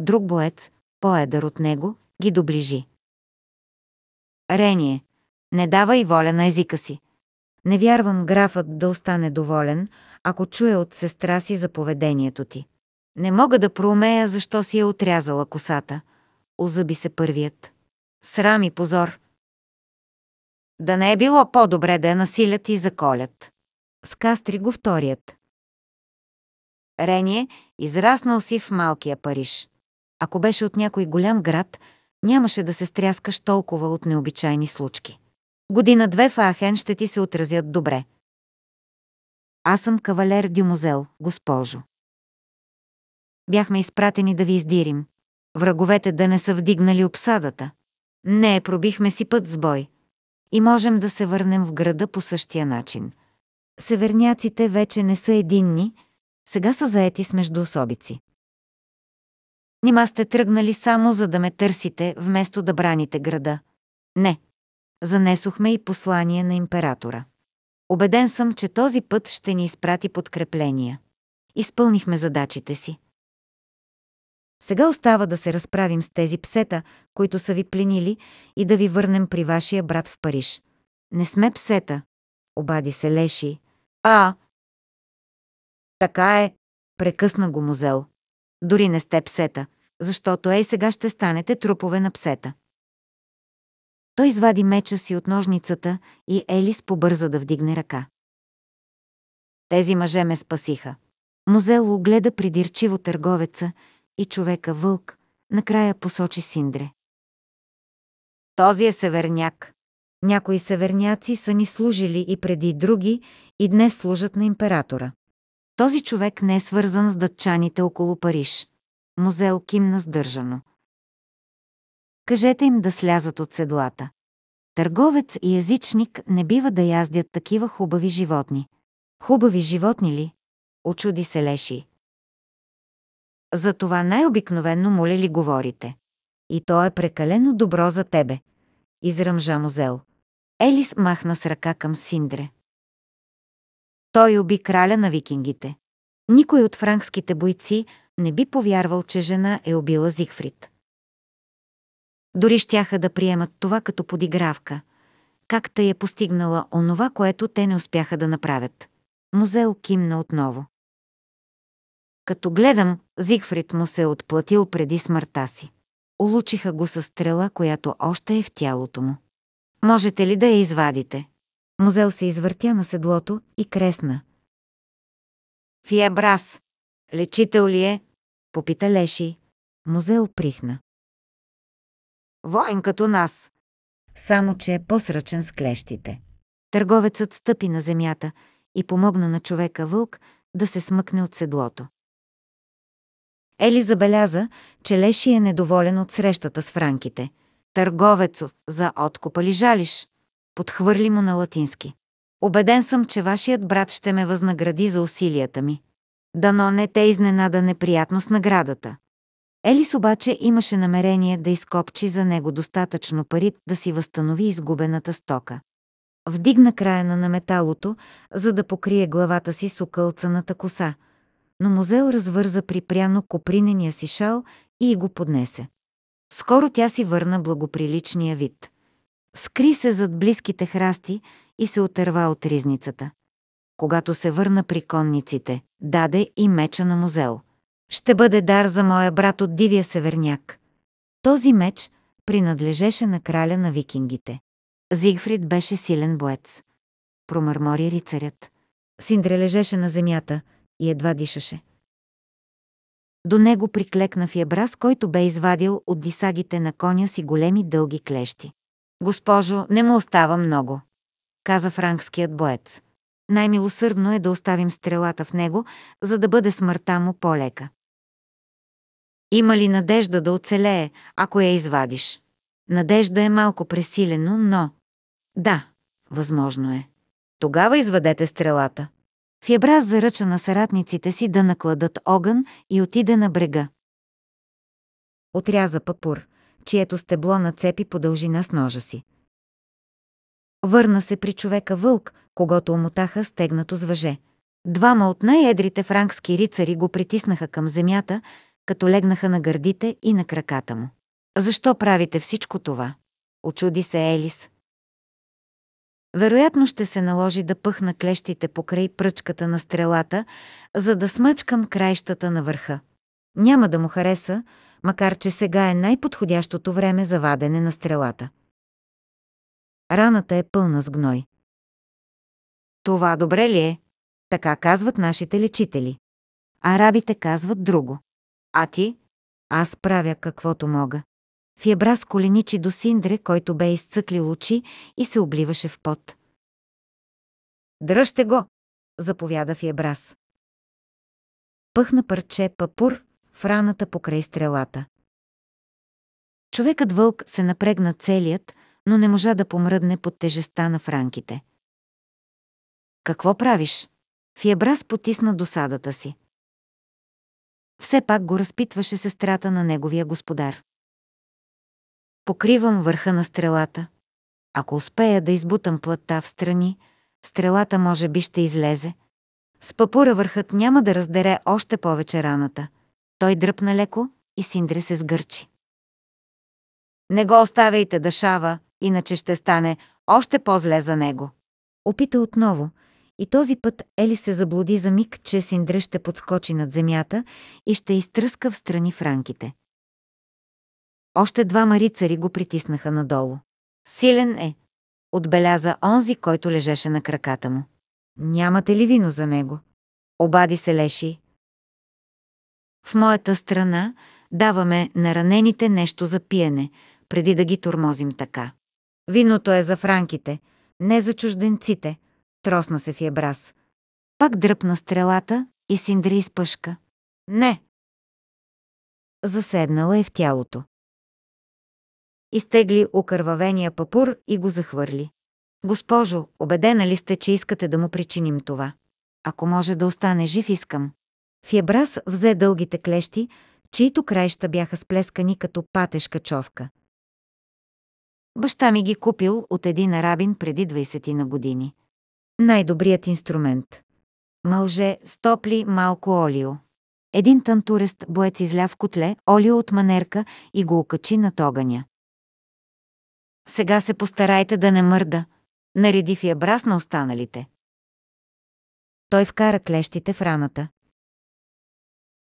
Друг боец, по от него, ги доближи. Рение. Не давай воля на езика си. Не вярвам графът да остане доволен, ако чуя от сестра си за поведението ти. Не мога да проумея защо си е отрязала косата. Озъби се първият. Срам и позор. Да не е било по-добре да я насилят и заколят. Скастри го вторият. Рение, израснал си в малкия Париж. Ако беше от някой голям град, нямаше да се стряскаш толкова от необичайни случки. Година-две в Ахен ще ти се отразят добре. Аз съм кавалер Дюмозел, госпожо. Бяхме изпратени да ви издирим. Враговете да не са вдигнали обсадата. Не, пробихме си път с бой. И можем да се върнем в града по същия начин. Северняците вече не са единни, сега са заети с междуособици. Нима сте тръгнали само за да ме търсите, вместо да браните града. Не. Занесохме и послание на императора. Обеден съм, че този път ще ни изпрати подкрепления. Изпълнихме задачите си. Сега остава да се разправим с тези псета, които са ви пленили, и да ви върнем при вашия брат в Париж. Не сме псета, обади се Леши. А, така е, прекъсна го музел. Дори не сте псета, защото ей сега ще станете трупове на псета. Той извади меча си от ножницата и Елис побърза да вдигне ръка. Тези мъже ме спасиха. Музел огледа придирчиво търговеца и човека вълк, накрая посочи Синдре. Този е северняк. Някои северняци са ни служили и преди други и днес служат на императора. Този човек не е свързан с датчаните около Париж. Музел кимна сдържано. Кажете им да слязат от седлата. Търговец и язичник не бива да яздят такива хубави животни. Хубави животни ли? Очуди се Леши. За това най-обикновенно моля ли говорите. И то е прекалено добро за тебе. Изръмжа музел. Елис махна с ръка към Синдре. Той уби краля на викингите. Никой от франкските бойци не би повярвал, че жена е убила Зигфрид. Дори щяха да приемат това като подигравка, как тъй е постигнала онова, което те не успяха да направят. Музел кимна отново. Като гледам, Зигфрид му се е отплатил преди смъртта си. Улучиха го със стрела, която още е в тялото му. Можете ли да я извадите? Музел се извъртя на седлото и кресна. Фиебрас! Лечител ли е? Попита Леши. Музел прихна. Воин като нас. Само, че е по-сръчен с клещите. Търговецът стъпи на земята и помогна на човека вълк да се смъкне от седлото. Ели забеляза, че Леши е недоволен от срещата с франките. Търговецов за откупа ли жалиш? Подхвърли му на латински. Обеден съм, че вашият брат ще ме възнагради за усилията ми. Дано не те изненада неприятно с наградата. Елис обаче имаше намерение да изкопчи за него достатъчно пари да си възстанови изгубената стока. Вдигна края на металото, за да покрие главата си с окълцаната коса, но музел развърза припряно копринения си шал и го поднесе. Скоро тя си върна благоприличния вид. Скри се зад близките храсти и се отърва от ризницата. Когато се върна при конниците, даде и меча на музел ще бъде дар за моя брат от Дивия Северняк. Този меч принадлежеше на краля на викингите. Зигфрид беше силен боец. Промърмори рицарят. Синдре лежеше на земята и едва дишаше. До него приклекна фиебрас, който бе извадил от дисагите на коня си големи дълги клещи. «Госпожо, не му остава много», каза франкският боец. Най-милосърдно е да оставим стрелата в него, за да бъде смъртта му по-лека. Има ли надежда да оцелее, ако я извадиш? Надежда е малко пресилено, но... Да, възможно е. Тогава извадете стрелата. Фебраз заръча на саратниците си да накладат огън и отиде на брега. Отряза папур, чието стебло нацепи по дължина с ножа си. Върна се при човека вълк, когато омотаха стегнато с въже. Двама от най-едрите франкски рицари го притиснаха към земята, като легнаха на гърдите и на краката му. Защо правите всичко това? Очуди се Елис. Вероятно ще се наложи да пъхна клещите покрай пръчката на стрелата, за да смачкам краищата на върха. Няма да му хареса, макар че сега е най-подходящото време за вадене на стрелата. Раната е пълна с гной. Това добре ли е? Така казват нашите лечители. Арабите казват друго. А ти? Аз правя каквото мога. Фиебрас коленичи до Синдре, който бе изцъклил очи и се обливаше в пот. Дръжте го! заповяда Фиебрас. Пъхна парче папур в раната покрай стрелата. Човекът вълк се напрегна целият, но не можа да помръдне под тежестта на франките. Какво правиш? Фиебрас потисна досадата си все пак го разпитваше сестрата на неговия господар. Покривам върха на стрелата. Ако успея да избутам плътта в страни, стрелата може би ще излезе. С папура върхът няма да раздере още повече раната. Той дръпна леко и Синдре се сгърчи. Не го оставяйте да шава, иначе ще стане още по-зле за него. Опита отново, и този път Ели се заблуди за миг, че Синдре ще подскочи над земята и ще изтръска в страни франките. Още двама рицари го притиснаха надолу. Силен е, отбеляза онзи, който лежеше на краката му. Нямате ли вино за него? Обади се Леши. В моята страна даваме на ранените нещо за пиене, преди да ги тормозим така. Виното е за франките, не за чужденците – Тросна се в Пак дръпна стрелата и Синдри изпъшка. Не! Заседнала е в тялото. Изтегли окървавения папур и го захвърли. Госпожо, убедена ли сте, че искате да му причиним това? Ако може да остане жив, искам. Фиебрас взе дългите клещи, чието краища бяха сплескани като патешка човка. Баща ми ги купил от един арабин преди 20 на години. Най-добрият инструмент. Мълже стопли малко олио. Един тантурест боец изля в котле олио от манерка и го окачи на огъня. Сега се постарайте да не мърда. Нареди Фиабрас брас на останалите. Той вкара клещите в раната.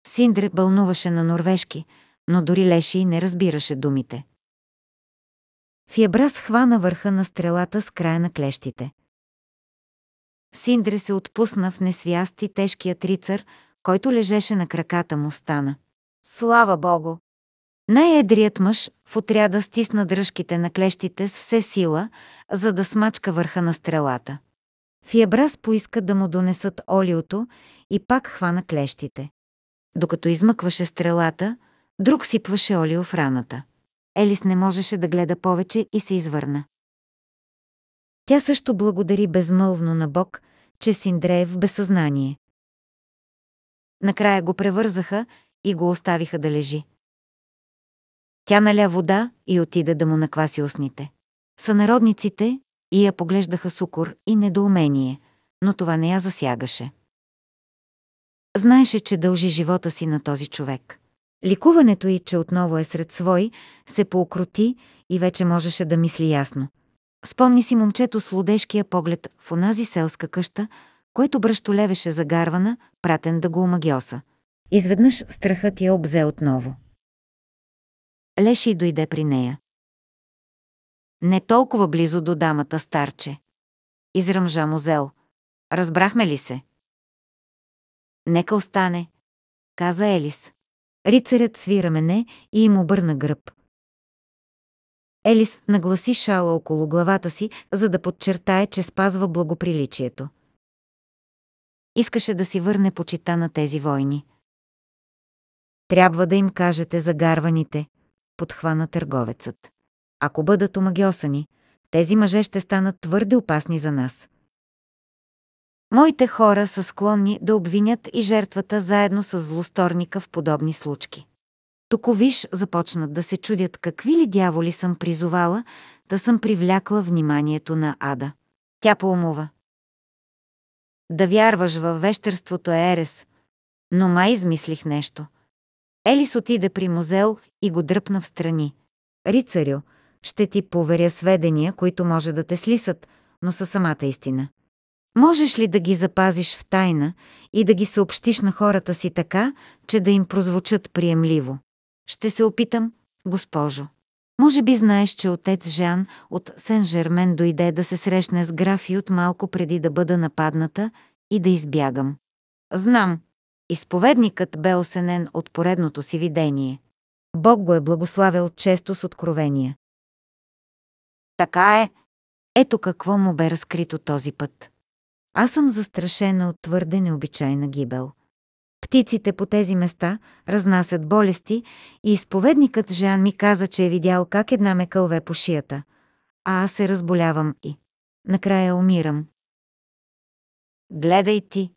Синдре бълнуваше на норвежки, но дори леши и не разбираше думите. Фиебрас хвана върха на стрелата с края на клещите. Синдре се отпусна в несвяст и тежкият рицар, който лежеше на краката му, стана. Слава Богу! Най-едрият мъж в отряда стисна дръжките на клещите с все сила, за да смачка върха на стрелата. Фиебрас поиска да му донесат олиото и пак хвана клещите. Докато измъкваше стрелата, друг сипваше олио в раната. Елис не можеше да гледа повече и се извърна. Тя също благодари безмълвно на Бог, че Синдрее в безсъзнание. Накрая го превързаха и го оставиха да лежи. Тя наля вода и отида да му накваси устните. Сънародниците и я поглеждаха сукор и недоумение, но това не я засягаше. Знаеше, че дължи живота си на този човек. Ликуването й, че отново е сред свой, се поукроти и вече можеше да мисли ясно. Спомни си момчето с лудежкия поглед в онази селска къща, което бръщолевеше загарвана, пратен да го омагиоса. Изведнъж страхът я обзе отново. Леши дойде при нея. Не толкова близо до дамата, старче. Изръмжа музел. Разбрахме ли се? Нека остане, каза Елис. Рицарят свира мене и им обърна гръб. Елис нагласи шала около главата си, за да подчертае, че спазва благоприличието. Искаше да си върне почита на тези войни. Трябва да им кажете за гарваните, подхвана търговецът. Ако бъдат омагиосани, тези мъже ще станат твърде опасни за нас. Моите хора са склонни да обвинят и жертвата заедно с злосторника в подобни случки. Токовиш започнат да се чудят какви ли дяволи съм призовала, да съм привлякла вниманието на Ада. Тя поумува. Да вярваш във вещерството Ерес, но май измислих нещо. Елис отиде при музел и го дръпна в страни. Рицарю, ще ти поверя сведения, които може да те слисат, но са самата истина. Можеш ли да ги запазиш в тайна и да ги съобщиш на хората си така, че да им прозвучат приемливо? Ще се опитам, госпожо. Може би знаеш, че отец Жан от Сен-Жермен дойде да се срещне с графи от малко преди да бъда нападната и да избягам. Знам. Изповедникът бе осенен от поредното си видение. Бог го е благославил често с откровения. Така е. Ето какво му бе разкрито този път. Аз съм застрашена от твърде необичайна гибел. Птиците по тези места разнасят болести и изповедникът Жан ми каза, че е видял как една ме кълве по шията, а аз се разболявам и накрая умирам. Гледай ти,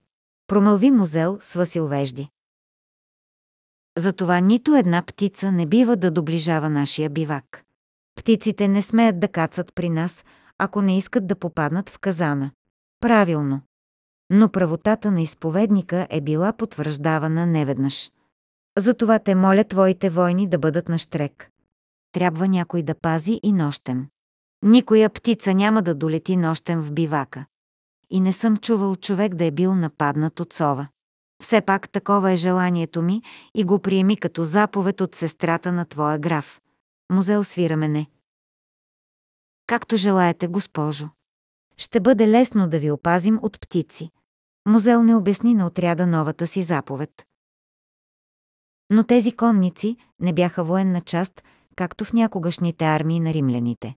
промълви музел с Василвежди. Затова нито една птица не бива да доближава нашия бивак. Птиците не смеят да кацат при нас, ако не искат да попаднат в казана. Правилно но правотата на изповедника е била потвърждавана неведнъж. Затова те моля твоите войни да бъдат на штрек. Трябва някой да пази и нощем. Никоя птица няма да долети нощем в бивака. И не съм чувал човек да е бил нападнат от сова. Все пак такова е желанието ми и го приеми като заповед от сестрата на твоя граф. Музел свирамене. Както желаете, госпожо. Ще бъде лесно да ви опазим от птици. Мозел не обясни на отряда новата си заповед. Но тези конници не бяха военна част, както в някогашните армии на римляните.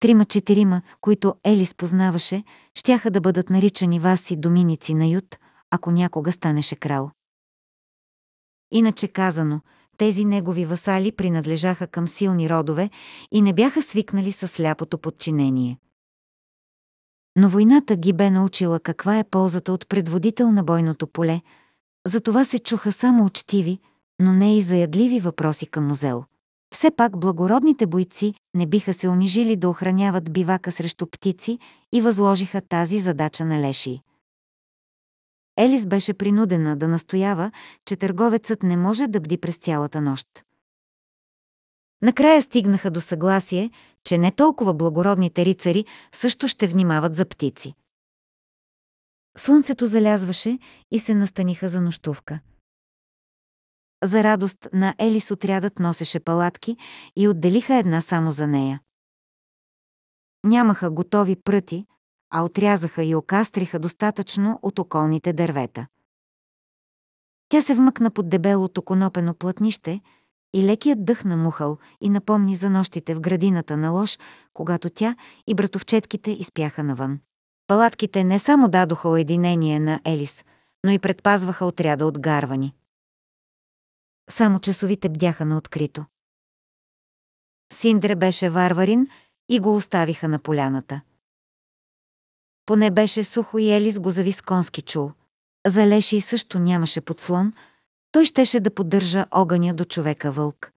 Трима-четирима, които Елис познаваше, щяха да бъдат наричани Васи доминици на Ют, ако някога станеше крал. Иначе казано, тези негови васали принадлежаха към силни родове и не бяха свикнали с ляпото подчинение но войната ги бе научила каква е ползата от предводител на бойното поле, затова се чуха само учтиви, но не и заядливи въпроси към музел. Все пак благородните бойци не биха се унижили да охраняват бивака срещу птици и възложиха тази задача на Леши. Елис беше принудена да настоява, че търговецът не може да бди през цялата нощ. Накрая стигнаха до съгласие, че не толкова благородните рицари също ще внимават за птици. Слънцето залязваше и се настаниха за нощувка. За радост на Елис отрядът носеше палатки и отделиха една само за нея. Нямаха готови пръти, а отрязаха и окастриха достатъчно от околните дървета. Тя се вмъкна под дебелото конопено платнище – и лекият дъх на мухал и напомни за нощите в градината на лош, когато тя и братовчетките изпяха навън. Палатките не само дадоха уединение на Елис, но и предпазваха отряда от гарвани. Само часовите бдяха на открито. Синдре беше варварин и го оставиха на поляната. Поне беше сухо и Елис го зави с конски чул. За Леши също нямаше подслон – той щеше да поддържа огъня до човека вълк.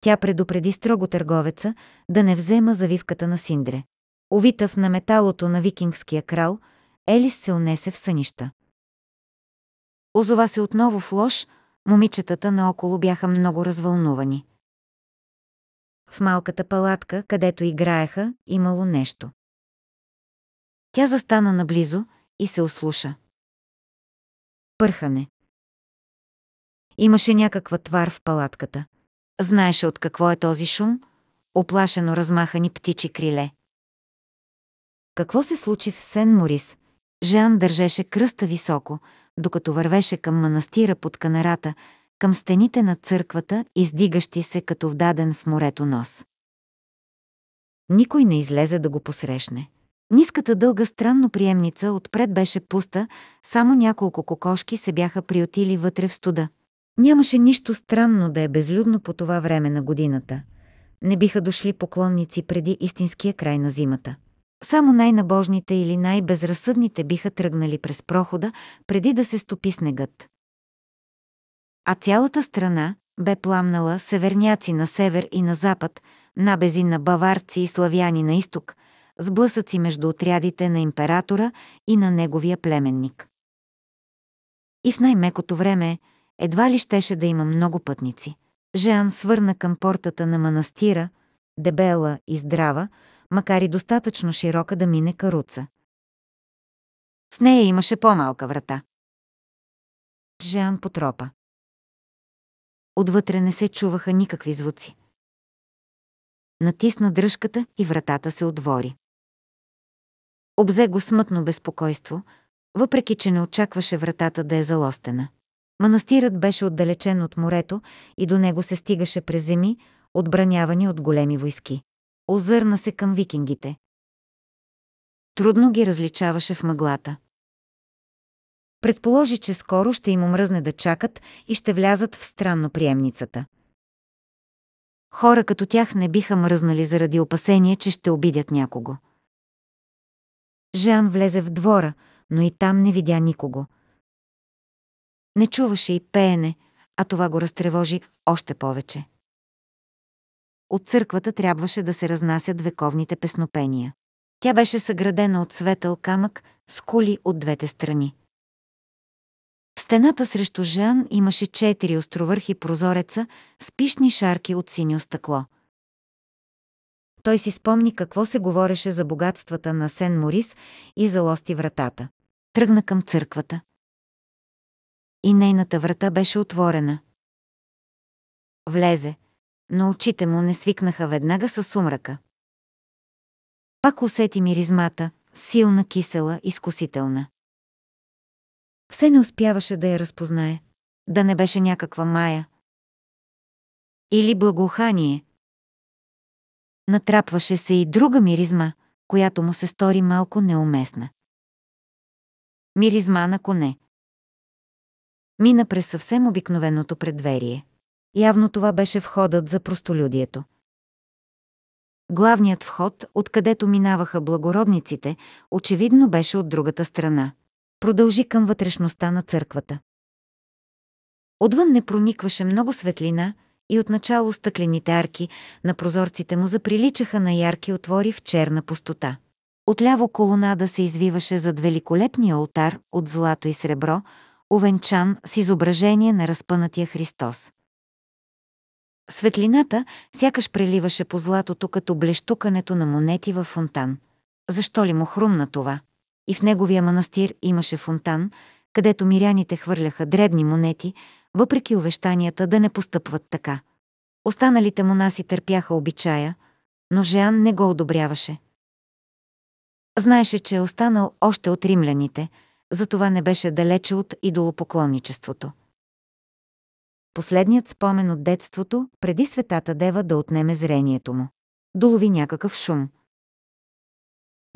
Тя предупреди строго търговеца да не взема завивката на Синдре. Овитав на металото на викингския крал, Елис се унесе в сънища. Озова се отново в лош, момичетата наоколо бяха много развълнувани. В малката палатка, където играеха, имало нещо. Тя застана наблизо и се ослуша. Пърхане. Имаше някаква твар в палатката. Знаеше от какво е този шум? Оплашено размахани птичи криле. Какво се случи в Сен-Морис? Жан държеше кръста високо, докато вървеше към манастира под канарата, към стените на църквата, издигащи се като вдаден в морето нос. Никой не излезе да го посрещне. Ниската дълга странно приемница отпред беше пуста, само няколко кокошки се бяха приотили вътре в студа. Нямаше нищо странно да е безлюдно по това време на годината. Не биха дошли поклонници преди истинския край на зимата. Само най-набожните или най-безразсъдните биха тръгнали през прохода, преди да се стопи снегът. А цялата страна бе пламнала северняци на север и на запад, набези на баварци и славяни на изток, сблъсъци между отрядите на императора и на неговия племенник. И в най-мекото време – едва ли щеше да има много пътници. Жеан свърна към портата на манастира, дебела и здрава, макар и достатъчно широка да мине каруца. В нея имаше по-малка врата. Жеан потропа. Отвътре не се чуваха никакви звуци. Натисна дръжката и вратата се отвори. Обзе го смътно безпокойство, въпреки че не очакваше вратата да е залостена. Манастирът беше отдалечен от морето и до него се стигаше през земи, отбранявани от големи войски. Озърна се към викингите. Трудно ги различаваше в мъглата. Предположи, че скоро ще им омръзне да чакат и ще влязат в странно приемницата. Хора като тях не биха мръзнали заради опасение, че ще обидят някого. Жан влезе в двора, но и там не видя никого. Не чуваше и пеене, а това го разтревожи още повече. От църквата трябваше да се разнасят вековните песнопения. Тя беше съградена от светъл камък с кули от двете страни. В стената срещу Жан имаше четири островърхи прозореца с пишни шарки от синьо стъкло. Той си спомни какво се говореше за богатствата на Сен-Морис и за лости вратата. Тръгна към църквата и нейната врата беше отворена. Влезе, но очите му не свикнаха веднага със сумрака. Пак усети миризмата, силна, кисела, изкусителна. Все не успяваше да я разпознае, да не беше някаква мая. Или благоухание. Натрапваше се и друга миризма, която му се стори малко неуместна. Миризма на коне. Мина през съвсем обикновеното предверие. Явно това беше входът за простолюдието. Главният вход, откъдето минаваха благородниците, очевидно беше от другата страна. Продължи към вътрешността на църквата. Отвън не проникваше много светлина и отначало стъклените арки на прозорците му заприличаха на ярки отвори в черна пустота. Отляво колонада се извиваше зад великолепния алтар от злато и сребро, увенчан с изображение на разпънатия Христос. Светлината сякаш преливаше по златото като блещукането на монети във фонтан. Защо ли му хрумна това? И в неговия манастир имаше фонтан, където миряните хвърляха дребни монети, въпреки увещанията да не постъпват така. Останалите монаси търпяха обичая, но Жеан не го одобряваше. Знаеше, че е останал още от римляните – затова не беше далече от идолопоклонничеството. Последният спомен от детството, преди светата дева да отнеме зрението му. Долови някакъв шум.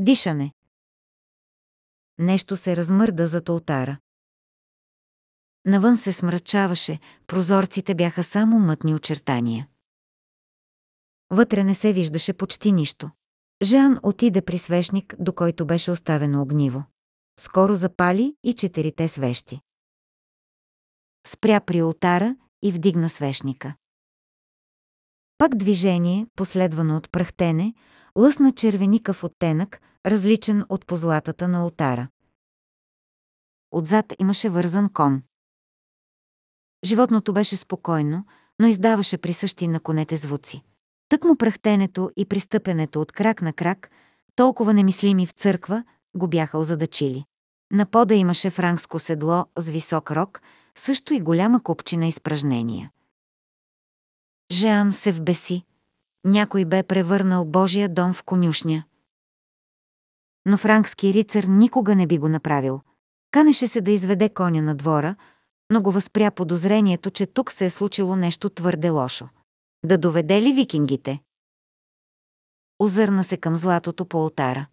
Дишане. Нещо се размърда зад алтара. Навън се смрачаваше, прозорците бяха само мътни очертания. Вътре не се виждаше почти нищо. Жан отиде при свещник, до който беше оставено огниво скоро запали и четирите свещи. Спря при ултара и вдигна свещника. Пак движение, последвано от пръхтене, лъсна червеникав оттенък, различен от позлатата на ултара. Отзад имаше вързан кон. Животното беше спокойно, но издаваше присъщи на конете звуци. Тък му пръхтенето и пристъпенето от крак на крак, толкова немислими в църква, го бяха озадачили. На пода имаше франкско седло с висок рок, също и голяма купчина изпражнения. Жеан се вбеси. Някой бе превърнал Божия дом в конюшня. Но франкски рицар никога не би го направил. Канеше се да изведе коня на двора, но го възпря подозрението, че тук се е случило нещо твърде лошо. Да доведе ли викингите? Озърна се към златото по ултара.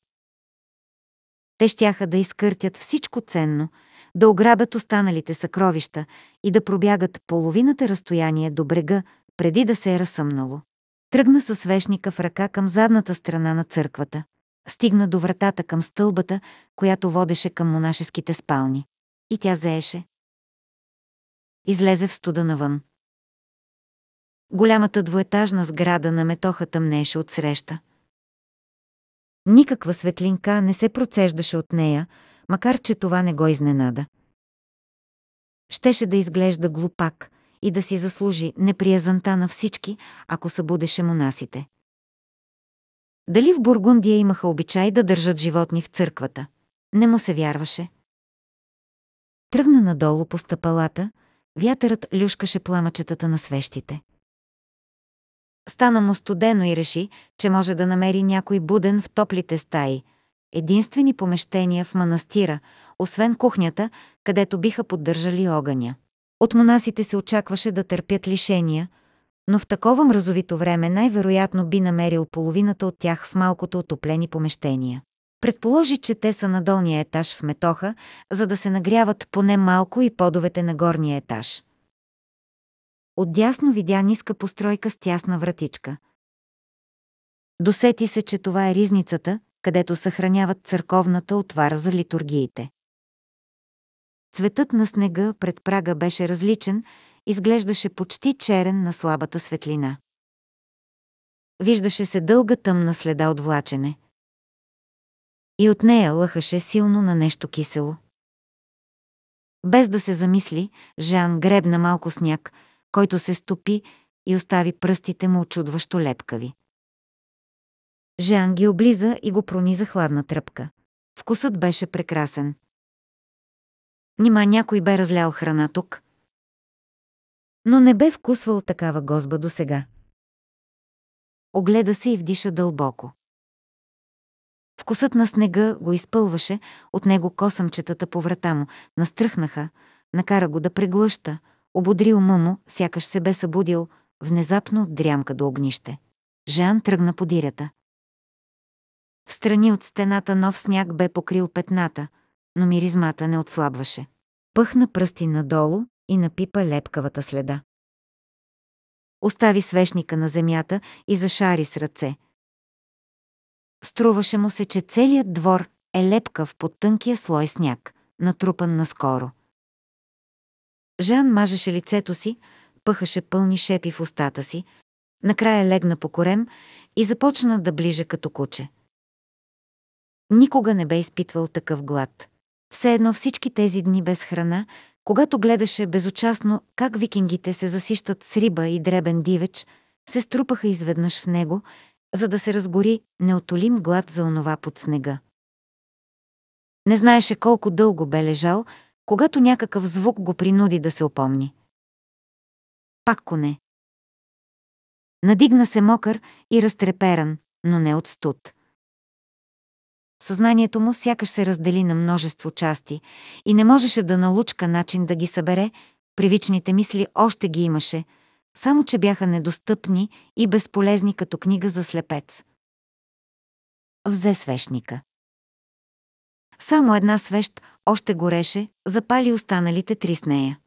Те щяха да изкъртят всичко ценно, да ограбят останалите съкровища и да пробягат половината разстояние до брега, преди да се е разсъмнало. Тръгна със свешника в ръка към задната страна на църквата. Стигна до вратата към стълбата, която водеше към монашеските спални. И тя заеше. Излезе в студа навън. Голямата двоетажна сграда на метоха тъмнеше от среща. Никаква светлинка не се процеждаше от нея, макар че това не го изненада. Щеше да изглежда глупак и да си заслужи неприязанта на всички, ако събудеше монасите. Дали в Бургундия имаха обичай да държат животни в църквата? Не му се вярваше. Тръгна надолу по стъпалата, вятърът люшкаше пламъчетата на свещите. Стана му студено и реши, че може да намери някой буден в топлите стаи. Единствени помещения в манастира, освен кухнята, където биха поддържали огъня. От монасите се очакваше да търпят лишения, но в такова мразовито време най-вероятно би намерил половината от тях в малкото отоплени помещения. Предположи, че те са на долния етаж в метоха, за да се нагряват поне малко и подовете на горния етаж. Отдясно видя ниска постройка с тясна вратичка. Досети се, че това е ризницата, където съхраняват църковната отвара за литургиите. Цветът на снега пред прага беше различен, изглеждаше почти черен на слабата светлина. Виждаше се дълга тъмна следа от влачене. И от нея лъхаше силно на нещо кисело. Без да се замисли, Жан гребна малко сняг, който се стопи и остави пръстите му очудващо лепкави. Жан ги облиза и го прониза хладна тръпка. Вкусът беше прекрасен. Нима някой бе разлял храна тук. Но не бе вкусвал такава госба до сега. Огледа се и вдиша дълбоко. Вкусът на снега го изпълваше, от него косъмчетата по врата му настръхнаха, накара го да преглъща – Ободри ума му, сякаш се бе събудил, внезапно от дрямка до огнище. Жан тръгна по дирята. В страни от стената нов сняг бе покрил петната, но миризмата не отслабваше. Пъхна пръсти надолу и напипа лепкавата следа. Остави свещника на земята и зашари с ръце. Струваше му се, че целият двор е лепкав под тънкия слой сняг, натрупан наскоро. Жан мажеше лицето си, пъхаше пълни шепи в устата си, накрая легна по корем и започна да ближа като куче. Никога не бе изпитвал такъв глад. Все едно всички тези дни без храна, когато гледаше безучастно как викингите се засищат с риба и дребен дивеч, се струпаха изведнъж в него, за да се разгори неотолим глад за онова под снега. Не знаеше колко дълго бе лежал, когато някакъв звук го принуди да се опомни. Пак коне. Надигна се мокър и разтреперан, но не от студ. Съзнанието му сякаш се раздели на множество части и не можеше да налучка начин да ги събере, привичните мисли още ги имаше, само че бяха недостъпни и безполезни като книга за слепец. Взе свещника. Само една свещ още гореше, запали останалите три с нея.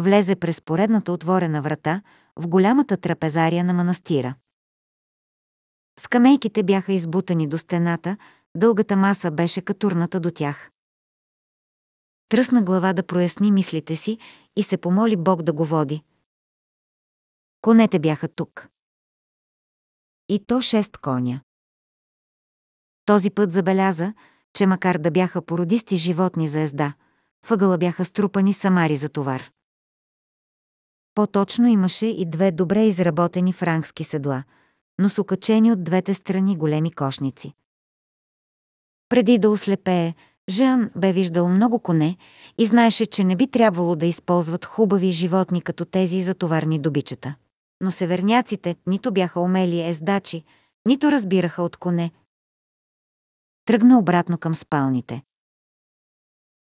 Влезе през поредната отворена врата в голямата трапезария на манастира. Скамейките бяха избутани до стената, дългата маса беше катурната до тях. Тръсна глава да проясни мислите си и се помоли Бог да го води. Конете бяха тук. И то шест коня. Този път забеляза, че макар да бяха породисти животни за езда, въгъла бяха струпани самари за товар. По-точно имаше и две добре изработени франкски седла, но с окачени от двете страни големи кошници. Преди да ослепее, Жан бе виждал много коне и знаеше, че не би трябвало да използват хубави животни като тези за товарни добичета. Но северняците нито бяха умели ездачи, нито разбираха от коне, тръгна обратно към спалните.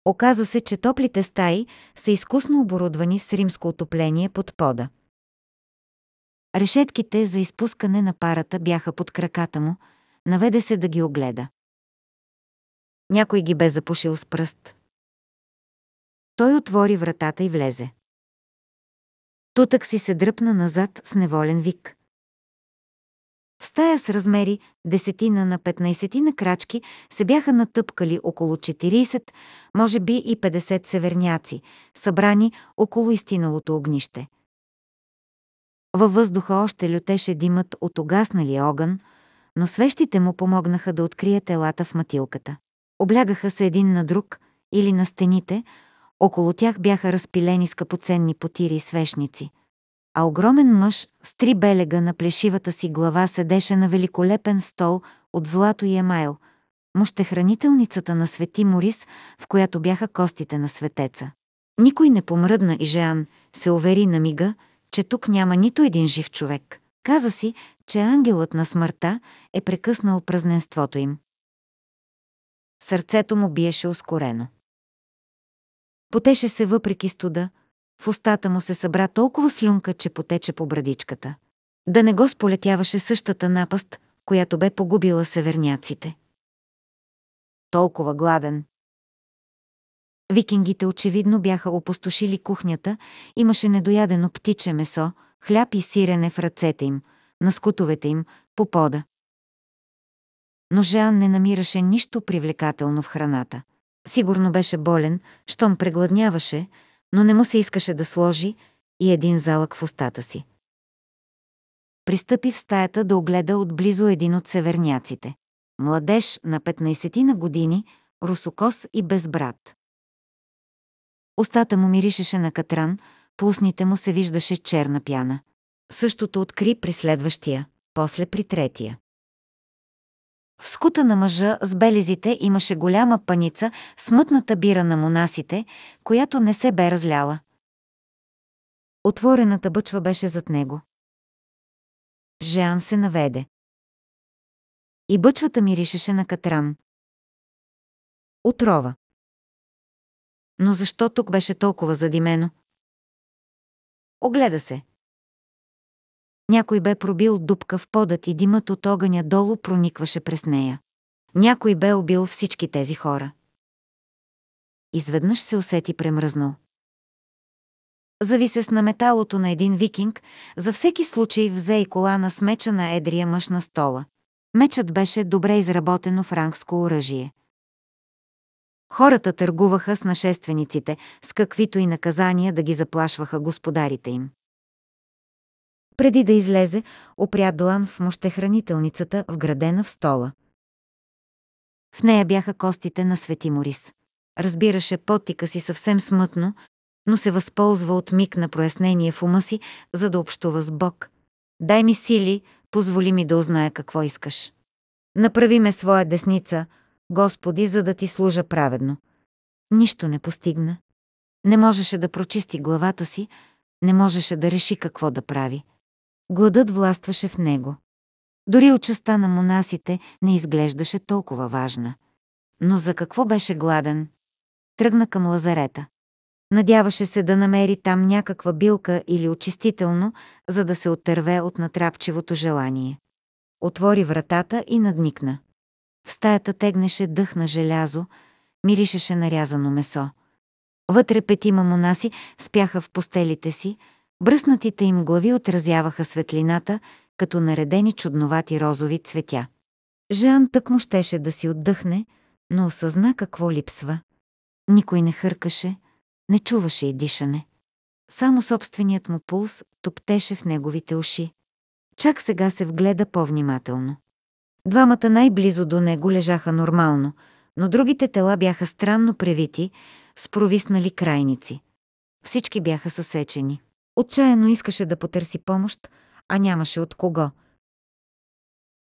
Оказа се, че топлите стаи са изкусно оборудвани с римско отопление под пода. Решетките за изпускане на парата бяха под краката му, наведе се да ги огледа. Някой ги бе запушил с пръст. Той отвори вратата и влезе. Тутък си се дръпна назад с неволен вик стая с размери десетина на 15 на крачки се бяха натъпкали около 40, може би и 50 северняци, събрани около изтиналото огнище. Във въздуха още лютеше димът от огаснали огън, но свещите му помогнаха да открие телата в матилката. Облягаха се един на друг или на стените, около тях бяха разпилени скъпоценни потири и свещници – а огромен мъж с три белега на плешивата си глава седеше на великолепен стол от злато и емайл, мощехранителницата на Свети Морис, в която бяха костите на светеца. Никой не помръдна и Жеан се увери на мига, че тук няма нито един жив човек. Каза си, че ангелът на смъртта е прекъснал празненството им. Сърцето му биеше ускорено. Потеше се въпреки студа, в устата му се събра толкова слюнка, че потече по брадичката. Да не го сполетяваше същата напаст, която бе погубила северняците. Толкова гладен. Викингите очевидно бяха опустошили кухнята, имаше недоядено птиче месо, хляб и сирене в ръцете им, на скутовете им, по пода. Но Жан не намираше нищо привлекателно в храната. Сигурно беше болен, щом прегладняваше, но не му се искаше да сложи и един залък в устата си. Пристъпи в стаята да огледа отблизо един от северняците. Младеж на 15 на години, русокос и без брат. Остата му миришеше на катран, по устните му се виждаше черна пяна. Същото откри при следващия, после при третия. В скута на мъжа с белезите имаше голяма паница с мътната бира на монасите, която не се бе разляла. Отворената бъчва беше зад него. Жан се наведе. И бъчвата миришеше на катран. Отрова. Но защо тук беше толкова задимено? Огледа се, някой бе пробил дупка в подът и димът от огъня долу проникваше през нея. Някой бе убил всички тези хора. Изведнъж се усети премръзнал. Зависе с на металото на един викинг, за всеки случай взе и колана с меча на едрия мъж на стола. Мечът беше добре изработено франкско оръжие. Хората търгуваха с нашествениците, с каквито и наказания да ги заплашваха господарите им. Преди да излезе, опря длан в мощехранителницата, вградена в стола. В нея бяха костите на Свети Морис. Разбираше потика си съвсем смътно, но се възползва от миг на прояснение в ума си, за да общува с Бог. «Дай ми сили, позволи ми да узная какво искаш. Направи ме своя десница, Господи, за да ти служа праведно». Нищо не постигна. Не можеше да прочисти главата си, не можеше да реши какво да прави. Гладът властваше в него. Дори участа на монасите не изглеждаше толкова важна. Но за какво беше гладен? Тръгна към лазарета. Надяваше се да намери там някаква билка или очистително, за да се отърве от натрапчивото желание. Отвори вратата и надникна. В стаята тегнеше дъх на желязо, миришеше нарязано месо. Вътре петима монаси спяха в постелите си, Бръснатите им глави отразяваха светлината, като наредени чудновати розови цветя. Жан тък му щеше да си отдъхне, но осъзна какво липсва. Никой не хъркаше, не чуваше и дишане. Само собственият му пулс топтеше в неговите уши. Чак сега се вгледа по-внимателно. Двамата най-близо до него лежаха нормално, но другите тела бяха странно превити, с провиснали крайници. Всички бяха съсечени. Отчаяно искаше да потърси помощ, а нямаше от кого.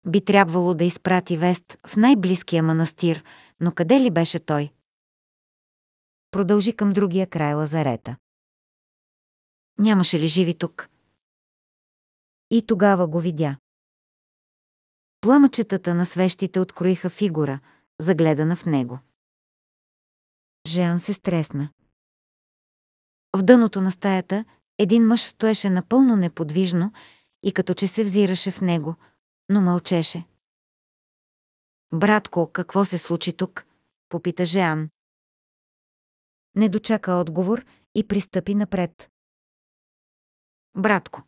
Би трябвало да изпрати вест в най-близкия манастир, но къде ли беше той? Продължи към другия край лазарета. Нямаше ли живи тук? И тогава го видя. Пламъчетата на свещите откроиха фигура, загледана в него. Жеан се стресна. В дъното на стаята един мъж стоеше напълно неподвижно и като че се взираше в него, но мълчеше. «Братко, какво се случи тук?» – попита Жеан. Не дочака отговор и пристъпи напред. «Братко,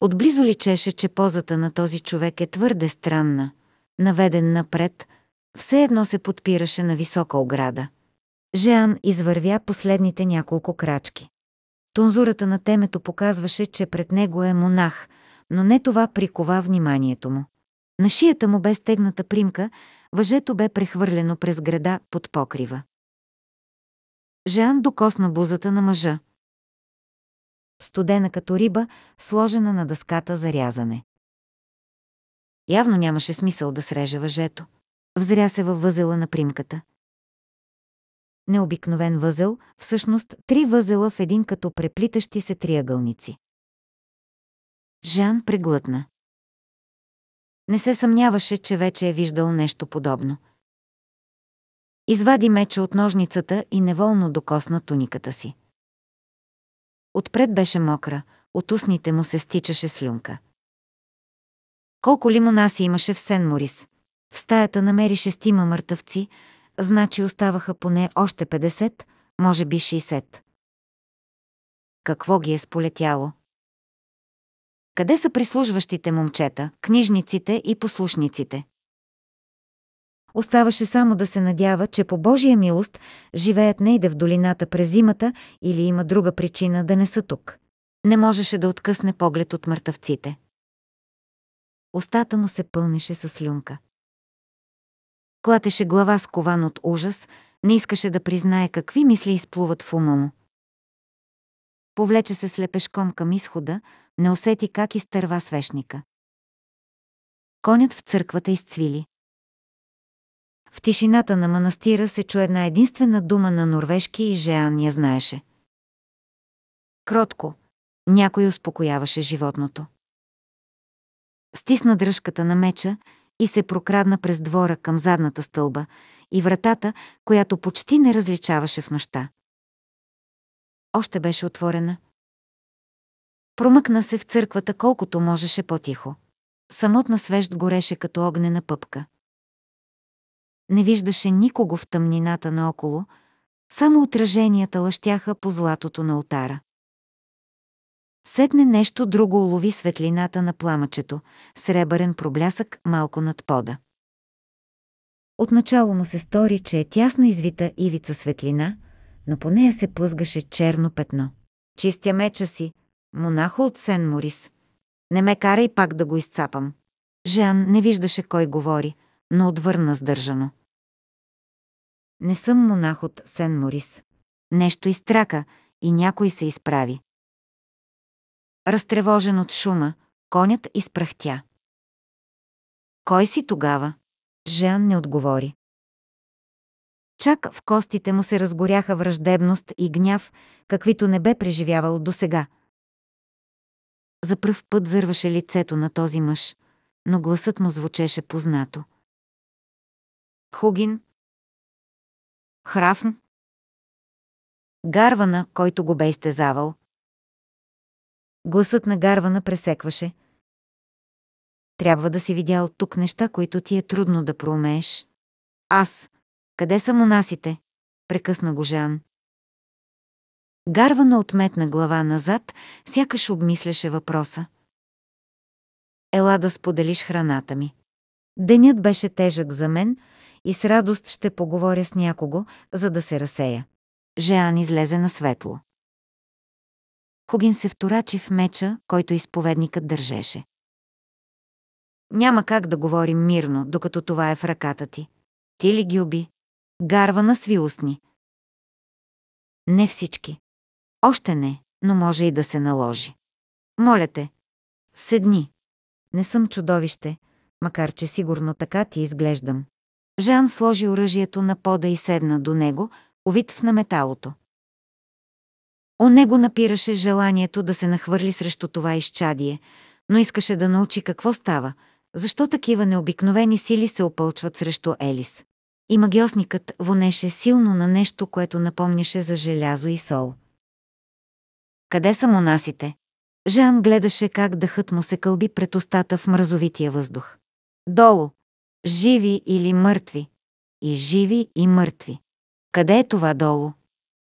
отблизо личеше, че позата на този човек е твърде странна, наведен напред, все едно се подпираше на висока ограда. Жеан извървя последните няколко крачки. Тунзурата на темето показваше, че пред него е монах, но не това прикова вниманието му. На шията му бе стегната примка, въжето бе прехвърлено през града под покрива. Жан докосна бузата на мъжа. Студена като риба, сложена на дъската за рязане. Явно нямаше смисъл да среже въжето. Взря се във възела на примката необикновен възел, всъщност три възела в един като преплитащи се триъгълници. Жан преглътна. Не се съмняваше, че вече е виждал нещо подобно. Извади меча от ножницата и неволно докосна туниката си. Отпред беше мокра, от устните му се стичаше слюнка. Колко лимона си имаше в Сен-Морис? В стаята намери шестима мъртъвци, значи оставаха поне още 50, може би 60. Какво ги е сполетяло? Къде са прислужващите момчета, книжниците и послушниците? Оставаше само да се надява, че по Божия милост живеят не иде в долината през зимата или има друга причина да не са тук. Не можеше да откъсне поглед от мъртъвците. Остата му се пълнеше с слюнка. Клатеше глава скован от ужас, не искаше да признае какви мисли изплуват в ума му. Повлече се слепешком към изхода, не усети как изтърва свещника. Конят в църквата изцвили. В тишината на манастира се чу една единствена дума на норвежки и Жеан я знаеше. Кротко, някой успокояваше животното. Стисна дръжката на меча и се прокрадна през двора към задната стълба и вратата, която почти не различаваше в нощта. Още беше отворена. Промъкна се в църквата колкото можеше по-тихо. Самотна свещ гореше като огнена пъпка. Не виждаше никого в тъмнината наоколо, само отраженията лъщяха по златото на ултара. Сетне нещо друго улови светлината на пламъчето, сребърен проблясък малко над пода. Отначало му се стори, че е тясна извита ивица светлина, но по нея се плъзгаше черно петно. Чистя меча си, монахо от Сен Морис. Не ме карай пак да го изцапам. Жан не виждаше кой говори, но отвърна сдържано. Не съм монах от Сен Морис. Нещо изтрака и някой се изправи. Разтревожен от шума, конят изпрахтя. Кой си тогава? Жан не отговори. Чак в костите му се разгоряха враждебност и гняв, каквито не бе преживявал досега. За пръв път зърваше лицето на този мъж, но гласът му звучеше познато. Хугин. Храфн. Гарвана, който го бе изтезавал, Гласът на Гарвана пресекваше. Трябва да си видял тук неща, които ти е трудно да проумееш. Аз. Къде са монасите? Прекъсна го Жан. Гарвана отметна глава назад, сякаш обмисляше въпроса. Ела да споделиш храната ми. Денят беше тежък за мен и с радост ще поговоря с някого, за да се разсея. Жеан излезе на светло. Хугин се вторачи в меча, който изповедникът държеше. Няма как да говорим мирно, докато това е в ръката ти. Ти ли ги уби? Гарва на сви устни. Не всички. Още не, но може и да се наложи. Моля те, седни. Не съм чудовище, макар че сигурно така ти изглеждам. Жан сложи оръжието на пода и седна до него, увит в наметалото. У него напираше желанието да се нахвърли срещу това изчадие, но искаше да научи какво става, защо такива необикновени сили се опълчват срещу Елис. И магиосникът вонеше силно на нещо, което напомняше за желязо и сол. Къде са монасите? Жан гледаше как дъхът му се кълби пред устата в мразовития въздух. Долу! Живи или мъртви? И живи и мъртви. Къде е това долу?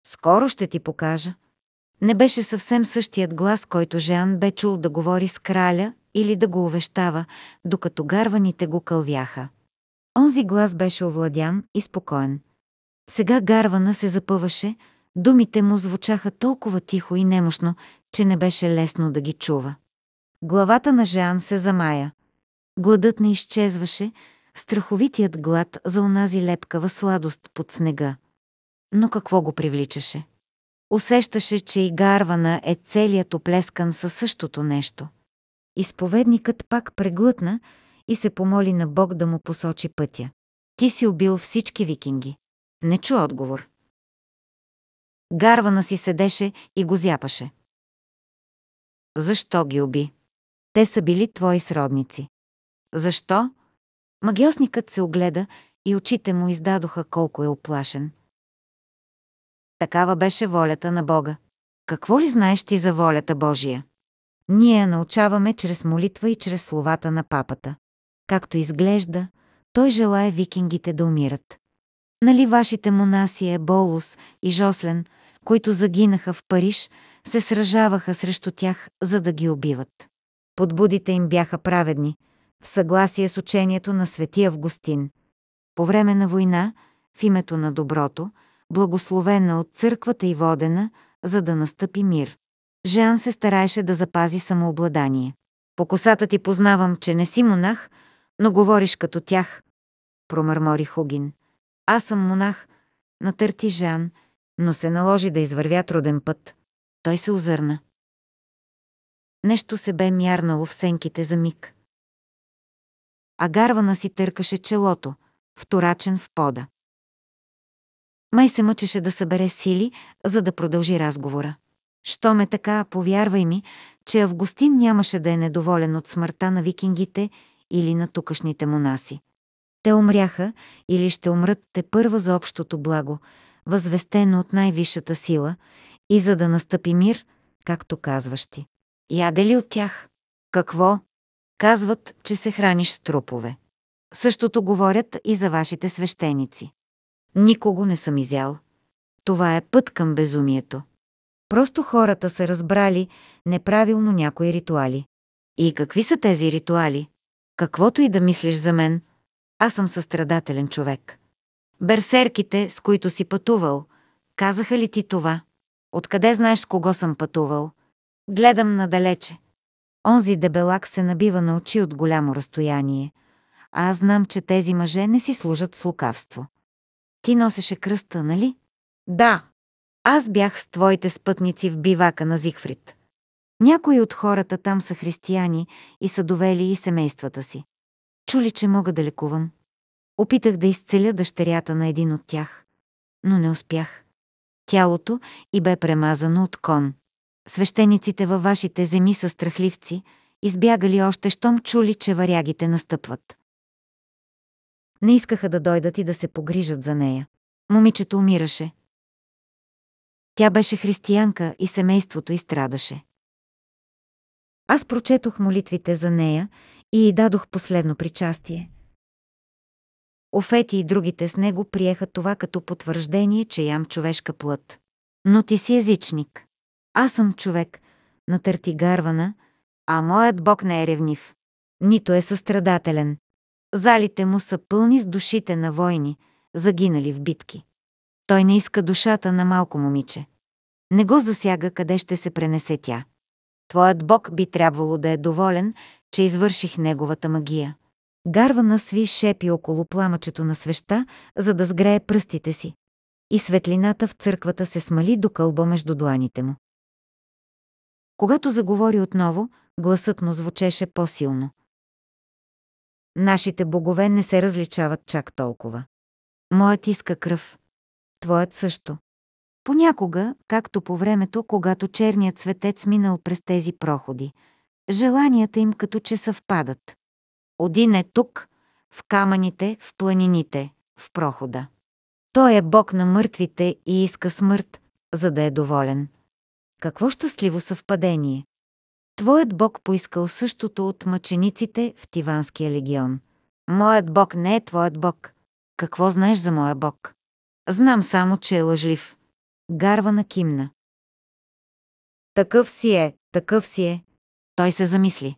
Скоро ще ти покажа, не беше съвсем същият глас, който Жан бе чул да говори с краля или да го увещава, докато гарваните го кълвяха. Онзи глас беше овладян и спокоен. Сега гарвана се запъваше, думите му звучаха толкова тихо и немощно, че не беше лесно да ги чува. Главата на Жан се замая. Гладът не изчезваше, страховитият глад за онази лепкава сладост под снега. Но какво го привличаше? Усещаше, че и Гарвана е целият оплескан със същото нещо. Изповедникът пак преглътна и се помоли на Бог да му посочи пътя. Ти си убил всички викинги. Не чу отговор. Гарвана си седеше и го зяпаше. Защо ги уби? Те са били твои сродници. Защо? Магиосникът се огледа и очите му издадоха колко е оплашен. Такава беше волята на Бога. Какво ли знаеш ти за волята Божия? Ние я научаваме чрез молитва и чрез словата на папата. Както изглежда, той желая викингите да умират. Нали вашите монаси Болус и Жослен, които загинаха в Париж, се сражаваха срещу тях, за да ги убиват. Подбудите им бяха праведни, в съгласие с учението на свети Августин. По време на война, в името на доброто, благословена от църквата и водена, за да настъпи мир. Жан се стараеше да запази самообладание. По косата ти познавам, че не си монах, но говориш като тях, промърмори Хугин. Аз съм монах, натърти Жан, но се наложи да извървя труден път. Той се озърна. Нещо се бе мярнало в сенките за миг. А гарвана си търкаше челото, вторачен в пода. Май се мъчеше да събере сили, за да продължи разговора. Що ме така, повярвай ми, че Августин нямаше да е недоволен от смъртта на викингите или на тукашните монаси. Те умряха или ще умрат те първа за общото благо, възвестено от най-висшата сила, и за да настъпи мир, както казващи. Яде ли от тях? Какво? Казват, че се храниш с трупове. Същото говорят и за вашите свещеници. Никого не съм изял. Това е път към безумието. Просто хората са разбрали неправилно някои ритуали. И какви са тези ритуали? Каквото и да мислиш за мен, аз съм състрадателен човек. Берсерките, с които си пътувал, казаха ли ти това? Откъде знаеш с кого съм пътувал? Гледам надалече. Онзи дебелак се набива на очи от голямо разстояние, а аз знам, че тези мъже не си служат с лукавство. Ти носеше кръста, нали? Да. Аз бях с твоите спътници в бивака на Зигфрид. Някои от хората там са християни и са довели и семействата си. Чули, че мога да лекувам. Опитах да изцеля дъщерята на един от тях, но не успях. Тялото и бе премазано от кон. Свещениците във вашите земи са страхливци, избягали още, щом чули, че варягите настъпват. Не искаха да дойдат и да се погрижат за нея. Момичето умираше. Тя беше християнка и семейството й страдаше. Аз прочетох молитвите за нея и й дадох последно причастие. Офети и другите с него приеха това като потвърждение, че ям човешка плът. Но ти си езичник. Аз съм човек, натърти гарвана, а моят Бог не е ревнив. Нито е състрадателен. Залите му са пълни с душите на войни, загинали в битки. Той не иска душата на малко момиче. Не го засяга къде ще се пренесе тя. Твоят бог би трябвало да е доволен, че извърших неговата магия. Гарвана сви шепи около пламъчето на свеща, за да сгрее пръстите си. И светлината в църквата се смали до кълбо между дланите му. Когато заговори отново, гласът му звучеше по-силно. Нашите богове не се различават чак толкова. Моят иска кръв. Твоят също. Понякога, както по времето, когато черният светец минал през тези проходи, желанията им като че съвпадат. Один е тук, в камъните, в планините, в прохода. Той е бог на мъртвите и иска смърт, за да е доволен. Какво щастливо съвпадение! Твоят Бог поискал същото от мъчениците в Тиванския легион. Моят Бог не е твоят Бог. Какво знаеш за моя Бог? Знам само, че е лъжлив. Гарва на кимна. Такъв си е, такъв си е. Той се замисли.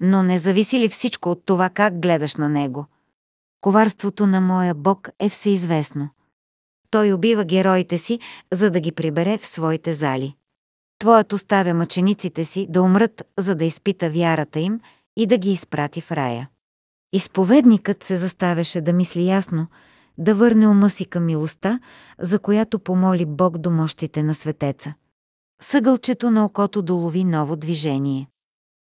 Но не зависи ли всичко от това как гледаш на него? Коварството на моя Бог е всеизвестно. Той убива героите си, за да ги прибере в своите зали. Твоят оставя мъчениците си да умрат, за да изпита вярата им и да ги изпрати в рая. Изповедникът се заставяше да мисли ясно, да върне ума си към милостта, за която помоли Бог до мощите на светеца. Съгълчето на окото долови ново движение.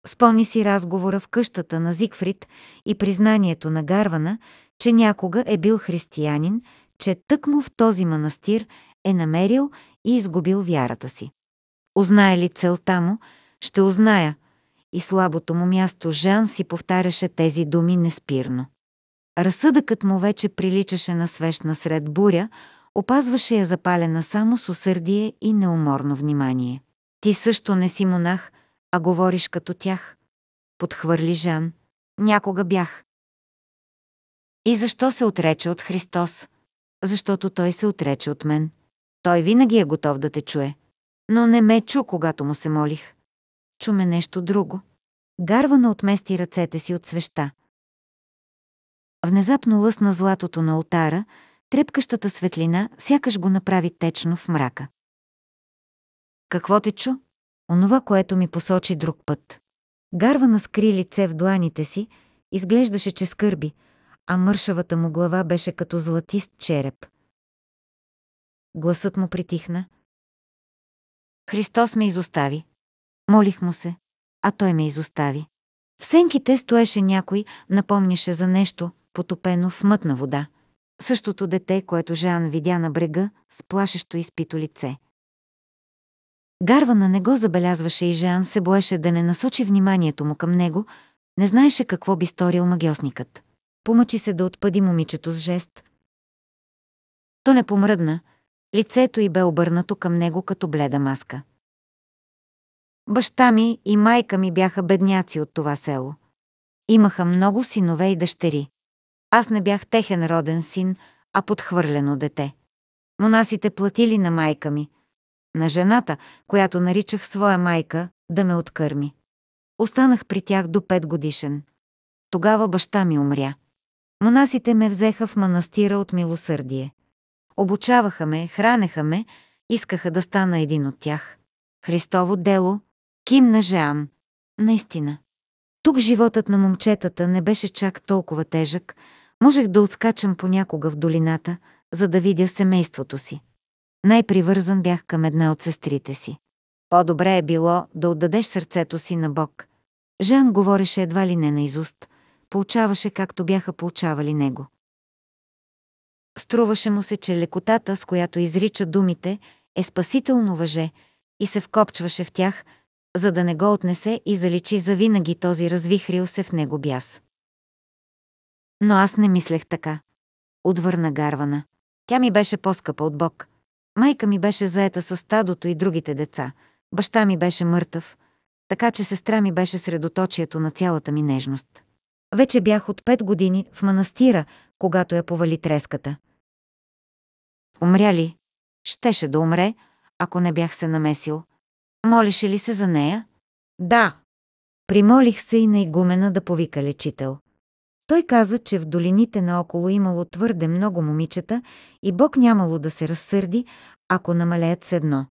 Спомни си разговора в къщата на Зигфрид и признанието на Гарвана, че някога е бил християнин, че тъкмо в този манастир е намерил и изгубил вярата си. Узная ли целта му, ще узная. И слабото му място Жан си повтаряше тези думи неспирно. Разсъдъкът му вече приличаше на свещна сред буря, опазваше я запалена само с усърдие и неуморно внимание. «Ти също не си монах, а говориш като тях», подхвърли Жан. «Някога бях». И защо се отрече от Христос? Защото той се отрече от мен. Той винаги е готов да те чуе но не ме чу, когато му се молих. Чу ме нещо друго. Гарвана отмести ръцете си от свеща. Внезапно лъсна златото на ултара, трепкащата светлина сякаш го направи течно в мрака. Какво те чу? Онова, което ми посочи друг път. Гарвана скри лице в дланите си, изглеждаше, че скърби, а мършавата му глава беше като златист череп. Гласът му притихна, Христос ме изостави. Молих му се, а той ме изостави. В сенките стоеше някой, напомняше за нещо, потопено в мътна вода. Същото дете, което Жан видя на брега, с плашещо изпито лице. Гарвана не го забелязваше и Жан се боеше да не насочи вниманието му към него, не знаеше какво би сторил магиосникът. Помъчи се да отпади момичето с жест. То не помръдна, Лицето й бе обърнато към него като бледа маска. Баща ми и майка ми бяха бедняци от това село. Имаха много синове и дъщери. Аз не бях техен роден син, а подхвърлено дете. Монасите платили на майка ми, на жената, която наричах своя майка, да ме откърми. Останах при тях до пет годишен. Тогава баща ми умря. Монасите ме взеха в манастира от милосърдие. Обучаваха ме, хранеха ме, искаха да стана един от тях. Христово дело, Ким на Жан. Наистина. Тук животът на момчетата не беше чак толкова тежък, можех да отскачам понякога в долината, за да видя семейството си. Най-привързан бях към една от сестрите си. По-добре е било да отдадеш сърцето си на Бог. Жан говореше едва ли не наизуст, получаваше както бяха получавали него. Струваше му се, че лекотата, с която изрича думите, е спасително въже и се вкопчваше в тях, за да не го отнесе и заличи завинаги този развихрил се в него бяс. Но аз не мислех така. Отвърна Гарвана. Тя ми беше по-скъпа от Бог. Майка ми беше заета с стадото и другите деца. Баща ми беше мъртъв, така че сестра ми беше средоточието на цялата ми нежност. Вече бях от пет години в манастира, когато я повали треската. Умря ли? Щеше да умре, ако не бях се намесил. Молеше ли се за нея? Да. Примолих се и на игумена да повика лечител. Той каза, че в долините наоколо имало твърде много момичета и Бог нямало да се разсърди, ако намалеят с едно.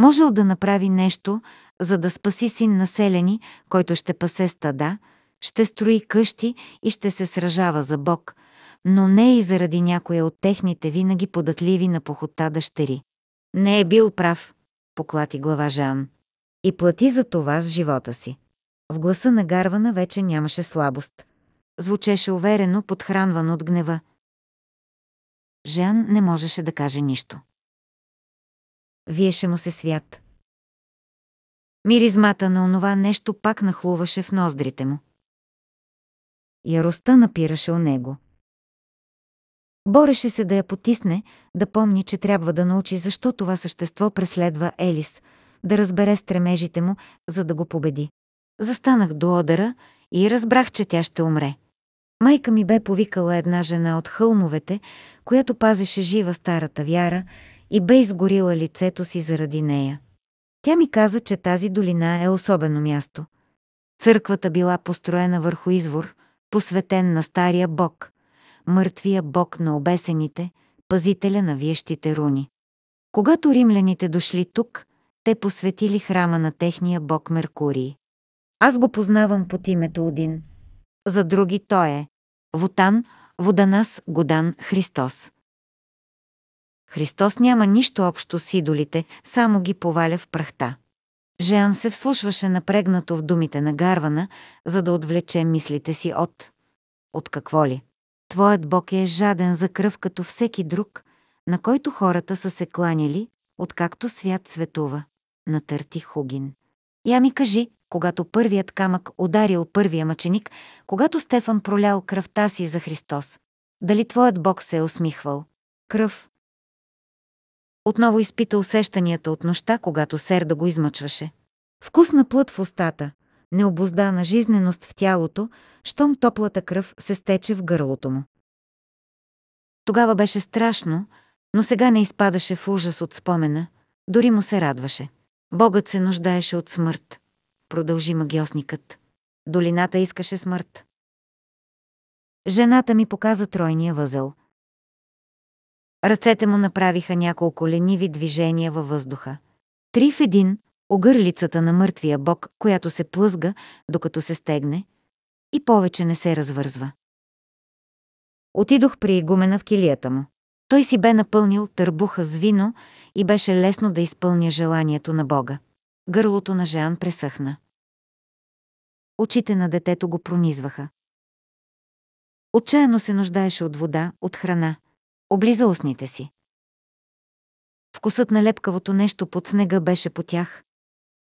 Можел да направи нещо, за да спаси син населени, който ще пасе стада, ще строи къщи и ще се сражава за Бог – но не и заради някоя от техните винаги податливи на похота дъщери. Не е бил прав, поклати глава Жан. И плати за това с живота си. В гласа на Гарвана вече нямаше слабост. Звучеше уверено, подхранван от гнева. Жан не можеше да каже нищо. Виеше му се свят. Миризмата на онова нещо пак нахлуваше в ноздрите му. Яростта напираше у него. Бореше се да я потисне, да помни, че трябва да научи защо това същество преследва Елис, да разбере стремежите му, за да го победи. Застанах до одера и разбрах, че тя ще умре. Майка ми бе повикала една жена от хълмовете, която пазеше жива старата вяра и бе изгорила лицето си заради нея. Тя ми каза, че тази долина е особено място. Църквата била построена върху извор, посветен на стария бог, мъртвия бог на обесените, пазителя на виещите руни. Когато римляните дошли тук, те посветили храма на техния бог Меркурий. Аз го познавам под името Один. За други той е Вутан, Воданас, Годан, Христос. Христос няма нищо общо с идолите, само ги поваля в прахта. Жеан се вслушваше напрегнато в думите на Гарвана, за да отвлече мислите си от... От какво ли? Твоят Бог е жаден за кръв като всеки друг, на който хората са се кланяли, откакто свят светува. Натърти Хугин. Я ми кажи, когато първият камък ударил първия мъченик, когато Стефан пролял кръвта си за Христос. Дали твоят Бог се е усмихвал? Кръв. Отново изпита усещанията от нощта, когато Серда го измъчваше. Вкусна плът в устата, Необуздана жизненост в тялото, щом топлата кръв се стече в гърлото му. Тогава беше страшно, но сега не изпадаше в ужас от спомена, дори му се радваше. Богът се нуждаеше от смърт, продължи магиосникът. Долината искаше смърт. Жената ми показа тройния възел. Ръцете му направиха няколко лениви движения във въздуха. Три в един, огърлицата на мъртвия бог, която се плъзга, докато се стегне, и повече не се развързва. Отидох при игумена в килията му. Той си бе напълнил търбуха с вино и беше лесно да изпълня желанието на Бога. Гърлото на Жан пресъхна. Очите на детето го пронизваха. Отчаяно се нуждаеше от вода, от храна. Облиза устните си. Вкусът на лепкавото нещо под снега беше по тях,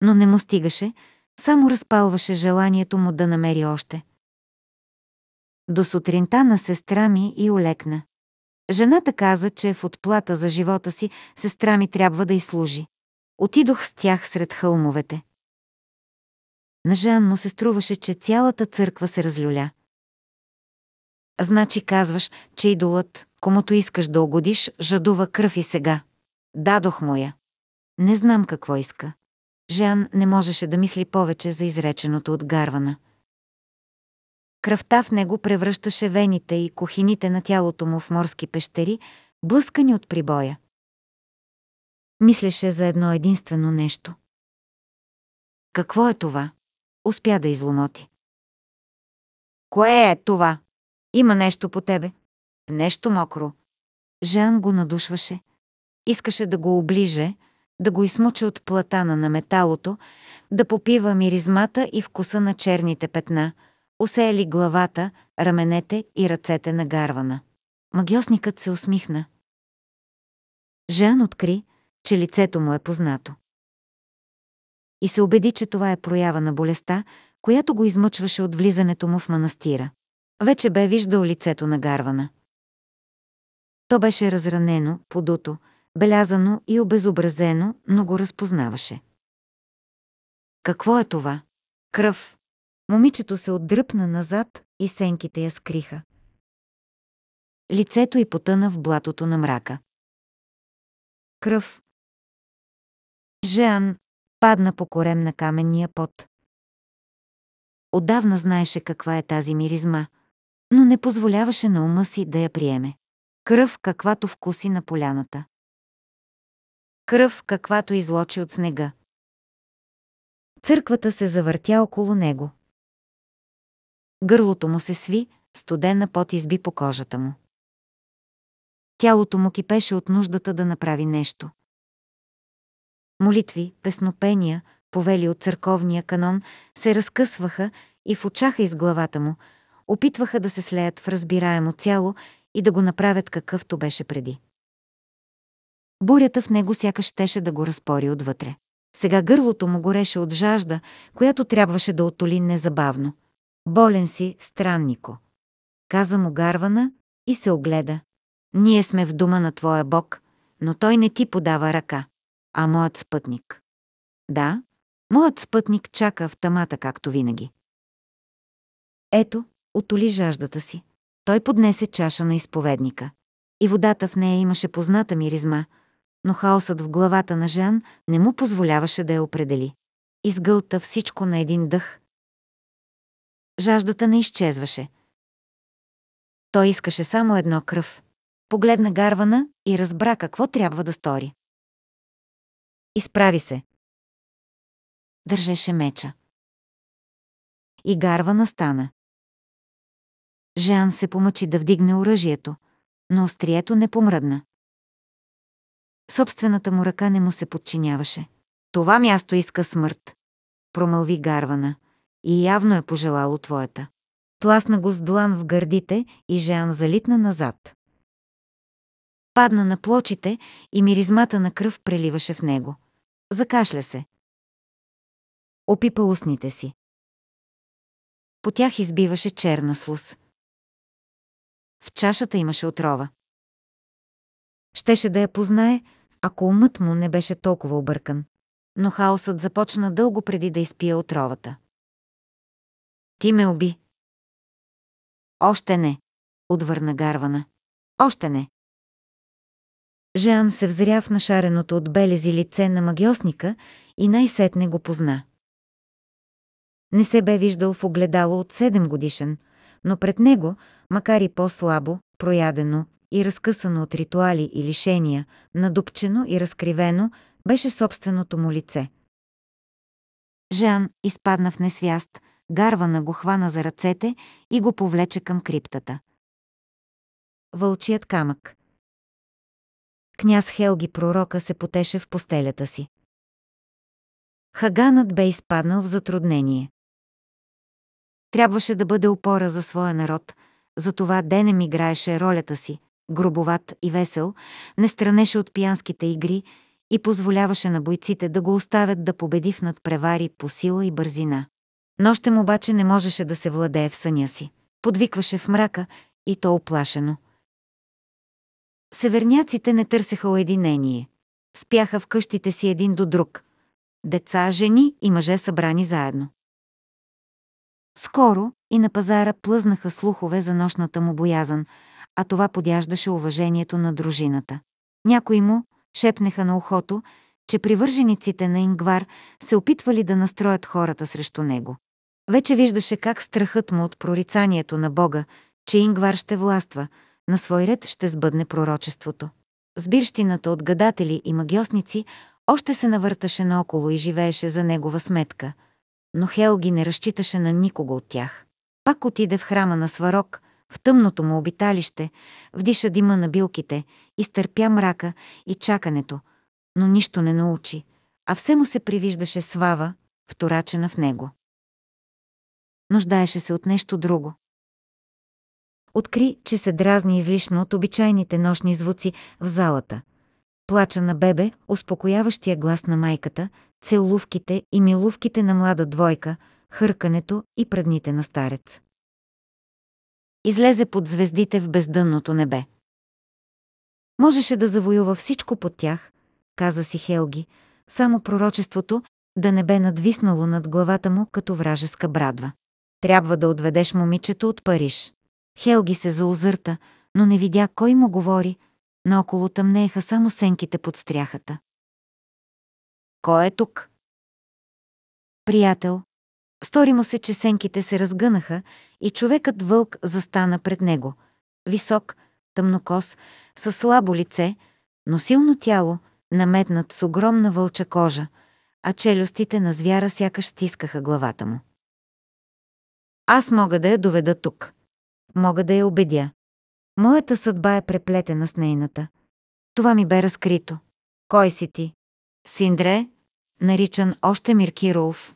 но не му стигаше, само разпалваше желанието му да намери още. До сутринта на сестра ми и олекна. Жената каза, че в отплата за живота си сестра ми трябва да изслужи. Отидох с тях сред хълмовете. На Жан му се струваше, че цялата църква се разлюля. Значи казваш, че идолът, комуто искаш да угодиш, жадува кръв и сега. Дадох моя. Не знам какво иска. Жан не можеше да мисли повече за изреченото от Гарвана. Кръвта в него превръщаше вените и кухините на тялото му в морски пещери, блъскани от прибоя. Мислеше за едно единствено нещо. Какво е това? Успя да изломоти. Кое е това? Има нещо по тебе. Нещо мокро. Жан го надушваше. Искаше да го оближе, да го измучи от платана на металото, да попива миризмата и вкуса на черните петна, усеяли главата, раменете и ръцете на гарвана. Магиосникът се усмихна. Жан откри, че лицето му е познато. И се убеди, че това е проява на болестта, която го измъчваше от влизането му в манастира. Вече бе виждал лицето на Гарвана. То беше разранено, подуто, белязано и обезобразено, но го разпознаваше. Какво е това? Кръв. Момичето се отдръпна назад и сенките я скриха. Лицето й потъна в блатото на мрака. Кръв. Жеан падна по корем на каменния пот. Отдавна знаеше каква е тази миризма, но не позволяваше на ума си да я приеме. Кръв каквато вкуси на поляната кръв каквато излочи от снега. Църквата се завъртя около него. Гърлото му се сви, студена пот изби по кожата му. Тялото му кипеше от нуждата да направи нещо. Молитви, песнопения, повели от църковния канон, се разкъсваха и в очаха из главата му, опитваха да се слеят в разбираемо цяло и да го направят какъвто беше преди. Бурята в него сякаш щеше да го разпори отвътре. Сега гърлото му гореше от жажда, която трябваше да отоли незабавно. Болен си, страннико. Каза му гарвана и се огледа. Ние сме в дома на твоя бог, но той не ти подава ръка, а моят спътник. Да, моят спътник чака в тамата, както винаги. Ето, отоли жаждата си. Той поднесе чаша на изповедника. И водата в нея имаше позната миризма – но хаосът в главата на Жан не му позволяваше да я определи. Изгълта всичко на един дъх. Жаждата не изчезваше. Той искаше само едно кръв. Погледна Гарвана и разбра какво трябва да стори. Изправи се. Държеше меча. И Гарвана стана. Жан се помъчи да вдигне оръжието, но острието не помръдна. Собствената му ръка не му се подчиняваше. Това място иска смърт, промълви Гарвана, и явно е пожелало твоята. Тласна го с длан в гърдите и Жеан залитна назад. Падна на плочите и миризмата на кръв преливаше в него. Закашля се. Опипа устните си. По тях избиваше черна слус. В чашата имаше отрова. Щеше да я познае, ако умът му не беше толкова объркан. Но хаосът започна дълго преди да изпия отровата. Ти ме уби. Още не, отвърна Гарвана. Още не. Жан се взря в нашареното от белези лице на магиосника и най-сетне го позна. Не се бе виждал в огледало от 7 годишен, но пред него, макар и по-слабо, проядено и разкъсано от ритуали и лишения, надупчено и разкривено, беше собственото му лице. Жан изпадна в несвяст, гарвана го хвана за ръцете и го повлече към криптата. Вълчият камък Княз Хелги пророка се потеше в постелята си. Хаганът бе изпаднал в затруднение. Трябваше да бъде опора за своя народ, затова денем играеше ролята си, грубоват и весел, не странеше от пиянските игри и позволяваше на бойците да го оставят да победи в надпревари по сила и бързина. Нощем обаче не можеше да се владее в съня си. Подвикваше в мрака и то оплашено. Северняците не търсеха уединение. Спяха в къщите си един до друг. Деца, жени и мъже събрани заедно. Скоро и на пазара плъзнаха слухове за нощната му боязан – а това подяждаше уважението на дружината. Някои му шепнеха на ухото, че привържениците на Ингвар се опитвали да настроят хората срещу него. Вече виждаше как страхът му от прорицанието на Бога, че Ингвар ще властва, на свой ред ще сбъдне пророчеството. Сбирщината от гадатели и магиосници още се навърташе наоколо и живееше за негова сметка, но Хелги не разчиташе на никого от тях. Пак отиде в храма на сварок. В тъмното му обиталище вдиша дима на билките, изтърпя мрака и чакането, но нищо не научи, а все му се привиждаше слава, вторачена в него. Нуждаеше се от нещо друго. Откри, че се дразни излишно от обичайните нощни звуци в залата. Плача на бебе, успокояващия глас на майката, целувките и милувките на млада двойка, хъркането и предните на старец излезе под звездите в бездънното небе. Можеше да завоюва всичко под тях, каза си Хелги, само пророчеството да не бе надвиснало над главата му като вражеска брадва. Трябва да отведеш момичето от Париж. Хелги се заозърта, но не видя кой му говори, наоколо тъмнееха само сенките под стряхата. Кой е тук? Приятел, Стори му се, че сенките се разгънаха и човекът вълк застана пред него. Висок, тъмнокос, със слабо лице, но силно тяло, наметнат с огромна вълча кожа, а челюстите на звяра сякаш стискаха главата му. Аз мога да я доведа тук. Мога да я убедя. Моята съдба е преплетена с нейната. Това ми бе разкрито. Кой си ти? Синдре, наричан още Миркиролф,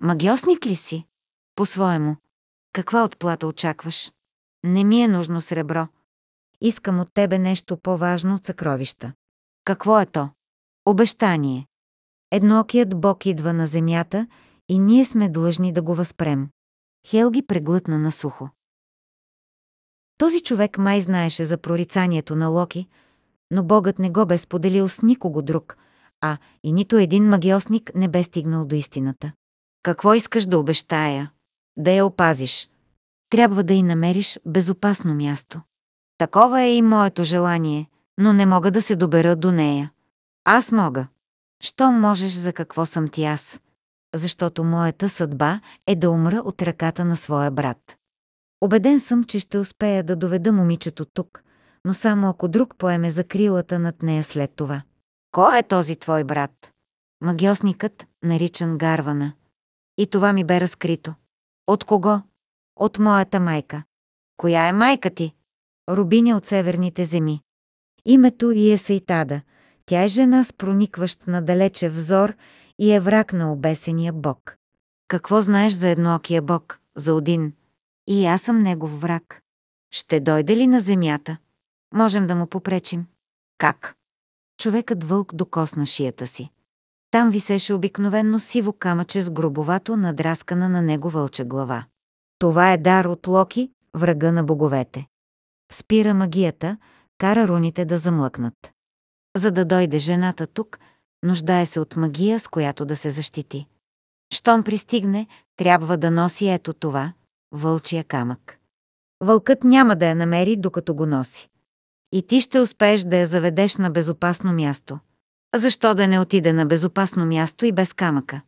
Магиосник ли си? По-своему. Каква отплата очакваш? Не ми е нужно сребро. Искам от тебе нещо по-важно от съкровища. Какво е то? Обещание. Еднокият бог идва на земята и ние сме длъжни да го възпрем. Хелги преглътна на сухо. Този човек май знаеше за прорицанието на Локи, но богът не го бе споделил с никого друг, а и нито един магиосник не бе стигнал до истината. Какво искаш да обещая? Да я опазиш. Трябва да й намериш безопасно място. Такова е и моето желание, но не мога да се добера до нея. Аз мога. Що можеш за какво съм ти аз? Защото моята съдба е да умра от ръката на своя брат. Обеден съм, че ще успея да доведа момичето тук, но само ако друг поеме закрилата над нея след това. Кой е този твой брат? Магиосникът, наричан Гарвана. И това ми бе разкрито. От кого? От моята майка. Коя е майка ти? Рубиня от северните земи. Името й е Сайтада. Тя е жена с проникващ надалече взор и е враг на обесения бог. Какво знаеш за едноокия бог, за Один? И аз съм негов враг. Ще дойде ли на земята? Можем да му попречим. Как? Човекът вълк докосна шията си. Там висеше обикновенно сиво камъче с грубовато надраскана на него вълча глава. Това е дар от Локи, врага на боговете. Спира магията, кара руните да замлъкнат. За да дойде жената тук, нуждае се от магия, с която да се защити. Щом пристигне, трябва да носи ето това – вълчия камък. Вълкът няма да я намери, докато го носи. И ти ще успееш да я заведеш на безопасно място – защо да не отида на безопасно място и без камъка?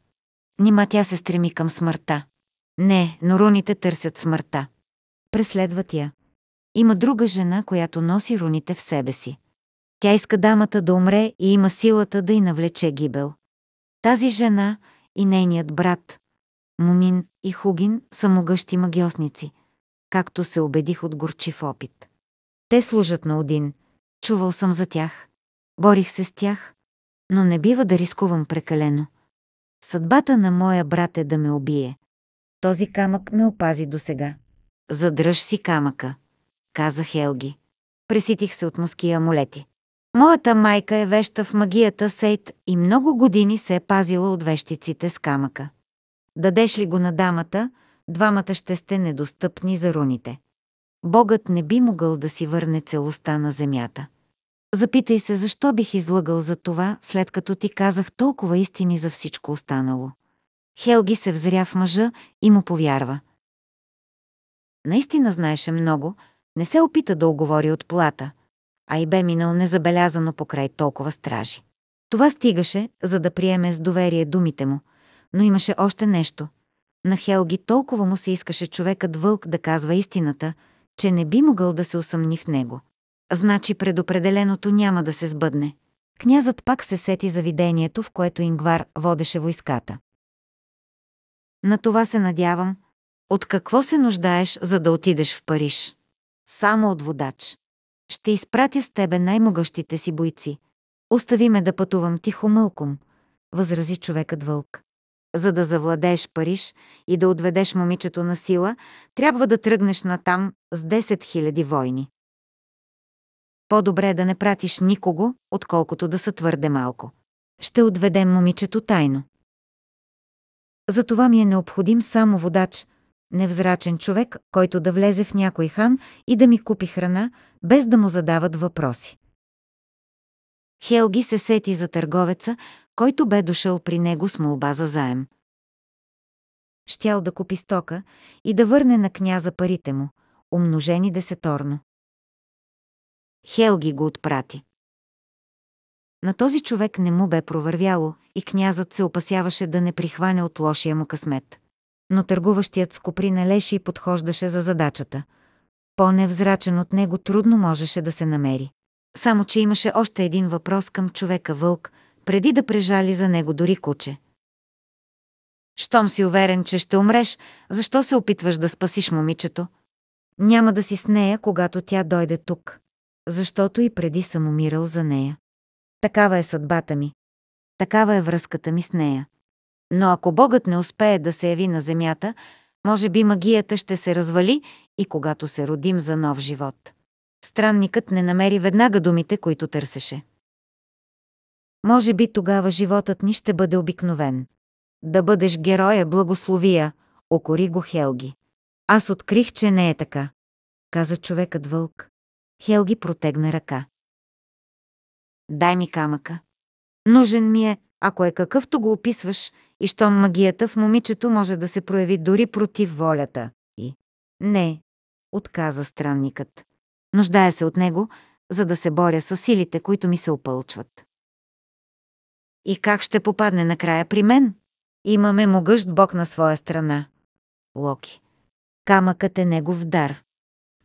Нима тя се стреми към смъртта. Не, но руните търсят смъртта. Преследват я. Има друга жена, която носи руните в себе си. Тя иска дамата да умре и има силата да й навлече гибел. Тази жена и нейният брат, Мумин и Хугин, са могъщи магиосници, както се убедих от горчив опит. Те служат на Один. Чувал съм за тях. Борих се с тях, но не бива да рискувам прекалено. Съдбата на моя брат е да ме убие. Този камък ме опази до сега. Задръж си камъка, каза Хелги. Преситих се от муски амулети. Моята майка е веща в магията Сейт и много години се е пазила от вещиците с камъка. Дадеш ли го на дамата, двамата ще сте недостъпни за руните. Богът не би могъл да си върне целостта на земята. Запитай се, защо бих излъгал за това, след като ти казах толкова истини за всичко останало. Хелги се взря в мъжа и му повярва. Наистина знаеше много, не се опита да оговори от плата, а и бе минал незабелязано покрай толкова стражи. Това стигаше, за да приеме с доверие думите му, но имаше още нещо. На Хелги толкова му се искаше човекът вълк да казва истината, че не би могъл да се усъмни в него – значи предопределеното няма да се сбъдне. Князът пак се сети за видението, в което Ингвар водеше войската. На това се надявам. От какво се нуждаеш, за да отидеш в Париж? Само от водач. Ще изпратя с тебе най-могъщите си бойци. Остави ме да пътувам тихо мълком, възрази човекът вълк. За да завладееш Париж и да отведеш момичето на сила, трябва да тръгнеш натам с 10 000 войни. По-добре е да не пратиш никого, отколкото да са твърде малко. Ще отведем момичето тайно. За това ми е необходим само водач, невзрачен човек, който да влезе в някой хан и да ми купи храна, без да му задават въпроси. Хелги се сети за търговеца, който бе дошъл при него с молба за заем. Щял да купи стока и да върне на княза парите му, умножени десеторно. Хелги го отпрати. На този човек не му бе провървяло и князът се опасяваше да не прихване от лошия му късмет. Но търгуващият с на налеше и подхождаше за задачата. По-невзрачен от него трудно можеше да се намери. Само, че имаше още един въпрос към човека вълк, преди да прежали за него дори куче. Щом си уверен, че ще умреш, защо се опитваш да спасиш момичето? Няма да си с нея, когато тя дойде тук защото и преди съм умирал за нея. Такава е съдбата ми. Такава е връзката ми с нея. Но ако Богът не успее да се яви на земята, може би магията ще се развали и когато се родим за нов живот. Странникът не намери веднага думите, които търсеше. Може би тогава животът ни ще бъде обикновен. Да бъдеш героя е благословия, окори го Хелги. Аз открих, че не е така, каза човекът вълк. Хелги протегна ръка. Дай ми камъка. Нужен ми е, ако е какъвто го описваш, и щом магията в момичето може да се прояви дори против волята. И... Не, отказа странникът. Нуждая се от него, за да се боря с силите, които ми се опълчват. И как ще попадне накрая при мен? Имаме могъщ бог на своя страна. Локи. Камъкът е негов дар.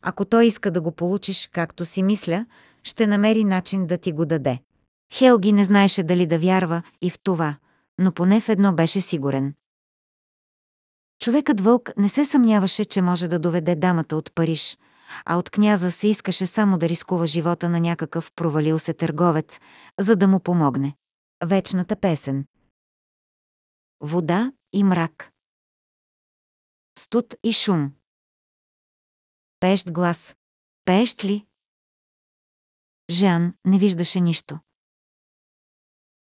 Ако той иска да го получиш, както си мисля, ще намери начин да ти го даде. Хелги не знаеше дали да вярва и в това, но поне в едно беше сигурен. Човекът вълк не се съмняваше, че може да доведе дамата от Париж, а от княза се искаше само да рискува живота на някакъв провалил се търговец, за да му помогне. Вечната песен Вода и мрак Студ и шум пеещ глас. Пеещ ли? Жан не виждаше нищо.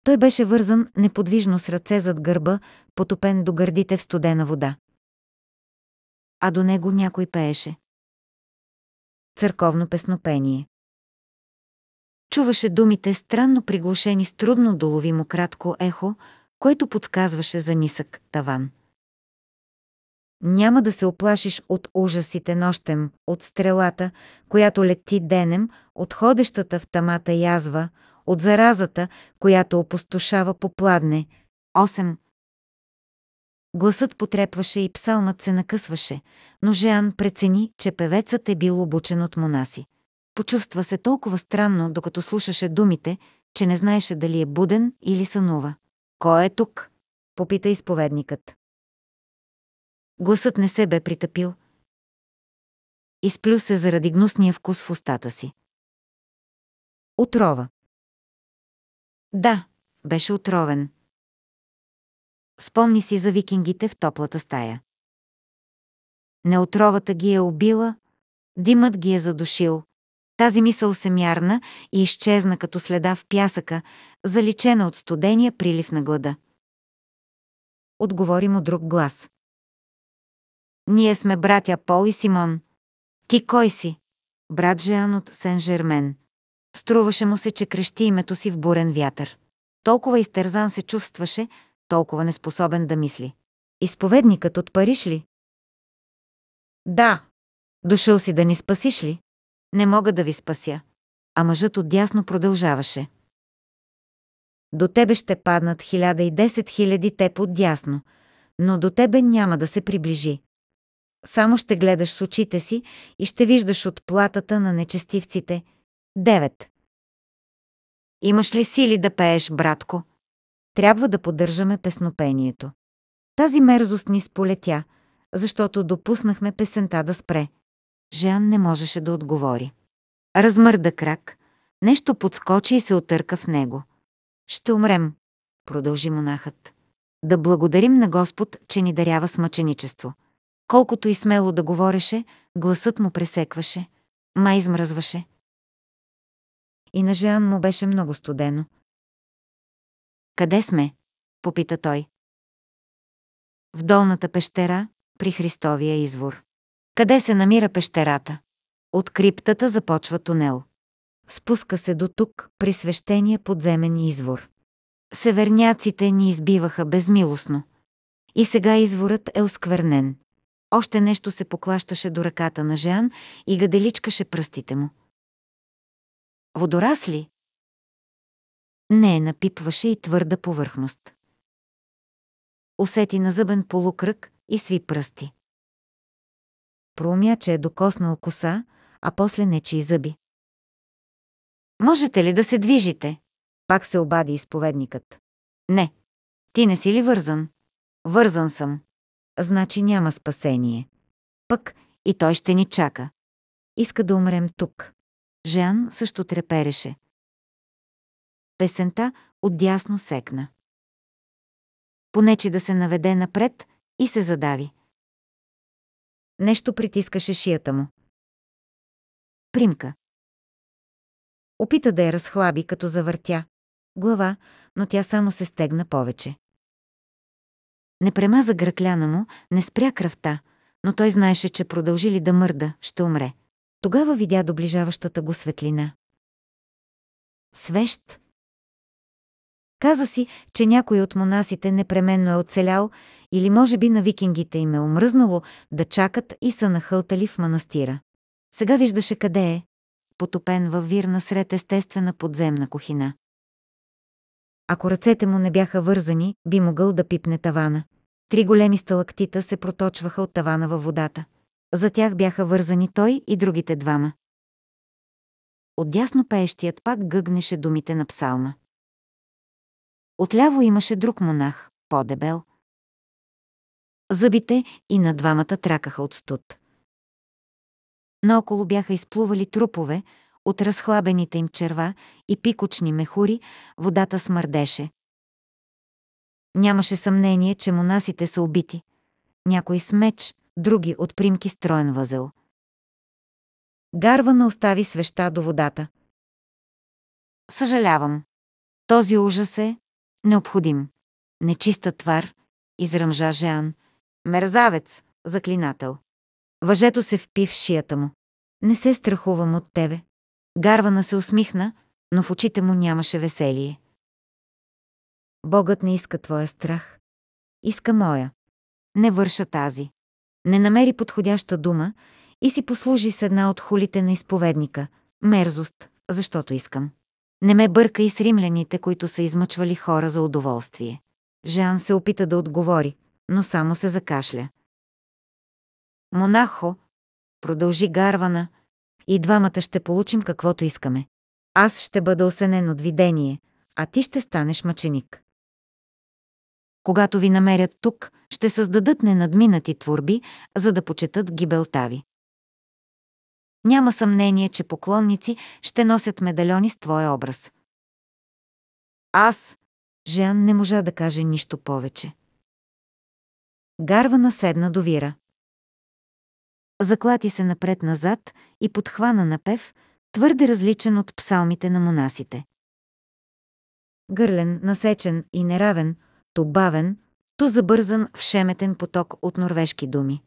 Той беше вързан неподвижно с ръце зад гърба, потопен до гърдите в студена вода. А до него някой пееше. Църковно песнопение. Чуваше думите, странно приглушени с трудно доловимо кратко ехо, което подсказваше за нисък таван. Няма да се оплашиш от ужасите нощем, от стрелата, която лети денем, от ходещата в тамата язва, от заразата, която опустошава попладне. 8. Гласът потрепваше и псалмът се накъсваше, но Жеан прецени, че певецът е бил обучен от монаси. Почувства се толкова странно, докато слушаше думите, че не знаеше дали е буден или сънува. Кой е тук? попита изповедникът. Гласът не се бе притъпил. Изплю се заради гнусния вкус в устата си. Отрова. Да, беше отровен. Спомни си за викингите в топлата стая. Не отровата ги е убила, димът ги е задушил. Тази мисъл се мярна и изчезна като следа в пясъка, заличена от студения прилив на глада. Отговори му друг глас. Ние сме братя Пол и Симон. Ти кой си? Брат Жеан от Сен-Жермен. Струваше му се, че крещи името си в бурен вятър. Толкова изтерзан се чувстваше, толкова неспособен да мисли. Изповедникът от Париж ли? Да. Дошъл си да ни спасиш ли? Не мога да ви спася. А мъжът отдясно продължаваше. До тебе ще паднат хиляда десет хиляди теб отдясно, но до тебе няма да се приближи. Само ще гледаш с очите си и ще виждаш от платата на нечестивците. 9. Имаш ли сили да пееш, братко? Трябва да поддържаме песнопението. Тази мерзост ни сполетя, защото допуснахме песента да спре. Жан не можеше да отговори. Размърда крак, нещо подскочи и се отърка в него. Ще умрем, продължи монахът. Да благодарим на Господ, че ни дарява смъченичество. Колкото и смело да говореше, гласът му пресекваше, май измръзваше. И на Жан му беше много студено. Къде сме? попита той. В долната пещера, при Христовия извор. Къде се намира пещерата? От криптата започва тунел. Спуска се до тук, при свещения подземен извор. Северняците ни избиваха безмилостно. И сега изворът е осквернен. Още нещо се поклащаше до ръката на Жан и гаделичкаше пръстите му. Водорасли? Не, напипваше и твърда повърхност. Усети на зъбен полукръг и сви пръсти. Проумя, че е докоснал коса, а после нечи и зъби. Можете ли да се движите? Пак се обади изповедникът. Не. Ти не си ли вързан? Вързан съм значи няма спасение. Пък и той ще ни чака. Иска да умрем тук. Жан също трепереше. Песента отдясно секна. Понечи да се наведе напред и се задави. Нещо притискаше шията му. Примка. Опита да я разхлаби, като завъртя глава, но тя само се стегна повече. Не премаза гръкляна му, не спря кръвта, но той знаеше, че продължи ли да мърда, ще умре. Тогава видя доближаващата го светлина. Свещ. Каза си, че някой от монасите непременно е оцелял или може би на викингите им е омръзнало да чакат и са нахълтали в манастира. Сега виждаше къде е, потопен във вирна сред естествена подземна кухина. Ако ръцете му не бяха вързани, би могъл да пипне тавана. Три големи сталактита се проточваха от тавана във водата. За тях бяха вързани той и другите двама. Отдясно пеещият пак гъгнеше думите на псалма. Отляво имаше друг монах, по-дебел. Зъбите и на двамата тракаха от студ. Наоколо бяха изплували трупове, от разхлабените им черва и пикочни мехури водата смърдеше. Нямаше съмнение, че монасите са убити. Някой с меч, други от примки строен възел. Гарвана остави свеща до водата. Съжалявам. Този ужас е необходим. Нечиста твар, изръмжа Жан. Мерзавец, заклинател. Въжето се впи в шията му. Не се страхувам от тебе, Гарвана се усмихна, но в очите му нямаше веселие. Богът не иска твоя страх. Иска моя. Не върша тази. Не намери подходяща дума и си послужи с една от хулите на изповедника. Мерзост, защото искам. Не ме бърка и с римляните, които са измъчвали хора за удоволствие. Жан се опита да отговори, но само се закашля. Монахо, продължи Гарвана, и двамата ще получим каквото искаме. Аз ще бъда осенен от видение, а ти ще станеш мъченик. Когато ви намерят тук, ще създадат ненадминати творби, за да почетат гибелта ви. Няма съмнение, че поклонници ще носят медальони с твоя образ. Аз, Жан не можа да каже нищо повече. Гарва наседна до Вира заклати се напред-назад и подхвана на пев, твърде различен от псалмите на монасите. Гърлен, насечен и неравен, то бавен, то забързан в шеметен поток от норвежки думи.